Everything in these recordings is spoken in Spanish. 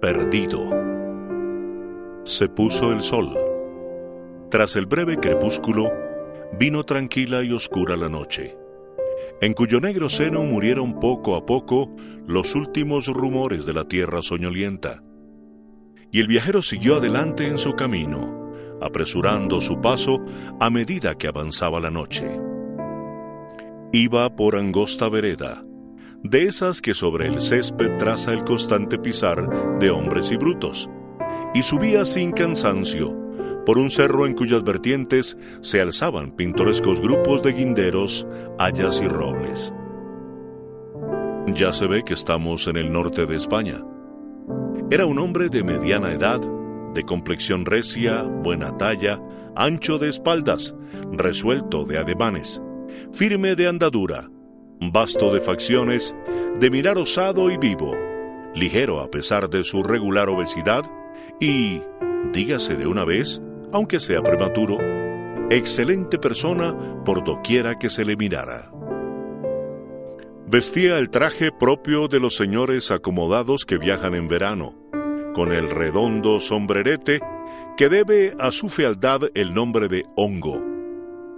perdido. Se puso el sol. Tras el breve crepúsculo, vino tranquila y oscura la noche, en cuyo negro seno murieron poco a poco los últimos rumores de la tierra soñolienta. Y el viajero siguió adelante en su camino, apresurando su paso a medida que avanzaba la noche. Iba por angosta vereda, de esas que sobre el césped traza el constante pisar de hombres y brutos, y subía sin cansancio por un cerro en cuyas vertientes se alzaban pintorescos grupos de guinderos, hayas y robles. Ya se ve que estamos en el norte de España. Era un hombre de mediana edad, de complexión recia, buena talla, ancho de espaldas, resuelto de ademanes, firme de andadura, vasto de facciones, de mirar osado y vivo, ligero a pesar de su regular obesidad y, dígase de una vez, aunque sea prematuro, excelente persona por doquiera que se le mirara. Vestía el traje propio de los señores acomodados que viajan en verano, con el redondo sombrerete que debe a su fealdad el nombre de hongo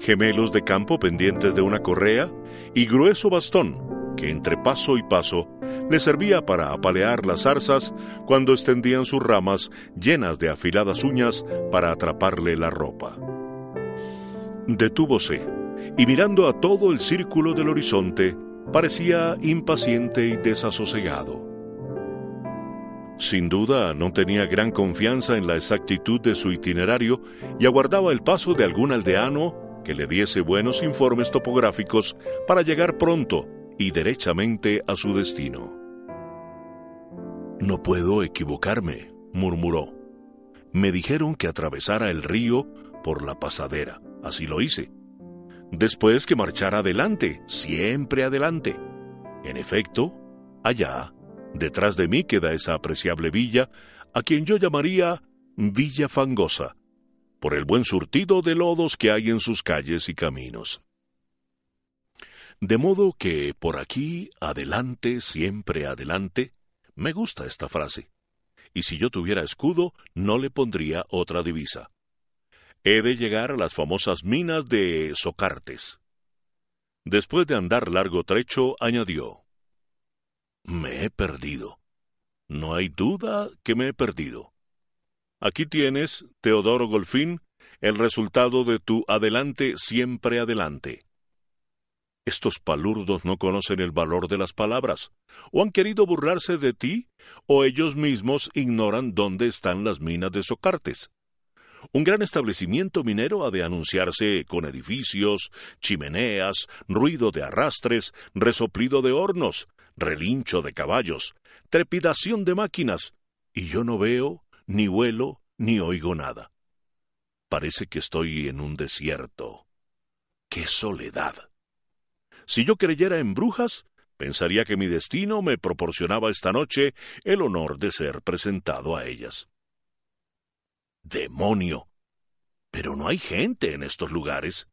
gemelos de campo pendientes de una correa y grueso bastón que entre paso y paso le servía para apalear las zarzas cuando extendían sus ramas llenas de afiladas uñas para atraparle la ropa. Detúvose y mirando a todo el círculo del horizonte, parecía impaciente y desasosegado. Sin duda, no tenía gran confianza en la exactitud de su itinerario y aguardaba el paso de algún aldeano que le diese buenos informes topográficos para llegar pronto y derechamente a su destino. No puedo equivocarme, murmuró. Me dijeron que atravesara el río por la pasadera, así lo hice. Después que marchara adelante, siempre adelante. En efecto, allá, detrás de mí queda esa apreciable villa, a quien yo llamaría Villa Fangosa, por el buen surtido de lodos que hay en sus calles y caminos. De modo que por aquí, adelante, siempre adelante, me gusta esta frase. Y si yo tuviera escudo, no le pondría otra divisa. He de llegar a las famosas minas de Socartes. Después de andar largo trecho, añadió, Me he perdido. No hay duda que me he perdido. Aquí tienes, Teodoro Golfín, el resultado de tu adelante siempre adelante. Estos palurdos no conocen el valor de las palabras, o han querido burlarse de ti, o ellos mismos ignoran dónde están las minas de Socartes. Un gran establecimiento minero ha de anunciarse con edificios, chimeneas, ruido de arrastres, resoplido de hornos, relincho de caballos, trepidación de máquinas, y yo no veo ni vuelo, ni oigo nada. Parece que estoy en un desierto. ¡Qué soledad! Si yo creyera en brujas, pensaría que mi destino me proporcionaba esta noche el honor de ser presentado a ellas. ¡Demonio! Pero no hay gente en estos lugares.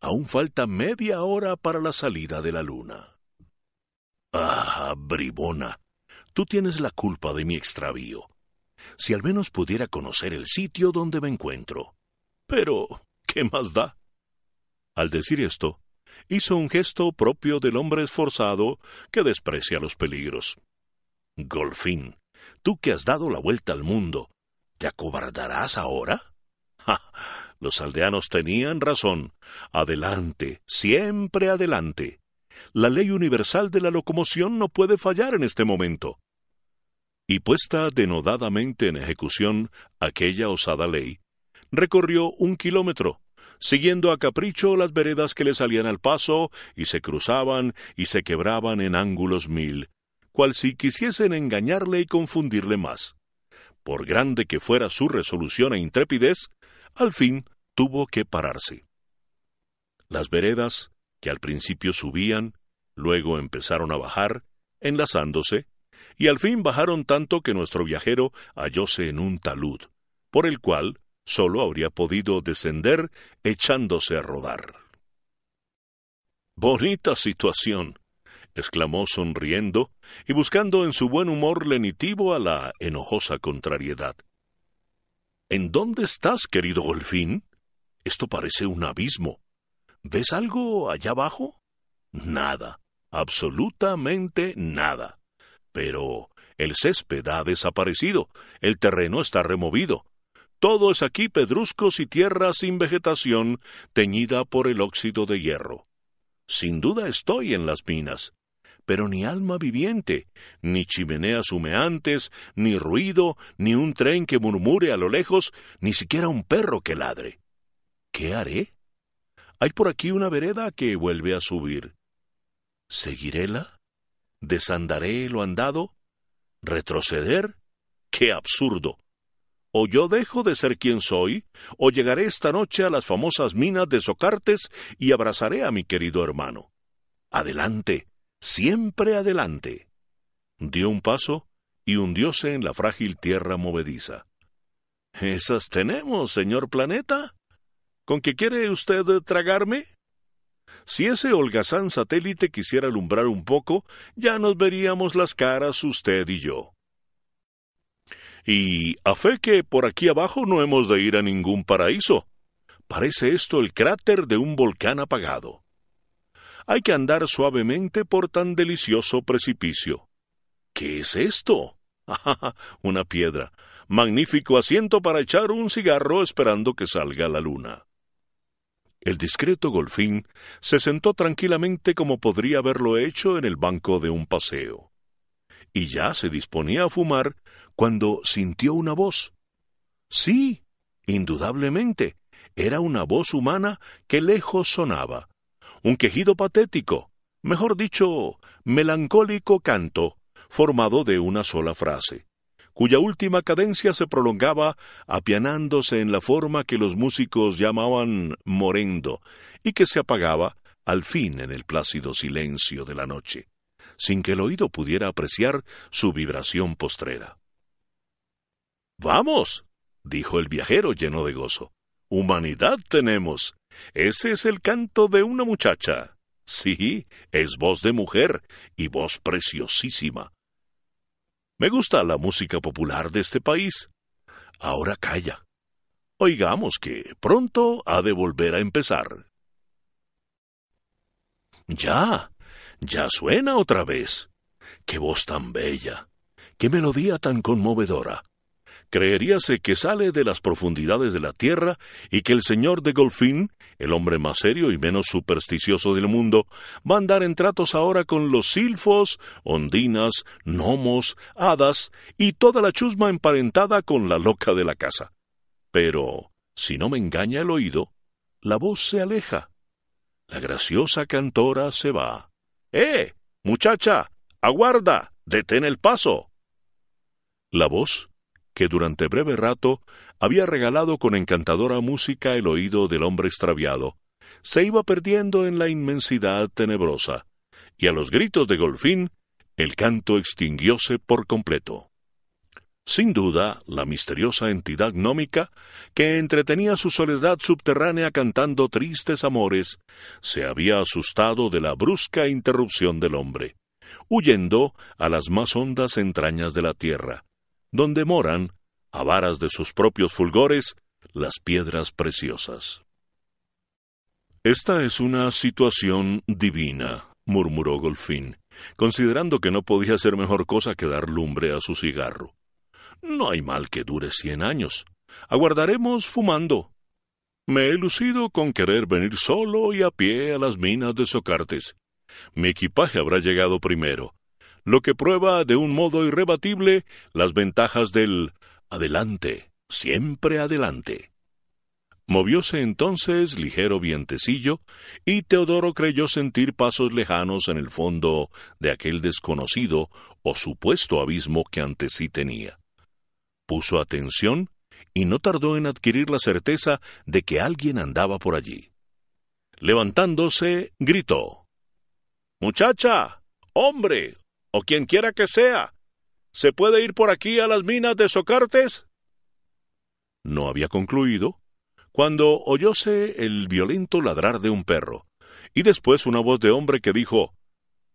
Aún falta media hora para la salida de la luna. Ah, bribona, tú tienes la culpa de mi extravío si al menos pudiera conocer el sitio donde me encuentro. Pero, ¿qué más da? Al decir esto, hizo un gesto propio del hombre esforzado que desprecia los peligros. Golfín, tú que has dado la vuelta al mundo, ¿te acobardarás ahora? ¡Ja! Los aldeanos tenían razón. Adelante, siempre adelante. La ley universal de la locomoción no puede fallar en este momento y puesta denodadamente en ejecución aquella osada ley, recorrió un kilómetro, siguiendo a capricho las veredas que le salían al paso y se cruzaban y se quebraban en ángulos mil, cual si quisiesen engañarle y confundirle más. Por grande que fuera su resolución e intrepidez, al fin tuvo que pararse. Las veredas, que al principio subían, luego empezaron a bajar, enlazándose, y al fin bajaron tanto que nuestro viajero hallóse en un talud, por el cual sólo habría podido descender echándose a rodar. Bonita situación, exclamó sonriendo y buscando en su buen humor lenitivo a la enojosa contrariedad. ¿En dónde estás, querido Golfín? Esto parece un abismo. ¿Ves algo allá abajo? Nada, absolutamente nada. Pero el césped ha desaparecido, el terreno está removido. Todo es aquí pedruscos y tierra sin vegetación, teñida por el óxido de hierro. Sin duda estoy en las minas, pero ni alma viviente, ni chimeneas humeantes, ni ruido, ni un tren que murmure a lo lejos, ni siquiera un perro que ladre. ¿Qué haré? Hay por aquí una vereda que vuelve a subir. ¿Seguiréla? desandaré lo andado, retroceder, qué absurdo. O yo dejo de ser quien soy, o llegaré esta noche a las famosas minas de Socartes y abrazaré a mi querido hermano. Adelante, siempre adelante. Dio un paso y hundióse en la frágil tierra movediza. ¿Esas tenemos, señor planeta? ¿Con qué quiere usted tragarme? Si ese holgazán satélite quisiera alumbrar un poco, ya nos veríamos las caras usted y yo. Y a fe que por aquí abajo no hemos de ir a ningún paraíso. Parece esto el cráter de un volcán apagado. Hay que andar suavemente por tan delicioso precipicio. ¿Qué es esto? Una piedra. Magnífico asiento para echar un cigarro esperando que salga la luna. El discreto golfín se sentó tranquilamente como podría haberlo hecho en el banco de un paseo. Y ya se disponía a fumar cuando sintió una voz. Sí, indudablemente, era una voz humana que lejos sonaba. Un quejido patético, mejor dicho, melancólico canto, formado de una sola frase cuya última cadencia se prolongaba apianándose en la forma que los músicos llamaban morendo, y que se apagaba al fin en el plácido silencio de la noche, sin que el oído pudiera apreciar su vibración postrera. Vamos, dijo el viajero lleno de gozo. Humanidad tenemos. Ese es el canto de una muchacha. Sí, es voz de mujer y voz preciosísima. Me gusta la música popular de este país. Ahora calla. Oigamos que pronto ha de volver a empezar. Ya, ya suena otra vez. Qué voz tan bella. Qué melodía tan conmovedora. Creeríase que sale de las profundidades de la tierra y que el señor de Golfín el hombre más serio y menos supersticioso del mundo, va a andar en tratos ahora con los silfos, ondinas, gnomos, hadas y toda la chusma emparentada con la loca de la casa. Pero, si no me engaña el oído, la voz se aleja. La graciosa cantora se va. ¡Eh! Muchacha, aguarda, detén el paso. La voz que durante breve rato había regalado con encantadora música el oído del hombre extraviado, se iba perdiendo en la inmensidad tenebrosa, y a los gritos de Golfín el canto extinguióse por completo. Sin duda, la misteriosa entidad gnómica, que entretenía su soledad subterránea cantando tristes amores, se había asustado de la brusca interrupción del hombre, huyendo a las más hondas entrañas de la tierra, donde moran, a varas de sus propios fulgores, las piedras preciosas. Esta es una situación divina, murmuró Golfín, considerando que no podía hacer mejor cosa que dar lumbre a su cigarro. No hay mal que dure cien años. Aguardaremos fumando. Me he lucido con querer venir solo y a pie a las minas de Socartes. Mi equipaje habrá llegado primero lo que prueba de un modo irrebatible las ventajas del adelante, siempre adelante. Movióse entonces ligero vientecillo, y Teodoro creyó sentir pasos lejanos en el fondo de aquel desconocido o supuesto abismo que ante sí tenía. Puso atención y no tardó en adquirir la certeza de que alguien andaba por allí. Levantándose, gritó Muchacha. Hombre o quien quiera que sea. ¿Se puede ir por aquí a las minas de Socartes? No había concluido cuando oyóse el violento ladrar de un perro, y después una voz de hombre que dijo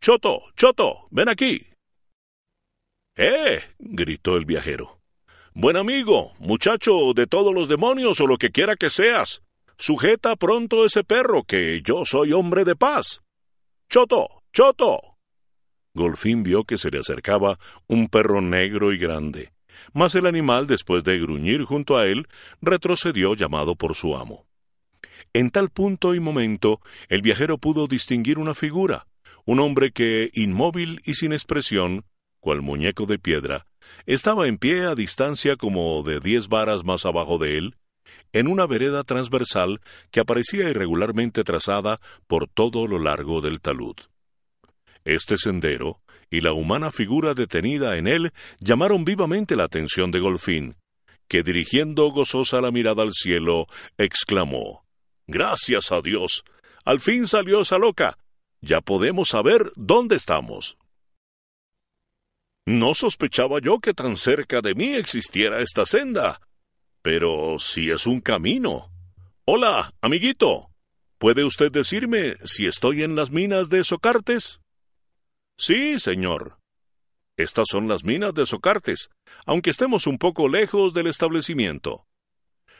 Choto, Choto, ven aquí. ¡Eh! gritó el viajero. Buen amigo, muchacho de todos los demonios o lo que quiera que seas, sujeta pronto ese perro, que yo soy hombre de paz. Choto, Choto, Golfín vio que se le acercaba un perro negro y grande, mas el animal, después de gruñir junto a él, retrocedió llamado por su amo. En tal punto y momento el viajero pudo distinguir una figura, un hombre que, inmóvil y sin expresión, cual muñeco de piedra, estaba en pie a distancia como de diez varas más abajo de él, en una vereda transversal que aparecía irregularmente trazada por todo lo largo del talud. Este sendero y la humana figura detenida en él llamaron vivamente la atención de Golfín, que dirigiendo gozosa la mirada al cielo, exclamó Gracias a Dios. Al fin salió esa loca. Ya podemos saber dónde estamos. No sospechaba yo que tan cerca de mí existiera esta senda. Pero si es un camino. Hola, amiguito. ¿Puede usted decirme si estoy en las minas de Socartes? Sí, señor. Estas son las minas de Socartes, aunque estemos un poco lejos del establecimiento.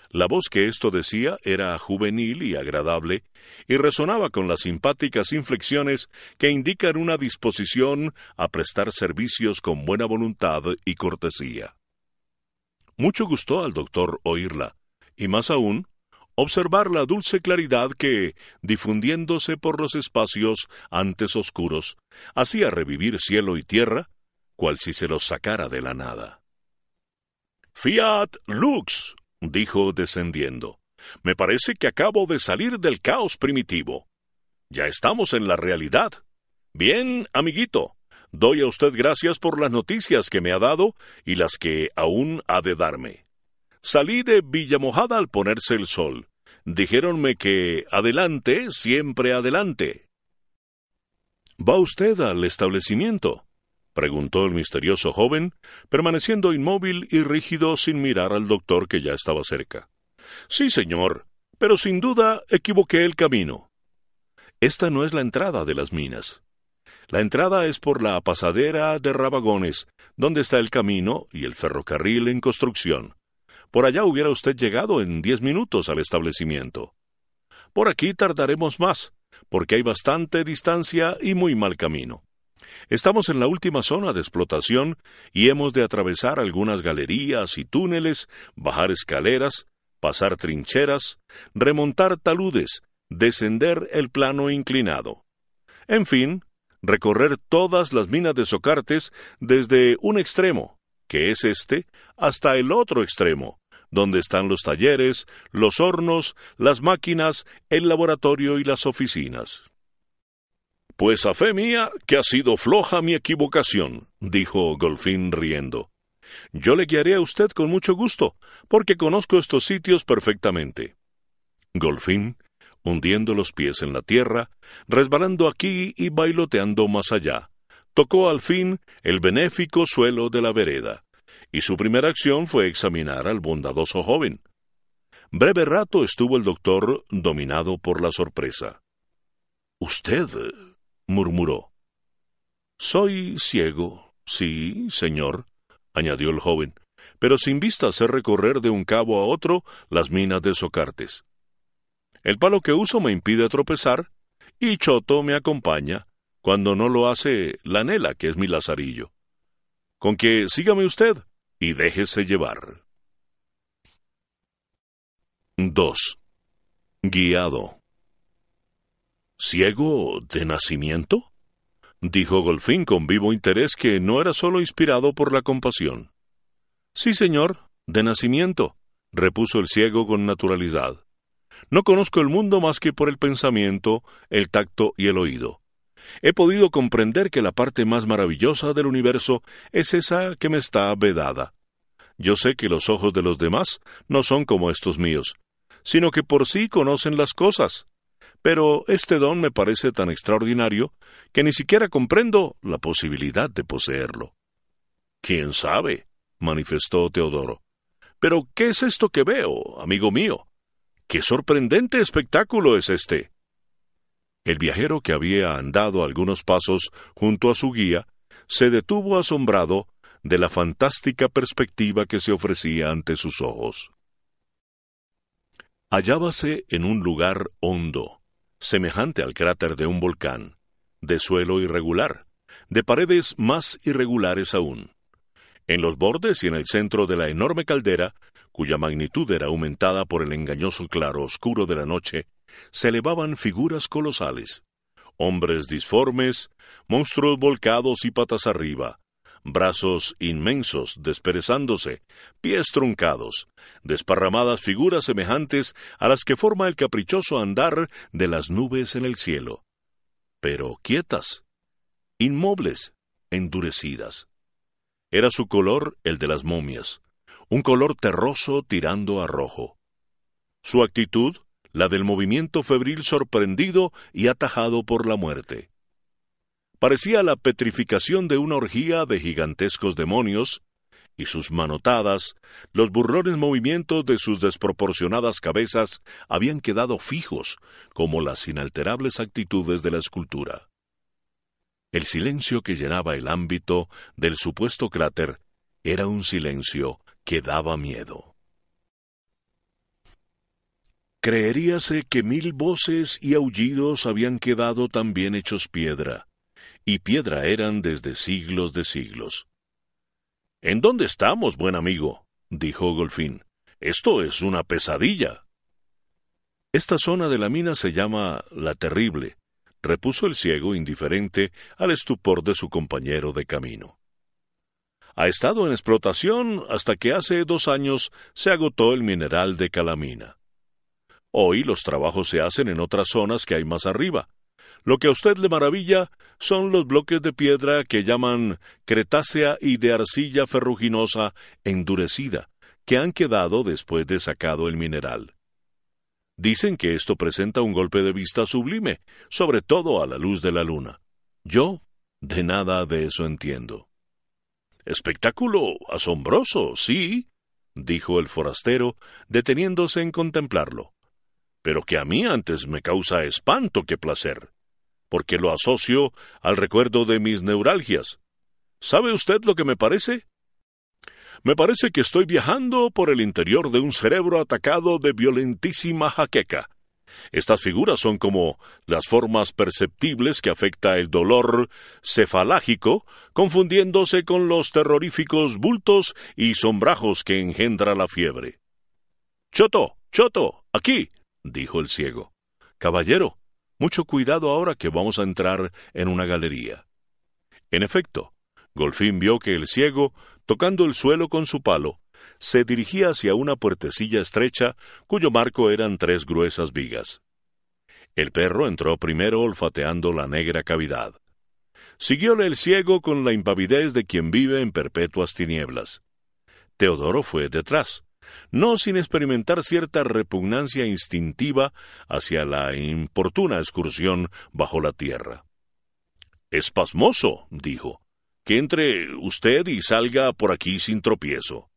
La voz que esto decía era juvenil y agradable, y resonaba con las simpáticas inflexiones que indican una disposición a prestar servicios con buena voluntad y cortesía. Mucho gustó al doctor oírla, y más aún observar la dulce claridad que, difundiéndose por los espacios antes oscuros, hacía revivir cielo y tierra, cual si se los sacara de la nada. Fiat Lux, dijo descendiendo, me parece que acabo de salir del caos primitivo. Ya estamos en la realidad. Bien, amiguito, doy a usted gracias por las noticias que me ha dado y las que aún ha de darme. Salí de Villamojada al ponerse el sol. Dijéronme que adelante, siempre adelante. ¿Va usted al establecimiento? preguntó el misterioso joven, permaneciendo inmóvil y rígido sin mirar al doctor que ya estaba cerca. Sí, señor, pero sin duda equivoqué el camino. Esta no es la entrada de las minas. La entrada es por la pasadera de Rabagones, donde está el camino y el ferrocarril en construcción. Por allá hubiera usted llegado en diez minutos al establecimiento. Por aquí tardaremos más, porque hay bastante distancia y muy mal camino. Estamos en la última zona de explotación y hemos de atravesar algunas galerías y túneles, bajar escaleras, pasar trincheras, remontar taludes, descender el plano inclinado. En fin, recorrer todas las minas de Socartes desde un extremo, que es este, hasta el otro extremo, donde están los talleres, los hornos, las máquinas, el laboratorio y las oficinas. Pues a fe mía que ha sido floja mi equivocación, dijo Golfín riendo. Yo le guiaré a usted con mucho gusto, porque conozco estos sitios perfectamente. Golfín, hundiendo los pies en la tierra, resbalando aquí y bailoteando más allá, tocó al fin el benéfico suelo de la vereda y su primera acción fue examinar al bondadoso joven. Breve rato estuvo el doctor dominado por la sorpresa. Usted, murmuró. Soy ciego, sí, señor, añadió el joven, pero sin vista hacer recorrer de un cabo a otro las minas de Socartes. El palo que uso me impide tropezar, y Choto me acompaña, cuando no lo hace la que es mi lazarillo. Con que sígame usted, y déjese llevar. 2. Guiado. ¿Ciego de nacimiento? dijo Golfín con vivo interés que no era solo inspirado por la compasión. Sí, señor, de nacimiento, repuso el ciego con naturalidad. No conozco el mundo más que por el pensamiento, el tacto y el oído he podido comprender que la parte más maravillosa del universo es esa que me está vedada. Yo sé que los ojos de los demás no son como estos míos, sino que por sí conocen las cosas. Pero este don me parece tan extraordinario que ni siquiera comprendo la posibilidad de poseerlo. ¿Quién sabe? manifestó Teodoro. Pero ¿qué es esto que veo, amigo mío? ¿Qué sorprendente espectáculo es este? El viajero que había andado algunos pasos junto a su guía se detuvo asombrado de la fantástica perspectiva que se ofrecía ante sus ojos. Hallábase en un lugar hondo, semejante al cráter de un volcán, de suelo irregular, de paredes más irregulares aún. En los bordes y en el centro de la enorme caldera, cuya magnitud era aumentada por el engañoso claro oscuro de la noche, se elevaban figuras colosales, hombres disformes, monstruos volcados y patas arriba, brazos inmensos desperezándose, pies truncados, desparramadas figuras semejantes a las que forma el caprichoso andar de las nubes en el cielo, pero quietas, inmobles, endurecidas. Era su color el de las momias, un color terroso tirando a rojo. Su actitud la del movimiento febril sorprendido y atajado por la muerte. Parecía la petrificación de una orgía de gigantescos demonios, y sus manotadas, los burlones movimientos de sus desproporcionadas cabezas habían quedado fijos como las inalterables actitudes de la escultura. El silencio que llenaba el ámbito del supuesto cráter era un silencio que daba miedo. Creeríase que mil voces y aullidos habían quedado también hechos piedra, y piedra eran desde siglos de siglos. ¿En dónde estamos, buen amigo? dijo Golfín. Esto es una pesadilla. Esta zona de la mina se llama la terrible, repuso el ciego indiferente al estupor de su compañero de camino. Ha estado en explotación hasta que hace dos años se agotó el mineral de calamina. Hoy los trabajos se hacen en otras zonas que hay más arriba. Lo que a usted le maravilla son los bloques de piedra que llaman Cretácea y de arcilla ferruginosa endurecida, que han quedado después de sacado el mineral. Dicen que esto presenta un golpe de vista sublime, sobre todo a la luz de la luna. Yo de nada de eso entiendo. Espectáculo asombroso, sí, dijo el forastero, deteniéndose en contemplarlo pero que a mí antes me causa espanto que placer, porque lo asocio al recuerdo de mis neuralgias. ¿Sabe usted lo que me parece? Me parece que estoy viajando por el interior de un cerebro atacado de violentísima jaqueca. Estas figuras son como las formas perceptibles que afecta el dolor cefalágico, confundiéndose con los terroríficos bultos y sombrajos que engendra la fiebre. Choto, Choto, aquí, dijo el ciego. Caballero, mucho cuidado ahora que vamos a entrar en una galería. En efecto, Golfín vio que el ciego, tocando el suelo con su palo, se dirigía hacia una puertecilla estrecha cuyo marco eran tres gruesas vigas. El perro entró primero olfateando la negra cavidad. Siguióle el ciego con la impavidez de quien vive en perpetuas tinieblas. Teodoro fue detrás no sin experimentar cierta repugnancia instintiva hacia la importuna excursión bajo la tierra. —¡Espasmoso! dijo, que entre usted y salga por aquí sin tropiezo.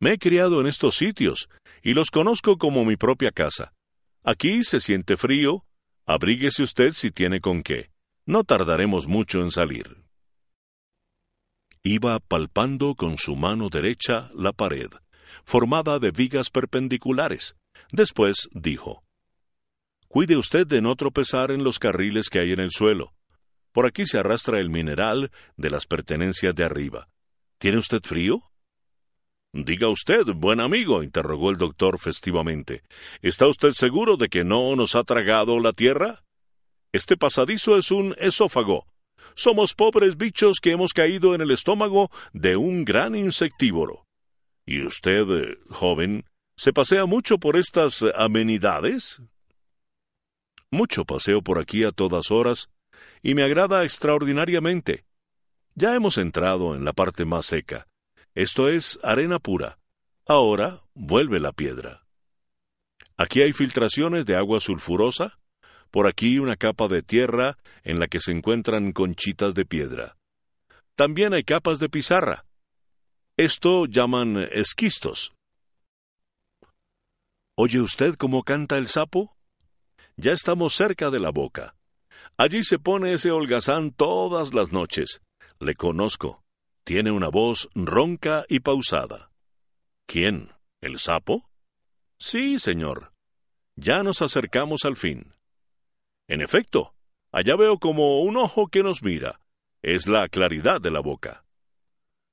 Me he criado en estos sitios y los conozco como mi propia casa. Aquí se siente frío, abríguese usted si tiene con qué. No tardaremos mucho en salir. Iba palpando con su mano derecha la pared, formada de vigas perpendiculares. Después dijo, Cuide usted de no tropezar en los carriles que hay en el suelo. Por aquí se arrastra el mineral de las pertenencias de arriba. ¿Tiene usted frío? Diga usted, buen amigo, interrogó el doctor festivamente, ¿está usted seguro de que no nos ha tragado la tierra? Este pasadizo es un esófago. Somos pobres bichos que hemos caído en el estómago de un gran insectívoro. ¿Y usted, eh, joven, se pasea mucho por estas amenidades? Mucho paseo por aquí a todas horas, y me agrada extraordinariamente. Ya hemos entrado en la parte más seca, esto es arena pura. Ahora vuelve la piedra. Aquí hay filtraciones de agua sulfurosa, por aquí una capa de tierra en la que se encuentran conchitas de piedra. También hay capas de pizarra, esto llaman esquistos. ¿Oye usted cómo canta el sapo? Ya estamos cerca de la boca. Allí se pone ese holgazán todas las noches. Le conozco. Tiene una voz ronca y pausada. ¿Quién? ¿El sapo? Sí, señor. Ya nos acercamos al fin. En efecto, allá veo como un ojo que nos mira. Es la claridad de la boca.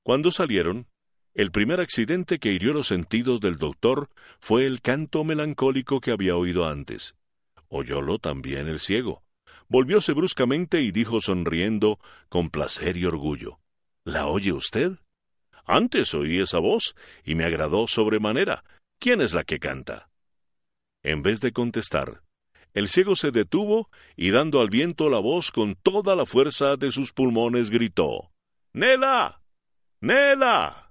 Cuando salieron, el primer accidente que hirió los sentidos del doctor fue el canto melancólico que había oído antes. Oyólo también el ciego. Volvióse bruscamente y dijo sonriendo, con placer y orgullo ¿La oye usted? Antes oí esa voz y me agradó sobremanera. ¿Quién es la que canta? En vez de contestar, el ciego se detuvo y dando al viento la voz con toda la fuerza de sus pulmones gritó Nela. Nela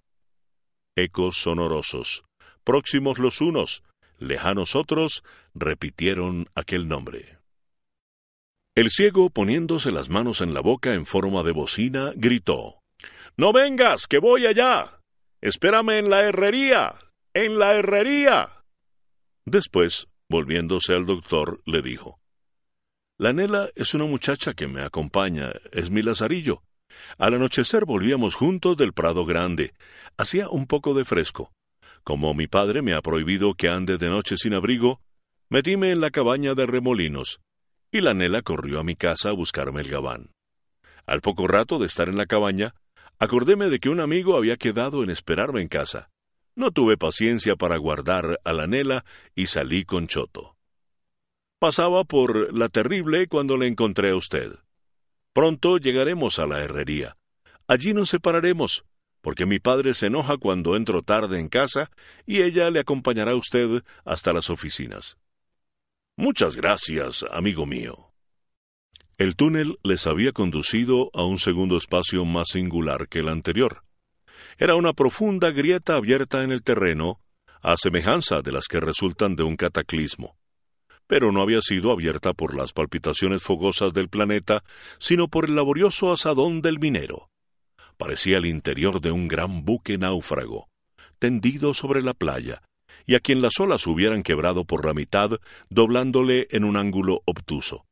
ecos sonorosos. Próximos los unos, lejanos otros, repitieron aquel nombre. El ciego, poniéndose las manos en la boca en forma de bocina, gritó No vengas, que voy allá. Espérame en la herrería. En la herrería. Después, volviéndose al doctor, le dijo La Nela es una muchacha que me acompaña, es mi lazarillo. Al anochecer volvíamos juntos del Prado Grande. Hacía un poco de fresco. Como mi padre me ha prohibido que ande de noche sin abrigo, metíme en la cabaña de remolinos, y la Nela corrió a mi casa a buscarme el gabán. Al poco rato de estar en la cabaña, acordéme de que un amigo había quedado en esperarme en casa. No tuve paciencia para guardar a la Nela y salí con Choto. Pasaba por la terrible cuando le encontré a usted. Pronto llegaremos a la herrería. Allí nos separaremos, porque mi padre se enoja cuando entro tarde en casa y ella le acompañará a usted hasta las oficinas. Muchas gracias, amigo mío. El túnel les había conducido a un segundo espacio más singular que el anterior. Era una profunda grieta abierta en el terreno, a semejanza de las que resultan de un cataclismo pero no había sido abierta por las palpitaciones fogosas del planeta, sino por el laborioso asadón del minero. Parecía el interior de un gran buque náufrago, tendido sobre la playa, y a quien las olas hubieran quebrado por la mitad, doblándole en un ángulo obtuso.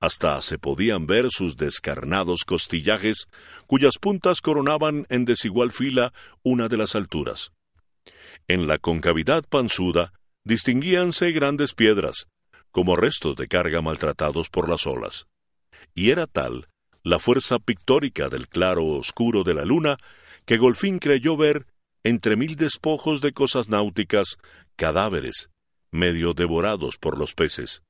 Hasta se podían ver sus descarnados costillajes, cuyas puntas coronaban en desigual fila una de las alturas. En la concavidad panzuda distinguíanse grandes piedras, como restos de carga maltratados por las olas. Y era tal la fuerza pictórica del claro oscuro de la luna que Golfín creyó ver, entre mil despojos de cosas náuticas, cadáveres, medio devorados por los peces,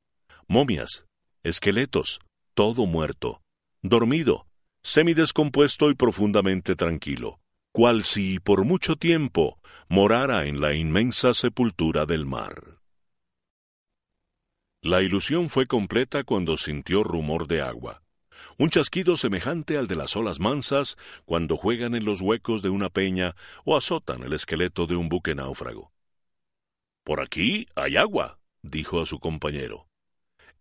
momias, esqueletos, todo muerto, dormido, semidescompuesto y profundamente tranquilo, cual si por mucho tiempo morara en la inmensa sepultura del mar. La ilusión fue completa cuando sintió rumor de agua. Un chasquido semejante al de las olas mansas cuando juegan en los huecos de una peña o azotan el esqueleto de un buque náufrago. Por aquí hay agua, dijo a su compañero.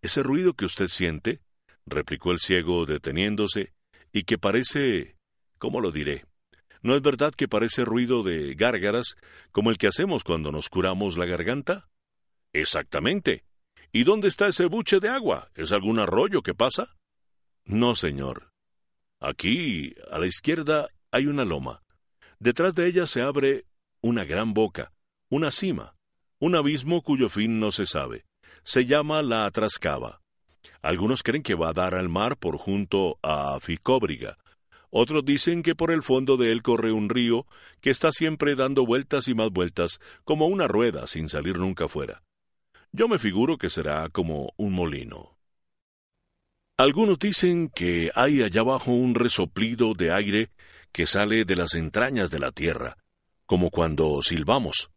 Ese ruido que usted siente, replicó el ciego deteniéndose, y que parece... ¿cómo lo diré? ¿No es verdad que parece ruido de gárgaras como el que hacemos cuando nos curamos la garganta? Exactamente. ¿Y dónde está ese buche de agua? ¿Es algún arroyo que pasa? No, señor. Aquí, a la izquierda, hay una loma. Detrás de ella se abre una gran boca, una cima, un abismo cuyo fin no se sabe. Se llama la Atrascaba. Algunos creen que va a dar al mar por junto a Ficóbriga. Otros dicen que por el fondo de él corre un río que está siempre dando vueltas y más vueltas, como una rueda sin salir nunca fuera. Yo me figuro que será como un molino. Algunos dicen que hay allá abajo un resoplido de aire que sale de las entrañas de la tierra, como cuando silbamos,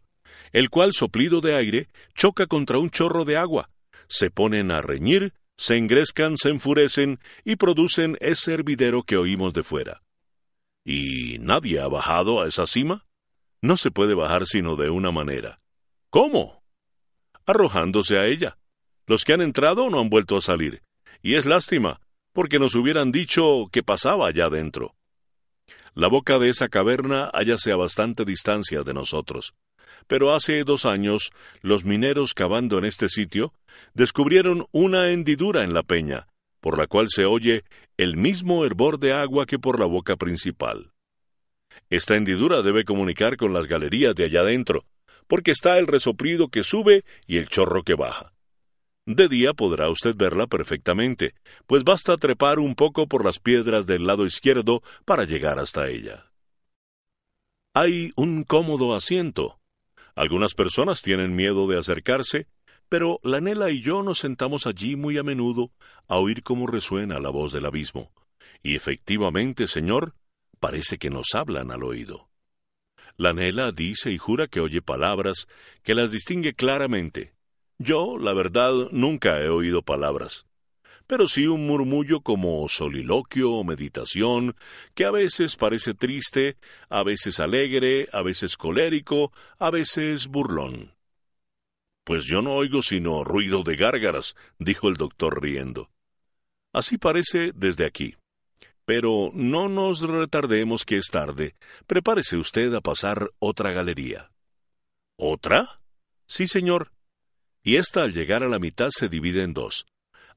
el cual soplido de aire choca contra un chorro de agua, se ponen a reñir, se engrescan, se enfurecen y producen ese hervidero que oímos de fuera. ¿Y nadie ha bajado a esa cima? No se puede bajar sino de una manera. ¿Cómo? arrojándose a ella. Los que han entrado no han vuelto a salir, y es lástima, porque nos hubieran dicho que pasaba allá adentro. La boca de esa caverna hallase a bastante distancia de nosotros, pero hace dos años los mineros cavando en este sitio descubrieron una hendidura en la peña, por la cual se oye el mismo hervor de agua que por la boca principal. Esta hendidura debe comunicar con las galerías de allá adentro, porque está el resoplido que sube y el chorro que baja. De día podrá usted verla perfectamente, pues basta trepar un poco por las piedras del lado izquierdo para llegar hasta ella. Hay un cómodo asiento. Algunas personas tienen miedo de acercarse, pero Lanela y yo nos sentamos allí muy a menudo a oír cómo resuena la voz del abismo. Y efectivamente, señor, parece que nos hablan al oído. La Nela dice y jura que oye palabras, que las distingue claramente. Yo, la verdad, nunca he oído palabras, pero sí un murmullo como soliloquio o meditación, que a veces parece triste, a veces alegre, a veces colérico, a veces burlón. Pues yo no oigo sino ruido de gárgaras, dijo el doctor riendo. Así parece desde aquí. Pero no nos retardemos que es tarde. Prepárese usted a pasar otra galería. ¿Otra? Sí, señor. Y esta al llegar a la mitad se divide en dos.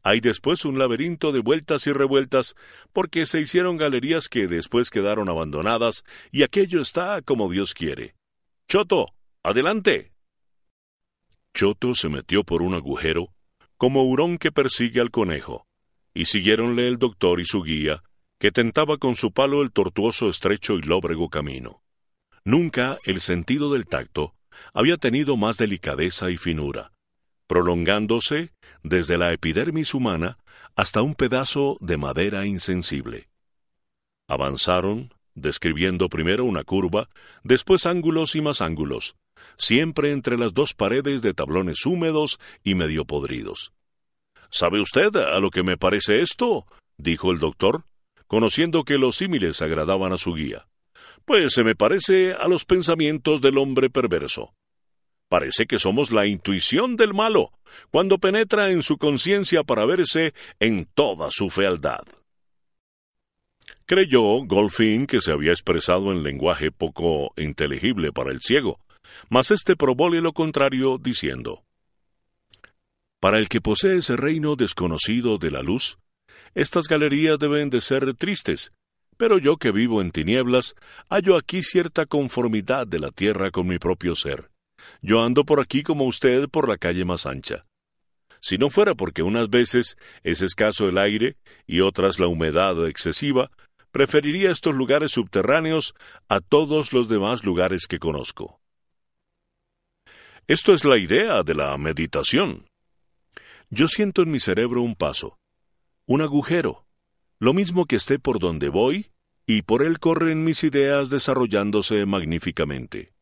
Hay después un laberinto de vueltas y revueltas, porque se hicieron galerías que después quedaron abandonadas, y aquello está como Dios quiere. Choto, adelante. Choto se metió por un agujero, como hurón que persigue al conejo, y siguiéronle el doctor y su guía, que tentaba con su palo el tortuoso, estrecho y lóbrego camino. Nunca el sentido del tacto había tenido más delicadeza y finura, prolongándose desde la epidermis humana hasta un pedazo de madera insensible. Avanzaron, describiendo primero una curva, después ángulos y más ángulos, siempre entre las dos paredes de tablones húmedos y medio podridos. ¿Sabe usted a lo que me parece esto? dijo el doctor, conociendo que los símiles agradaban a su guía. Pues se me parece a los pensamientos del hombre perverso. Parece que somos la intuición del malo, cuando penetra en su conciencia para verse en toda su fealdad. Creyó Golfin que se había expresado en lenguaje poco inteligible para el ciego, mas éste probóle lo contrario, diciendo Para el que posee ese reino desconocido de la luz, estas galerías deben de ser tristes, pero yo que vivo en tinieblas, hallo aquí cierta conformidad de la tierra con mi propio ser. Yo ando por aquí como usted por la calle más ancha. Si no fuera porque unas veces es escaso el aire y otras la humedad excesiva, preferiría estos lugares subterráneos a todos los demás lugares que conozco. Esto es la idea de la meditación. Yo siento en mi cerebro un paso, un agujero, lo mismo que esté por donde voy, y por él corren mis ideas desarrollándose magníficamente.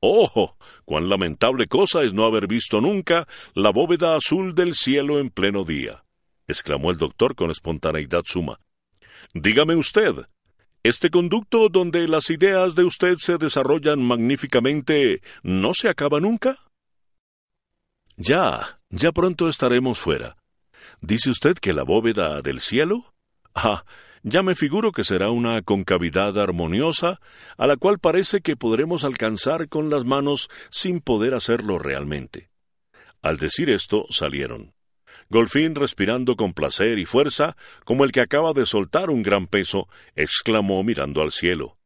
¡Ojo! cuán lamentable cosa es no haber visto nunca la bóveda azul del cielo en pleno día. exclamó el doctor con espontaneidad suma. Dígame usted, este conducto donde las ideas de usted se desarrollan magníficamente no se acaba nunca? Ya, ya pronto estaremos fuera. ¿Dice usted que la bóveda del cielo? Ah, ya me figuro que será una concavidad armoniosa, a la cual parece que podremos alcanzar con las manos sin poder hacerlo realmente. Al decir esto, salieron. Golfín, respirando con placer y fuerza, como el que acaba de soltar un gran peso, exclamó mirando al cielo.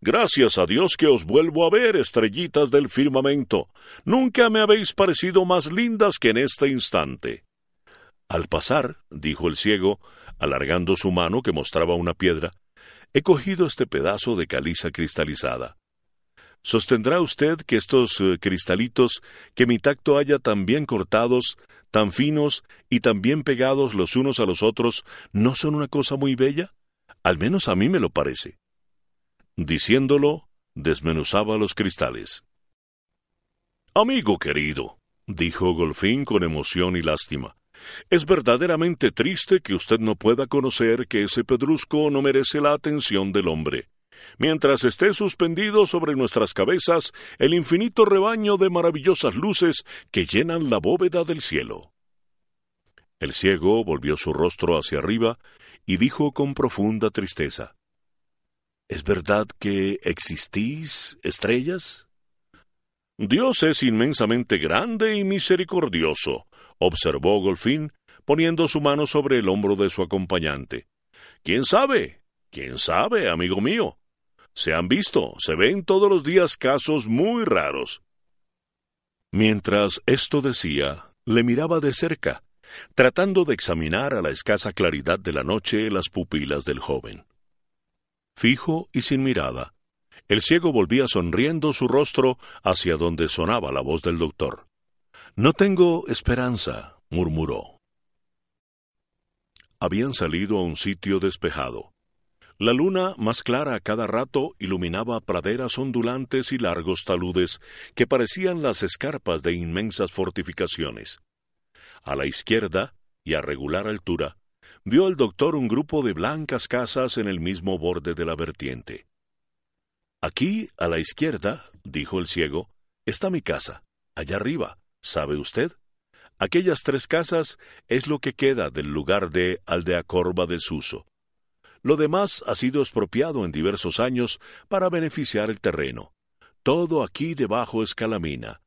Gracias a Dios que os vuelvo a ver, estrellitas del firmamento. Nunca me habéis parecido más lindas que en este instante. Al pasar, dijo el ciego, alargando su mano que mostraba una piedra, he cogido este pedazo de caliza cristalizada. ¿Sostendrá usted que estos eh, cristalitos que mi tacto haya tan bien cortados, tan finos y tan bien pegados los unos a los otros, no son una cosa muy bella? Al menos a mí me lo parece. Diciéndolo, desmenuzaba los cristales. Amigo querido, dijo Golfín con emoción y lástima, es verdaderamente triste que usted no pueda conocer que ese pedrusco no merece la atención del hombre. Mientras esté suspendido sobre nuestras cabezas el infinito rebaño de maravillosas luces que llenan la bóveda del cielo. El ciego volvió su rostro hacia arriba y dijo con profunda tristeza ¿Es verdad que existís, estrellas? Dios es inmensamente grande y misericordioso observó Golfín, poniendo su mano sobre el hombro de su acompañante. ¿Quién sabe? ¿Quién sabe, amigo mío? Se han visto, se ven todos los días casos muy raros. Mientras esto decía, le miraba de cerca, tratando de examinar a la escasa claridad de la noche las pupilas del joven. Fijo y sin mirada, el ciego volvía sonriendo su rostro hacia donde sonaba la voz del doctor. No tengo esperanza, murmuró. Habían salido a un sitio despejado. La luna, más clara a cada rato, iluminaba praderas ondulantes y largos taludes que parecían las escarpas de inmensas fortificaciones. A la izquierda, y a regular altura, vio el doctor un grupo de blancas casas en el mismo borde de la vertiente. Aquí, a la izquierda, dijo el ciego, está mi casa, allá arriba, ¿Sabe usted? Aquellas tres casas es lo que queda del lugar de Aldeacorba del Suso. Lo demás ha sido expropiado en diversos años para beneficiar el terreno. Todo aquí debajo es calamina.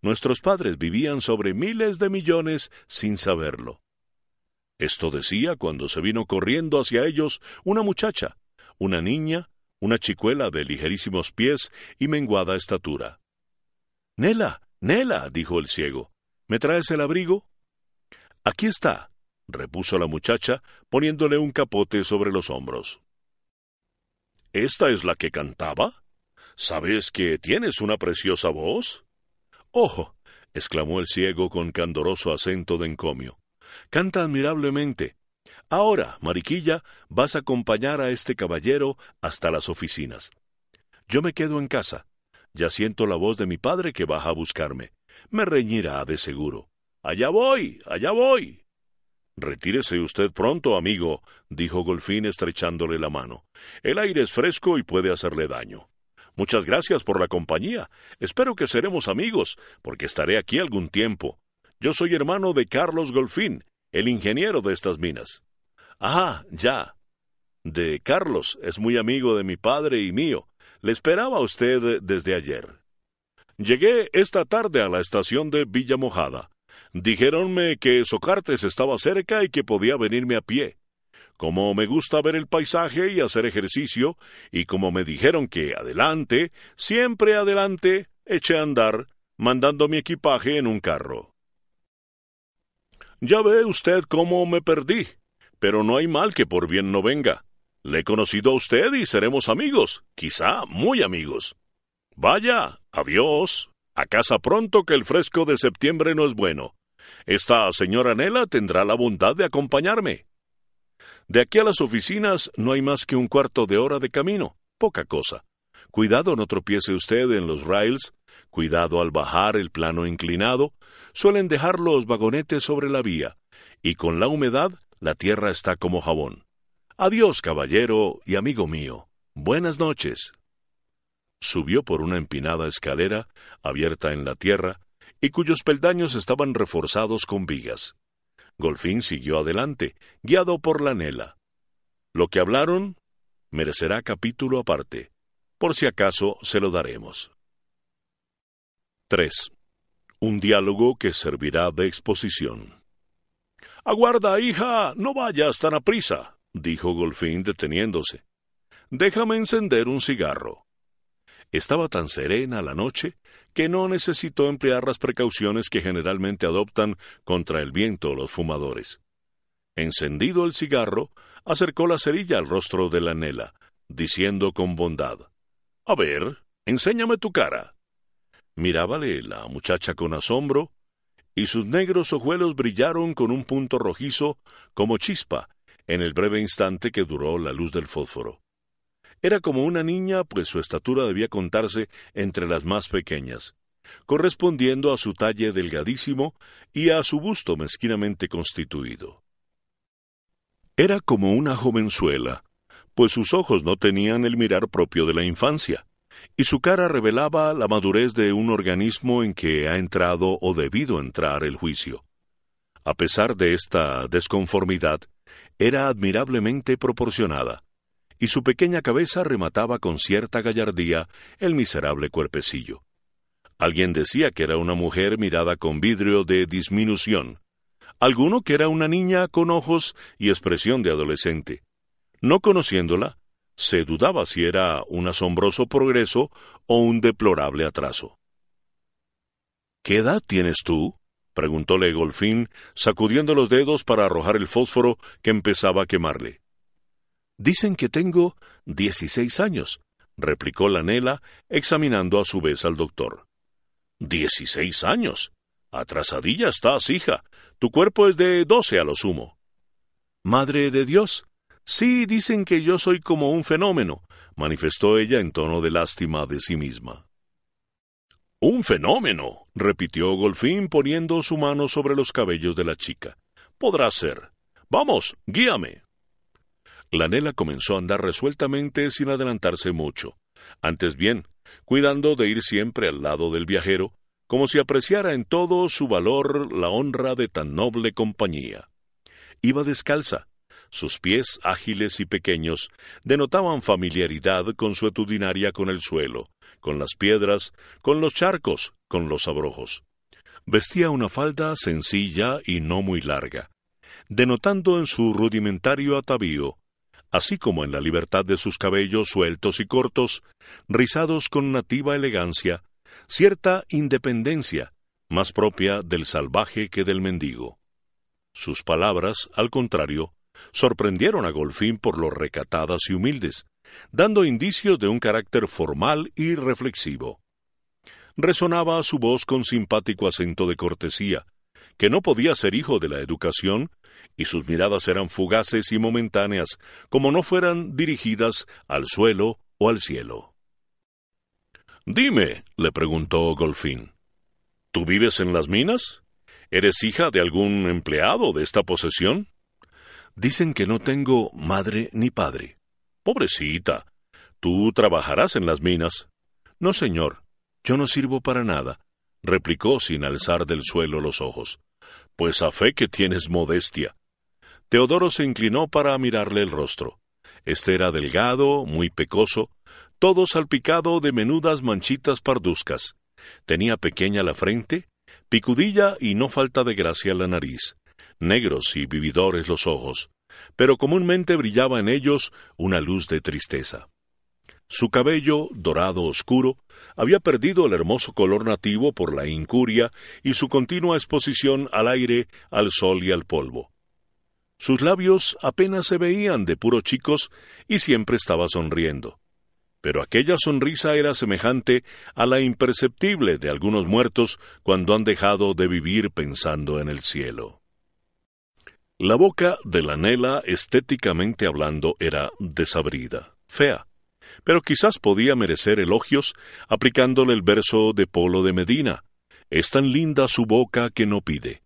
Nuestros padres vivían sobre miles de millones sin saberlo. Esto decía cuando se vino corriendo hacia ellos una muchacha, una niña, una chicuela de ligerísimos pies y menguada estatura. Nela, Nela, dijo el ciego, ¿me traes el abrigo? Aquí está, repuso la muchacha, poniéndole un capote sobre los hombros. ¿Esta es la que cantaba? ¿Sabes que tienes una preciosa voz? Ojo, exclamó el ciego con candoroso acento de encomio. Canta admirablemente. Ahora, Mariquilla, vas a acompañar a este caballero hasta las oficinas. Yo me quedo en casa. Ya siento la voz de mi padre que baja a buscarme. Me reñirá de seguro. Allá voy, allá voy. Retírese usted pronto, amigo, dijo Golfín estrechándole la mano. El aire es fresco y puede hacerle daño. Muchas gracias por la compañía. Espero que seremos amigos, porque estaré aquí algún tiempo. Yo soy hermano de Carlos Golfín, el ingeniero de estas minas. Ah, ya. De Carlos es muy amigo de mi padre y mío. Le esperaba a usted desde ayer. Llegué esta tarde a la estación de Villa Mojada. Dijéronme que Socartes estaba cerca y que podía venirme a pie. Como me gusta ver el paisaje y hacer ejercicio, y como me dijeron que adelante, siempre adelante, eché a andar, mandando mi equipaje en un carro. Ya ve usted cómo me perdí, pero no hay mal que por bien no venga. Le he conocido a usted y seremos amigos, quizá muy amigos. Vaya, adiós. A casa pronto que el fresco de septiembre no es bueno. Esta señora Nela tendrá la bondad de acompañarme. De aquí a las oficinas no hay más que un cuarto de hora de camino, poca cosa. Cuidado no tropiece usted en los rails, cuidado al bajar el plano inclinado, suelen dejar los vagonetes sobre la vía, y con la humedad la tierra está como jabón. Adiós, caballero y amigo mío. Buenas noches. Subió por una empinada escalera, abierta en la tierra, y cuyos peldaños estaban reforzados con vigas. Golfín siguió adelante, guiado por la Nela. Lo que hablaron merecerá capítulo aparte. Por si acaso se lo daremos. 3. Un diálogo que servirá de exposición. Aguarda, hija, no vayas tan a prisa dijo Golfín deteniéndose. Déjame encender un cigarro. Estaba tan serena la noche que no necesitó emplear las precauciones que generalmente adoptan contra el viento los fumadores. Encendido el cigarro, acercó la cerilla al rostro de la Nela, diciendo con bondad A ver, enséñame tu cara. Mirábale la muchacha con asombro, y sus negros ojuelos brillaron con un punto rojizo como chispa en el breve instante que duró la luz del fósforo. Era como una niña, pues su estatura debía contarse entre las más pequeñas, correspondiendo a su talle delgadísimo y a su busto mezquinamente constituido. Era como una jovenzuela, pues sus ojos no tenían el mirar propio de la infancia, y su cara revelaba la madurez de un organismo en que ha entrado o debido entrar el juicio. A pesar de esta desconformidad, era admirablemente proporcionada, y su pequeña cabeza remataba con cierta gallardía el miserable cuerpecillo. Alguien decía que era una mujer mirada con vidrio de disminución, alguno que era una niña con ojos y expresión de adolescente. No conociéndola, se dudaba si era un asombroso progreso o un deplorable atraso. ¿Qué edad tienes tú? preguntóle Golfín, sacudiendo los dedos para arrojar el fósforo que empezaba a quemarle. Dicen que tengo dieciséis años, replicó la Nela, examinando a su vez al doctor. Dieciséis años. Atrasadilla estás, hija. Tu cuerpo es de doce a lo sumo. Madre de Dios. Sí, dicen que yo soy como un fenómeno, manifestó ella en tono de lástima de sí misma. Un fenómeno, repitió Golfín poniendo su mano sobre los cabellos de la chica. Podrá ser. Vamos, guíame. La nela comenzó a andar resueltamente sin adelantarse mucho, antes bien, cuidando de ir siempre al lado del viajero, como si apreciara en todo su valor la honra de tan noble compañía. Iba descalza, sus pies ágiles y pequeños denotaban familiaridad consuetudinaria con el suelo, con las piedras, con los charcos, con los abrojos. Vestía una falda sencilla y no muy larga, denotando en su rudimentario atavío, así como en la libertad de sus cabellos sueltos y cortos, rizados con nativa elegancia, cierta independencia, más propia del salvaje que del mendigo. Sus palabras, al contrario, sorprendieron a Golfín por lo recatadas y humildes, dando indicios de un carácter formal y reflexivo. Resonaba su voz con simpático acento de cortesía, que no podía ser hijo de la educación, y sus miradas eran fugaces y momentáneas, como no fueran dirigidas al suelo o al cielo. Dime, le preguntó Golfín, ¿tú vives en las minas? ¿Eres hija de algún empleado de esta posesión? Dicen que no tengo madre ni padre. Pobrecita. Tú trabajarás en las minas. No, señor, yo no sirvo para nada, replicó sin alzar del suelo los ojos. Pues a fe que tienes modestia. Teodoro se inclinó para mirarle el rostro. Este era delgado, muy pecoso, todo salpicado de menudas manchitas parduzcas. Tenía pequeña la frente, picudilla y no falta de gracia la nariz, negros y vividores los ojos, pero comúnmente brillaba en ellos una luz de tristeza. Su cabello, dorado oscuro, había perdido el hermoso color nativo por la incuria y su continua exposición al aire, al sol y al polvo. Sus labios apenas se veían de puro chicos y siempre estaba sonriendo. Pero aquella sonrisa era semejante a la imperceptible de algunos muertos cuando han dejado de vivir pensando en el cielo. La boca de la Nela, estéticamente hablando, era desabrida, fea, pero quizás podía merecer elogios aplicándole el verso de Polo de Medina. Es tan linda su boca que no pide.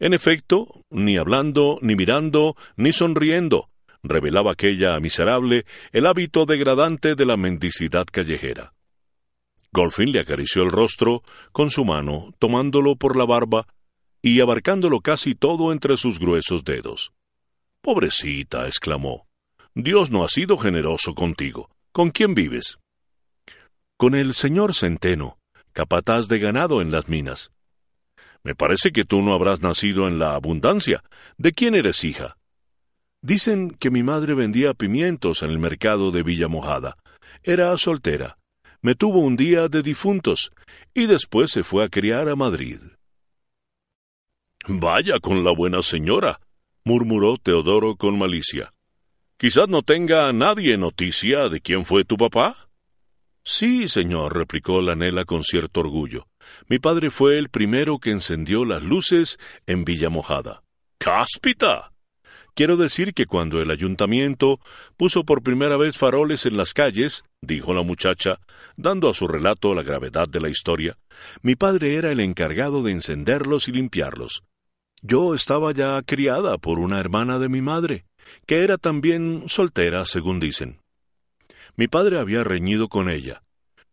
En efecto, ni hablando, ni mirando, ni sonriendo, revelaba aquella miserable el hábito degradante de la mendicidad callejera. Golfin le acarició el rostro con su mano, tomándolo por la barba, y abarcándolo casi todo entre sus gruesos dedos. Pobrecita, exclamó. Dios no ha sido generoso contigo. ¿Con quién vives? Con el señor Centeno, capataz de ganado en las minas. Me parece que tú no habrás nacido en la abundancia. ¿De quién eres hija? Dicen que mi madre vendía pimientos en el mercado de Villa Mojada. Era soltera. Me tuvo un día de difuntos y después se fue a criar a Madrid. Vaya con la buena señora, murmuró Teodoro con malicia. Quizás no tenga nadie noticia de quién fue tu papá. Sí, señor, replicó la con cierto orgullo. Mi padre fue el primero que encendió las luces en Villa Mojada. ¡Cáspita! Quiero decir que cuando el ayuntamiento puso por primera vez faroles en las calles, dijo la muchacha, dando a su relato la gravedad de la historia, mi padre era el encargado de encenderlos y limpiarlos. Yo estaba ya criada por una hermana de mi madre, que era también soltera, según dicen. Mi padre había reñido con ella.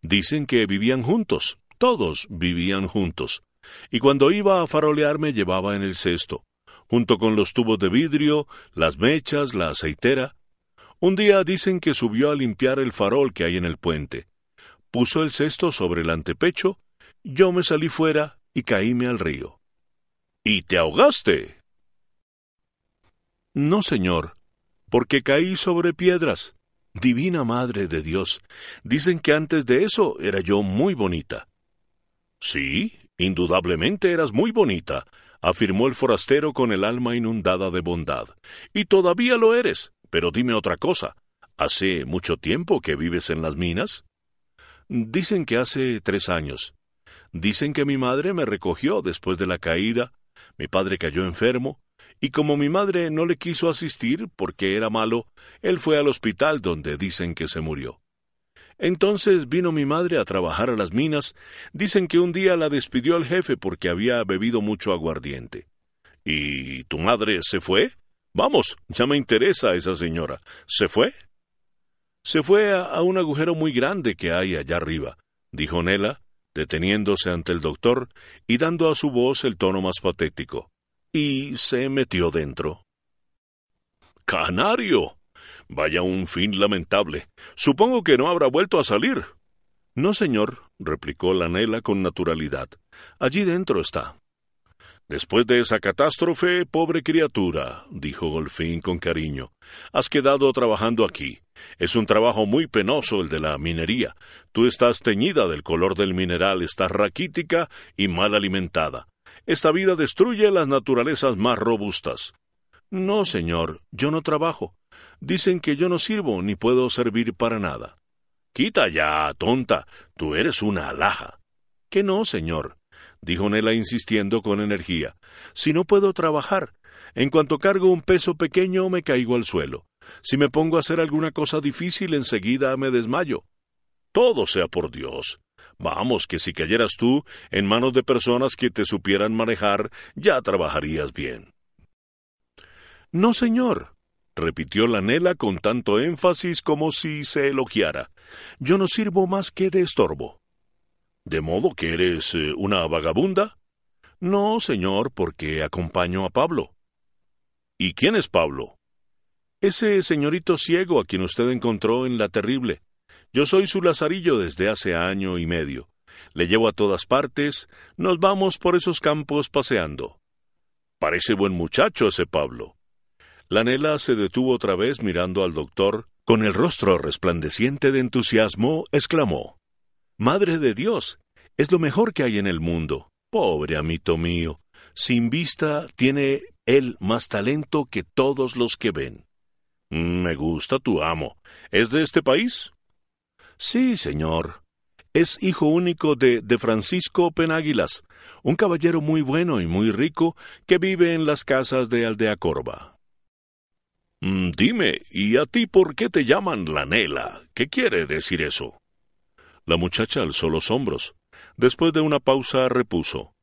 Dicen que vivían juntos, todos vivían juntos, y cuando iba a farolear me llevaba en el cesto, junto con los tubos de vidrio, las mechas, la aceitera. Un día dicen que subió a limpiar el farol que hay en el puente. Puso el cesto sobre el antepecho, yo me salí fuera y caíme al río y te ahogaste. No, señor, porque caí sobre piedras. Divina Madre de Dios, dicen que antes de eso era yo muy bonita. Sí, indudablemente eras muy bonita, afirmó el forastero con el alma inundada de bondad. Y todavía lo eres. Pero dime otra cosa. ¿Hace mucho tiempo que vives en las minas? Dicen que hace tres años. Dicen que mi madre me recogió después de la caída mi padre cayó enfermo, y como mi madre no le quiso asistir porque era malo, él fue al hospital donde dicen que se murió. Entonces vino mi madre a trabajar a las minas, dicen que un día la despidió el jefe porque había bebido mucho aguardiente. ¿Y tu madre se fue? Vamos, ya me interesa esa señora. ¿Se fue? Se fue a, a un agujero muy grande que hay allá arriba, dijo Nela, deteniéndose ante el doctor y dando a su voz el tono más patético. Y se metió dentro. Canario. Vaya un fin lamentable. Supongo que no habrá vuelto a salir. No, señor, replicó la con naturalidad. Allí dentro está. Después de esa catástrofe, pobre criatura, dijo Golfín con cariño, has quedado trabajando aquí. Es un trabajo muy penoso el de la minería. Tú estás teñida del color del mineral, estás raquítica y mal alimentada. Esta vida destruye las naturalezas más robustas. No, señor, yo no trabajo. Dicen que yo no sirvo ni puedo servir para nada. Quita ya, tonta. Tú eres una alhaja. Que no, señor, dijo Nela insistiendo con energía. Si no puedo trabajar, en cuanto cargo un peso pequeño me caigo al suelo. Si me pongo a hacer alguna cosa difícil, enseguida me desmayo. Todo sea por Dios. Vamos, que si cayeras tú en manos de personas que te supieran manejar, ya trabajarías bien. No, señor, repitió la Nela con tanto énfasis como si se elogiara. Yo no sirvo más que de estorbo. ¿De modo que eres eh, una vagabunda? No, señor, porque acompaño a Pablo. ¿Y quién es Pablo? Ese señorito ciego a quien usted encontró en la terrible. Yo soy su lazarillo desde hace año y medio. Le llevo a todas partes, nos vamos por esos campos paseando. Parece buen muchacho ese Pablo. La Lanela se detuvo otra vez mirando al doctor, con el rostro resplandeciente de entusiasmo, exclamó Madre de Dios. Es lo mejor que hay en el mundo. Pobre amito mío. Sin vista tiene él más talento que todos los que ven. Me gusta tu amo. ¿Es de este país? Sí, señor. Es hijo único de, de Francisco Penáguilas, un caballero muy bueno y muy rico que vive en las casas de Aldea mm, Dime, ¿y a ti por qué te llaman Lanela? ¿Qué quiere decir eso? La muchacha alzó los hombros. Después de una pausa repuso.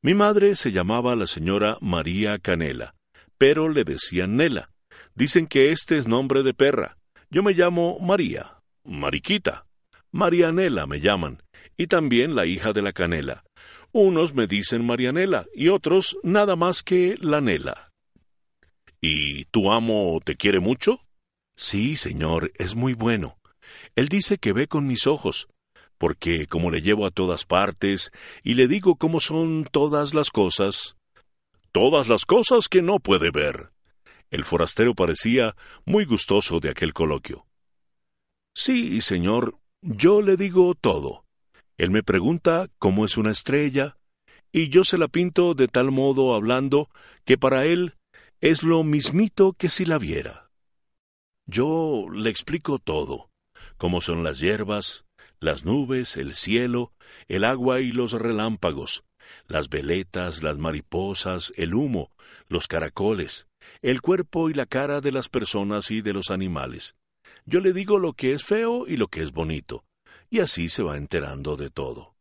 Mi madre se llamaba la señora María Canela, pero le decían Nela. Dicen que este es nombre de perra. Yo me llamo María, Mariquita. Marianela me llaman, y también la hija de la canela. Unos me dicen Marianela y otros nada más que la Lanela. ¿Y tu amo te quiere mucho? Sí, señor, es muy bueno. Él dice que ve con mis ojos, porque como le llevo a todas partes y le digo cómo son todas las cosas. Todas las cosas que no puede ver. El forastero parecía muy gustoso de aquel coloquio. Sí, señor, yo le digo todo. Él me pregunta cómo es una estrella, y yo se la pinto de tal modo hablando que para él es lo mismito que si la viera. Yo le explico todo, cómo son las hierbas, las nubes, el cielo, el agua y los relámpagos, las veletas, las mariposas, el humo, los caracoles, el cuerpo y la cara de las personas y de los animales. Yo le digo lo que es feo y lo que es bonito, y así se va enterando de todo.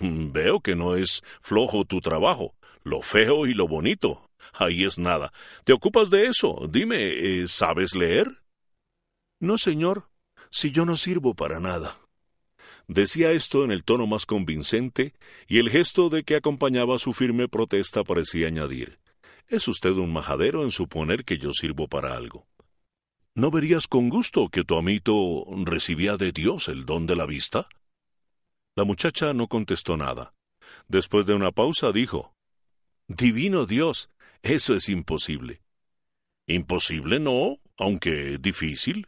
Mm, veo que no es flojo tu trabajo, lo feo y lo bonito. Ahí es nada. ¿Te ocupas de eso? Dime, eh, ¿sabes leer? No, señor, si yo no sirvo para nada. Decía esto en el tono más convincente, y el gesto de que acompañaba su firme protesta parecía añadir es usted un majadero en suponer que yo sirvo para algo. ¿No verías con gusto que tu amito recibía de Dios el don de la vista? La muchacha no contestó nada. Después de una pausa dijo Divino Dios, eso es imposible. Imposible no, aunque difícil.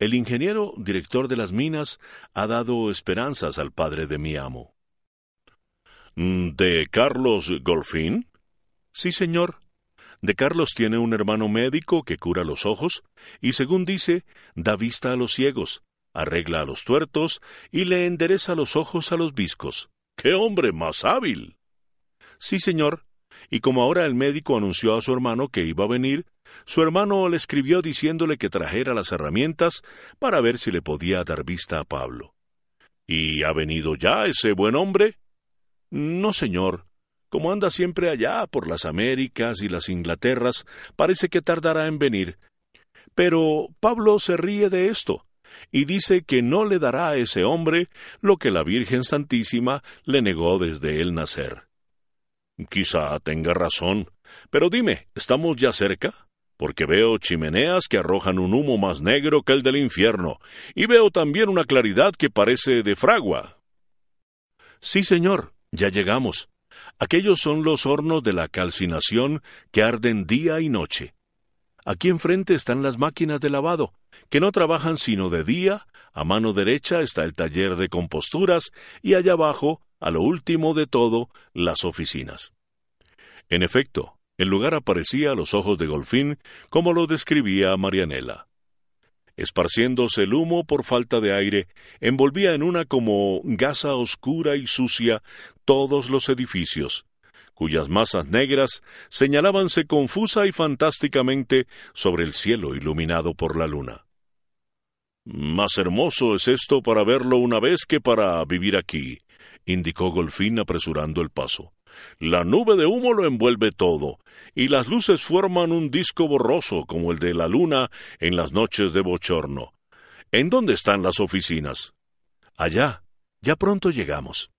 El ingeniero director de las minas ha dado esperanzas al padre de mi amo. ¿De Carlos Golfín? Sí, señor. De Carlos tiene un hermano médico que cura los ojos y, según dice, da vista a los ciegos, arregla a los tuertos y le endereza los ojos a los viscos. ¡Qué hombre más hábil! Sí, señor. Y como ahora el médico anunció a su hermano que iba a venir, su hermano le escribió diciéndole que trajera las herramientas para ver si le podía dar vista a Pablo. ¿Y ha venido ya ese buen hombre? No, señor. Como anda siempre allá por las Américas y las Inglaterras, parece que tardará en venir. Pero Pablo se ríe de esto y dice que no le dará a ese hombre lo que la Virgen Santísima le negó desde el nacer. Quizá tenga razón, pero dime, ¿estamos ya cerca? Porque veo chimeneas que arrojan un humo más negro que el del infierno, y veo también una claridad que parece de fragua. Sí, señor, ya llegamos. Aquellos son los hornos de la calcinación que arden día y noche. Aquí enfrente están las máquinas de lavado, que no trabajan sino de día, a mano derecha está el taller de composturas y allá abajo, a lo último de todo, las oficinas. En efecto, el lugar aparecía a los ojos de Golfín como lo describía Marianela esparciéndose el humo por falta de aire, envolvía en una como gasa oscura y sucia todos los edificios, cuyas masas negras señalábanse confusa y fantásticamente sobre el cielo iluminado por la luna. Más hermoso es esto para verlo una vez que para vivir aquí, indicó Golfín apresurando el paso. La nube de humo lo envuelve todo, y las luces forman un disco borroso como el de la luna en las noches de bochorno. ¿En dónde están las oficinas? Allá. Ya pronto llegamos.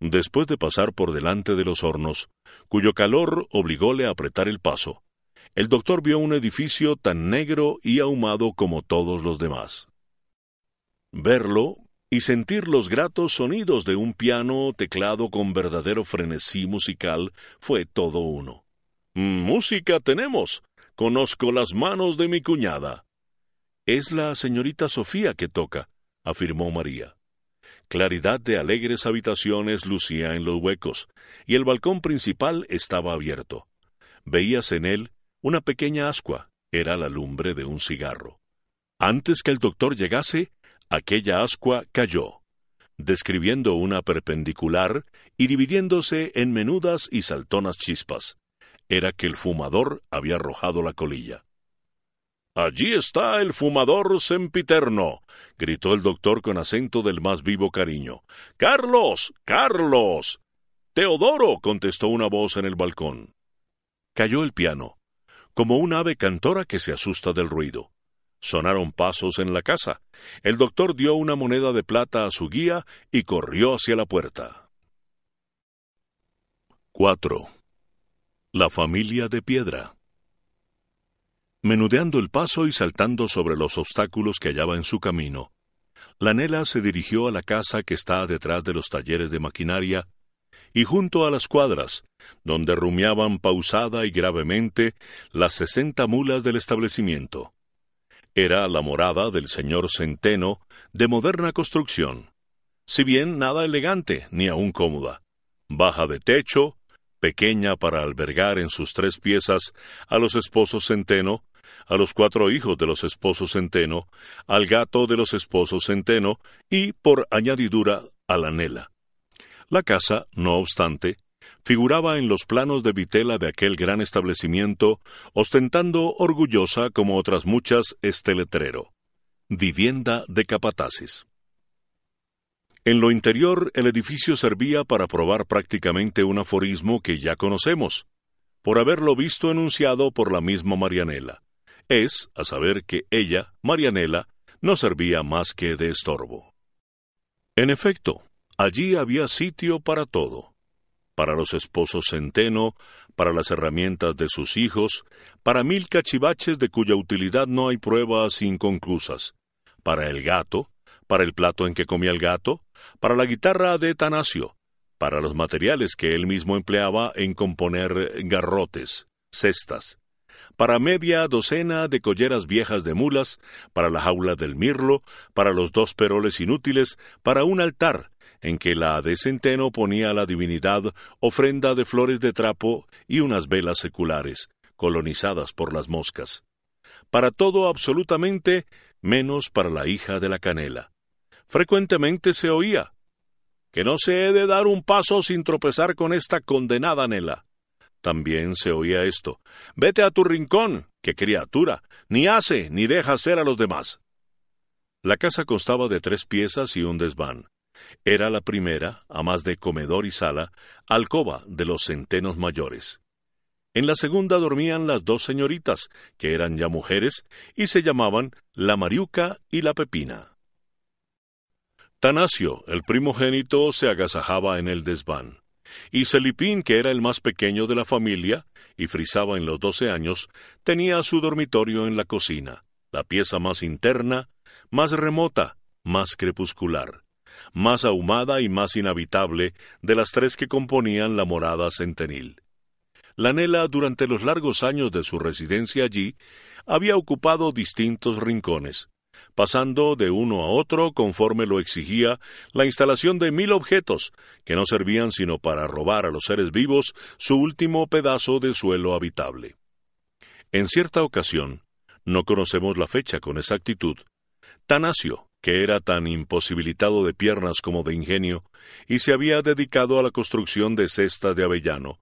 Después de pasar por delante de los hornos, cuyo calor obligóle a apretar el paso, el doctor vio un edificio tan negro y ahumado como todos los demás. Verlo y sentir los gratos sonidos de un piano teclado con verdadero frenesí musical fue todo uno. Música tenemos. Conozco las manos de mi cuñada. Es la señorita Sofía que toca, afirmó María. Claridad de alegres habitaciones lucía en los huecos, y el balcón principal estaba abierto. Veías en él una pequeña ascua, era la lumbre de un cigarro. Antes que el doctor llegase, aquella ascua cayó, describiendo una perpendicular y dividiéndose en menudas y saltonas chispas era que el fumador había arrojado la colilla. Allí está el fumador sempiterno, gritó el doctor con acento del más vivo cariño. Carlos. Carlos. Teodoro. contestó una voz en el balcón. Cayó el piano, como un ave cantora que se asusta del ruido. Sonaron pasos en la casa. El doctor dio una moneda de plata a su guía y corrió hacia la puerta. 4. La familia de piedra. Menudeando el paso y saltando sobre los obstáculos que hallaba en su camino, Lanela se dirigió a la casa que está detrás de los talleres de maquinaria y junto a las cuadras, donde rumiaban pausada y gravemente las sesenta mulas del establecimiento. Era la morada del señor Centeno, de moderna construcción, si bien nada elegante ni aún cómoda, baja de techo, pequeña para albergar en sus tres piezas a los esposos Centeno, a los cuatro hijos de los esposos Centeno, al gato de los esposos Centeno y, por añadidura, a la Nela. La casa, no obstante, figuraba en los planos de vitela de aquel gran establecimiento, ostentando orgullosa, como otras muchas, este letrero. Vivienda de Capataces. En lo interior, el edificio servía para probar prácticamente un aforismo que ya conocemos, por haberlo visto enunciado por la misma Marianela. Es, a saber, que ella, Marianela, no servía más que de estorbo. En efecto, allí había sitio para todo, para los esposos Centeno, para las herramientas de sus hijos, para mil cachivaches de cuya utilidad no hay pruebas inconclusas, para el gato, para el plato en que comía el gato, para la guitarra de Tanasio, para los materiales que él mismo empleaba en componer garrotes, cestas, para media docena de colleras viejas de mulas, para la jaula del mirlo, para los dos peroles inútiles, para un altar en que la de Centeno ponía a la divinidad ofrenda de flores de trapo y unas velas seculares, colonizadas por las moscas. Para todo absolutamente, menos para la hija de la canela frecuentemente se oía, que no se he de dar un paso sin tropezar con esta condenada nela!» También se oía esto, vete a tu rincón, qué criatura, ni hace ni deja ser a los demás. La casa constaba de tres piezas y un desván. Era la primera, a más de comedor y sala, alcoba de los centenos mayores. En la segunda dormían las dos señoritas, que eran ya mujeres, y se llamaban la Mariuca y la Pepina. Tanasio, el primogénito, se agasajaba en el desván, y Celipín, que era el más pequeño de la familia, y frisaba en los doce años, tenía su dormitorio en la cocina, la pieza más interna, más remota, más crepuscular, más ahumada y más inhabitable de las tres que componían la morada centenil. La Lanela, durante los largos años de su residencia allí, había ocupado distintos rincones, pasando de uno a otro conforme lo exigía la instalación de mil objetos, que no servían sino para robar a los seres vivos su último pedazo de suelo habitable. En cierta ocasión, no conocemos la fecha con exactitud, Tanasio, que era tan imposibilitado de piernas como de ingenio, y se había dedicado a la construcción de cestas de avellano,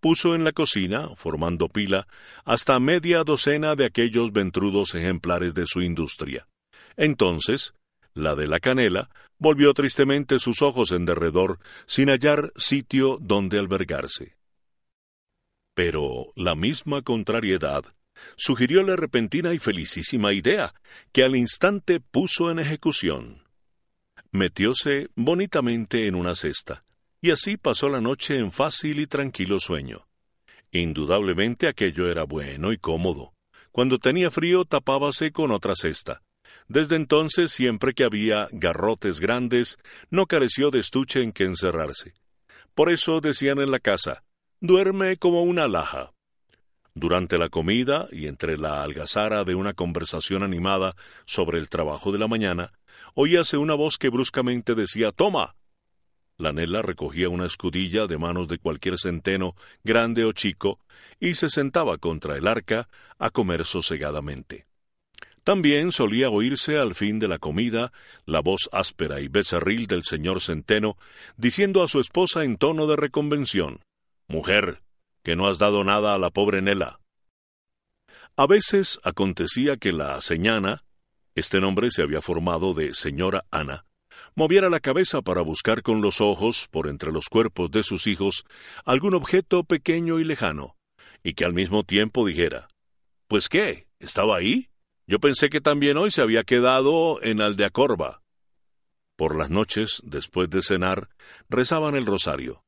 puso en la cocina, formando pila, hasta media docena de aquellos ventrudos ejemplares de su industria. Entonces, la de la canela volvió tristemente sus ojos en derredor, sin hallar sitio donde albergarse. Pero la misma contrariedad sugirió la repentina y felicísima idea, que al instante puso en ejecución. Metióse bonitamente en una cesta, y así pasó la noche en fácil y tranquilo sueño. Indudablemente aquello era bueno y cómodo. Cuando tenía frío tapábase con otra cesta, desde entonces, siempre que había garrotes grandes, no careció de estuche en que encerrarse. Por eso decían en la casa, duerme como una laja». Durante la comida y entre la algazara de una conversación animada sobre el trabajo de la mañana, oíase una voz que bruscamente decía Toma. La Nela recogía una escudilla de manos de cualquier centeno, grande o chico, y se sentaba contra el arca a comer sosegadamente. También solía oírse al fin de la comida la voz áspera y becerril del señor Centeno, diciendo a su esposa en tono de reconvención Mujer, que no has dado nada a la pobre Nela. A veces acontecía que la señana este nombre se había formado de señora Ana moviera la cabeza para buscar con los ojos, por entre los cuerpos de sus hijos, algún objeto pequeño y lejano, y que al mismo tiempo dijera Pues qué, estaba ahí yo pensé que también hoy se había quedado en Aldeacorva. Por las noches, después de cenar, rezaban el rosario,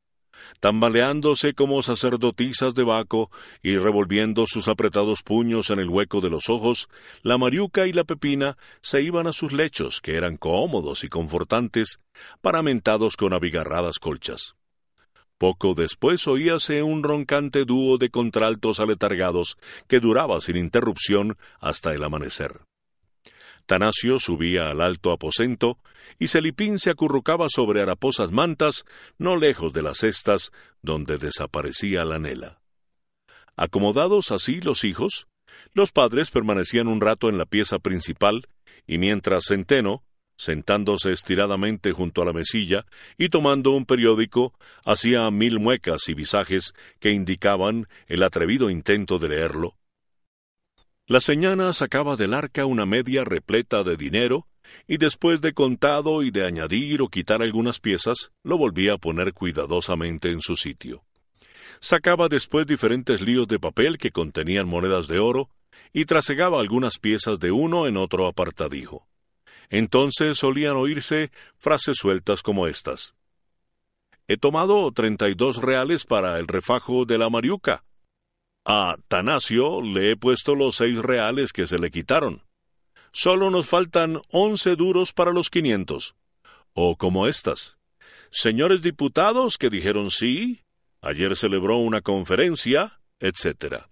tambaleándose como sacerdotisas de Baco y revolviendo sus apretados puños en el hueco de los ojos, la Mariuca y la Pepina se iban a sus lechos, que eran cómodos y confortantes, paramentados con abigarradas colchas. Poco después oíase un roncante dúo de contraltos aletargados que duraba sin interrupción hasta el amanecer. Tanasio subía al alto aposento y Celipín se acurrucaba sobre haraposas mantas no lejos de las cestas donde desaparecía la nela. Acomodados así los hijos, los padres permanecían un rato en la pieza principal y mientras Centeno, sentándose estiradamente junto a la mesilla y tomando un periódico, hacía mil muecas y visajes que indicaban el atrevido intento de leerlo. La señana sacaba del arca una media repleta de dinero, y después de contado y de añadir o quitar algunas piezas, lo volvía a poner cuidadosamente en su sitio. Sacaba después diferentes líos de papel que contenían monedas de oro, y trasegaba algunas piezas de uno en otro apartadijo. Entonces solían oírse frases sueltas como estas. He tomado treinta y dos reales para el refajo de la mariuca. A Tanasio le he puesto los seis reales que se le quitaron. Solo nos faltan once duros para los quinientos. O como estas. Señores diputados que dijeron sí, ayer celebró una conferencia, etc.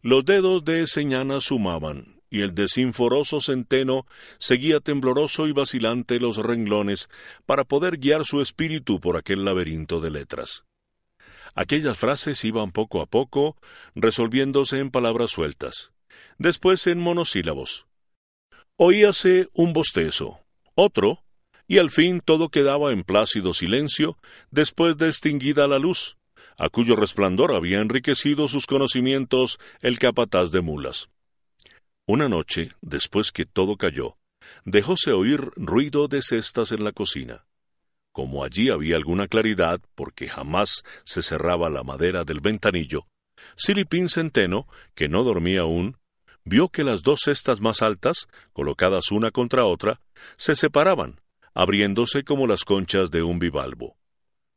Los dedos de Señana sumaban y el desinforoso centeno seguía tembloroso y vacilante los renglones para poder guiar su espíritu por aquel laberinto de letras. Aquellas frases iban poco a poco resolviéndose en palabras sueltas, después en monosílabos. Oíase un bostezo, otro, y al fin todo quedaba en plácido silencio después de extinguida la luz, a cuyo resplandor había enriquecido sus conocimientos el capataz de mulas. Una noche, después que todo cayó, dejóse oír ruido de cestas en la cocina. Como allí había alguna claridad, porque jamás se cerraba la madera del ventanillo, Silipín Centeno, que no dormía aún, vio que las dos cestas más altas, colocadas una contra otra, se separaban, abriéndose como las conchas de un bivalvo.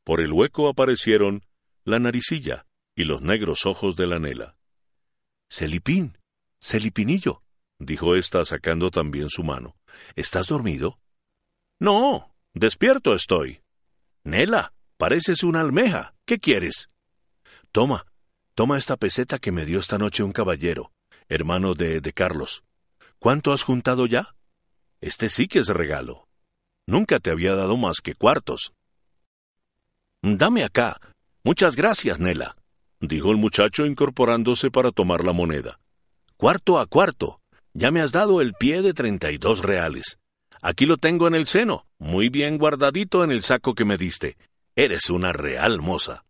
Por el hueco aparecieron la naricilla y los negros ojos de la nela. Celipín, Celipinillo, dijo ésta sacando también su mano. ¿Estás dormido? No, despierto estoy. Nela, pareces una almeja. ¿Qué quieres? Toma, toma esta peseta que me dio esta noche un caballero, hermano de, de Carlos. ¿Cuánto has juntado ya? Este sí que es regalo. Nunca te había dado más que cuartos. Dame acá. Muchas gracias, Nela, dijo el muchacho incorporándose para tomar la moneda cuarto a cuarto. Ya me has dado el pie de treinta y dos reales. Aquí lo tengo en el seno, muy bien guardadito en el saco que me diste. Eres una real moza.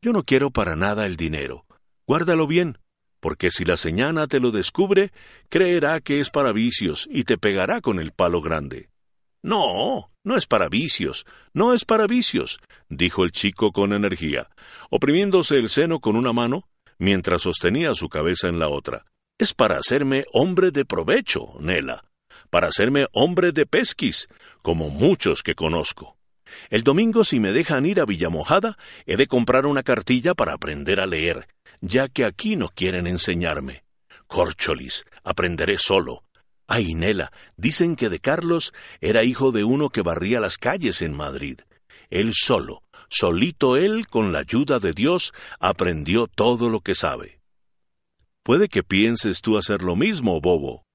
Yo no quiero para nada el dinero. Guárdalo bien, porque si la señana te lo descubre, creerá que es para vicios y te pegará con el palo grande. No, no es para vicios, no es para vicios, dijo el chico con energía, oprimiéndose el seno con una mano mientras sostenía su cabeza en la otra. Es para hacerme hombre de provecho, Nela, para hacerme hombre de pesquis, como muchos que conozco. El domingo, si me dejan ir a Villamojada, he de comprar una cartilla para aprender a leer, ya que aquí no quieren enseñarme. Corcholis, aprenderé solo. Ay, Nela, dicen que de Carlos era hijo de uno que barría las calles en Madrid. Él solo, Solito él, con la ayuda de Dios, aprendió todo lo que sabe. Puede que pienses tú hacer lo mismo, bobo.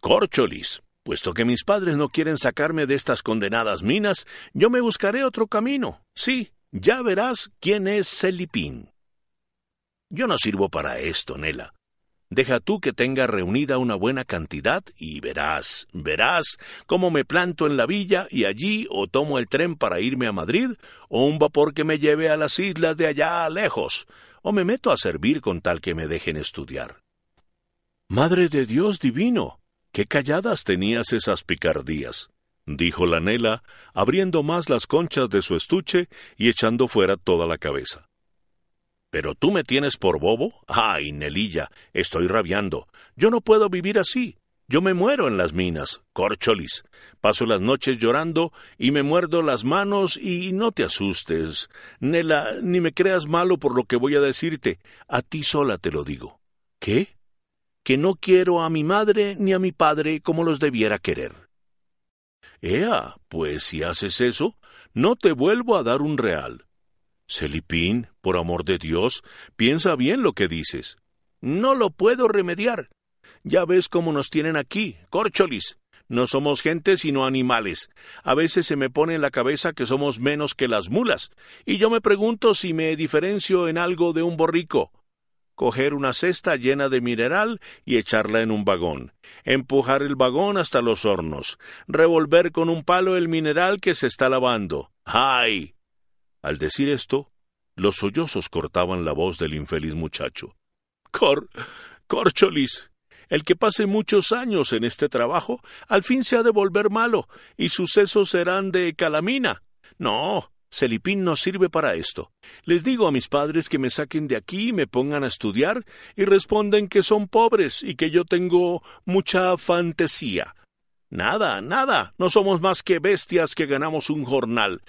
Corcholis, puesto que mis padres no quieren sacarme de estas condenadas minas, yo me buscaré otro camino. Sí, ya verás quién es Celipín. Yo no sirvo para esto, Nela. Deja tú que tenga reunida una buena cantidad y verás, verás cómo me planto en la villa y allí o tomo el tren para irme a Madrid o un vapor que me lleve a las islas de allá lejos o me meto a servir con tal que me dejen estudiar. Madre de Dios divino, qué calladas tenías esas picardías dijo la Nela, abriendo más las conchas de su estuche y echando fuera toda la cabeza. ¿Pero tú me tienes por bobo? Ay, Nelilla, estoy rabiando. Yo no puedo vivir así. Yo me muero en las minas, corcholis. Paso las noches llorando y me muerdo las manos y no te asustes. Nela, ni me creas malo por lo que voy a decirte. A ti sola te lo digo. ¿Qué? Que no quiero a mi madre ni a mi padre como los debiera querer. Ea, pues si haces eso, no te vuelvo a dar un real. Celipín, por amor de Dios, piensa bien lo que dices. No lo puedo remediar. Ya ves cómo nos tienen aquí, corcholis. No somos gente sino animales. A veces se me pone en la cabeza que somos menos que las mulas, y yo me pregunto si me diferencio en algo de un borrico. Coger una cesta llena de mineral y echarla en un vagón, empujar el vagón hasta los hornos, revolver con un palo el mineral que se está lavando. ¡Ay! Al decir esto, los sollozos cortaban la voz del infeliz muchacho. Cor. Corcholis. El que pase muchos años en este trabajo, al fin se ha de volver malo, y sesos serán de calamina. No, Celipín no sirve para esto. Les digo a mis padres que me saquen de aquí y me pongan a estudiar, y responden que son pobres y que yo tengo mucha fantasía. Nada, nada, no somos más que bestias que ganamos un jornal.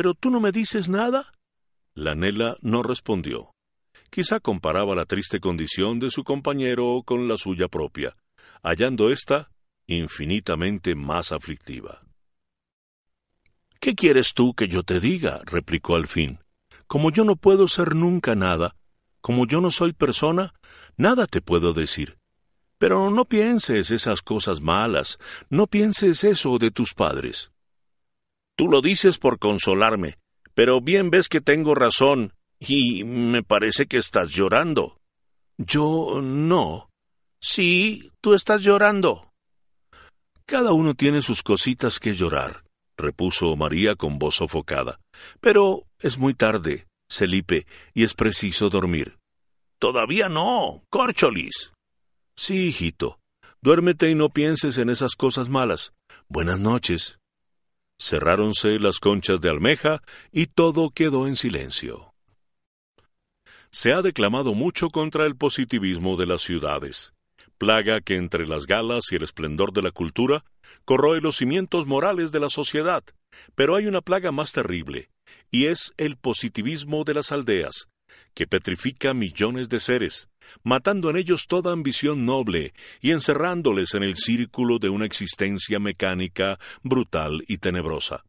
¿Pero tú no me dices nada? La Nela no respondió. Quizá comparaba la triste condición de su compañero con la suya propia, hallando ésta infinitamente más aflictiva. ¿Qué quieres tú que yo te diga? replicó al fin. Como yo no puedo ser nunca nada, como yo no soy persona, nada te puedo decir. Pero no pienses esas cosas malas, no pienses eso de tus padres. Tú lo dices por consolarme, pero bien ves que tengo razón, y me parece que estás llorando. Yo no. Sí, tú estás llorando. Cada uno tiene sus cositas que llorar, repuso María con voz sofocada. Pero es muy tarde, Felipe, y es preciso dormir. Todavía no, Corcholis. Sí, hijito. Duérmete y no pienses en esas cosas malas. Buenas noches cerráronse las conchas de almeja y todo quedó en silencio. Se ha declamado mucho contra el positivismo de las ciudades, plaga que entre las galas y el esplendor de la cultura corroe los cimientos morales de la sociedad, pero hay una plaga más terrible, y es el positivismo de las aldeas, que petrifica millones de seres, matando en ellos toda ambición noble y encerrándoles en el círculo de una existencia mecánica, brutal y tenebrosa.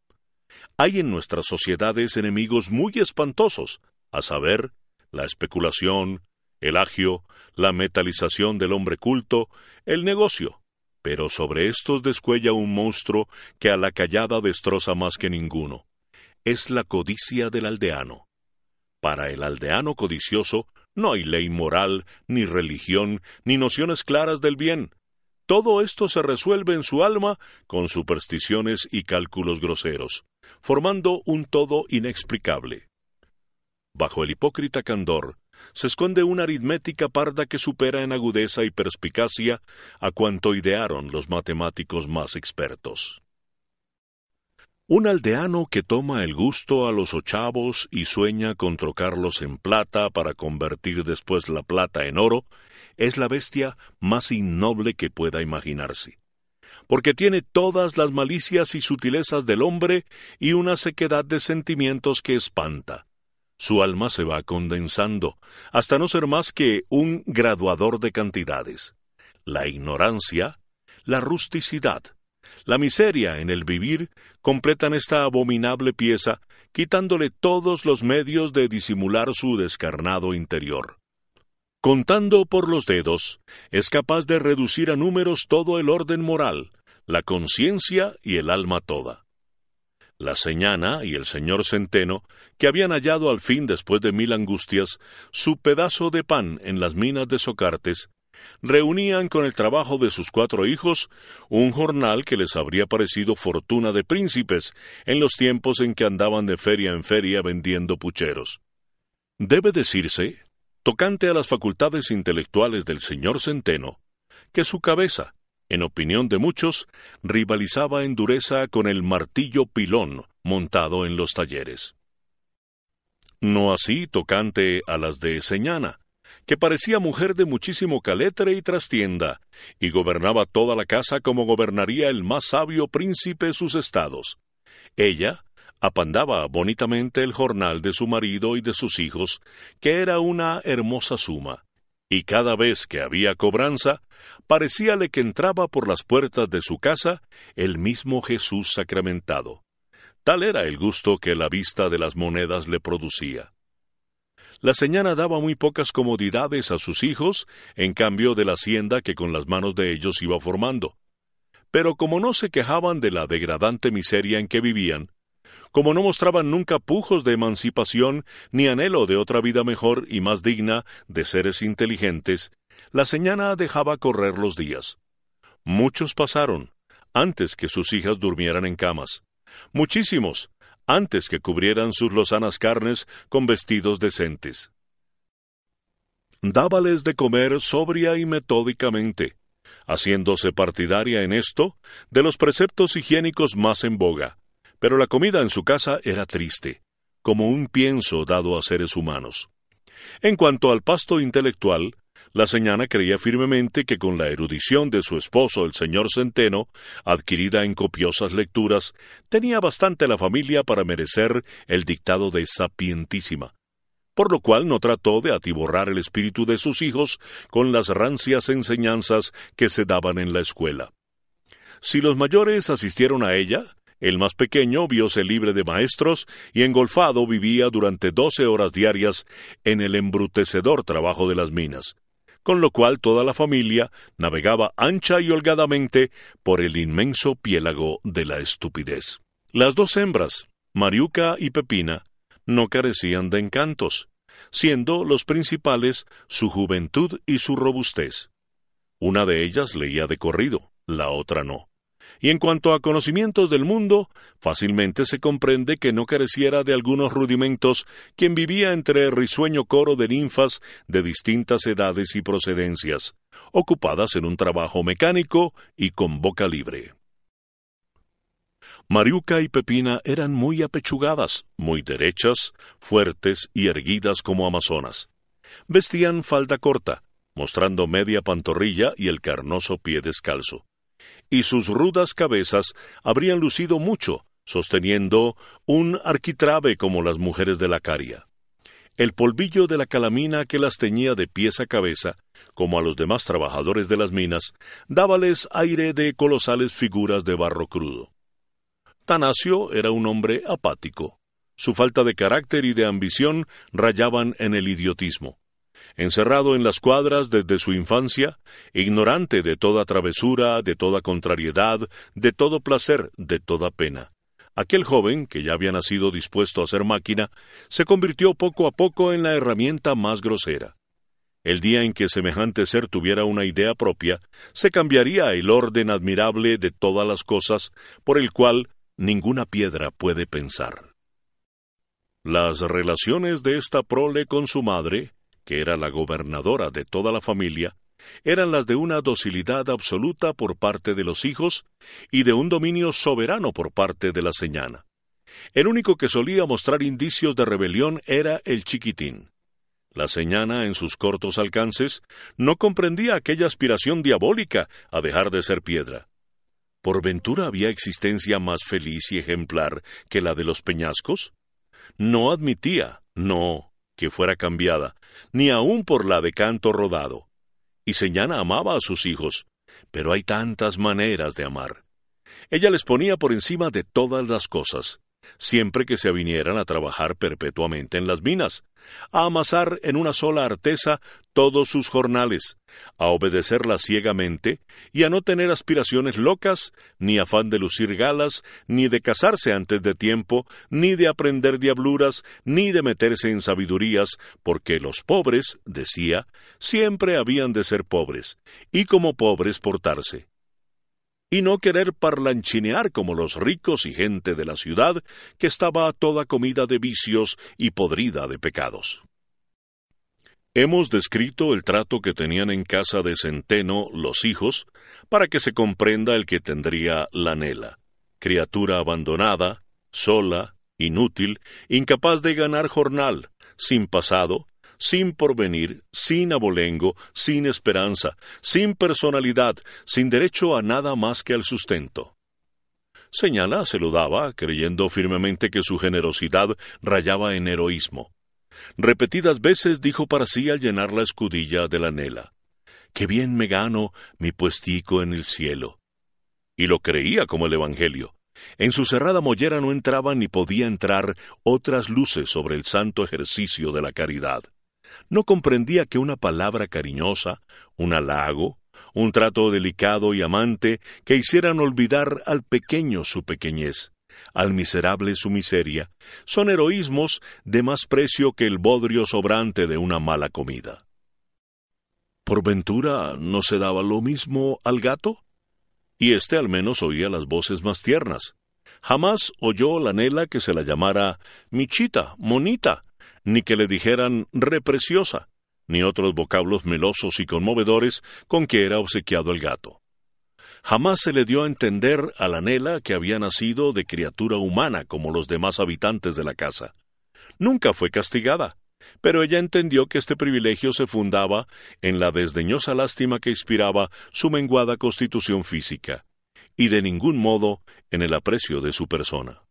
Hay en nuestras sociedades enemigos muy espantosos, a saber, la especulación, el agio, la metalización del hombre culto, el negocio. Pero sobre estos descuella un monstruo que a la callada destroza más que ninguno. Es la codicia del aldeano. Para el aldeano codicioso, no hay ley moral, ni religión, ni nociones claras del bien. Todo esto se resuelve en su alma con supersticiones y cálculos groseros, formando un todo inexplicable. Bajo el hipócrita candor se esconde una aritmética parda que supera en agudeza y perspicacia a cuanto idearon los matemáticos más expertos. Un aldeano que toma el gusto a los ochavos y sueña con trocarlos en plata para convertir después la plata en oro, es la bestia más innoble que pueda imaginarse, porque tiene todas las malicias y sutilezas del hombre y una sequedad de sentimientos que espanta. Su alma se va condensando, hasta no ser más que un graduador de cantidades. La ignorancia, la rusticidad, la miseria en el vivir completan esta abominable pieza, quitándole todos los medios de disimular su descarnado interior. Contando por los dedos, es capaz de reducir a números todo el orden moral, la conciencia y el alma toda. La señana y el señor Centeno, que habían hallado al fin después de mil angustias su pedazo de pan en las minas de Socartes, reunían con el trabajo de sus cuatro hijos un jornal que les habría parecido fortuna de príncipes en los tiempos en que andaban de feria en feria vendiendo pucheros. Debe decirse, tocante a las facultades intelectuales del señor Centeno, que su cabeza, en opinión de muchos, rivalizaba en dureza con el martillo pilón montado en los talleres. No así tocante a las de Señana, que parecía mujer de muchísimo caletre y trastienda, y gobernaba toda la casa como gobernaría el más sabio príncipe sus estados. Ella apandaba bonitamente el jornal de su marido y de sus hijos, que era una hermosa suma, y cada vez que había cobranza, parecíale que entraba por las puertas de su casa el mismo Jesús sacramentado. Tal era el gusto que la vista de las monedas le producía. La señana daba muy pocas comodidades a sus hijos en cambio de la hacienda que con las manos de ellos iba formando. Pero como no se quejaban de la degradante miseria en que vivían, como no mostraban nunca pujos de emancipación ni anhelo de otra vida mejor y más digna de seres inteligentes, la señana dejaba correr los días. Muchos pasaron, antes que sus hijas durmieran en camas. Muchísimos, antes que cubrieran sus lozanas carnes con vestidos decentes. Dábales de comer sobria y metódicamente, haciéndose partidaria en esto de los preceptos higiénicos más en boga. Pero la comida en su casa era triste, como un pienso dado a seres humanos. En cuanto al pasto intelectual, la señana creía firmemente que con la erudición de su esposo, el señor Centeno, adquirida en copiosas lecturas, tenía bastante la familia para merecer el dictado de sapientísima, por lo cual no trató de atiborrar el espíritu de sus hijos con las rancias enseñanzas que se daban en la escuela. Si los mayores asistieron a ella, el más pequeño viose libre de maestros y engolfado vivía durante doce horas diarias en el embrutecedor trabajo de las minas con lo cual toda la familia navegaba ancha y holgadamente por el inmenso piélago de la estupidez. Las dos hembras, Mariuca y Pepina, no carecían de encantos, siendo los principales su juventud y su robustez. Una de ellas leía de corrido, la otra no y en cuanto a conocimientos del mundo, fácilmente se comprende que no careciera de algunos rudimentos quien vivía entre el risueño coro de ninfas de distintas edades y procedencias, ocupadas en un trabajo mecánico y con boca libre. Mariuca y Pepina eran muy apechugadas, muy derechas, fuertes y erguidas como amazonas. Vestían falda corta, mostrando media pantorrilla y el carnoso pie descalzo y sus rudas cabezas habrían lucido mucho, sosteniendo un arquitrabe como las mujeres de la caria. El polvillo de la calamina que las teñía de pies a cabeza, como a los demás trabajadores de las minas, dábales aire de colosales figuras de barro crudo. Tanacio era un hombre apático. Su falta de carácter y de ambición rayaban en el idiotismo encerrado en las cuadras desde su infancia, ignorante de toda travesura, de toda contrariedad, de todo placer, de toda pena. Aquel joven, que ya había nacido dispuesto a ser máquina, se convirtió poco a poco en la herramienta más grosera. El día en que semejante ser tuviera una idea propia, se cambiaría el orden admirable de todas las cosas, por el cual ninguna piedra puede pensar. Las relaciones de esta prole con su madre que era la gobernadora de toda la familia, eran las de una docilidad absoluta por parte de los hijos y de un dominio soberano por parte de la señana. El único que solía mostrar indicios de rebelión era el chiquitín. La señana, en sus cortos alcances, no comprendía aquella aspiración diabólica a dejar de ser piedra. ¿Por ventura había existencia más feliz y ejemplar que la de los peñascos? No admitía, no, que fuera cambiada, ni aun por la de canto rodado. Y Señana amaba a sus hijos, pero hay tantas maneras de amar. Ella les ponía por encima de todas las cosas, siempre que se vinieran a trabajar perpetuamente en las minas, a amasar en una sola artesa todos sus jornales, a obedecerla ciegamente y a no tener aspiraciones locas, ni afán de lucir galas, ni de casarse antes de tiempo, ni de aprender diabluras, ni de meterse en sabidurías, porque los pobres, decía, siempre habían de ser pobres, y como pobres portarse. Y no querer parlanchinear como los ricos y gente de la ciudad, que estaba a toda comida de vicios y podrida de pecados. Hemos descrito el trato que tenían en casa de Centeno los hijos para que se comprenda el que tendría la Nela, criatura abandonada, sola, inútil, incapaz de ganar jornal, sin pasado, sin porvenir, sin abolengo, sin esperanza, sin personalidad, sin derecho a nada más que al sustento. Señala se lo daba, creyendo firmemente que su generosidad rayaba en heroísmo. Repetidas veces dijo para sí al llenar la escudilla de la nela, Qué bien me gano mi puestico en el cielo. Y lo creía como el Evangelio. En su cerrada mollera no entraba ni podía entrar otras luces sobre el santo ejercicio de la caridad. No comprendía que una palabra cariñosa, un halago, un trato delicado y amante que hicieran olvidar al pequeño su pequeñez, al miserable su miseria, son heroísmos de más precio que el bodrio sobrante de una mala comida. ¿Por ventura no se daba lo mismo al gato? Y éste al menos oía las voces más tiernas. Jamás oyó la nela que se la llamara Michita, Monita, ni que le dijeran repreciosa, ni otros vocablos melosos y conmovedores con que era obsequiado el gato. Jamás se le dio a entender a la Nela que había nacido de criatura humana como los demás habitantes de la casa. Nunca fue castigada, pero ella entendió que este privilegio se fundaba en la desdeñosa lástima que inspiraba su menguada constitución física, y de ningún modo en el aprecio de su persona.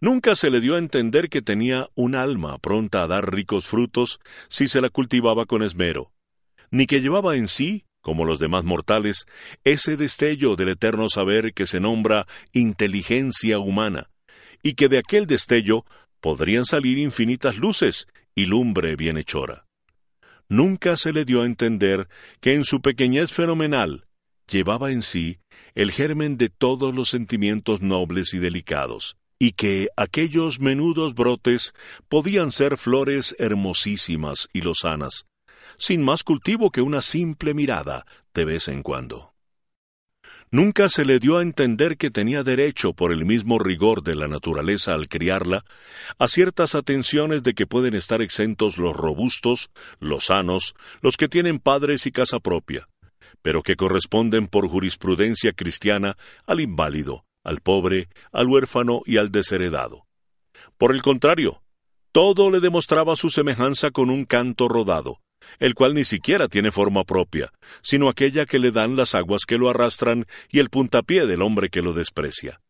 Nunca se le dio a entender que tenía un alma pronta a dar ricos frutos si se la cultivaba con esmero, ni que llevaba en sí como los demás mortales, ese destello del eterno saber que se nombra inteligencia humana, y que de aquel destello podrían salir infinitas luces y lumbre bienhechora. Nunca se le dio a entender que en su pequeñez fenomenal llevaba en sí el germen de todos los sentimientos nobles y delicados, y que aquellos menudos brotes podían ser flores hermosísimas y lozanas, sin más cultivo que una simple mirada de vez en cuando. Nunca se le dio a entender que tenía derecho por el mismo rigor de la naturaleza al criarla a ciertas atenciones de que pueden estar exentos los robustos, los sanos, los que tienen padres y casa propia, pero que corresponden por jurisprudencia cristiana al inválido, al pobre, al huérfano y al desheredado. Por el contrario, todo le demostraba su semejanza con un canto rodado, el cual ni siquiera tiene forma propia, sino aquella que le dan las aguas que lo arrastran y el puntapié del hombre que lo desprecia.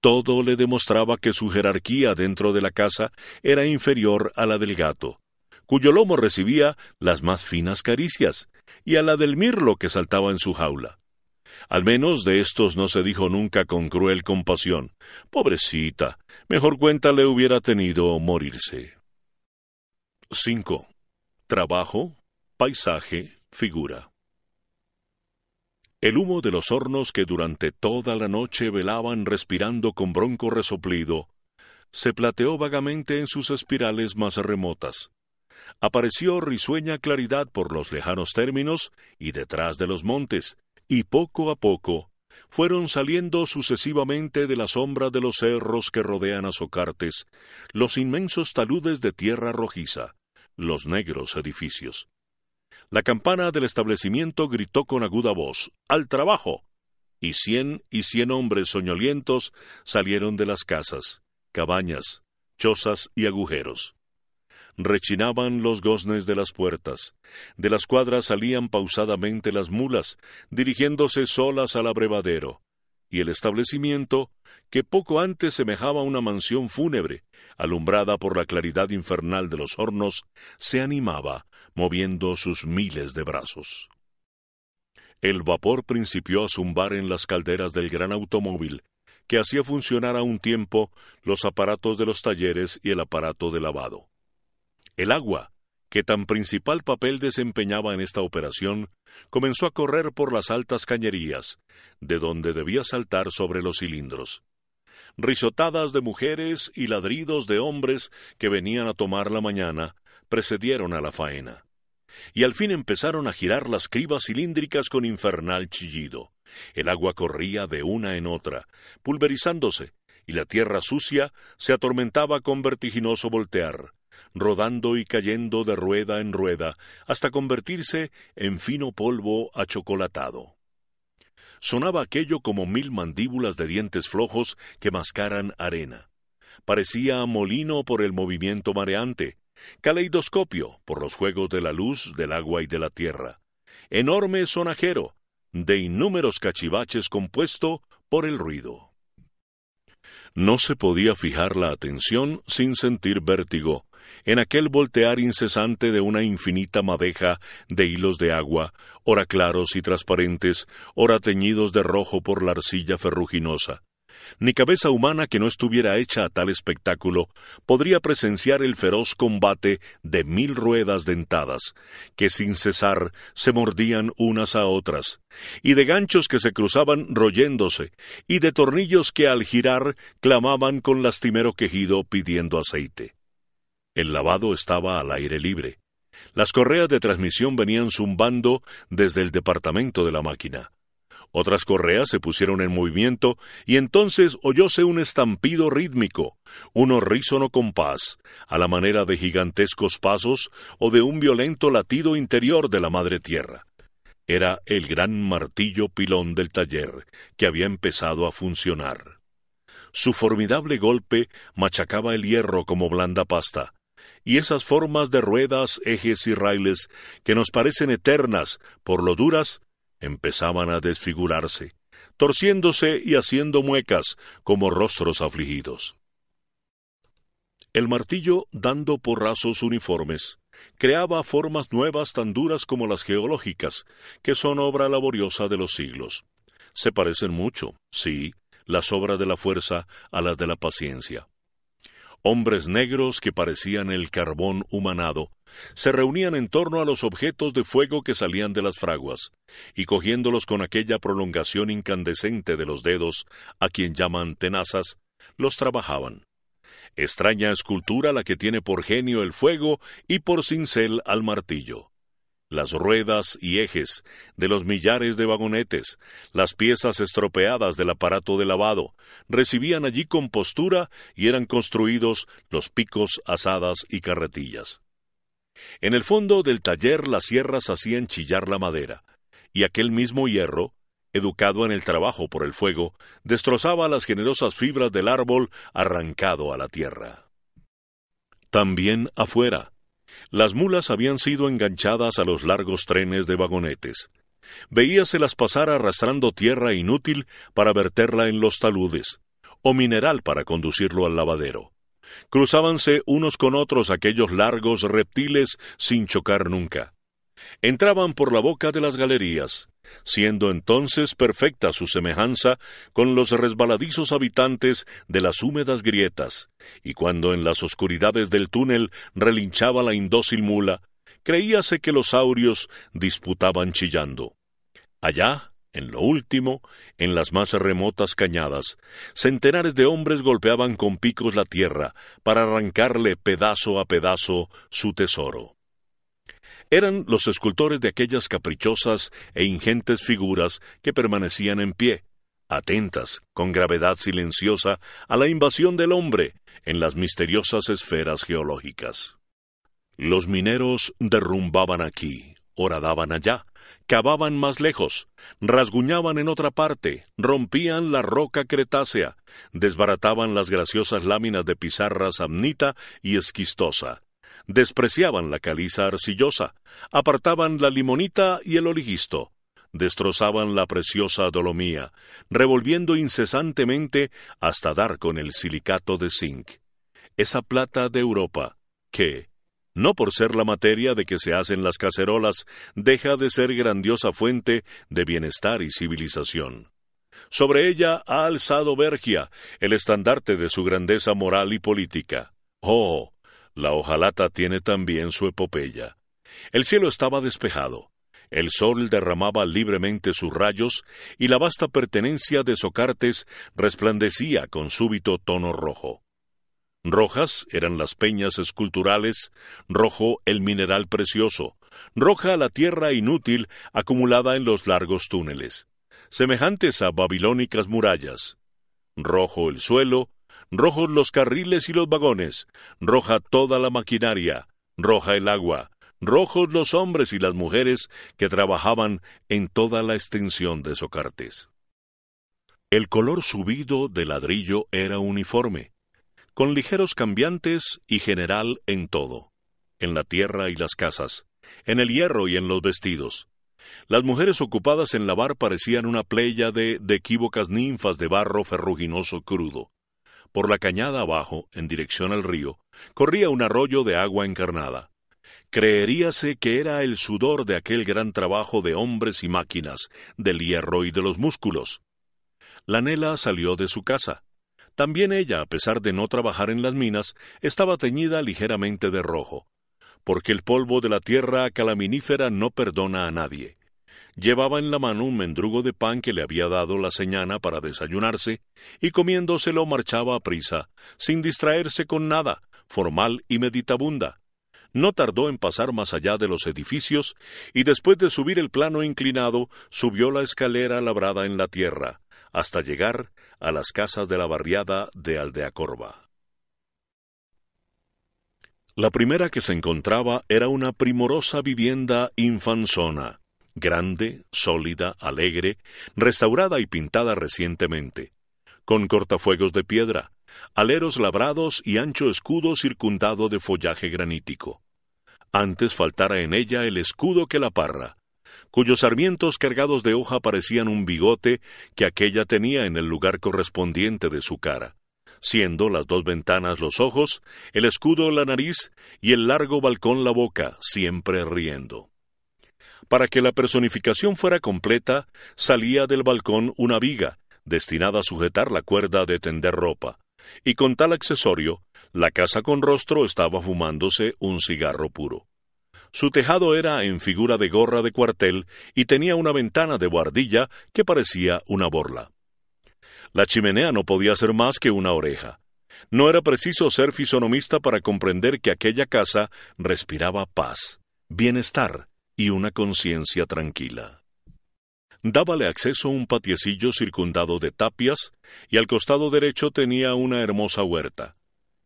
Todo le demostraba que su jerarquía dentro de la casa era inferior a la del gato, cuyo lomo recibía las más finas caricias, y a la del mirlo que saltaba en su jaula. Al menos de estos no se dijo nunca con cruel compasión. Pobrecita, mejor cuenta le hubiera tenido morirse. 5. Trabajo, paisaje, figura. El humo de los hornos que durante toda la noche velaban respirando con bronco resoplido, se plateó vagamente en sus espirales más remotas. Apareció risueña claridad por los lejanos términos y detrás de los montes, y poco a poco fueron saliendo sucesivamente de la sombra de los cerros que rodean a Socartes, los inmensos taludes de tierra rojiza, los negros edificios. La campana del establecimiento gritó con aguda voz Al trabajo. y cien y cien hombres soñolientos salieron de las casas, cabañas, chozas y agujeros rechinaban los goznes de las puertas. De las cuadras salían pausadamente las mulas, dirigiéndose solas al abrevadero, y el establecimiento que poco antes semejaba una mansión fúnebre, alumbrada por la claridad infernal de los hornos, se animaba, moviendo sus miles de brazos. El vapor principió a zumbar en las calderas del gran automóvil, que hacía funcionar a un tiempo los aparatos de los talleres y el aparato de lavado. El agua, que tan principal papel desempeñaba en esta operación, comenzó a correr por las altas cañerías, de donde debía saltar sobre los cilindros risotadas de mujeres y ladridos de hombres que venían a tomar la mañana, precedieron a la faena. Y al fin empezaron a girar las cribas cilíndricas con infernal chillido. El agua corría de una en otra, pulverizándose, y la tierra sucia se atormentaba con vertiginoso voltear, rodando y cayendo de rueda en rueda, hasta convertirse en fino polvo achocolatado. Sonaba aquello como mil mandíbulas de dientes flojos que mascaran arena. Parecía molino por el movimiento mareante, caleidoscopio por los juegos de la luz, del agua y de la tierra. Enorme sonajero, de innúmeros cachivaches compuesto por el ruido. No se podía fijar la atención sin sentir vértigo, en aquel voltear incesante de una infinita madeja de hilos de agua, ora claros y transparentes, ora teñidos de rojo por la arcilla ferruginosa. Ni cabeza humana que no estuviera hecha a tal espectáculo podría presenciar el feroz combate de mil ruedas dentadas, que sin cesar se mordían unas a otras, y de ganchos que se cruzaban royéndose, y de tornillos que al girar clamaban con lastimero quejido pidiendo aceite. El lavado estaba al aire libre. Las correas de transmisión venían zumbando desde el departamento de la máquina. Otras correas se pusieron en movimiento y entonces oyóse un estampido rítmico, un horrísono compás, a la manera de gigantescos pasos o de un violento latido interior de la madre tierra. Era el gran martillo pilón del taller que había empezado a funcionar. Su formidable golpe machacaba el hierro como blanda pasta, y esas formas de ruedas, ejes y railes que nos parecen eternas por lo duras, empezaban a desfigurarse, torciéndose y haciendo muecas como rostros afligidos. El martillo, dando porrazos uniformes, creaba formas nuevas tan duras como las geológicas, que son obra laboriosa de los siglos. Se parecen mucho, sí, las obras de la fuerza a las de la paciencia. Hombres negros que parecían el carbón humanado, se reunían en torno a los objetos de fuego que salían de las fraguas, y cogiéndolos con aquella prolongación incandescente de los dedos, a quien llaman tenazas, los trabajaban. Extraña escultura la que tiene por genio el fuego y por cincel al martillo las ruedas y ejes de los millares de vagonetes, las piezas estropeadas del aparato de lavado, recibían allí compostura y eran construidos los picos, asadas y carretillas. En el fondo del taller las sierras hacían chillar la madera, y aquel mismo hierro, educado en el trabajo por el fuego, destrozaba las generosas fibras del árbol arrancado a la tierra. También afuera, las mulas habían sido enganchadas a los largos trenes de vagonetes. Veíaselas pasar arrastrando tierra inútil para verterla en los taludes, o mineral para conducirlo al lavadero. Cruzábanse unos con otros aquellos largos reptiles sin chocar nunca. Entraban por la boca de las galerías, siendo entonces perfecta su semejanza con los resbaladizos habitantes de las húmedas grietas, y cuando en las oscuridades del túnel relinchaba la indócil mula, creíase que los saurios disputaban chillando. Allá, en lo último, en las más remotas cañadas, centenares de hombres golpeaban con picos la tierra para arrancarle pedazo a pedazo su tesoro eran los escultores de aquellas caprichosas e ingentes figuras que permanecían en pie, atentas, con gravedad silenciosa, a la invasión del hombre en las misteriosas esferas geológicas. Los mineros derrumbaban aquí, horadaban allá, cavaban más lejos, rasguñaban en otra parte, rompían la roca cretácea, desbarataban las graciosas láminas de pizarra samnita y esquistosa, despreciaban la caliza arcillosa, apartaban la limonita y el oligisto, destrozaban la preciosa dolomía, revolviendo incesantemente hasta dar con el silicato de zinc. Esa plata de Europa, que, no por ser la materia de que se hacen las cacerolas, deja de ser grandiosa fuente de bienestar y civilización. Sobre ella ha alzado Bergia el estandarte de su grandeza moral y política. Oh, la hojalata tiene también su epopeya. El cielo estaba despejado. El sol derramaba libremente sus rayos y la vasta pertenencia de Socartes resplandecía con súbito tono rojo. Rojas eran las peñas esculturales, rojo el mineral precioso, roja la tierra inútil acumulada en los largos túneles, semejantes a babilónicas murallas, rojo el suelo, rojos los carriles y los vagones, roja toda la maquinaria, roja el agua, rojos los hombres y las mujeres que trabajaban en toda la extensión de Socartes. El color subido de ladrillo era uniforme, con ligeros cambiantes y general en todo, en la tierra y las casas, en el hierro y en los vestidos. Las mujeres ocupadas en lavar parecían una playa de, de equívocas ninfas de barro ferruginoso crudo, por la cañada abajo, en dirección al río, corría un arroyo de agua encarnada. Creeríase que era el sudor de aquel gran trabajo de hombres y máquinas, del hierro y de los músculos. La Nela salió de su casa. También ella, a pesar de no trabajar en las minas, estaba teñida ligeramente de rojo, porque el polvo de la tierra calaminífera no perdona a nadie. Llevaba en la mano un mendrugo de pan que le había dado la señana para desayunarse, y comiéndoselo marchaba a prisa, sin distraerse con nada, formal y meditabunda. No tardó en pasar más allá de los edificios, y después de subir el plano inclinado, subió la escalera labrada en la tierra, hasta llegar a las casas de la barriada de Aldeacorba. La primera que se encontraba era una primorosa vivienda infanzona, grande, sólida, alegre, restaurada y pintada recientemente, con cortafuegos de piedra, aleros labrados y ancho escudo circundado de follaje granítico. Antes faltara en ella el escudo que la parra, cuyos sarmientos cargados de hoja parecían un bigote que aquella tenía en el lugar correspondiente de su cara, siendo las dos ventanas los ojos, el escudo la nariz y el largo balcón la boca, siempre riendo. Para que la personificación fuera completa, salía del balcón una viga, destinada a sujetar la cuerda de tender ropa, y con tal accesorio, la casa con rostro estaba fumándose un cigarro puro. Su tejado era en figura de gorra de cuartel y tenía una ventana de guardilla que parecía una borla. La chimenea no podía ser más que una oreja. No era preciso ser fisonomista para comprender que aquella casa respiraba paz, bienestar y una conciencia tranquila. Dábale acceso a un patiecillo circundado de tapias, y al costado derecho tenía una hermosa huerta.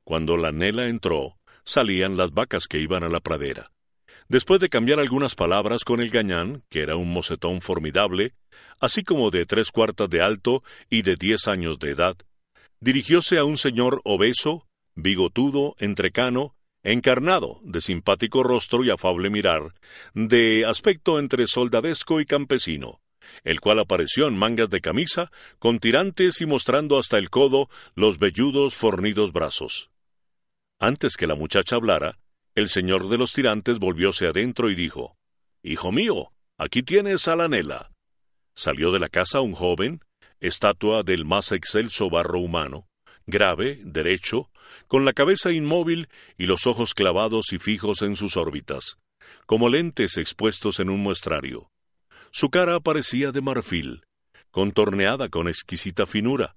Cuando la Nela entró, salían las vacas que iban a la pradera. Después de cambiar algunas palabras con el gañán, que era un mocetón formidable, así como de tres cuartas de alto y de diez años de edad, dirigióse a un señor obeso, bigotudo, entrecano, encarnado, de simpático rostro y afable mirar, de aspecto entre soldadesco y campesino, el cual apareció en mangas de camisa, con tirantes y mostrando hasta el codo los velludos fornidos brazos. Antes que la muchacha hablara, el señor de los tirantes volvióse adentro y dijo Hijo mío, aquí tienes a la Nela. Salió de la casa un joven, estatua del más excelso barro humano, grave, derecho, con la cabeza inmóvil y los ojos clavados y fijos en sus órbitas, como lentes expuestos en un muestrario. Su cara parecía de marfil, contorneada con exquisita finura.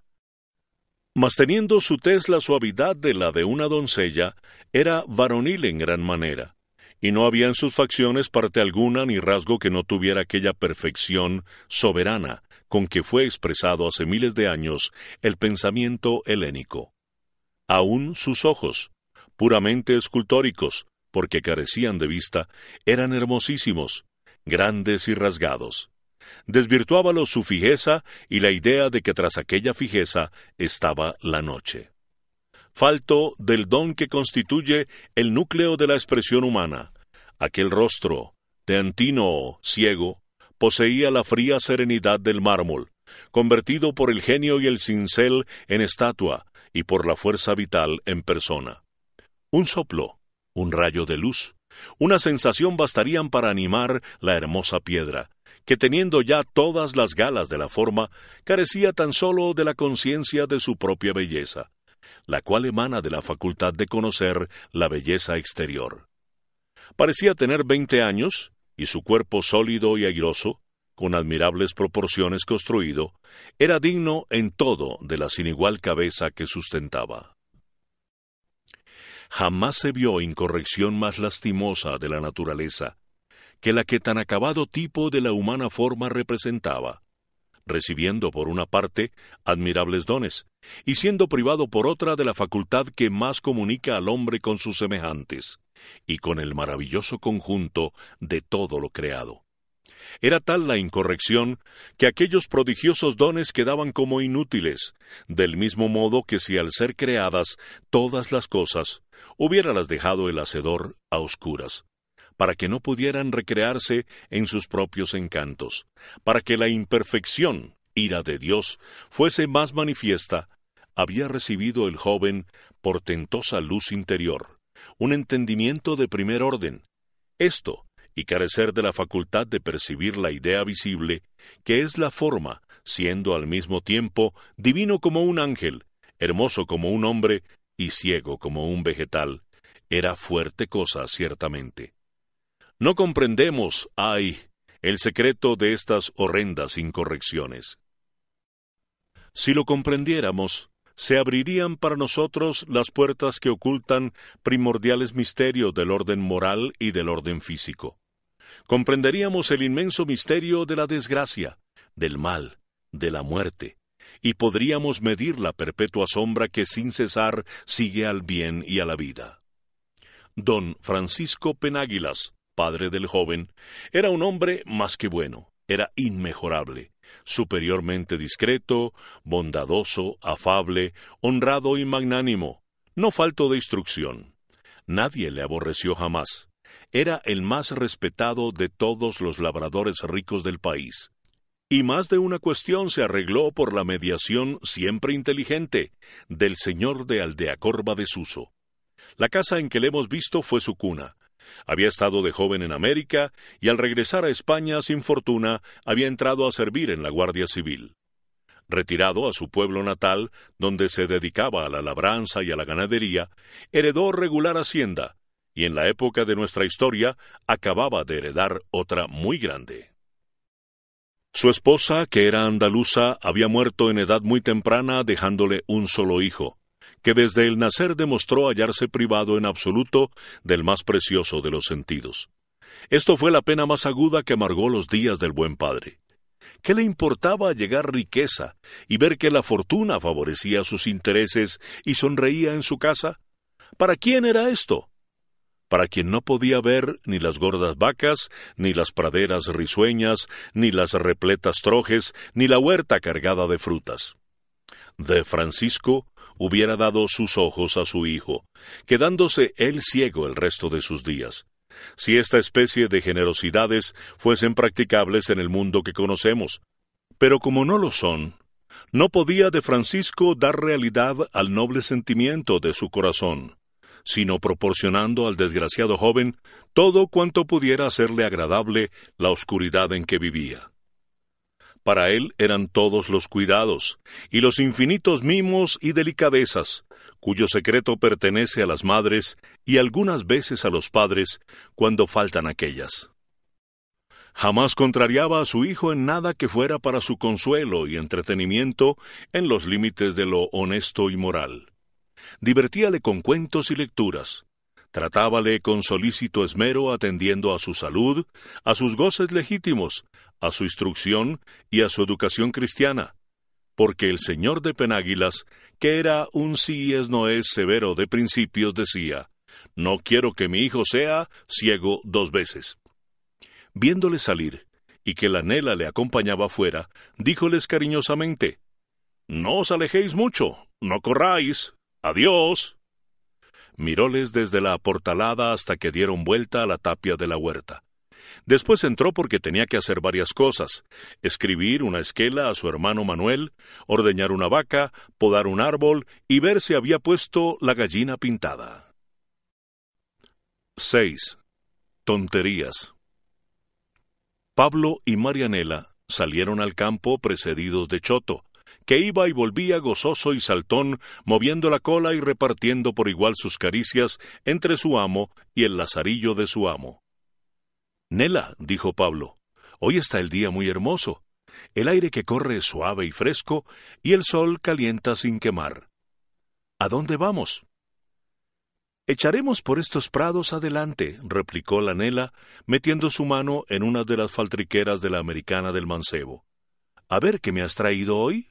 Mas teniendo su tez la suavidad de la de una doncella, era varonil en gran manera, y no había en sus facciones parte alguna ni rasgo que no tuviera aquella perfección soberana, con que fue expresado hace miles de años el pensamiento helénico. Aún sus ojos, puramente escultóricos, porque carecían de vista, eran hermosísimos, grandes y rasgados. Desvirtuábalo su fijeza y la idea de que tras aquella fijeza estaba la noche. Falto del don que constituye el núcleo de la expresión humana, aquel rostro, de antino ciego, poseía la fría serenidad del mármol, convertido por el genio y el cincel en estatua y por la fuerza vital en persona. Un soplo, un rayo de luz, una sensación bastarían para animar la hermosa piedra, que teniendo ya todas las galas de la forma, carecía tan solo de la conciencia de su propia belleza, la cual emana de la facultad de conocer la belleza exterior. Parecía tener veinte años y su cuerpo sólido y airoso, con admirables proporciones construido, era digno en todo de la sin igual cabeza que sustentaba. Jamás se vio incorrección más lastimosa de la naturaleza que la que tan acabado tipo de la humana forma representaba, recibiendo por una parte admirables dones, y siendo privado por otra de la facultad que más comunica al hombre con sus semejantes, y con el maravilloso conjunto de todo lo creado. Era tal la incorrección que aquellos prodigiosos dones quedaban como inútiles, del mismo modo que si al ser creadas todas las cosas, hubiéralas dejado el hacedor a oscuras, para que no pudieran recrearse en sus propios encantos, para que la imperfección, ira de Dios, fuese más manifiesta, había recibido el joven portentosa luz interior, un entendimiento de primer orden. Esto, y carecer de la facultad de percibir la idea visible, que es la forma, siendo al mismo tiempo divino como un ángel, hermoso como un hombre y ciego como un vegetal, era fuerte cosa ciertamente. No comprendemos, ay, el secreto de estas horrendas incorrecciones. Si lo comprendiéramos, se abrirían para nosotros las puertas que ocultan primordiales misterios del orden moral y del orden físico. Comprenderíamos el inmenso misterio de la desgracia, del mal, de la muerte, y podríamos medir la perpetua sombra que sin cesar sigue al bien y a la vida. Don Francisco Penáguilas, padre del joven, era un hombre más que bueno, era inmejorable, superiormente discreto, bondadoso, afable, honrado y magnánimo, no falto de instrucción. Nadie le aborreció jamás. Era el más respetado de todos los labradores ricos del país. Y más de una cuestión se arregló por la mediación siempre inteligente del señor de Aldeacorba de Suso. La casa en que le hemos visto fue su cuna, había estado de joven en América y al regresar a España sin fortuna había entrado a servir en la Guardia Civil. Retirado a su pueblo natal, donde se dedicaba a la labranza y a la ganadería, heredó regular hacienda, y en la época de nuestra historia acababa de heredar otra muy grande. Su esposa, que era andaluza, había muerto en edad muy temprana dejándole un solo hijo, que desde el nacer demostró hallarse privado en absoluto del más precioso de los sentidos. Esto fue la pena más aguda que amargó los días del buen padre. ¿Qué le importaba llegar riqueza y ver que la fortuna favorecía sus intereses y sonreía en su casa? ¿Para quién era esto? Para quien no podía ver ni las gordas vacas, ni las praderas risueñas, ni las repletas trojes, ni la huerta cargada de frutas. De Francisco hubiera dado sus ojos a su hijo, quedándose él ciego el resto de sus días. Si esta especie de generosidades fuesen practicables en el mundo que conocemos. Pero como no lo son, no podía de Francisco dar realidad al noble sentimiento de su corazón, sino proporcionando al desgraciado joven todo cuanto pudiera hacerle agradable la oscuridad en que vivía. Para él eran todos los cuidados, y los infinitos mimos y delicadezas, cuyo secreto pertenece a las madres y algunas veces a los padres cuando faltan aquellas. Jamás contrariaba a su hijo en nada que fuera para su consuelo y entretenimiento en los límites de lo honesto y moral. Divertíale con cuentos y lecturas, Tratábale con solícito esmero atendiendo a su salud, a sus goces legítimos, a su instrucción y a su educación cristiana, porque el señor de Penáguilas, que era un sí es no es severo de principios, decía, No quiero que mi hijo sea ciego dos veces. Viéndole salir, y que la nela le acompañaba fuera, díjoles cariñosamente, No os alejéis mucho, no corráis, adiós miróles desde la aportalada hasta que dieron vuelta a la tapia de la huerta. Después entró porque tenía que hacer varias cosas escribir una esquela a su hermano Manuel, ordeñar una vaca, podar un árbol y ver si había puesto la gallina pintada. 6. Tonterías. Pablo y Marianela salieron al campo precedidos de Choto, que iba y volvía gozoso y saltón, moviendo la cola y repartiendo por igual sus caricias entre su amo y el lazarillo de su amo. Nela, dijo Pablo, hoy está el día muy hermoso. El aire que corre es suave y fresco, y el sol calienta sin quemar. ¿A dónde vamos? Echaremos por estos prados adelante, replicó la Nela, metiendo su mano en una de las faltriqueras de la americana del mancebo. A ver qué me has traído hoy.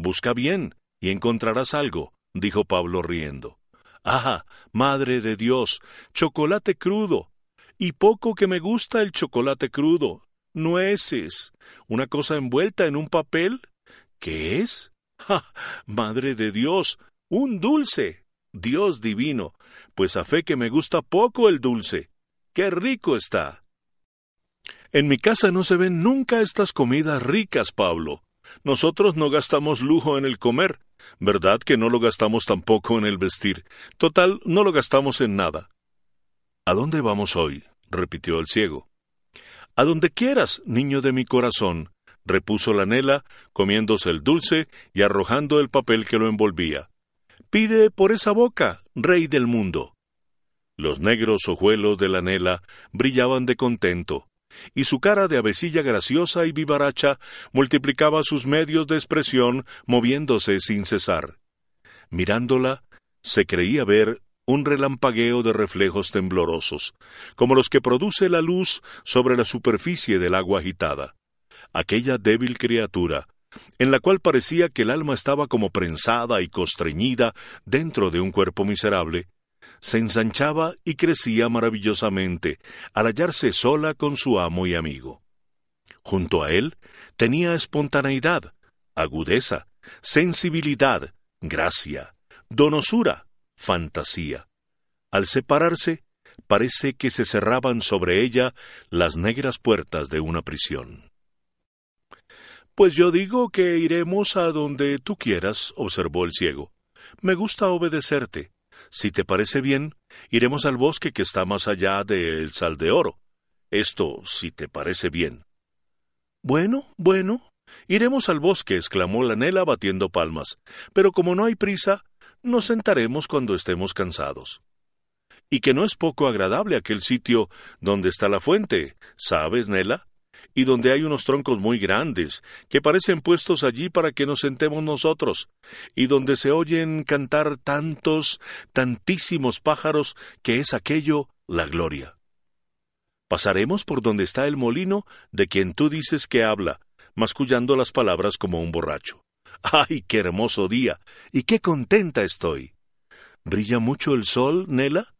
Busca bien y encontrarás algo, dijo Pablo riendo. Ah, Madre de Dios, chocolate crudo. Y poco que me gusta el chocolate crudo. Nueces. Una cosa envuelta en un papel. ¿Qué es? Madre de Dios. Un dulce. Dios divino. Pues a fe que me gusta poco el dulce. ¡Qué rico está! En mi casa no se ven nunca estas comidas ricas, Pablo, nosotros no gastamos lujo en el comer, ¿verdad que no lo gastamos tampoco en el vestir? Total, no lo gastamos en nada. ¿A dónde vamos hoy? repitió el ciego. A donde quieras, niño de mi corazón, repuso la nela, comiéndose el dulce y arrojando el papel que lo envolvía. Pide por esa boca, rey del mundo. Los negros ojuelos de la nela brillaban de contento y su cara de avecilla graciosa y vivaracha multiplicaba sus medios de expresión moviéndose sin cesar. Mirándola, se creía ver un relampagueo de reflejos temblorosos, como los que produce la luz sobre la superficie del agua agitada. Aquella débil criatura, en la cual parecía que el alma estaba como prensada y constreñida dentro de un cuerpo miserable, se ensanchaba y crecía maravillosamente al hallarse sola con su amo y amigo. Junto a él tenía espontaneidad, agudeza, sensibilidad, gracia, donosura, fantasía. Al separarse, parece que se cerraban sobre ella las negras puertas de una prisión. Pues yo digo que iremos a donde tú quieras, observó el ciego. Me gusta obedecerte. Si te parece bien, iremos al bosque que está más allá del Sal de Oro. Esto, si te parece bien. Bueno, bueno. Iremos al bosque, exclamó la Nela batiendo palmas. Pero como no hay prisa, nos sentaremos cuando estemos cansados. Y que no es poco agradable aquel sitio donde está la fuente, ¿sabes, Nela? y donde hay unos troncos muy grandes, que parecen puestos allí para que nos sentemos nosotros, y donde se oyen cantar tantos, tantísimos pájaros, que es aquello la gloria. Pasaremos por donde está el molino de quien tú dices que habla, mascullando las palabras como un borracho. ¡Ay, qué hermoso día! ¡Y qué contenta estoy! ¿Brilla mucho el sol, Nela?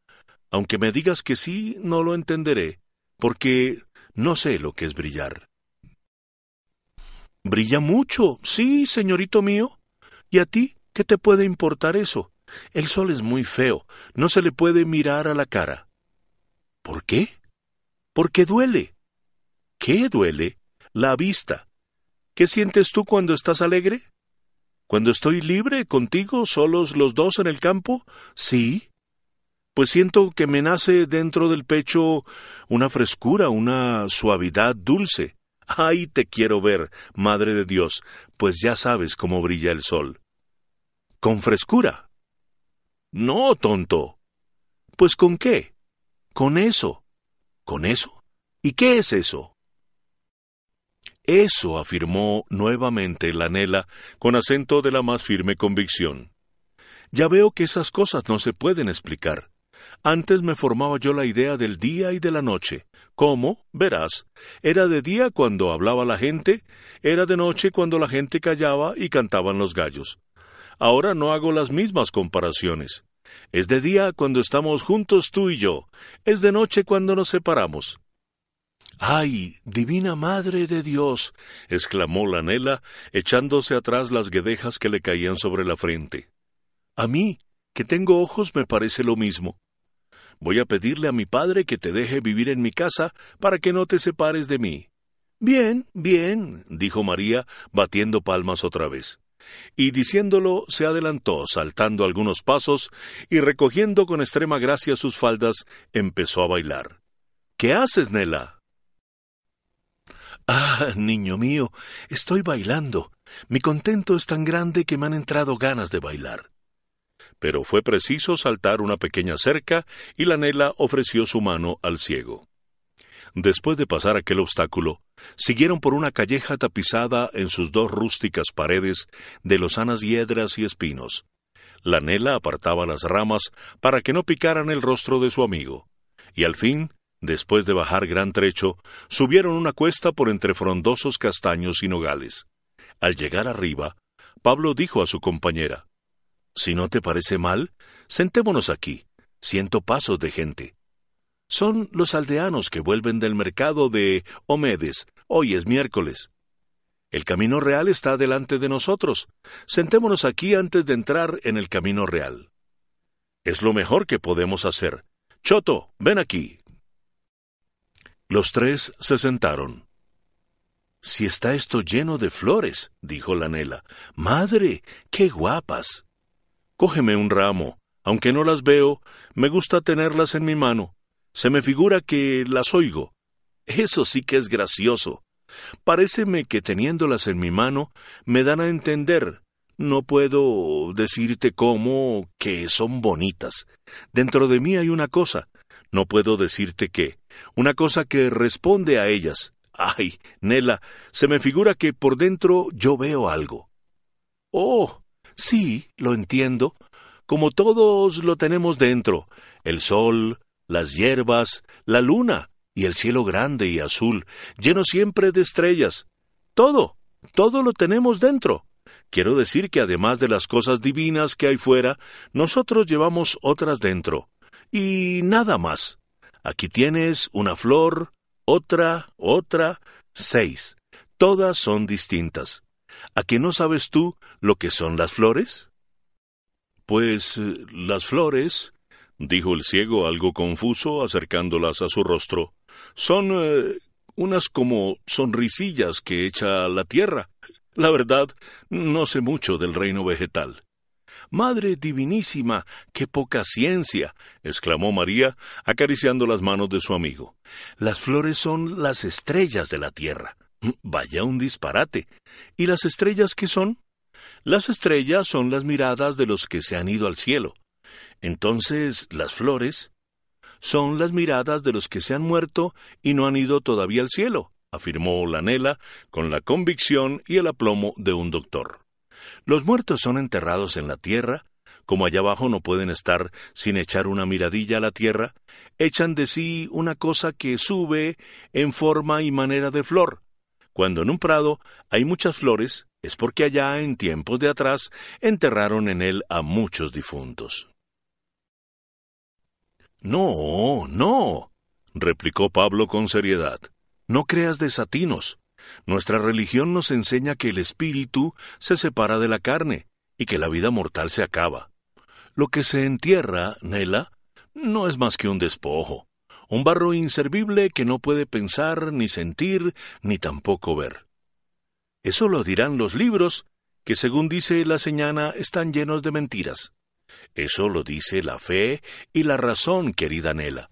Aunque me digas que sí, no lo entenderé, porque no sé lo que es brillar. Brilla mucho, sí, señorito mío. ¿Y a ti qué te puede importar eso? El sol es muy feo, no se le puede mirar a la cara. ¿Por qué? Porque duele. ¿Qué duele? La vista. ¿Qué sientes tú cuando estás alegre? ¿Cuando estoy libre contigo, solos los dos en el campo? Sí, pues siento que me nace dentro del pecho una frescura, una suavidad dulce. Ahí te quiero ver, Madre de Dios, pues ya sabes cómo brilla el sol. ¿Con frescura? No, tonto. Pues con qué? Con eso. ¿Con eso? ¿Y qué es eso? Eso afirmó nuevamente la Nela con acento de la más firme convicción. Ya veo que esas cosas no se pueden explicar. Antes me formaba yo la idea del día y de la noche. ¿Cómo? Verás. Era de día cuando hablaba la gente, era de noche cuando la gente callaba y cantaban los gallos. Ahora no hago las mismas comparaciones. Es de día cuando estamos juntos tú y yo, es de noche cuando nos separamos. ¡Ay, divina Madre de Dios! exclamó la echándose atrás las guedejas que le caían sobre la frente. A mí, que tengo ojos, me parece lo mismo. Voy a pedirle a mi padre que te deje vivir en mi casa para que no te separes de mí. Bien, bien, dijo María, batiendo palmas otra vez. Y diciéndolo, se adelantó, saltando algunos pasos, y recogiendo con extrema gracia sus faldas, empezó a bailar. ¿Qué haces, Nela? Ah, niño mío, estoy bailando. Mi contento es tan grande que me han entrado ganas de bailar pero fue preciso saltar una pequeña cerca y la Nela ofreció su mano al ciego. Después de pasar aquel obstáculo, siguieron por una calleja tapizada en sus dos rústicas paredes de lozanas hiedras y espinos. La Nela apartaba las ramas para que no picaran el rostro de su amigo, y al fin, después de bajar gran trecho, subieron una cuesta por entre frondosos castaños y nogales. Al llegar arriba, Pablo dijo a su compañera si no te parece mal, sentémonos aquí. Siento pasos de gente. Son los aldeanos que vuelven del mercado de Omedes. Hoy es miércoles. El camino real está delante de nosotros. Sentémonos aquí antes de entrar en el camino real. Es lo mejor que podemos hacer. Choto, ven aquí. Los tres se sentaron. Si está esto lleno de flores, dijo la Nela. Madre, qué guapas. Cógeme un ramo. Aunque no las veo, me gusta tenerlas en mi mano. Se me figura que las oigo. Eso sí que es gracioso. Paréceme que teniéndolas en mi mano me dan a entender. No puedo decirte cómo que son bonitas. Dentro de mí hay una cosa. No puedo decirte qué. Una cosa que responde a ellas. Ay, Nela, se me figura que por dentro yo veo algo. Oh, Sí, lo entiendo. Como todos lo tenemos dentro, el sol, las hierbas, la luna y el cielo grande y azul, lleno siempre de estrellas. Todo, todo lo tenemos dentro. Quiero decir que además de las cosas divinas que hay fuera, nosotros llevamos otras dentro. Y nada más. Aquí tienes una flor, otra, otra, seis. Todas son distintas. ¿A que no sabes tú lo que son las flores? Pues eh, las flores, dijo el ciego algo confuso, acercándolas a su rostro, son eh, unas como sonrisillas que echa la tierra. La verdad, no sé mucho del reino vegetal. Madre divinísima, qué poca ciencia, exclamó María, acariciando las manos de su amigo. Las flores son las estrellas de la tierra. Vaya un disparate. ¿Y las estrellas qué son? Las estrellas son las miradas de los que se han ido al cielo. Entonces, las flores son las miradas de los que se han muerto y no han ido todavía al cielo, afirmó Lanela con la convicción y el aplomo de un doctor. Los muertos son enterrados en la tierra, como allá abajo no pueden estar sin echar una miradilla a la tierra, echan de sí una cosa que sube en forma y manera de flor, cuando en un prado hay muchas flores, es porque allá en tiempos de atrás enterraron en él a muchos difuntos. No, no, replicó Pablo con seriedad. No creas desatinos. Nuestra religión nos enseña que el espíritu se separa de la carne y que la vida mortal se acaba. Lo que se entierra, Nela, no es más que un despojo un barro inservible que no puede pensar, ni sentir, ni tampoco ver. Eso lo dirán los libros, que según dice la señana están llenos de mentiras. Eso lo dice la fe y la razón, querida Nela.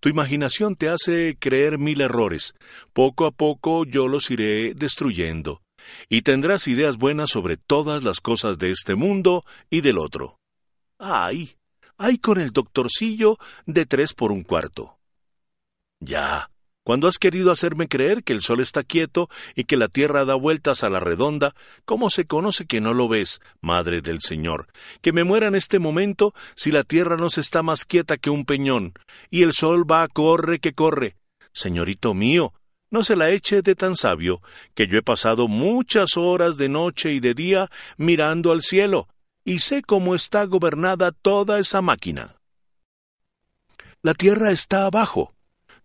Tu imaginación te hace creer mil errores. Poco a poco yo los iré destruyendo. Y tendrás ideas buenas sobre todas las cosas de este mundo y del otro. ¡Ay! ¡Ay con el doctorcillo de tres por un cuarto! Ya. Cuando has querido hacerme creer que el sol está quieto y que la tierra da vueltas a la redonda, ¿cómo se conoce que no lo ves, Madre del Señor? Que me muera en este momento si la tierra no se está más quieta que un peñón, y el sol va a corre que corre. Señorito mío, no se la eche de tan sabio, que yo he pasado muchas horas de noche y de día mirando al cielo, y sé cómo está gobernada toda esa máquina. La tierra está abajo,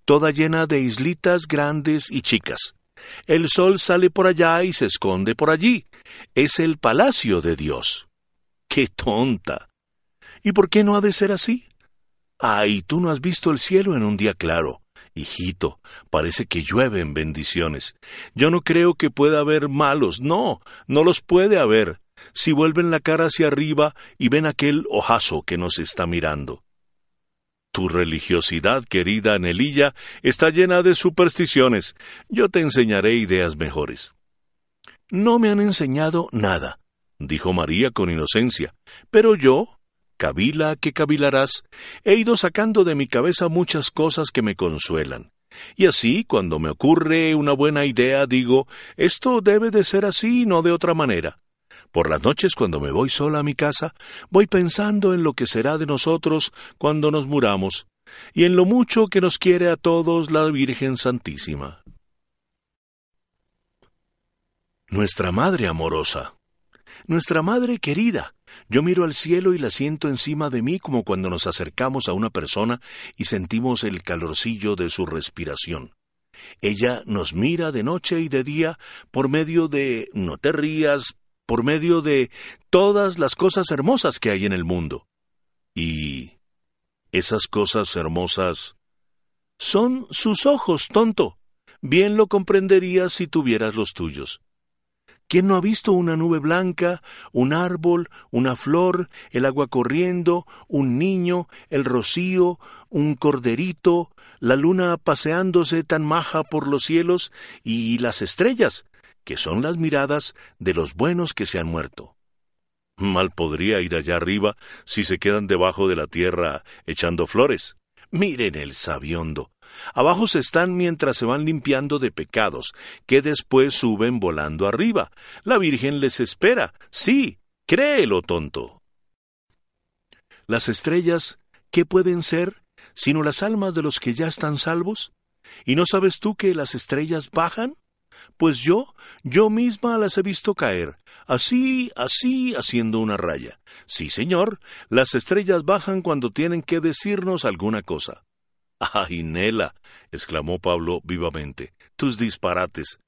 toda llena de islitas grandes y chicas. El sol sale por allá y se esconde por allí. Es el palacio de Dios. ¡Qué tonta! ¿Y por qué no ha de ser así? Ay, tú no has visto el cielo en un día claro. Hijito, parece que en bendiciones. Yo no creo que pueda haber malos. No, no los puede haber. Si vuelven la cara hacia arriba y ven aquel ojazo que nos está mirando. Tu religiosidad, querida Anelilla, está llena de supersticiones. Yo te enseñaré ideas mejores. No me han enseñado nada, dijo María con inocencia, pero yo, cavila que cavilarás, he ido sacando de mi cabeza muchas cosas que me consuelan. Y así, cuando me ocurre una buena idea, digo, esto debe de ser así no de otra manera. Por las noches, cuando me voy sola a mi casa, voy pensando en lo que será de nosotros cuando nos muramos, y en lo mucho que nos quiere a todos la Virgen Santísima. Nuestra Madre amorosa. Nuestra Madre querida. Yo miro al cielo y la siento encima de mí como cuando nos acercamos a una persona y sentimos el calorcillo de su respiración. Ella nos mira de noche y de día por medio de no te rías, por medio de todas las cosas hermosas que hay en el mundo. Y esas cosas hermosas son sus ojos, tonto. Bien lo comprenderías si tuvieras los tuyos. ¿Quién no ha visto una nube blanca, un árbol, una flor, el agua corriendo, un niño, el rocío, un corderito, la luna paseándose tan maja por los cielos y las estrellas, que son las miradas de los buenos que se han muerto. Mal podría ir allá arriba si se quedan debajo de la tierra echando flores. Miren el sabiondo. Abajo se están mientras se van limpiando de pecados, que después suben volando arriba. La Virgen les espera. Sí, créelo, tonto. Las estrellas, ¿qué pueden ser sino las almas de los que ya están salvos? ¿Y no sabes tú que las estrellas bajan? Pues yo, yo misma las he visto caer, así, así, haciendo una raya. Sí, señor, las estrellas bajan cuando tienen que decirnos alguna cosa. ¡Ay, ah, Nela! exclamó Pablo vivamente. Tus disparates.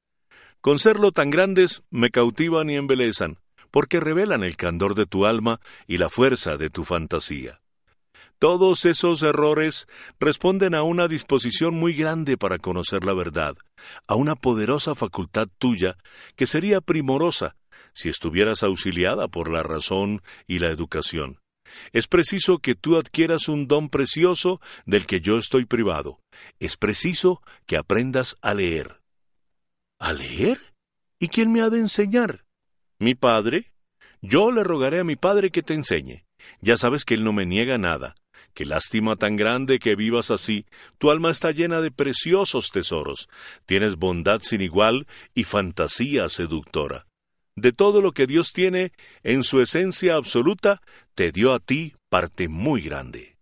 Con serlo tan grandes, me cautivan y embelezan, porque revelan el candor de tu alma y la fuerza de tu fantasía. Todos esos errores responden a una disposición muy grande para conocer la verdad, a una poderosa facultad tuya que sería primorosa si estuvieras auxiliada por la razón y la educación. Es preciso que tú adquieras un don precioso del que yo estoy privado. Es preciso que aprendas a leer. ¿A leer? ¿Y quién me ha de enseñar? ¿Mi padre? Yo le rogaré a mi padre que te enseñe. Ya sabes que él no me niega nada. Qué lástima tan grande que vivas así. Tu alma está llena de preciosos tesoros. Tienes bondad sin igual y fantasía seductora. De todo lo que Dios tiene, en su esencia absoluta, te dio a ti parte muy grande.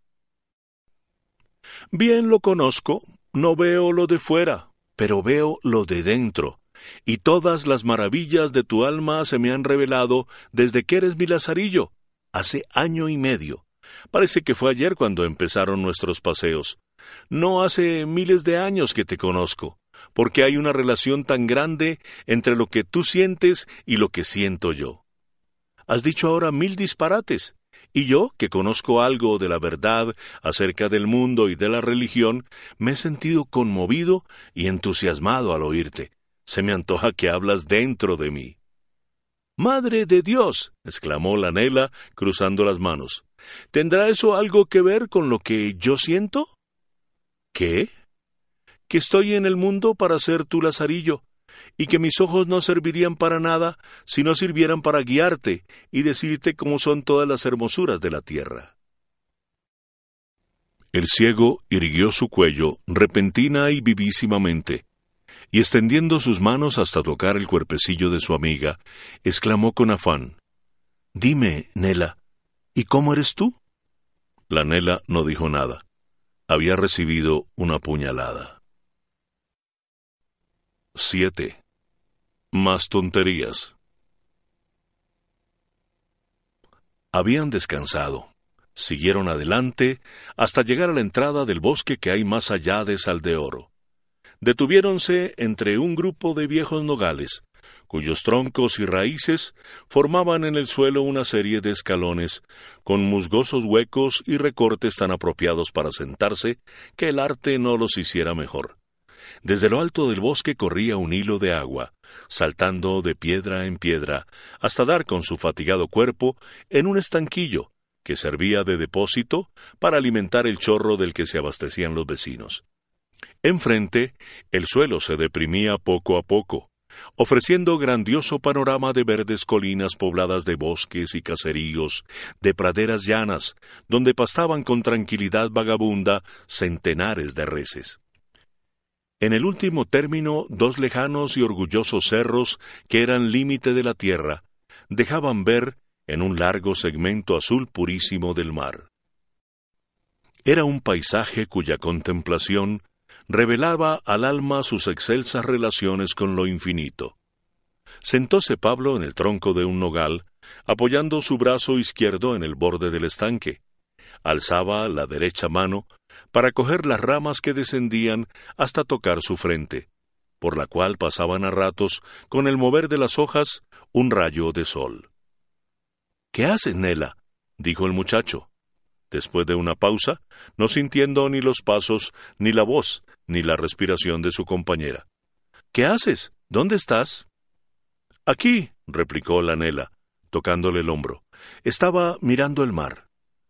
Bien lo conozco, no veo lo de fuera, pero veo lo de dentro, y todas las maravillas de tu alma se me han revelado desde que eres mi lazarillo, hace año y medio Parece que fue ayer cuando empezaron nuestros paseos. No hace miles de años que te conozco, porque hay una relación tan grande entre lo que tú sientes y lo que siento yo. Has dicho ahora mil disparates, y yo, que conozco algo de la verdad acerca del mundo y de la religión, me he sentido conmovido y entusiasmado al oírte. Se me antoja que hablas dentro de mí. Madre de Dios. exclamó la Nela, cruzando las manos. ¿Tendrá eso algo que ver con lo que yo siento? ¿Qué? Que estoy en el mundo para ser tu lazarillo, y que mis ojos no servirían para nada si no sirvieran para guiarte y decirte cómo son todas las hermosuras de la tierra. El ciego irguió su cuello repentina y vivísimamente, y extendiendo sus manos hasta tocar el cuerpecillo de su amiga, exclamó con afán Dime, Nela, ¿Y cómo eres tú? La Nela no dijo nada. Había recibido una puñalada. 7. Más tonterías. Habían descansado. Siguieron adelante hasta llegar a la entrada del bosque que hay más allá de Saldeoro. Detuviéronse entre un grupo de viejos nogales, cuyos troncos y raíces formaban en el suelo una serie de escalones, con musgosos huecos y recortes tan apropiados para sentarse que el arte no los hiciera mejor. Desde lo alto del bosque corría un hilo de agua, saltando de piedra en piedra, hasta dar con su fatigado cuerpo en un estanquillo que servía de depósito para alimentar el chorro del que se abastecían los vecinos. Enfrente, el suelo se deprimía poco a poco, ofreciendo grandioso panorama de verdes colinas pobladas de bosques y caseríos, de praderas llanas, donde pastaban con tranquilidad vagabunda centenares de reses. En el último término, dos lejanos y orgullosos cerros que eran límite de la tierra, dejaban ver, en un largo segmento azul purísimo del mar. Era un paisaje cuya contemplación revelaba al alma sus excelsas relaciones con lo infinito. Sentóse Pablo en el tronco de un nogal, apoyando su brazo izquierdo en el borde del estanque. Alzaba la derecha mano para coger las ramas que descendían hasta tocar su frente, por la cual pasaban a ratos, con el mover de las hojas, un rayo de sol. ¿Qué haces, Nela? dijo el muchacho. Después de una pausa, no sintiendo ni los pasos ni la voz ni la respiración de su compañera. ¿Qué haces? ¿Dónde estás? Aquí, replicó la tocándole el hombro. Estaba mirando el mar.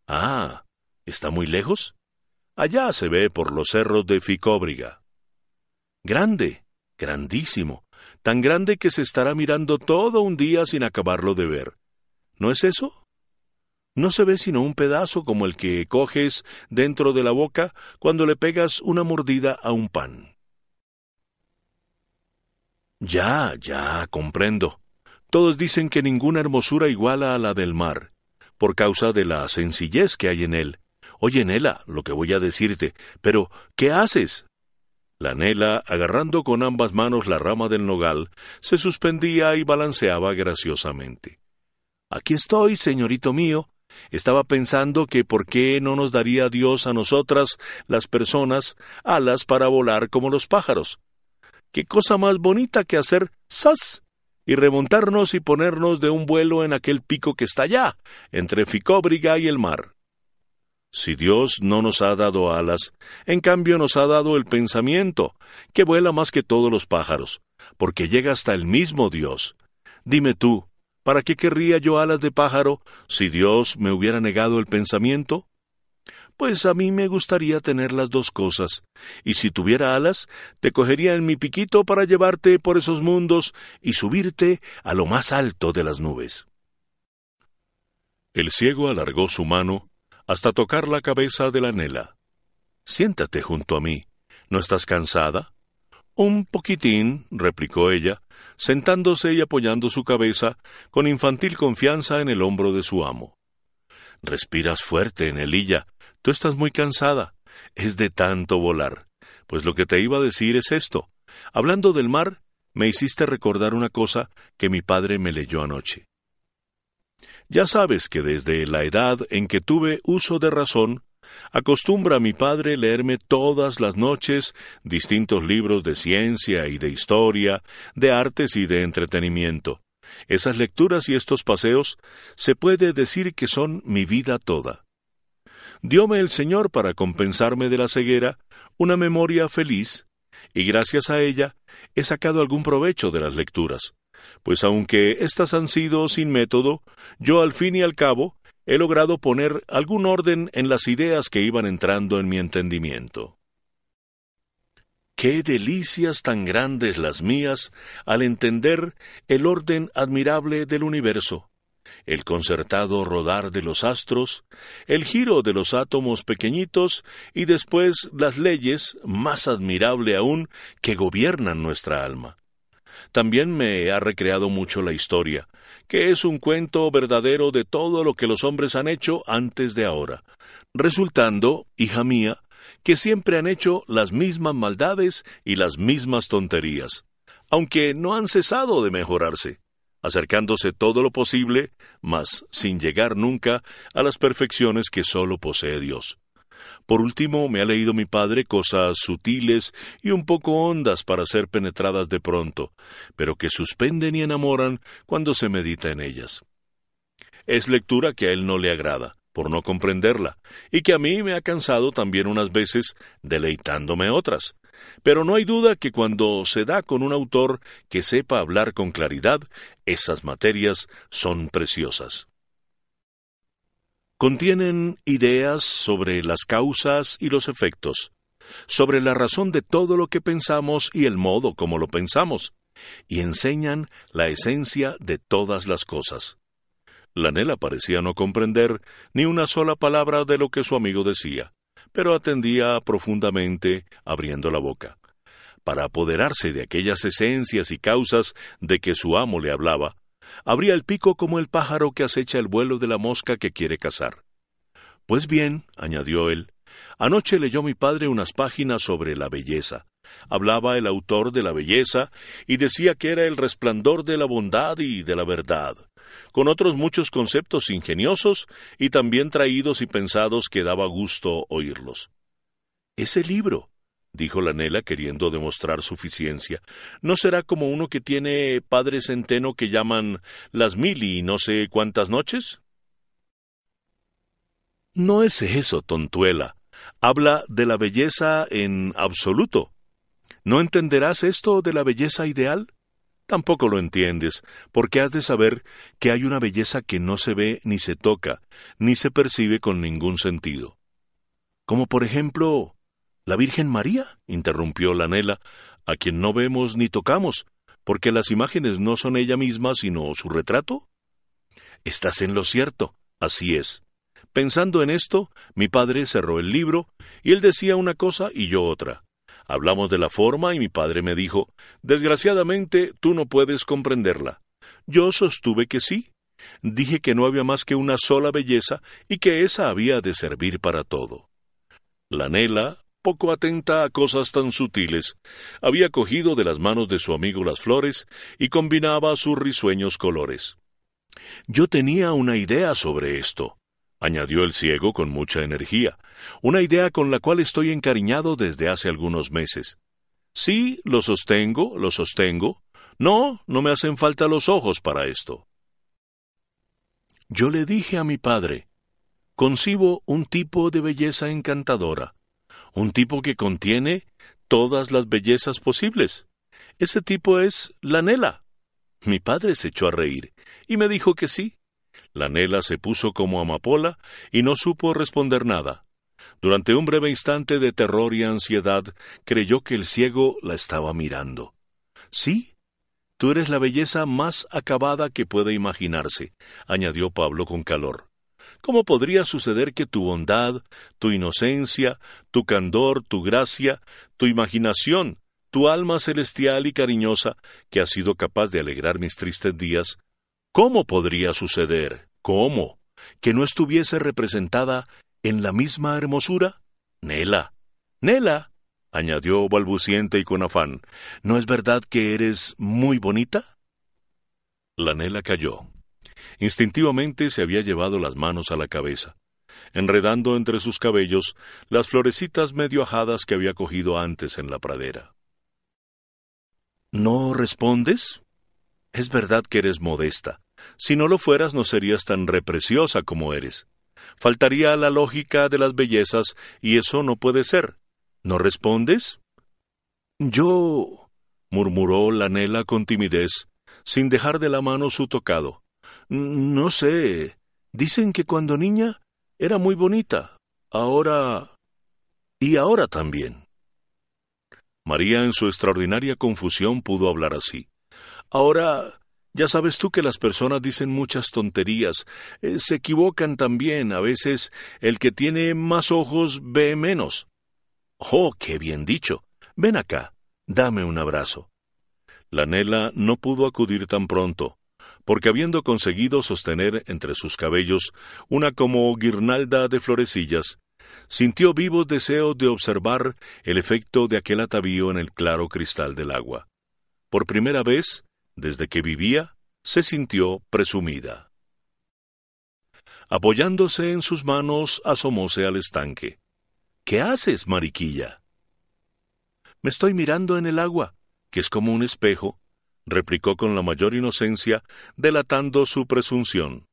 Ah, ¿está muy lejos? Allá se ve por los cerros de Ficóbriga. Grande, grandísimo, tan grande que se estará mirando todo un día sin acabarlo de ver. ¿No es eso? no se ve sino un pedazo como el que coges dentro de la boca cuando le pegas una mordida a un pan. Ya, ya, comprendo. Todos dicen que ninguna hermosura iguala a la del mar, por causa de la sencillez que hay en él. Oye, Nela, lo que voy a decirte, pero ¿qué haces? La Nela, agarrando con ambas manos la rama del nogal, se suspendía y balanceaba graciosamente. Aquí estoy, señorito mío, estaba pensando que por qué no nos daría Dios a nosotras, las personas, alas para volar como los pájaros. Qué cosa más bonita que hacer sas y remontarnos y ponernos de un vuelo en aquel pico que está allá, entre Ficóbriga y el mar. Si Dios no nos ha dado alas, en cambio nos ha dado el pensamiento, que vuela más que todos los pájaros, porque llega hasta el mismo Dios. Dime tú, ¿Para qué querría yo alas de pájaro si Dios me hubiera negado el pensamiento? Pues a mí me gustaría tener las dos cosas, y si tuviera alas, te cogería en mi piquito para llevarte por esos mundos y subirte a lo más alto de las nubes. El ciego alargó su mano hasta tocar la cabeza de la Nela. Siéntate junto a mí. ¿No estás cansada? Un poquitín, replicó ella, sentándose y apoyando su cabeza con infantil confianza en el hombro de su amo. Respiras fuerte, Nelilla. Tú estás muy cansada. Es de tanto volar. Pues lo que te iba a decir es esto. Hablando del mar, me hiciste recordar una cosa que mi padre me leyó anoche. Ya sabes que desde la edad en que tuve uso de razón, Acostumbra mi padre leerme todas las noches distintos libros de ciencia y de historia, de artes y de entretenimiento. Esas lecturas y estos paseos se puede decir que son mi vida toda. Diome el Señor para compensarme de la ceguera una memoria feliz, y gracias a ella he sacado algún provecho de las lecturas, pues aunque éstas han sido sin método, yo al fin y al cabo he logrado poner algún orden en las ideas que iban entrando en mi entendimiento. Qué delicias tan grandes las mías al entender el orden admirable del universo, el concertado rodar de los astros, el giro de los átomos pequeñitos y después las leyes, más admirable aún, que gobiernan nuestra alma. También me ha recreado mucho la historia, que es un cuento verdadero de todo lo que los hombres han hecho antes de ahora, resultando, hija mía, que siempre han hecho las mismas maldades y las mismas tonterías, aunque no han cesado de mejorarse, acercándose todo lo posible, mas sin llegar nunca a las perfecciones que sólo posee Dios. Por último, me ha leído mi padre cosas sutiles y un poco hondas para ser penetradas de pronto, pero que suspenden y enamoran cuando se medita en ellas. Es lectura que a él no le agrada, por no comprenderla, y que a mí me ha cansado también unas veces, deleitándome otras. Pero no hay duda que cuando se da con un autor que sepa hablar con claridad, esas materias son preciosas. Contienen ideas sobre las causas y los efectos, sobre la razón de todo lo que pensamos y el modo como lo pensamos, y enseñan la esencia de todas las cosas. Lanela parecía no comprender ni una sola palabra de lo que su amigo decía, pero atendía profundamente, abriendo la boca. Para apoderarse de aquellas esencias y causas de que su amo le hablaba, abría el pico como el pájaro que acecha el vuelo de la mosca que quiere cazar. Pues bien, añadió él, anoche leyó mi padre unas páginas sobre la belleza. Hablaba el autor de la belleza y decía que era el resplandor de la bondad y de la verdad, con otros muchos conceptos ingeniosos y también traídos y pensados que daba gusto oírlos. Ese libro, dijo la nela, queriendo demostrar suficiencia. ¿No será como uno que tiene padre centeno que llaman las mil y no sé cuántas noches? No es eso, tontuela. Habla de la belleza en absoluto. ¿No entenderás esto de la belleza ideal? Tampoco lo entiendes, porque has de saber que hay una belleza que no se ve ni se toca, ni se percibe con ningún sentido. Como por ejemplo ¿La Virgen María? interrumpió la Nela, a quien no vemos ni tocamos, porque las imágenes no son ella misma sino su retrato. Estás en lo cierto, así es. Pensando en esto, mi padre cerró el libro, y él decía una cosa y yo otra. Hablamos de la forma y mi padre me dijo Desgraciadamente tú no puedes comprenderla. Yo sostuve que sí. Dije que no había más que una sola belleza y que esa había de servir para todo. La anela poco atenta a cosas tan sutiles, había cogido de las manos de su amigo las flores y combinaba sus risueños colores. Yo tenía una idea sobre esto, añadió el ciego con mucha energía, una idea con la cual estoy encariñado desde hace algunos meses. Sí, lo sostengo, lo sostengo. No, no me hacen falta los ojos para esto. Yo le dije a mi padre, concibo un tipo de belleza encantadora, un tipo que contiene todas las bellezas posibles. Ese tipo es Lanela. Mi padre se echó a reír y me dijo que sí. Lanela se puso como amapola y no supo responder nada. Durante un breve instante de terror y ansiedad, creyó que el ciego la estaba mirando. Sí, tú eres la belleza más acabada que puede imaginarse, añadió Pablo con calor. ¿Cómo podría suceder que tu bondad, tu inocencia, tu candor, tu gracia, tu imaginación, tu alma celestial y cariñosa, que ha sido capaz de alegrar mis tristes días, ¿cómo podría suceder? ¿Cómo? ¿Que no estuviese representada en la misma hermosura? Nela. Nela, añadió balbuciente y con afán, ¿no es verdad que eres muy bonita? La Nela cayó. Instintivamente se había llevado las manos a la cabeza, enredando entre sus cabellos las florecitas medio ajadas que había cogido antes en la pradera. ¿No respondes? Es verdad que eres modesta. Si no lo fueras no serías tan repreciosa como eres. Faltaría a la lógica de las bellezas y eso no puede ser. ¿No respondes? Yo. murmuró la con timidez, sin dejar de la mano su tocado. No sé. Dicen que cuando niña era muy bonita. Ahora... Y ahora también. María en su extraordinaria confusión pudo hablar así. Ahora... Ya sabes tú que las personas dicen muchas tonterías, eh, se equivocan también, a veces el que tiene más ojos ve menos. ¡Oh, qué bien dicho! Ven acá, dame un abrazo. La Nela no pudo acudir tan pronto porque habiendo conseguido sostener entre sus cabellos una como guirnalda de florecillas, sintió vivos deseos de observar el efecto de aquel atavío en el claro cristal del agua. Por primera vez, desde que vivía, se sintió presumida. Apoyándose en sus manos, asomóse al estanque. ¿Qué haces, mariquilla? Me estoy mirando en el agua, que es como un espejo, replicó con la mayor inocencia, delatando su presunción.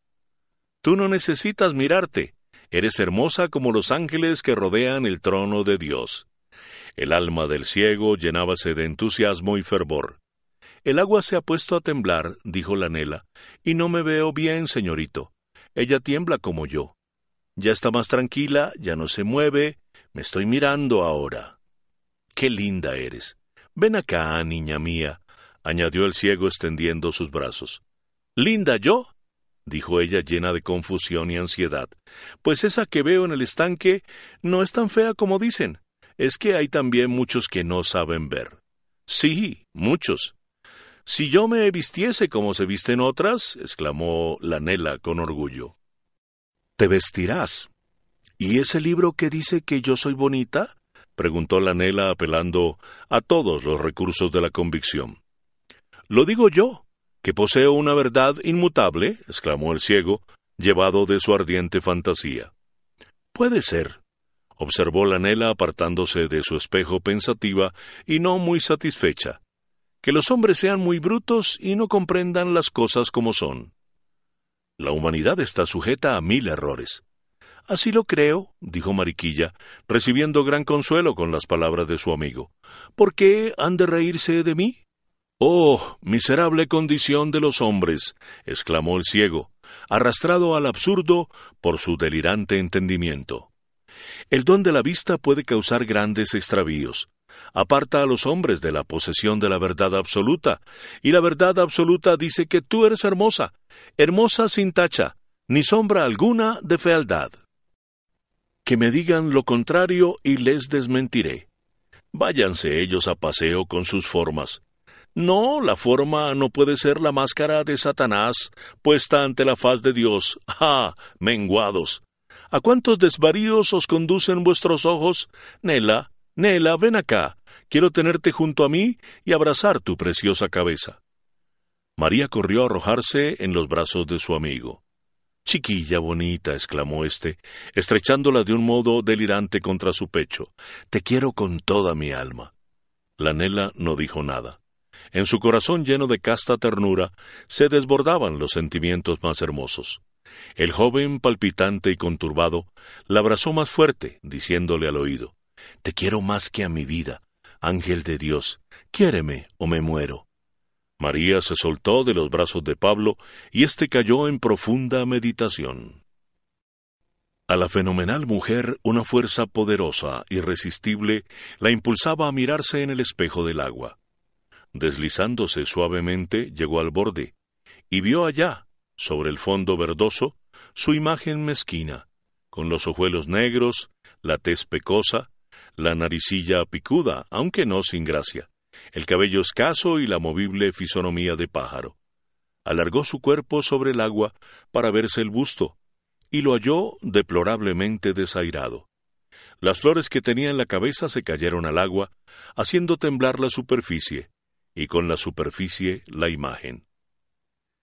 Tú no necesitas mirarte, eres hermosa como los ángeles que rodean el trono de Dios. El alma del ciego llenábase de entusiasmo y fervor. El agua se ha puesto a temblar, dijo la Nela, y no me veo bien, señorito. Ella tiembla como yo. Ya está más tranquila, ya no se mueve, me estoy mirando ahora. Qué linda eres. Ven acá, niña mía, añadió el ciego extendiendo sus brazos. ¿Linda yo? dijo ella llena de confusión y ansiedad. Pues esa que veo en el estanque no es tan fea como dicen. Es que hay también muchos que no saben ver. Sí, muchos. Si yo me vistiese como se visten otras, exclamó la con orgullo. Te vestirás. ¿Y ese libro que dice que yo soy bonita? preguntó la apelando a todos los recursos de la convicción. Lo digo yo, que poseo una verdad inmutable, exclamó el ciego, llevado de su ardiente fantasía. Puede ser, observó la Nela apartándose de su espejo pensativa y no muy satisfecha, que los hombres sean muy brutos y no comprendan las cosas como son. La humanidad está sujeta a mil errores. Así lo creo, dijo Mariquilla, recibiendo gran consuelo con las palabras de su amigo. ¿Por qué han de reírse de mí? Oh, miserable condición de los hombres, exclamó el ciego, arrastrado al absurdo por su delirante entendimiento. El don de la vista puede causar grandes extravíos. Aparta a los hombres de la posesión de la verdad absoluta, y la verdad absoluta dice que tú eres hermosa, hermosa sin tacha, ni sombra alguna de fealdad. Que me digan lo contrario y les desmentiré. Váyanse ellos a paseo con sus formas. No, la forma no puede ser la máscara de Satanás puesta ante la faz de Dios. ¡Ah! menguados. ¿A cuántos desvaríos os conducen vuestros ojos? Nela, Nela, ven acá. Quiero tenerte junto a mí y abrazar tu preciosa cabeza. María corrió a arrojarse en los brazos de su amigo. Chiquilla bonita, exclamó éste, estrechándola de un modo delirante contra su pecho. Te quiero con toda mi alma. La Nela no dijo nada. En su corazón lleno de casta ternura se desbordaban los sentimientos más hermosos. El joven, palpitante y conturbado, la abrazó más fuerte, diciéndole al oído Te quiero más que a mi vida, ángel de Dios, quiéreme o me muero. María se soltó de los brazos de Pablo y éste cayó en profunda meditación. A la fenomenal mujer una fuerza poderosa, irresistible, la impulsaba a mirarse en el espejo del agua. Deslizándose suavemente, llegó al borde, y vio allá, sobre el fondo verdoso, su imagen mezquina, con los ojuelos negros, la tez pecosa, la naricilla picuda, aunque no sin gracia, el cabello escaso y la movible fisonomía de pájaro. Alargó su cuerpo sobre el agua para verse el busto, y lo halló deplorablemente desairado. Las flores que tenía en la cabeza se cayeron al agua, haciendo temblar la superficie, y con la superficie la imagen.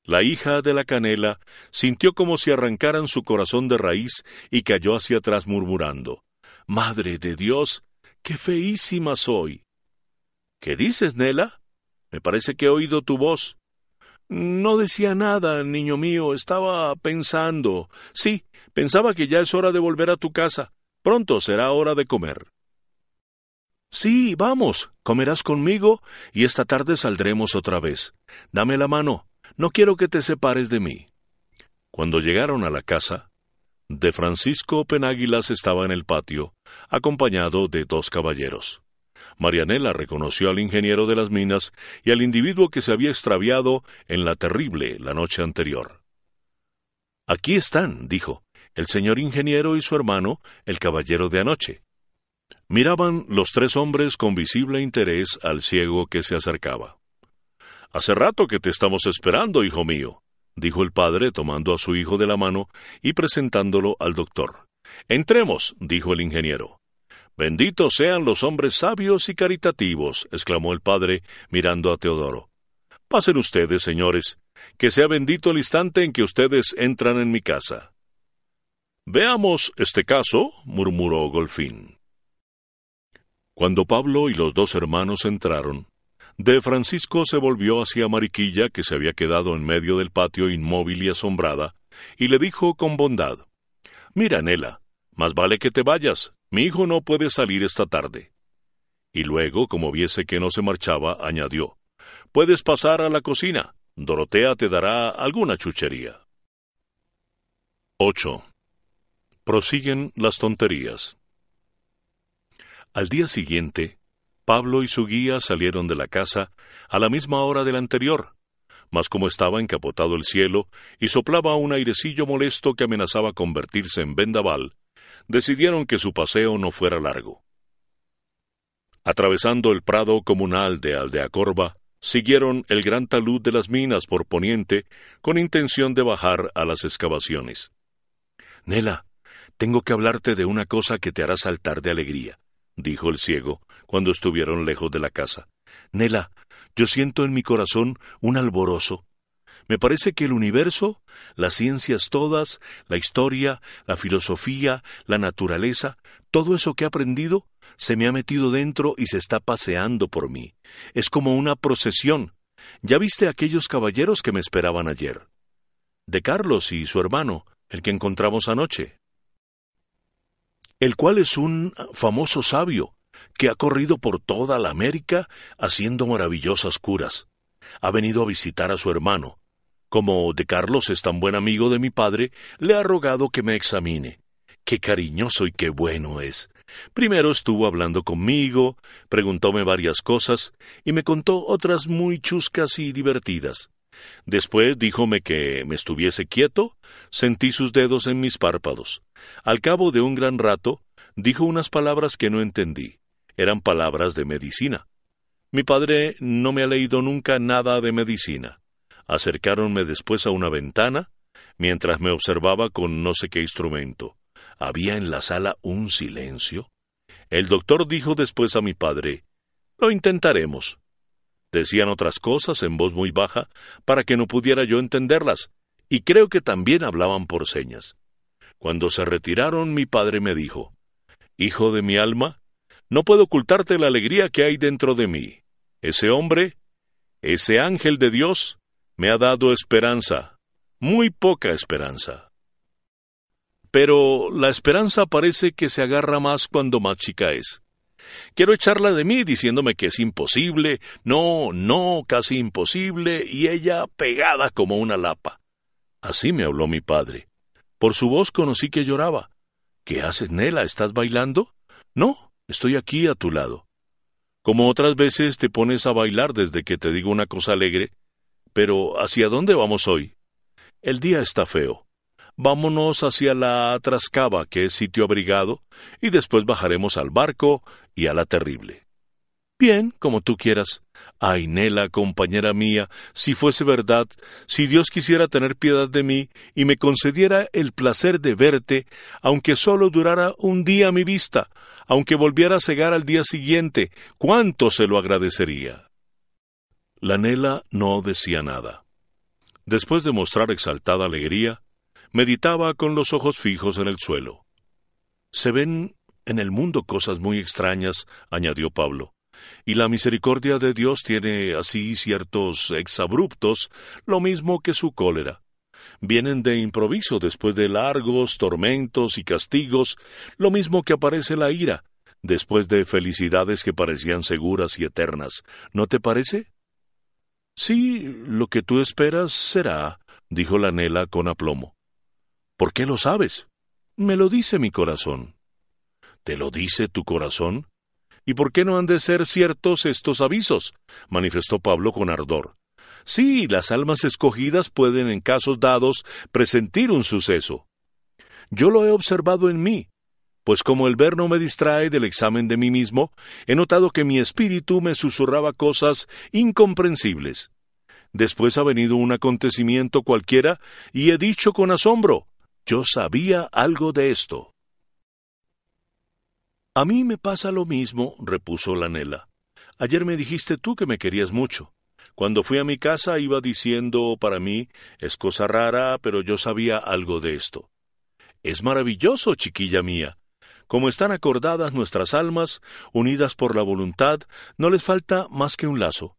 La hija de la canela sintió como si arrancaran su corazón de raíz y cayó hacia atrás murmurando Madre de Dios, qué feísima soy. ¿Qué dices, Nela? Me parece que he oído tu voz. No decía nada, niño mío, estaba pensando. Sí, pensaba que ya es hora de volver a tu casa. Pronto será hora de comer. Sí, vamos, comerás conmigo y esta tarde saldremos otra vez. Dame la mano, no quiero que te separes de mí. Cuando llegaron a la casa, de Francisco Penáguilas estaba en el patio, acompañado de dos caballeros. Marianela reconoció al ingeniero de las minas y al individuo que se había extraviado en la terrible la noche anterior. Aquí están, dijo, el señor ingeniero y su hermano, el caballero de anoche. Miraban los tres hombres con visible interés al ciego que se acercaba. Hace rato que te estamos esperando, hijo mío, dijo el padre tomando a su hijo de la mano y presentándolo al doctor. Entremos, dijo el ingeniero. Benditos sean los hombres sabios y caritativos, exclamó el padre, mirando a Teodoro. Pasen ustedes, señores, que sea bendito el instante en que ustedes entran en mi casa. Veamos este caso, murmuró Golfín. Cuando Pablo y los dos hermanos entraron, de Francisco se volvió hacia Mariquilla, que se había quedado en medio del patio inmóvil y asombrada, y le dijo con bondad Mira, Nela, más vale que te vayas, mi hijo no puede salir esta tarde. Y luego, como viese que no se marchaba, añadió Puedes pasar a la cocina, Dorotea te dará alguna chuchería. 8. Prosiguen las tonterías. Al día siguiente, Pablo y su guía salieron de la casa a la misma hora del anterior, mas como estaba encapotado el cielo y soplaba un airecillo molesto que amenazaba convertirse en vendaval, decidieron que su paseo no fuera largo. Atravesando el prado comunal de aldeacorba, siguieron el gran talud de las minas por poniente con intención de bajar a las excavaciones. Nela, tengo que hablarte de una cosa que te hará saltar de alegría dijo el ciego, cuando estuvieron lejos de la casa. Nela, yo siento en mi corazón un alboroso. Me parece que el universo, las ciencias todas, la historia, la filosofía, la naturaleza, todo eso que he aprendido, se me ha metido dentro y se está paseando por mí. Es como una procesión. ¿Ya viste aquellos caballeros que me esperaban ayer? De Carlos y su hermano, el que encontramos anoche, el cual es un famoso sabio que ha corrido por toda la América haciendo maravillosas curas. Ha venido a visitar a su hermano. Como de Carlos es tan buen amigo de mi padre, le ha rogado que me examine. Qué cariñoso y qué bueno es. Primero estuvo hablando conmigo, preguntóme varias cosas y me contó otras muy chuscas y divertidas. Después díjome que me estuviese quieto Sentí sus dedos en mis párpados. Al cabo de un gran rato, dijo unas palabras que no entendí. Eran palabras de medicina. Mi padre no me ha leído nunca nada de medicina. Acercáronme después a una ventana, mientras me observaba con no sé qué instrumento. Había en la sala un silencio. El doctor dijo después a mi padre Lo intentaremos. Decían otras cosas en voz muy baja para que no pudiera yo entenderlas, y creo que también hablaban por señas. Cuando se retiraron, mi padre me dijo, Hijo de mi alma, no puedo ocultarte la alegría que hay dentro de mí. Ese hombre, ese ángel de Dios, me ha dado esperanza, muy poca esperanza. Pero la esperanza parece que se agarra más cuando más chica es. Quiero echarla de mí diciéndome que es imposible, no, no, casi imposible, y ella pegada como una lapa. Así me habló mi padre. Por su voz conocí que lloraba. ¿Qué haces, Nela? ¿Estás bailando? No, estoy aquí a tu lado. Como otras veces te pones a bailar desde que te digo una cosa alegre. Pero ¿hacia dónde vamos hoy? El día está feo. Vámonos hacia la atrascaba, que es sitio abrigado, y después bajaremos al barco y a la terrible. Bien, como tú quieras. Nela, compañera mía, si fuese verdad, si Dios quisiera tener piedad de mí y me concediera el placer de verte, aunque solo durara un día mi vista, aunque volviera a cegar al día siguiente, cuánto se lo agradecería. La Nela no decía nada. Después de mostrar exaltada alegría, meditaba con los ojos fijos en el suelo. Se ven en el mundo cosas muy extrañas, añadió Pablo y la misericordia de Dios tiene así ciertos exabruptos, lo mismo que su cólera. Vienen de improviso después de largos tormentos y castigos, lo mismo que aparece la ira, después de felicidades que parecían seguras y eternas. ¿No te parece? Sí, lo que tú esperas será, dijo la Nela con aplomo. ¿Por qué lo sabes? Me lo dice mi corazón. ¿Te lo dice tu corazón? ¿Y por qué no han de ser ciertos estos avisos? manifestó Pablo con ardor. Sí, las almas escogidas pueden en casos dados presentir un suceso. Yo lo he observado en mí, pues como el ver no me distrae del examen de mí mismo, he notado que mi espíritu me susurraba cosas incomprensibles. Después ha venido un acontecimiento cualquiera y he dicho con asombro, yo sabía algo de esto. A mí me pasa lo mismo, repuso Nela. Ayer me dijiste tú que me querías mucho. Cuando fui a mi casa iba diciendo para mí es cosa rara, pero yo sabía algo de esto. Es maravilloso, chiquilla mía. Como están acordadas nuestras almas, unidas por la voluntad, no les falta más que un lazo.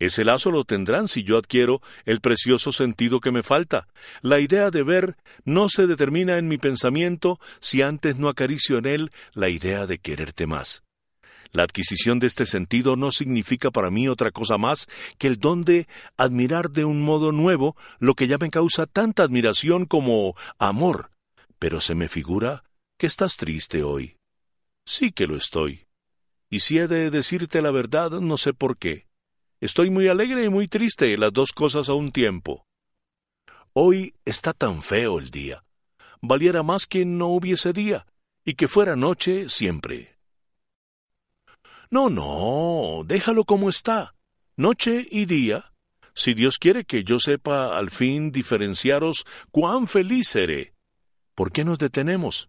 Ese lazo lo tendrán si yo adquiero el precioso sentido que me falta. La idea de ver no se determina en mi pensamiento si antes no acaricio en él la idea de quererte más. La adquisición de este sentido no significa para mí otra cosa más que el don de admirar de un modo nuevo lo que ya me causa tanta admiración como amor. Pero se me figura que estás triste hoy. Sí que lo estoy. Y si he de decirte la verdad, no sé por qué. Estoy muy alegre y muy triste, las dos cosas a un tiempo. Hoy está tan feo el día. Valiera más que no hubiese día y que fuera noche siempre. No, no, déjalo como está, noche y día. Si Dios quiere que yo sepa al fin diferenciaros cuán feliz seré. ¿Por qué nos detenemos?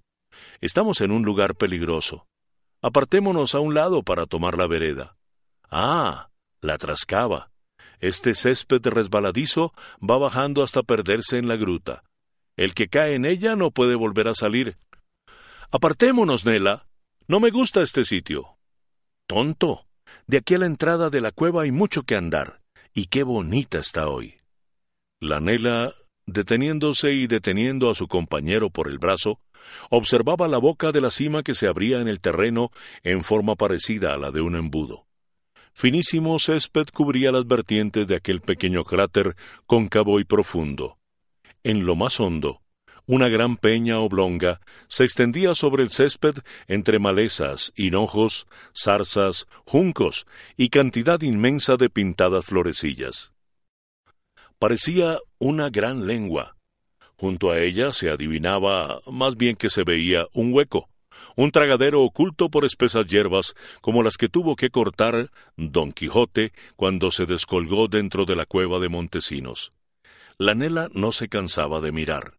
Estamos en un lugar peligroso. Apartémonos a un lado para tomar la vereda. Ah, la trascaba. Este césped resbaladizo va bajando hasta perderse en la gruta. El que cae en ella no puede volver a salir. Apartémonos, Nela. No me gusta este sitio. Tonto. De aquí a la entrada de la cueva hay mucho que andar. Y qué bonita está hoy. La Nela, deteniéndose y deteniendo a su compañero por el brazo, observaba la boca de la cima que se abría en el terreno en forma parecida a la de un embudo. Finísimo césped cubría las vertientes de aquel pequeño cráter cóncavo y profundo. En lo más hondo, una gran peña oblonga se extendía sobre el césped entre malezas, hinojos, zarzas, juncos y cantidad inmensa de pintadas florecillas. Parecía una gran lengua. Junto a ella se adivinaba, más bien que se veía, un hueco, un tragadero oculto por espesas hierbas, como las que tuvo que cortar don Quijote cuando se descolgó dentro de la cueva de Montesinos. La Nela no se cansaba de mirar.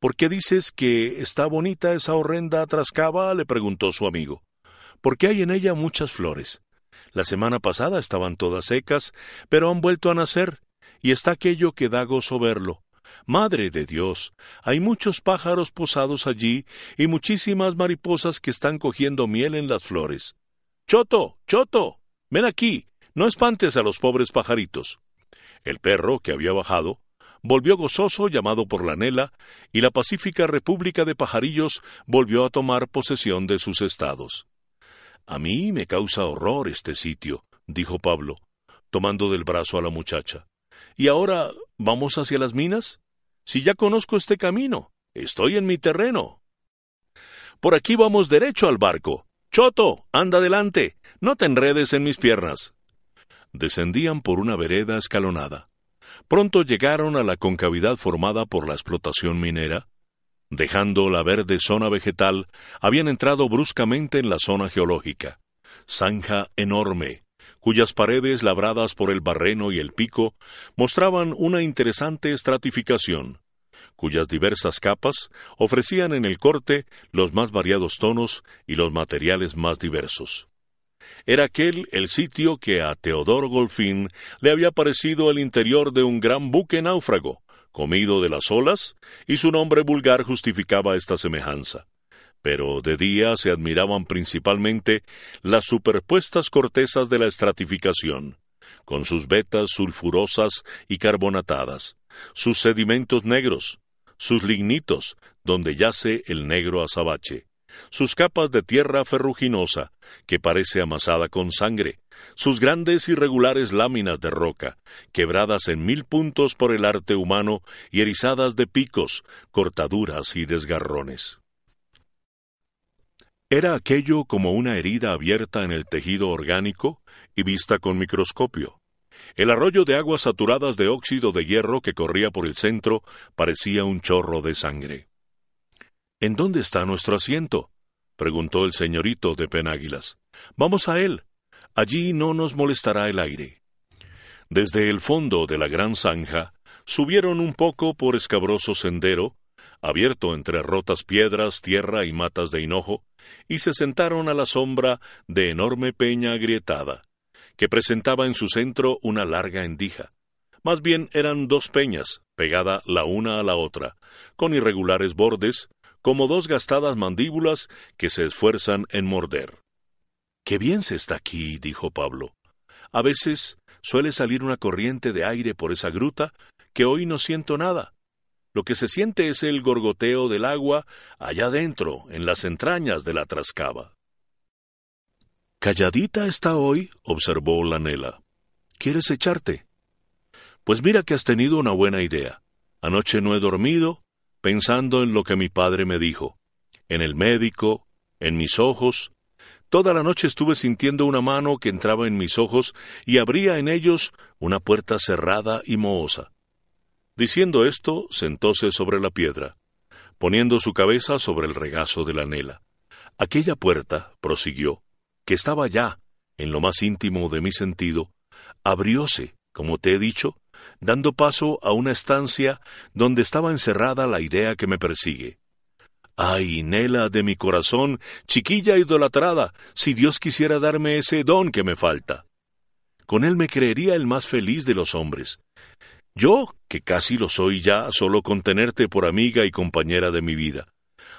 ¿Por qué dices que está bonita esa horrenda trascaba? le preguntó su amigo. Porque hay en ella muchas flores. La semana pasada estaban todas secas, pero han vuelto a nacer, y está aquello que da gozo verlo. Madre de Dios, hay muchos pájaros posados allí y muchísimas mariposas que están cogiendo miel en las flores. Choto, Choto, ven aquí, no espantes a los pobres pajaritos. El perro, que había bajado, volvió gozoso llamado por la Nela, y la pacífica República de Pajarillos volvió a tomar posesión de sus estados. A mí me causa horror este sitio, dijo Pablo, tomando del brazo a la muchacha. ¿Y ahora vamos hacia las minas? Si ya conozco este camino, estoy en mi terreno. Por aquí vamos derecho al barco. Choto, anda adelante, no te enredes en mis piernas. Descendían por una vereda escalonada. Pronto llegaron a la concavidad formada por la explotación minera. Dejando la verde zona vegetal, habían entrado bruscamente en la zona geológica. Zanja enorme, cuyas paredes labradas por el barreno y el pico mostraban una interesante estratificación, cuyas diversas capas ofrecían en el corte los más variados tonos y los materiales más diversos. Era aquel el sitio que a Teodoro Golfín le había parecido el interior de un gran buque náufrago, comido de las olas, y su nombre vulgar justificaba esta semejanza pero de día se admiraban principalmente las superpuestas cortezas de la estratificación, con sus vetas sulfurosas y carbonatadas, sus sedimentos negros, sus lignitos, donde yace el negro azabache, sus capas de tierra ferruginosa, que parece amasada con sangre, sus grandes irregulares láminas de roca, quebradas en mil puntos por el arte humano y erizadas de picos, cortaduras y desgarrones. ¿Era aquello como una herida abierta en el tejido orgánico y vista con microscopio? El arroyo de aguas saturadas de óxido de hierro que corría por el centro parecía un chorro de sangre. ¿En dónde está nuestro asiento? preguntó el señorito de Penáguilas. Vamos a él. Allí no nos molestará el aire. Desde el fondo de la gran zanja subieron un poco por escabroso sendero, abierto entre rotas piedras, tierra y matas de hinojo, y se sentaron a la sombra de enorme peña agrietada, que presentaba en su centro una larga endija. Más bien eran dos peñas, pegada la una a la otra, con irregulares bordes, como dos gastadas mandíbulas que se esfuerzan en morder. Qué bien se está aquí, dijo Pablo. A veces suele salir una corriente de aire por esa gruta que hoy no siento nada. Lo que se siente es el gorgoteo del agua allá dentro, en las entrañas de la trascaba. Calladita está hoy, observó Lanela. ¿Quieres echarte? Pues mira que has tenido una buena idea. Anoche no he dormido, pensando en lo que mi padre me dijo, en el médico, en mis ojos. Toda la noche estuve sintiendo una mano que entraba en mis ojos y abría en ellos una puerta cerrada y mohosa. Diciendo esto, sentóse sobre la piedra, poniendo su cabeza sobre el regazo de la nela. Aquella puerta, prosiguió, que estaba ya, en lo más íntimo de mi sentido, abrióse, como te he dicho, dando paso a una estancia donde estaba encerrada la idea que me persigue. Ay, Nela de mi corazón, chiquilla idolatrada, si Dios quisiera darme ese don que me falta. Con él me creería el más feliz de los hombres, yo, que casi lo soy ya, solo con tenerte por amiga y compañera de mi vida.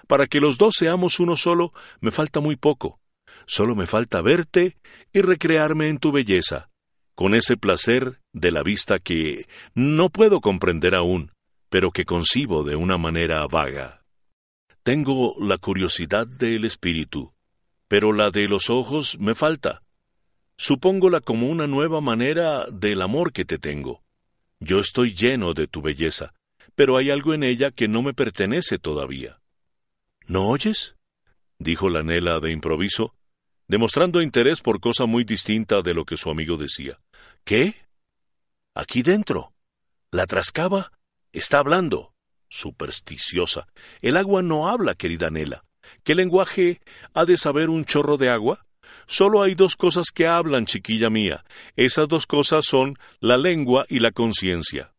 Para que los dos seamos uno solo, me falta muy poco. Solo me falta verte y recrearme en tu belleza, con ese placer de la vista que no puedo comprender aún, pero que concibo de una manera vaga. Tengo la curiosidad del espíritu, pero la de los ojos me falta. Supóngola como una nueva manera del amor que te tengo yo estoy lleno de tu belleza, pero hay algo en ella que no me pertenece todavía. ¿No oyes? dijo la Nela de improviso, demostrando interés por cosa muy distinta de lo que su amigo decía. ¿Qué? Aquí dentro. La trascaba está hablando. Supersticiosa. El agua no habla, querida Nela. ¿Qué lenguaje ha de saber un chorro de agua? Solo hay dos cosas que hablan, chiquilla mía. Esas dos cosas son la lengua y la conciencia.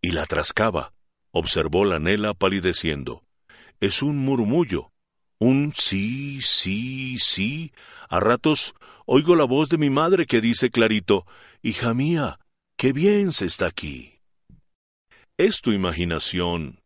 Y la trascaba, observó la Nela palideciendo. Es un murmullo, un sí, sí, sí. A ratos oigo la voz de mi madre que dice clarito, Hija mía, qué bien se está aquí. Es tu imaginación.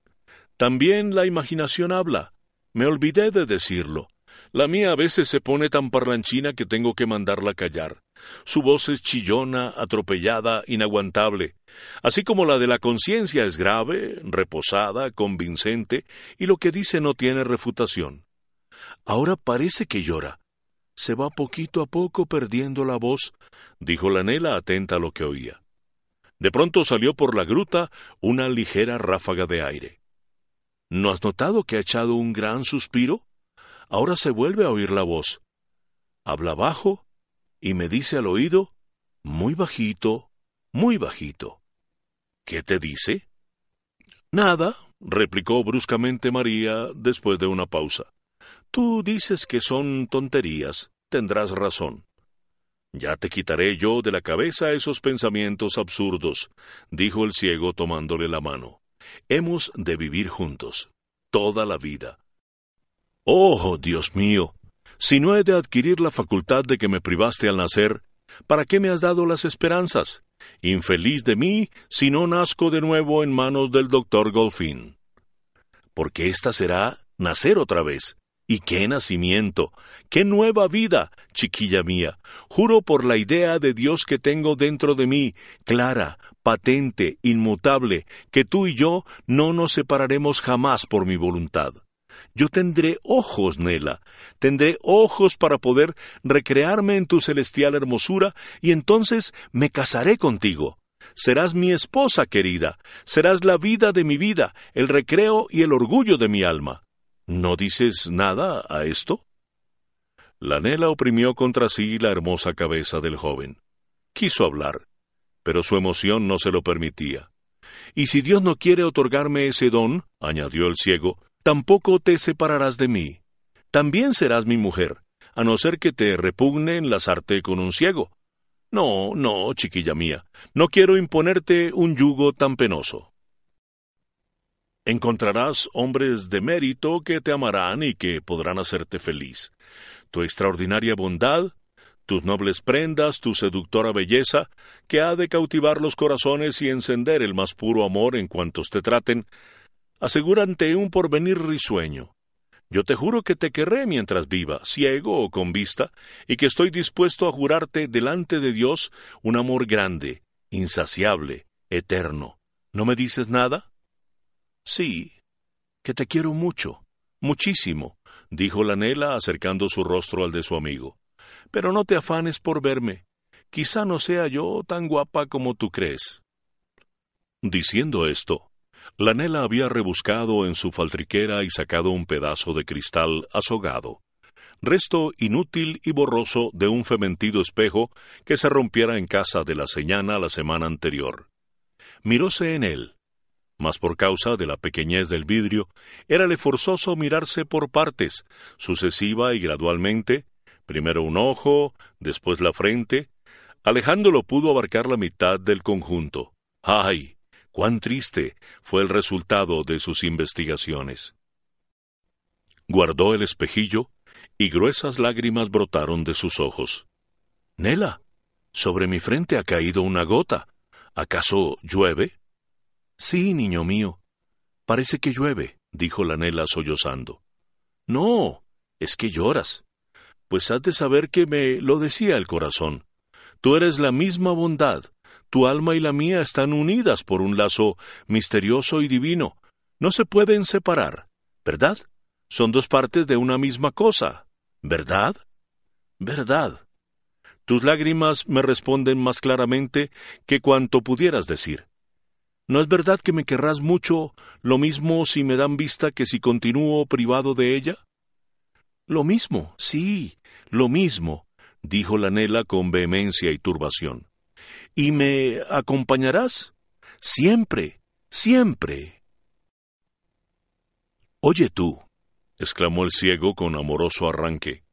También la imaginación habla. Me olvidé de decirlo. La mía a veces se pone tan parlanchina que tengo que mandarla callar. Su voz es chillona, atropellada, inaguantable, así como la de la conciencia es grave, reposada, convincente, y lo que dice no tiene refutación. Ahora parece que llora. Se va poquito a poco perdiendo la voz, dijo la nela atenta a lo que oía. De pronto salió por la gruta una ligera ráfaga de aire. ¿No has notado que ha echado un gran suspiro? Ahora se vuelve a oír la voz. Habla bajo y me dice al oído, muy bajito, muy bajito. ¿Qué te dice? Nada, replicó bruscamente María después de una pausa. Tú dices que son tonterías, tendrás razón. Ya te quitaré yo de la cabeza esos pensamientos absurdos, dijo el ciego tomándole la mano. Hemos de vivir juntos, toda la vida, Oh, Dios mío, si no he de adquirir la facultad de que me privaste al nacer, ¿para qué me has dado las esperanzas? Infeliz de mí si no nazco de nuevo en manos del doctor Golfín. Porque esta será nacer otra vez. Y qué nacimiento, qué nueva vida, chiquilla mía. Juro por la idea de Dios que tengo dentro de mí, clara, patente, inmutable, que tú y yo no nos separaremos jamás por mi voluntad. Yo tendré ojos, Nela, tendré ojos para poder recrearme en tu celestial hermosura, y entonces me casaré contigo. Serás mi esposa querida, serás la vida de mi vida, el recreo y el orgullo de mi alma. ¿No dices nada a esto? La Nela oprimió contra sí la hermosa cabeza del joven. Quiso hablar, pero su emoción no se lo permitía. Y si Dios no quiere otorgarme ese don, añadió el ciego, tampoco te separarás de mí. También serás mi mujer, a no ser que te repugne enlazarte con un ciego. No, no, chiquilla mía, no quiero imponerte un yugo tan penoso. Encontrarás hombres de mérito que te amarán y que podrán hacerte feliz. Tu extraordinaria bondad, tus nobles prendas, tu seductora belleza, que ha de cautivar los corazones y encender el más puro amor en cuantos te traten, asegúrate un porvenir risueño. Yo te juro que te querré mientras viva, ciego o con vista, y que estoy dispuesto a jurarte delante de Dios un amor grande, insaciable, eterno. ¿No me dices nada? Sí, que te quiero mucho, muchísimo, dijo Lanela acercando su rostro al de su amigo. Pero no te afanes por verme. Quizá no sea yo tan guapa como tú crees. Diciendo esto, nela había rebuscado en su faltriquera y sacado un pedazo de cristal azogado, resto inútil y borroso de un fementido espejo que se rompiera en casa de la señana la semana anterior. Miróse en él, mas por causa de la pequeñez del vidrio, érale forzoso mirarse por partes, sucesiva y gradualmente, primero un ojo, después la frente. Alejándolo pudo abarcar la mitad del conjunto. ¡Ay! cuán triste fue el resultado de sus investigaciones. Guardó el espejillo y gruesas lágrimas brotaron de sus ojos. Nela, sobre mi frente ha caído una gota. ¿Acaso llueve? Sí, niño mío. Parece que llueve, dijo la Nela sollozando. No, es que lloras. Pues has de saber que me lo decía el corazón. Tú eres la misma bondad, tu alma y la mía están unidas por un lazo misterioso y divino. No se pueden separar, ¿verdad? Son dos partes de una misma cosa, ¿verdad? Verdad. Tus lágrimas me responden más claramente que cuanto pudieras decir. ¿No es verdad que me querrás mucho, lo mismo si me dan vista que si continúo privado de ella? Lo mismo, sí, lo mismo, dijo la Nela con vehemencia y turbación. ¿Y me acompañarás? Siempre, siempre. Oye tú, exclamó el ciego con amoroso arranque,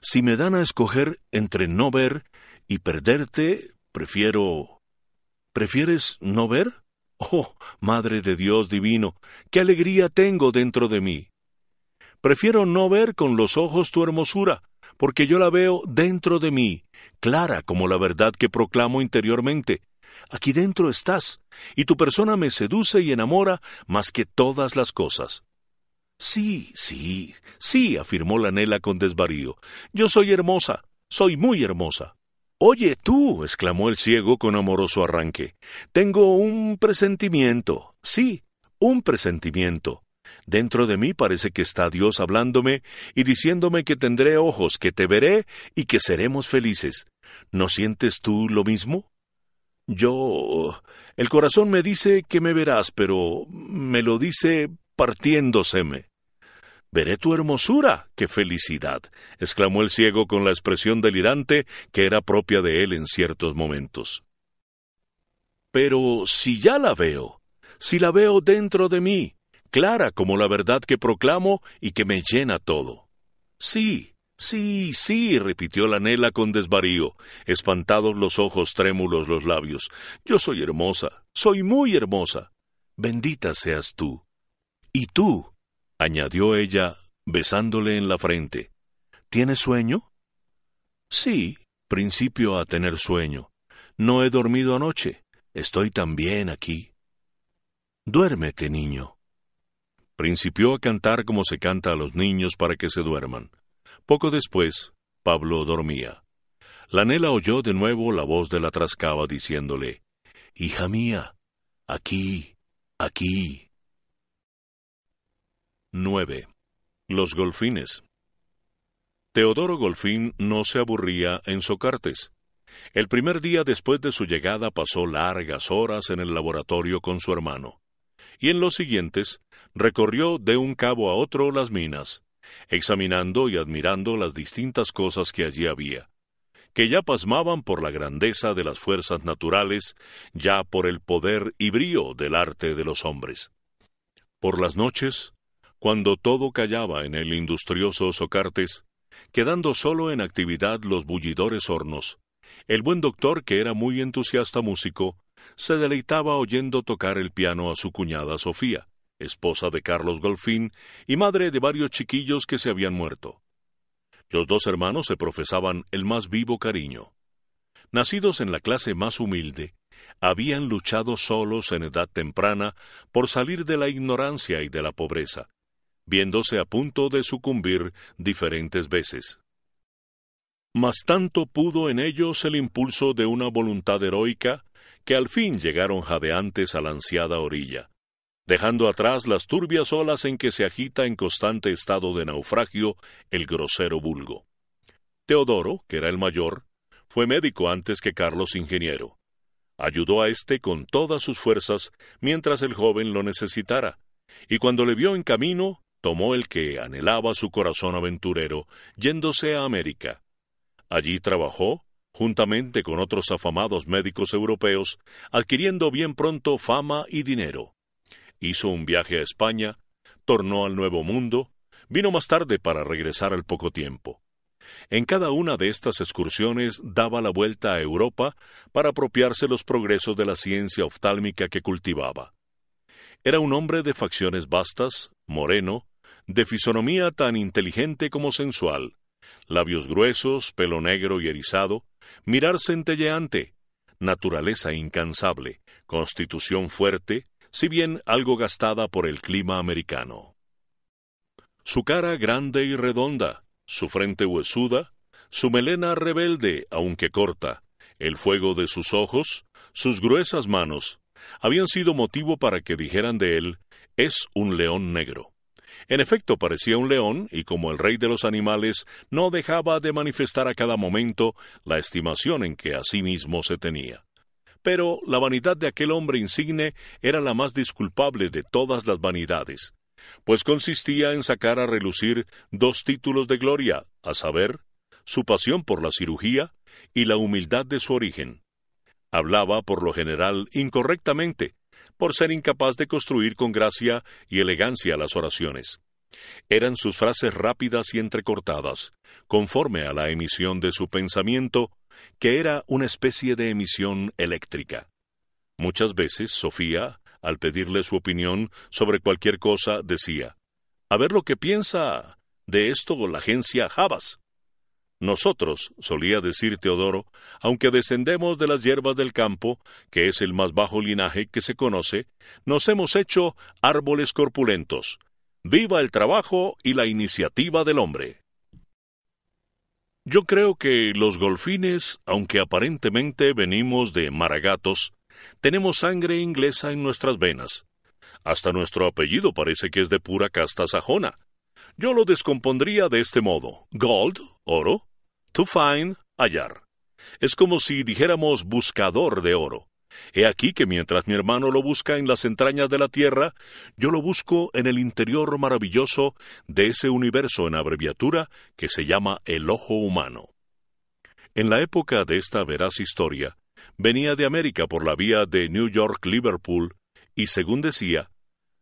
si me dan a escoger entre no ver y perderte, prefiero... ¿Prefieres no ver? Oh, Madre de Dios Divino, qué alegría tengo dentro de mí. Prefiero no ver con los ojos tu hermosura, porque yo la veo dentro de mí, clara como la verdad que proclamo interiormente. Aquí dentro estás, y tu persona me seduce y enamora más que todas las cosas. Sí, sí, sí, afirmó la Nela con desvarío. Yo soy hermosa, soy muy hermosa. Oye tú, exclamó el ciego con amoroso arranque. Tengo un presentimiento, sí, un presentimiento. Dentro de mí parece que está Dios hablándome y diciéndome que tendré ojos, que te veré y que seremos felices. ¿No sientes tú lo mismo? Yo... El corazón me dice que me verás, pero me lo dice partiéndoseme. Veré tu hermosura. ¡Qué felicidad! exclamó el ciego con la expresión delirante que era propia de él en ciertos momentos. Pero si ya la veo, si la veo dentro de mí, clara como la verdad que proclamo y que me llena todo. Sí, sí, sí, repitió la Nela con desvarío, espantados los ojos, trémulos los labios. Yo soy hermosa, soy muy hermosa. Bendita seas tú. Y tú, añadió ella, besándole en la frente, ¿tienes sueño? Sí, principio a tener sueño. No he dormido anoche. Estoy también aquí. Duérmete, niño principió a cantar como se canta a los niños para que se duerman. Poco después, Pablo dormía. Lanela oyó de nuevo la voz de la trascaba diciéndole, Hija mía, aquí, aquí. 9. Los golfines. Teodoro Golfín no se aburría en Socartes. El primer día después de su llegada pasó largas horas en el laboratorio con su hermano, y en los siguientes recorrió de un cabo a otro las minas, examinando y admirando las distintas cosas que allí había, que ya pasmaban por la grandeza de las fuerzas naturales, ya por el poder y brío del arte de los hombres. Por las noches, cuando todo callaba en el industrioso Socartes, quedando solo en actividad los bullidores hornos, el buen doctor, que era muy entusiasta músico, se deleitaba oyendo tocar el piano a su cuñada Sofía, esposa de Carlos Golfín y madre de varios chiquillos que se habían muerto. Los dos hermanos se profesaban el más vivo cariño. Nacidos en la clase más humilde, habían luchado solos en edad temprana por salir de la ignorancia y de la pobreza, viéndose a punto de sucumbir diferentes veces. Mas tanto pudo en ellos el impulso de una voluntad heroica que al fin llegaron jadeantes a la ansiada orilla, dejando atrás las turbias olas en que se agita en constante estado de naufragio el grosero vulgo. Teodoro, que era el mayor, fue médico antes que Carlos ingeniero. Ayudó a éste con todas sus fuerzas mientras el joven lo necesitara, y cuando le vio en camino, tomó el que anhelaba su corazón aventurero, yéndose a América. Allí trabajó, juntamente con otros afamados médicos europeos, adquiriendo bien pronto fama y dinero hizo un viaje a España, tornó al Nuevo Mundo, vino más tarde para regresar al poco tiempo. En cada una de estas excursiones daba la vuelta a Europa para apropiarse los progresos de la ciencia oftálmica que cultivaba. Era un hombre de facciones vastas, moreno, de fisonomía tan inteligente como sensual, labios gruesos, pelo negro y erizado, mirar centelleante, naturaleza incansable, constitución fuerte, si bien algo gastada por el clima americano. Su cara grande y redonda, su frente huesuda, su melena rebelde, aunque corta, el fuego de sus ojos, sus gruesas manos, habían sido motivo para que dijeran de él es un león negro. En efecto, parecía un león, y como el rey de los animales, no dejaba de manifestar a cada momento la estimación en que a sí mismo se tenía. Pero la vanidad de aquel hombre insigne era la más disculpable de todas las vanidades, pues consistía en sacar a relucir dos títulos de gloria, a saber, su pasión por la cirugía y la humildad de su origen. Hablaba, por lo general, incorrectamente, por ser incapaz de construir con gracia y elegancia las oraciones. Eran sus frases rápidas y entrecortadas, conforme a la emisión de su pensamiento, que era una especie de emisión eléctrica. Muchas veces Sofía, al pedirle su opinión sobre cualquier cosa, decía, A ver lo que piensa de esto la agencia Javas. Nosotros, solía decir Teodoro, aunque descendemos de las hierbas del campo, que es el más bajo linaje que se conoce, nos hemos hecho árboles corpulentos. Viva el trabajo y la iniciativa del hombre. Yo creo que los golfines, aunque aparentemente venimos de maragatos, tenemos sangre inglesa en nuestras venas. Hasta nuestro apellido parece que es de pura casta sajona. Yo lo descompondría de este modo: gold, oro, to find, hallar. Es como si dijéramos buscador de oro. He aquí que mientras mi hermano lo busca en las entrañas de la tierra, yo lo busco en el interior maravilloso de ese universo en abreviatura que se llama el ojo humano. En la época de esta veraz historia, venía de América por la vía de New York-Liverpool y, según decía,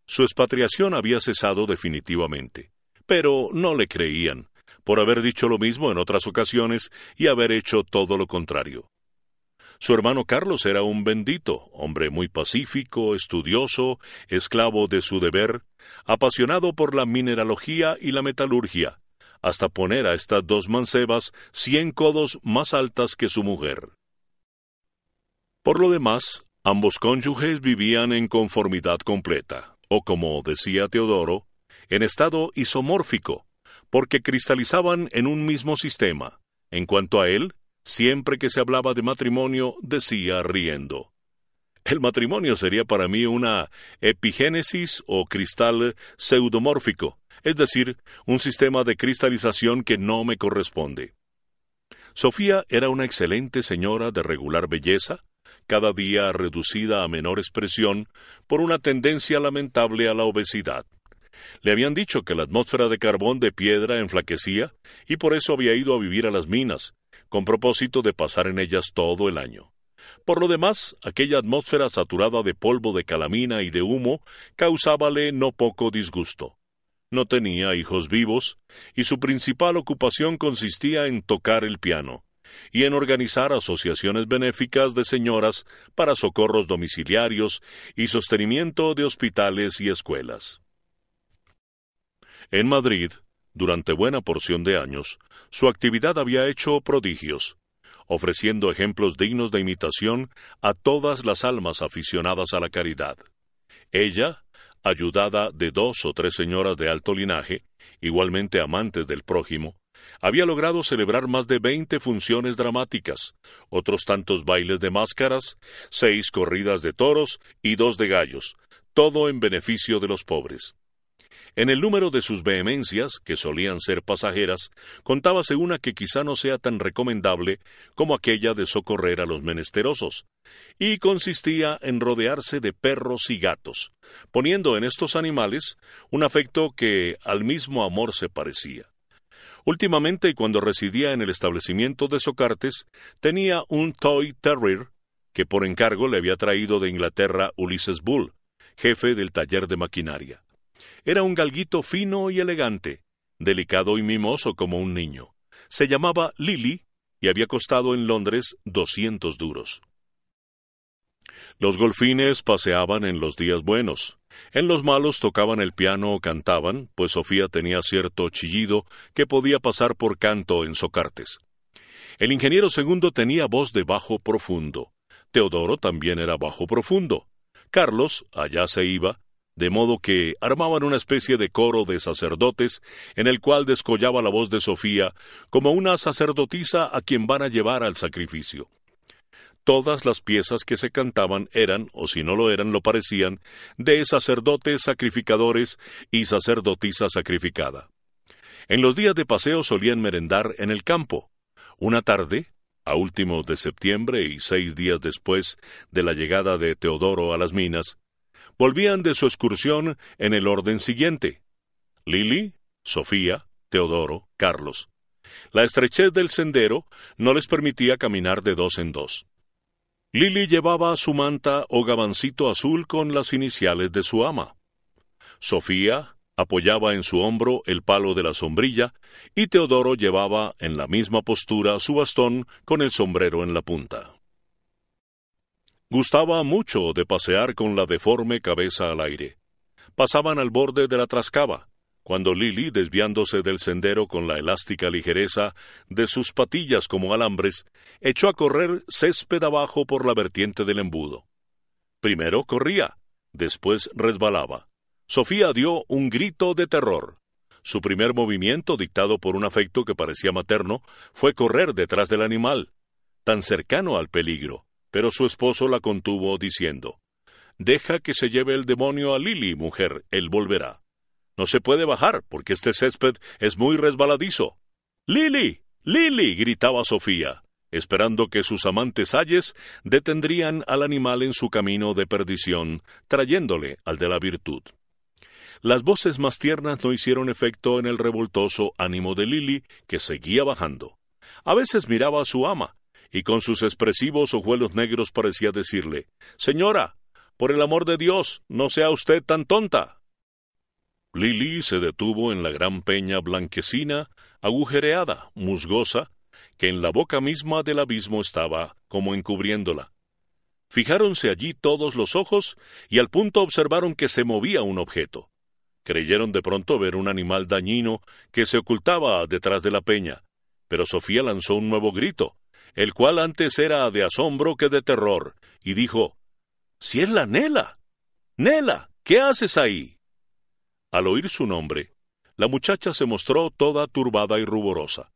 su expatriación había cesado definitivamente. Pero no le creían, por haber dicho lo mismo en otras ocasiones y haber hecho todo lo contrario. Su hermano Carlos era un bendito, hombre muy pacífico, estudioso, esclavo de su deber, apasionado por la mineralogía y la metalurgia, hasta poner a estas dos mancebas cien codos más altas que su mujer. Por lo demás, ambos cónyuges vivían en conformidad completa, o como decía Teodoro, en estado isomórfico, porque cristalizaban en un mismo sistema. En cuanto a él, Siempre que se hablaba de matrimonio, decía riendo. El matrimonio sería para mí una epigénesis o cristal pseudomórfico, es decir, un sistema de cristalización que no me corresponde. Sofía era una excelente señora de regular belleza, cada día reducida a menor expresión por una tendencia lamentable a la obesidad. Le habían dicho que la atmósfera de carbón de piedra enflaquecía y por eso había ido a vivir a las minas, con propósito de pasar en ellas todo el año. Por lo demás, aquella atmósfera saturada de polvo de calamina y de humo causábale no poco disgusto. No tenía hijos vivos, y su principal ocupación consistía en tocar el piano, y en organizar asociaciones benéficas de señoras para socorros domiciliarios y sostenimiento de hospitales y escuelas. En Madrid, durante buena porción de años, su actividad había hecho prodigios, ofreciendo ejemplos dignos de imitación a todas las almas aficionadas a la caridad. Ella, ayudada de dos o tres señoras de alto linaje, igualmente amantes del prójimo, había logrado celebrar más de veinte funciones dramáticas, otros tantos bailes de máscaras, seis corridas de toros y dos de gallos, todo en beneficio de los pobres. En el número de sus vehemencias, que solían ser pasajeras, contábase una que quizá no sea tan recomendable como aquella de socorrer a los menesterosos, y consistía en rodearse de perros y gatos, poniendo en estos animales un afecto que al mismo amor se parecía. Últimamente, cuando residía en el establecimiento de Socartes, tenía un Toy Terrier que por encargo le había traído de Inglaterra Ulises Bull, jefe del taller de maquinaria. Era un galguito fino y elegante, delicado y mimoso como un niño. Se llamaba Lily y había costado en Londres doscientos duros. Los golfines paseaban en los días buenos. En los malos tocaban el piano o cantaban, pues Sofía tenía cierto chillido que podía pasar por canto en socartes. El ingeniero segundo tenía voz de bajo profundo. Teodoro también era bajo profundo. Carlos, allá se iba, de modo que armaban una especie de coro de sacerdotes en el cual descollaba la voz de Sofía como una sacerdotisa a quien van a llevar al sacrificio. Todas las piezas que se cantaban eran, o si no lo eran, lo parecían, de sacerdotes sacrificadores y sacerdotisa sacrificada. En los días de paseo solían merendar en el campo. Una tarde, a último de septiembre y seis días después de la llegada de Teodoro a las minas, volvían de su excursión en el orden siguiente. Lili, Sofía, Teodoro, Carlos. La estrechez del sendero no les permitía caminar de dos en dos. Lili llevaba su manta o gabancito azul con las iniciales de su ama. Sofía apoyaba en su hombro el palo de la sombrilla y Teodoro llevaba en la misma postura su bastón con el sombrero en la punta. Gustaba mucho de pasear con la deforme cabeza al aire. Pasaban al borde de la trascaba, cuando Lily, desviándose del sendero con la elástica ligereza de sus patillas como alambres, echó a correr césped abajo por la vertiente del embudo. Primero corría, después resbalaba. Sofía dio un grito de terror. Su primer movimiento, dictado por un afecto que parecía materno, fue correr detrás del animal, tan cercano al peligro, pero su esposo la contuvo diciendo, Deja que se lleve el demonio a Lili, mujer, él volverá. No se puede bajar, porque este césped es muy resbaladizo. Lili. Lili. gritaba Sofía, esperando que sus amantes ayes detendrían al animal en su camino de perdición, trayéndole al de la virtud. Las voces más tiernas no hicieron efecto en el revoltoso ánimo de Lili, que seguía bajando. A veces miraba a su ama, y con sus expresivos ojuelos negros parecía decirle Señora, por el amor de Dios, no sea usted tan tonta. Lily se detuvo en la gran peña blanquecina, agujereada, musgosa, que en la boca misma del abismo estaba, como encubriéndola. Fijáronse allí todos los ojos y al punto observaron que se movía un objeto. Creyeron de pronto ver un animal dañino que se ocultaba detrás de la peña, pero Sofía lanzó un nuevo grito, el cual antes era de asombro que de terror, y dijo, Si es la Nela. Nela, ¿qué haces ahí? Al oír su nombre, la muchacha se mostró toda turbada y ruborosa.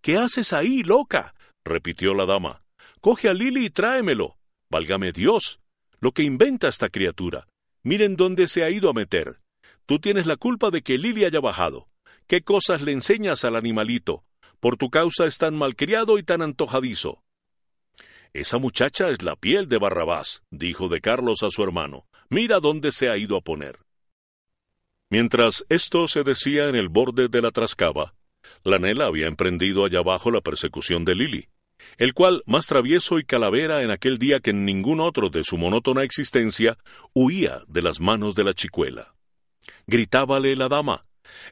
¿Qué haces ahí, loca? repitió la dama. Coge a Lili y tráemelo. Válgame Dios. Lo que inventa esta criatura. Miren dónde se ha ido a meter. Tú tienes la culpa de que Lili haya bajado. ¿Qué cosas le enseñas al animalito? Por tu causa es tan malcriado y tan antojadizo. Esa muchacha es la piel de Barrabás, dijo de Carlos a su hermano. Mira dónde se ha ido a poner. Mientras esto se decía en el borde de la trascaba, Lanela había emprendido allá abajo la persecución de Lili, el cual, más travieso y calavera en aquel día que en ningún otro de su monótona existencia, huía de las manos de la chicuela. Gritábale la dama,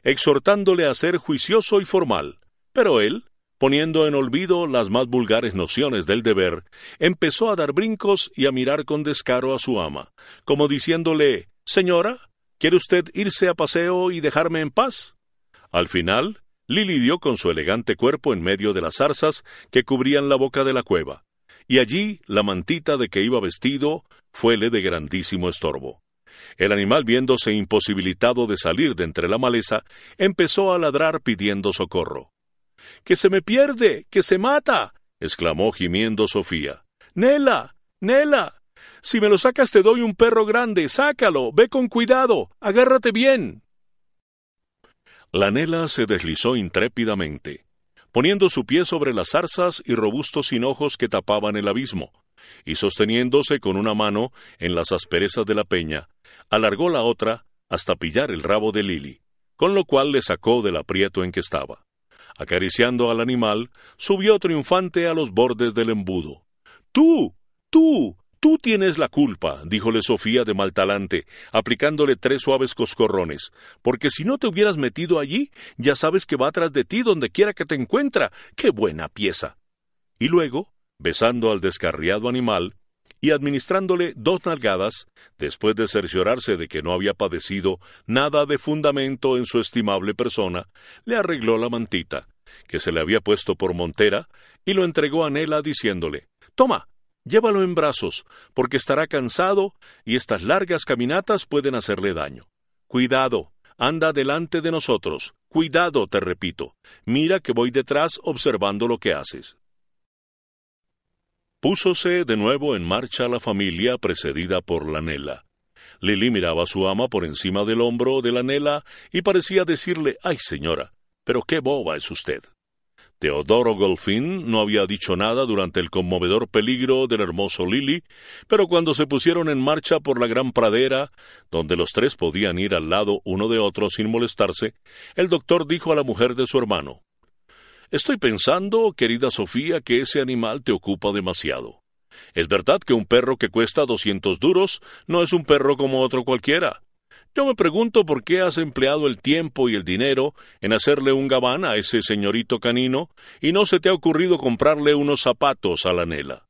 exhortándole a ser juicioso y formal, pero él, poniendo en olvido las más vulgares nociones del deber, empezó a dar brincos y a mirar con descaro a su ama, como diciéndole Señora, ¿quiere usted irse a paseo y dejarme en paz? Al final, Lili dio con su elegante cuerpo en medio de las zarzas que cubrían la boca de la cueva, y allí la mantita de que iba vestido fuele de grandísimo estorbo. El animal, viéndose imposibilitado de salir de entre la maleza, empezó a ladrar pidiendo socorro que se me pierde, que se mata, exclamó gimiendo Sofía. Nela, Nela, si me lo sacas te doy un perro grande, sácalo, ve con cuidado, agárrate bien. La Nela se deslizó intrépidamente, poniendo su pie sobre las zarzas y robustos hinojos que tapaban el abismo, y sosteniéndose con una mano en las asperezas de la peña, alargó la otra hasta pillar el rabo de Lili, con lo cual le sacó del aprieto en que estaba. Acariciando al animal, subió triunfante a los bordes del embudo. Tú. tú. Tú tienes la culpa, díjole Sofía de mal talante, aplicándole tres suaves coscorrones, porque si no te hubieras metido allí, ya sabes que va atrás de ti donde quiera que te encuentra. ¡Qué buena pieza! Y luego, besando al descarriado animal, y administrándole dos nalgadas, después de cerciorarse de que no había padecido nada de fundamento en su estimable persona, le arregló la mantita, que se le había puesto por montera, y lo entregó a Nela diciéndole Toma, llévalo en brazos, porque estará cansado y estas largas caminatas pueden hacerle daño. Cuidado, anda delante de nosotros. Cuidado, te repito. Mira que voy detrás observando lo que haces. Púsose de nuevo en marcha la familia precedida por la Nela. Lili miraba a su ama por encima del hombro de la Nela y parecía decirle Ay, señora, pero qué boba es usted. Teodoro Golfín no había dicho nada durante el conmovedor peligro del hermoso Lili, pero cuando se pusieron en marcha por la gran pradera, donde los tres podían ir al lado uno de otro sin molestarse, el doctor dijo a la mujer de su hermano Estoy pensando, querida Sofía, que ese animal te ocupa demasiado. Es verdad que un perro que cuesta doscientos duros no es un perro como otro cualquiera. Yo me pregunto por qué has empleado el tiempo y el dinero en hacerle un gabán a ese señorito canino y no se te ha ocurrido comprarle unos zapatos a la nela.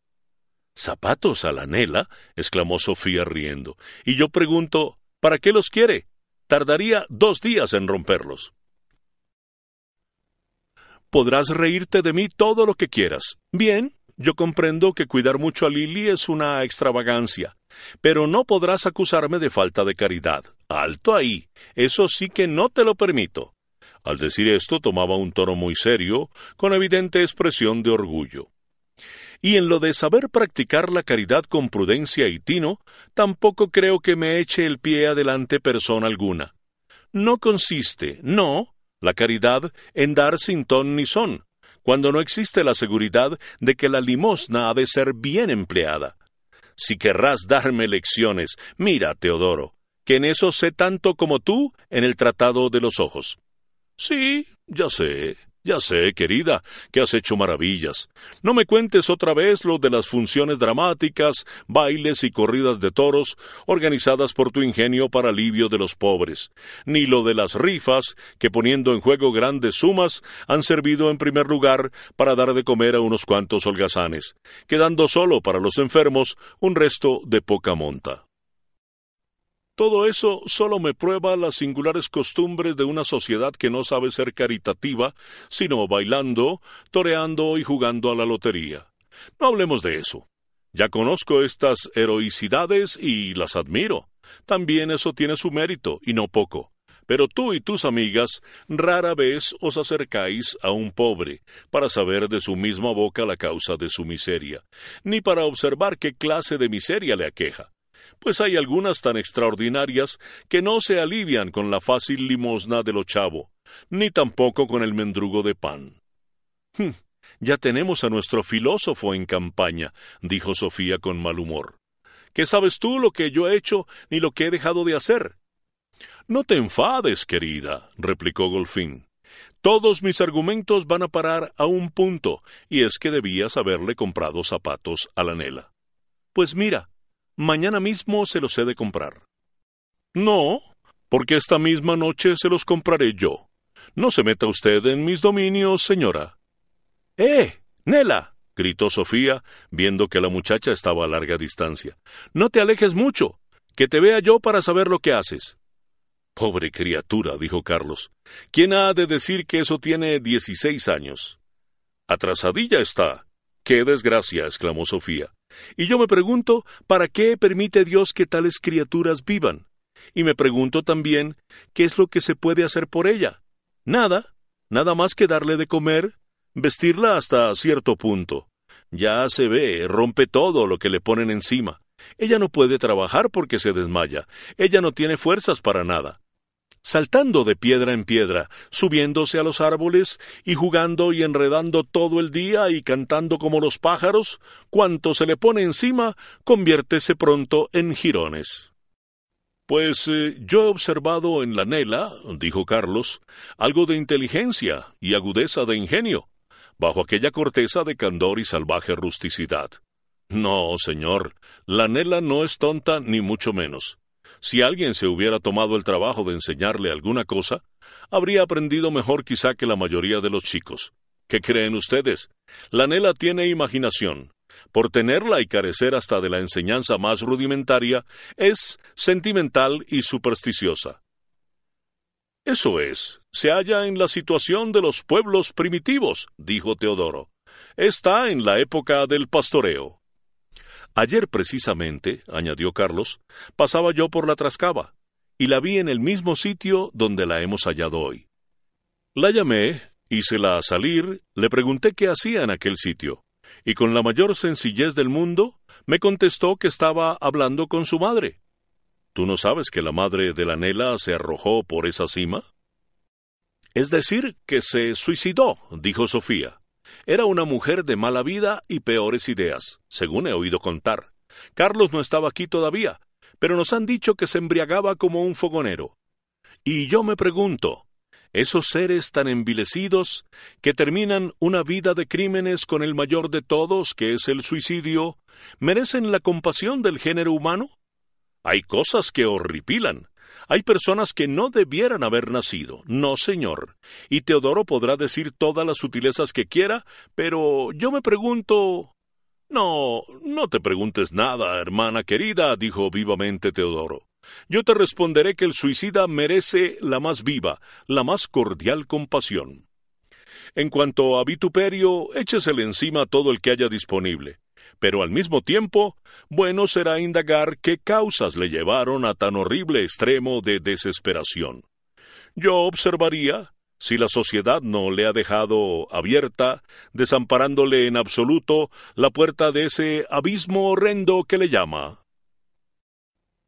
¿Zapatos a la nela? exclamó Sofía riendo. Y yo pregunto, ¿para qué los quiere? Tardaría dos días en romperlos. Podrás reírte de mí todo lo que quieras. Bien, yo comprendo que cuidar mucho a Lily es una extravagancia, pero no podrás acusarme de falta de caridad. Alto ahí. Eso sí que no te lo permito. Al decir esto tomaba un tono muy serio, con evidente expresión de orgullo. Y en lo de saber practicar la caridad con prudencia y tino, tampoco creo que me eche el pie adelante persona alguna. No consiste, no, la caridad en dar sin ton ni son, cuando no existe la seguridad de que la limosna ha de ser bien empleada. Si querrás darme lecciones, mira, Teodoro, que en eso sé tanto como tú en el Tratado de los Ojos. Sí, ya sé, ya sé, querida, que has hecho maravillas. No me cuentes otra vez lo de las funciones dramáticas, bailes y corridas de toros organizadas por tu ingenio para alivio de los pobres, ni lo de las rifas, que poniendo en juego grandes sumas, han servido en primer lugar para dar de comer a unos cuantos holgazanes, quedando solo para los enfermos un resto de poca monta. Todo eso solo me prueba las singulares costumbres de una sociedad que no sabe ser caritativa, sino bailando, toreando y jugando a la lotería. No hablemos de eso. Ya conozco estas heroicidades y las admiro. También eso tiene su mérito, y no poco. Pero tú y tus amigas rara vez os acercáis a un pobre, para saber de su misma boca la causa de su miseria, ni para observar qué clase de miseria le aqueja pues hay algunas tan extraordinarias que no se alivian con la fácil limosna del ochavo, ni tampoco con el mendrugo de pan. Hmm, ya tenemos a nuestro filósofo en campaña, dijo Sofía con mal humor. ¿Qué sabes tú lo que yo he hecho ni lo que he dejado de hacer? No te enfades, querida, replicó Golfín. Todos mis argumentos van a parar a un punto, y es que debías haberle comprado zapatos a la Nela. Pues mira, mañana mismo se los he de comprar. No, porque esta misma noche se los compraré yo. No se meta usted en mis dominios, señora. ¡Eh! Nela. gritó Sofía, viendo que la muchacha estaba a larga distancia. No te alejes mucho. Que te vea yo para saber lo que haces. Pobre criatura, dijo Carlos. ¿Quién ha de decir que eso tiene dieciséis años? Atrasadilla está. ¡Qué desgracia! exclamó Sofía. Y yo me pregunto, ¿para qué permite Dios que tales criaturas vivan? Y me pregunto también, ¿qué es lo que se puede hacer por ella? Nada, nada más que darle de comer, vestirla hasta cierto punto. Ya se ve, rompe todo lo que le ponen encima. Ella no puede trabajar porque se desmaya, ella no tiene fuerzas para nada saltando de piedra en piedra, subiéndose a los árboles y jugando y enredando todo el día y cantando como los pájaros, cuanto se le pone encima conviértese pronto en jirones. Pues eh, yo he observado en la Nela, dijo Carlos, algo de inteligencia y agudeza de ingenio, bajo aquella corteza de candor y salvaje rusticidad. No, señor, la Nela no es tonta ni mucho menos. Si alguien se hubiera tomado el trabajo de enseñarle alguna cosa, habría aprendido mejor quizá que la mayoría de los chicos. ¿Qué creen ustedes? La Nela tiene imaginación. Por tenerla y carecer hasta de la enseñanza más rudimentaria, es sentimental y supersticiosa. Eso es, se halla en la situación de los pueblos primitivos, dijo Teodoro. Está en la época del pastoreo. Ayer precisamente, añadió Carlos, pasaba yo por la Trascaba, y la vi en el mismo sitio donde la hemos hallado hoy. La llamé, hícela salir, le pregunté qué hacía en aquel sitio, y con la mayor sencillez del mundo me contestó que estaba hablando con su madre. ¿Tú no sabes que la madre de la Nela se arrojó por esa cima? Es decir, que se suicidó, dijo Sofía. Era una mujer de mala vida y peores ideas, según he oído contar. Carlos no estaba aquí todavía, pero nos han dicho que se embriagaba como un fogonero. Y yo me pregunto, esos seres tan envilecidos que terminan una vida de crímenes con el mayor de todos, que es el suicidio, ¿merecen la compasión del género humano? Hay cosas que horripilan. Hay personas que no debieran haber nacido, no señor. Y Teodoro podrá decir todas las sutilezas que quiera, pero yo me pregunto. No, no te preguntes nada, hermana querida, dijo vivamente Teodoro. Yo te responderé que el suicida merece la más viva, la más cordial compasión. En cuanto a vituperio, échesele encima todo el que haya disponible pero al mismo tiempo, bueno será indagar qué causas le llevaron a tan horrible extremo de desesperación. Yo observaría si la sociedad no le ha dejado abierta, desamparándole en absoluto, la puerta de ese abismo horrendo que le llama.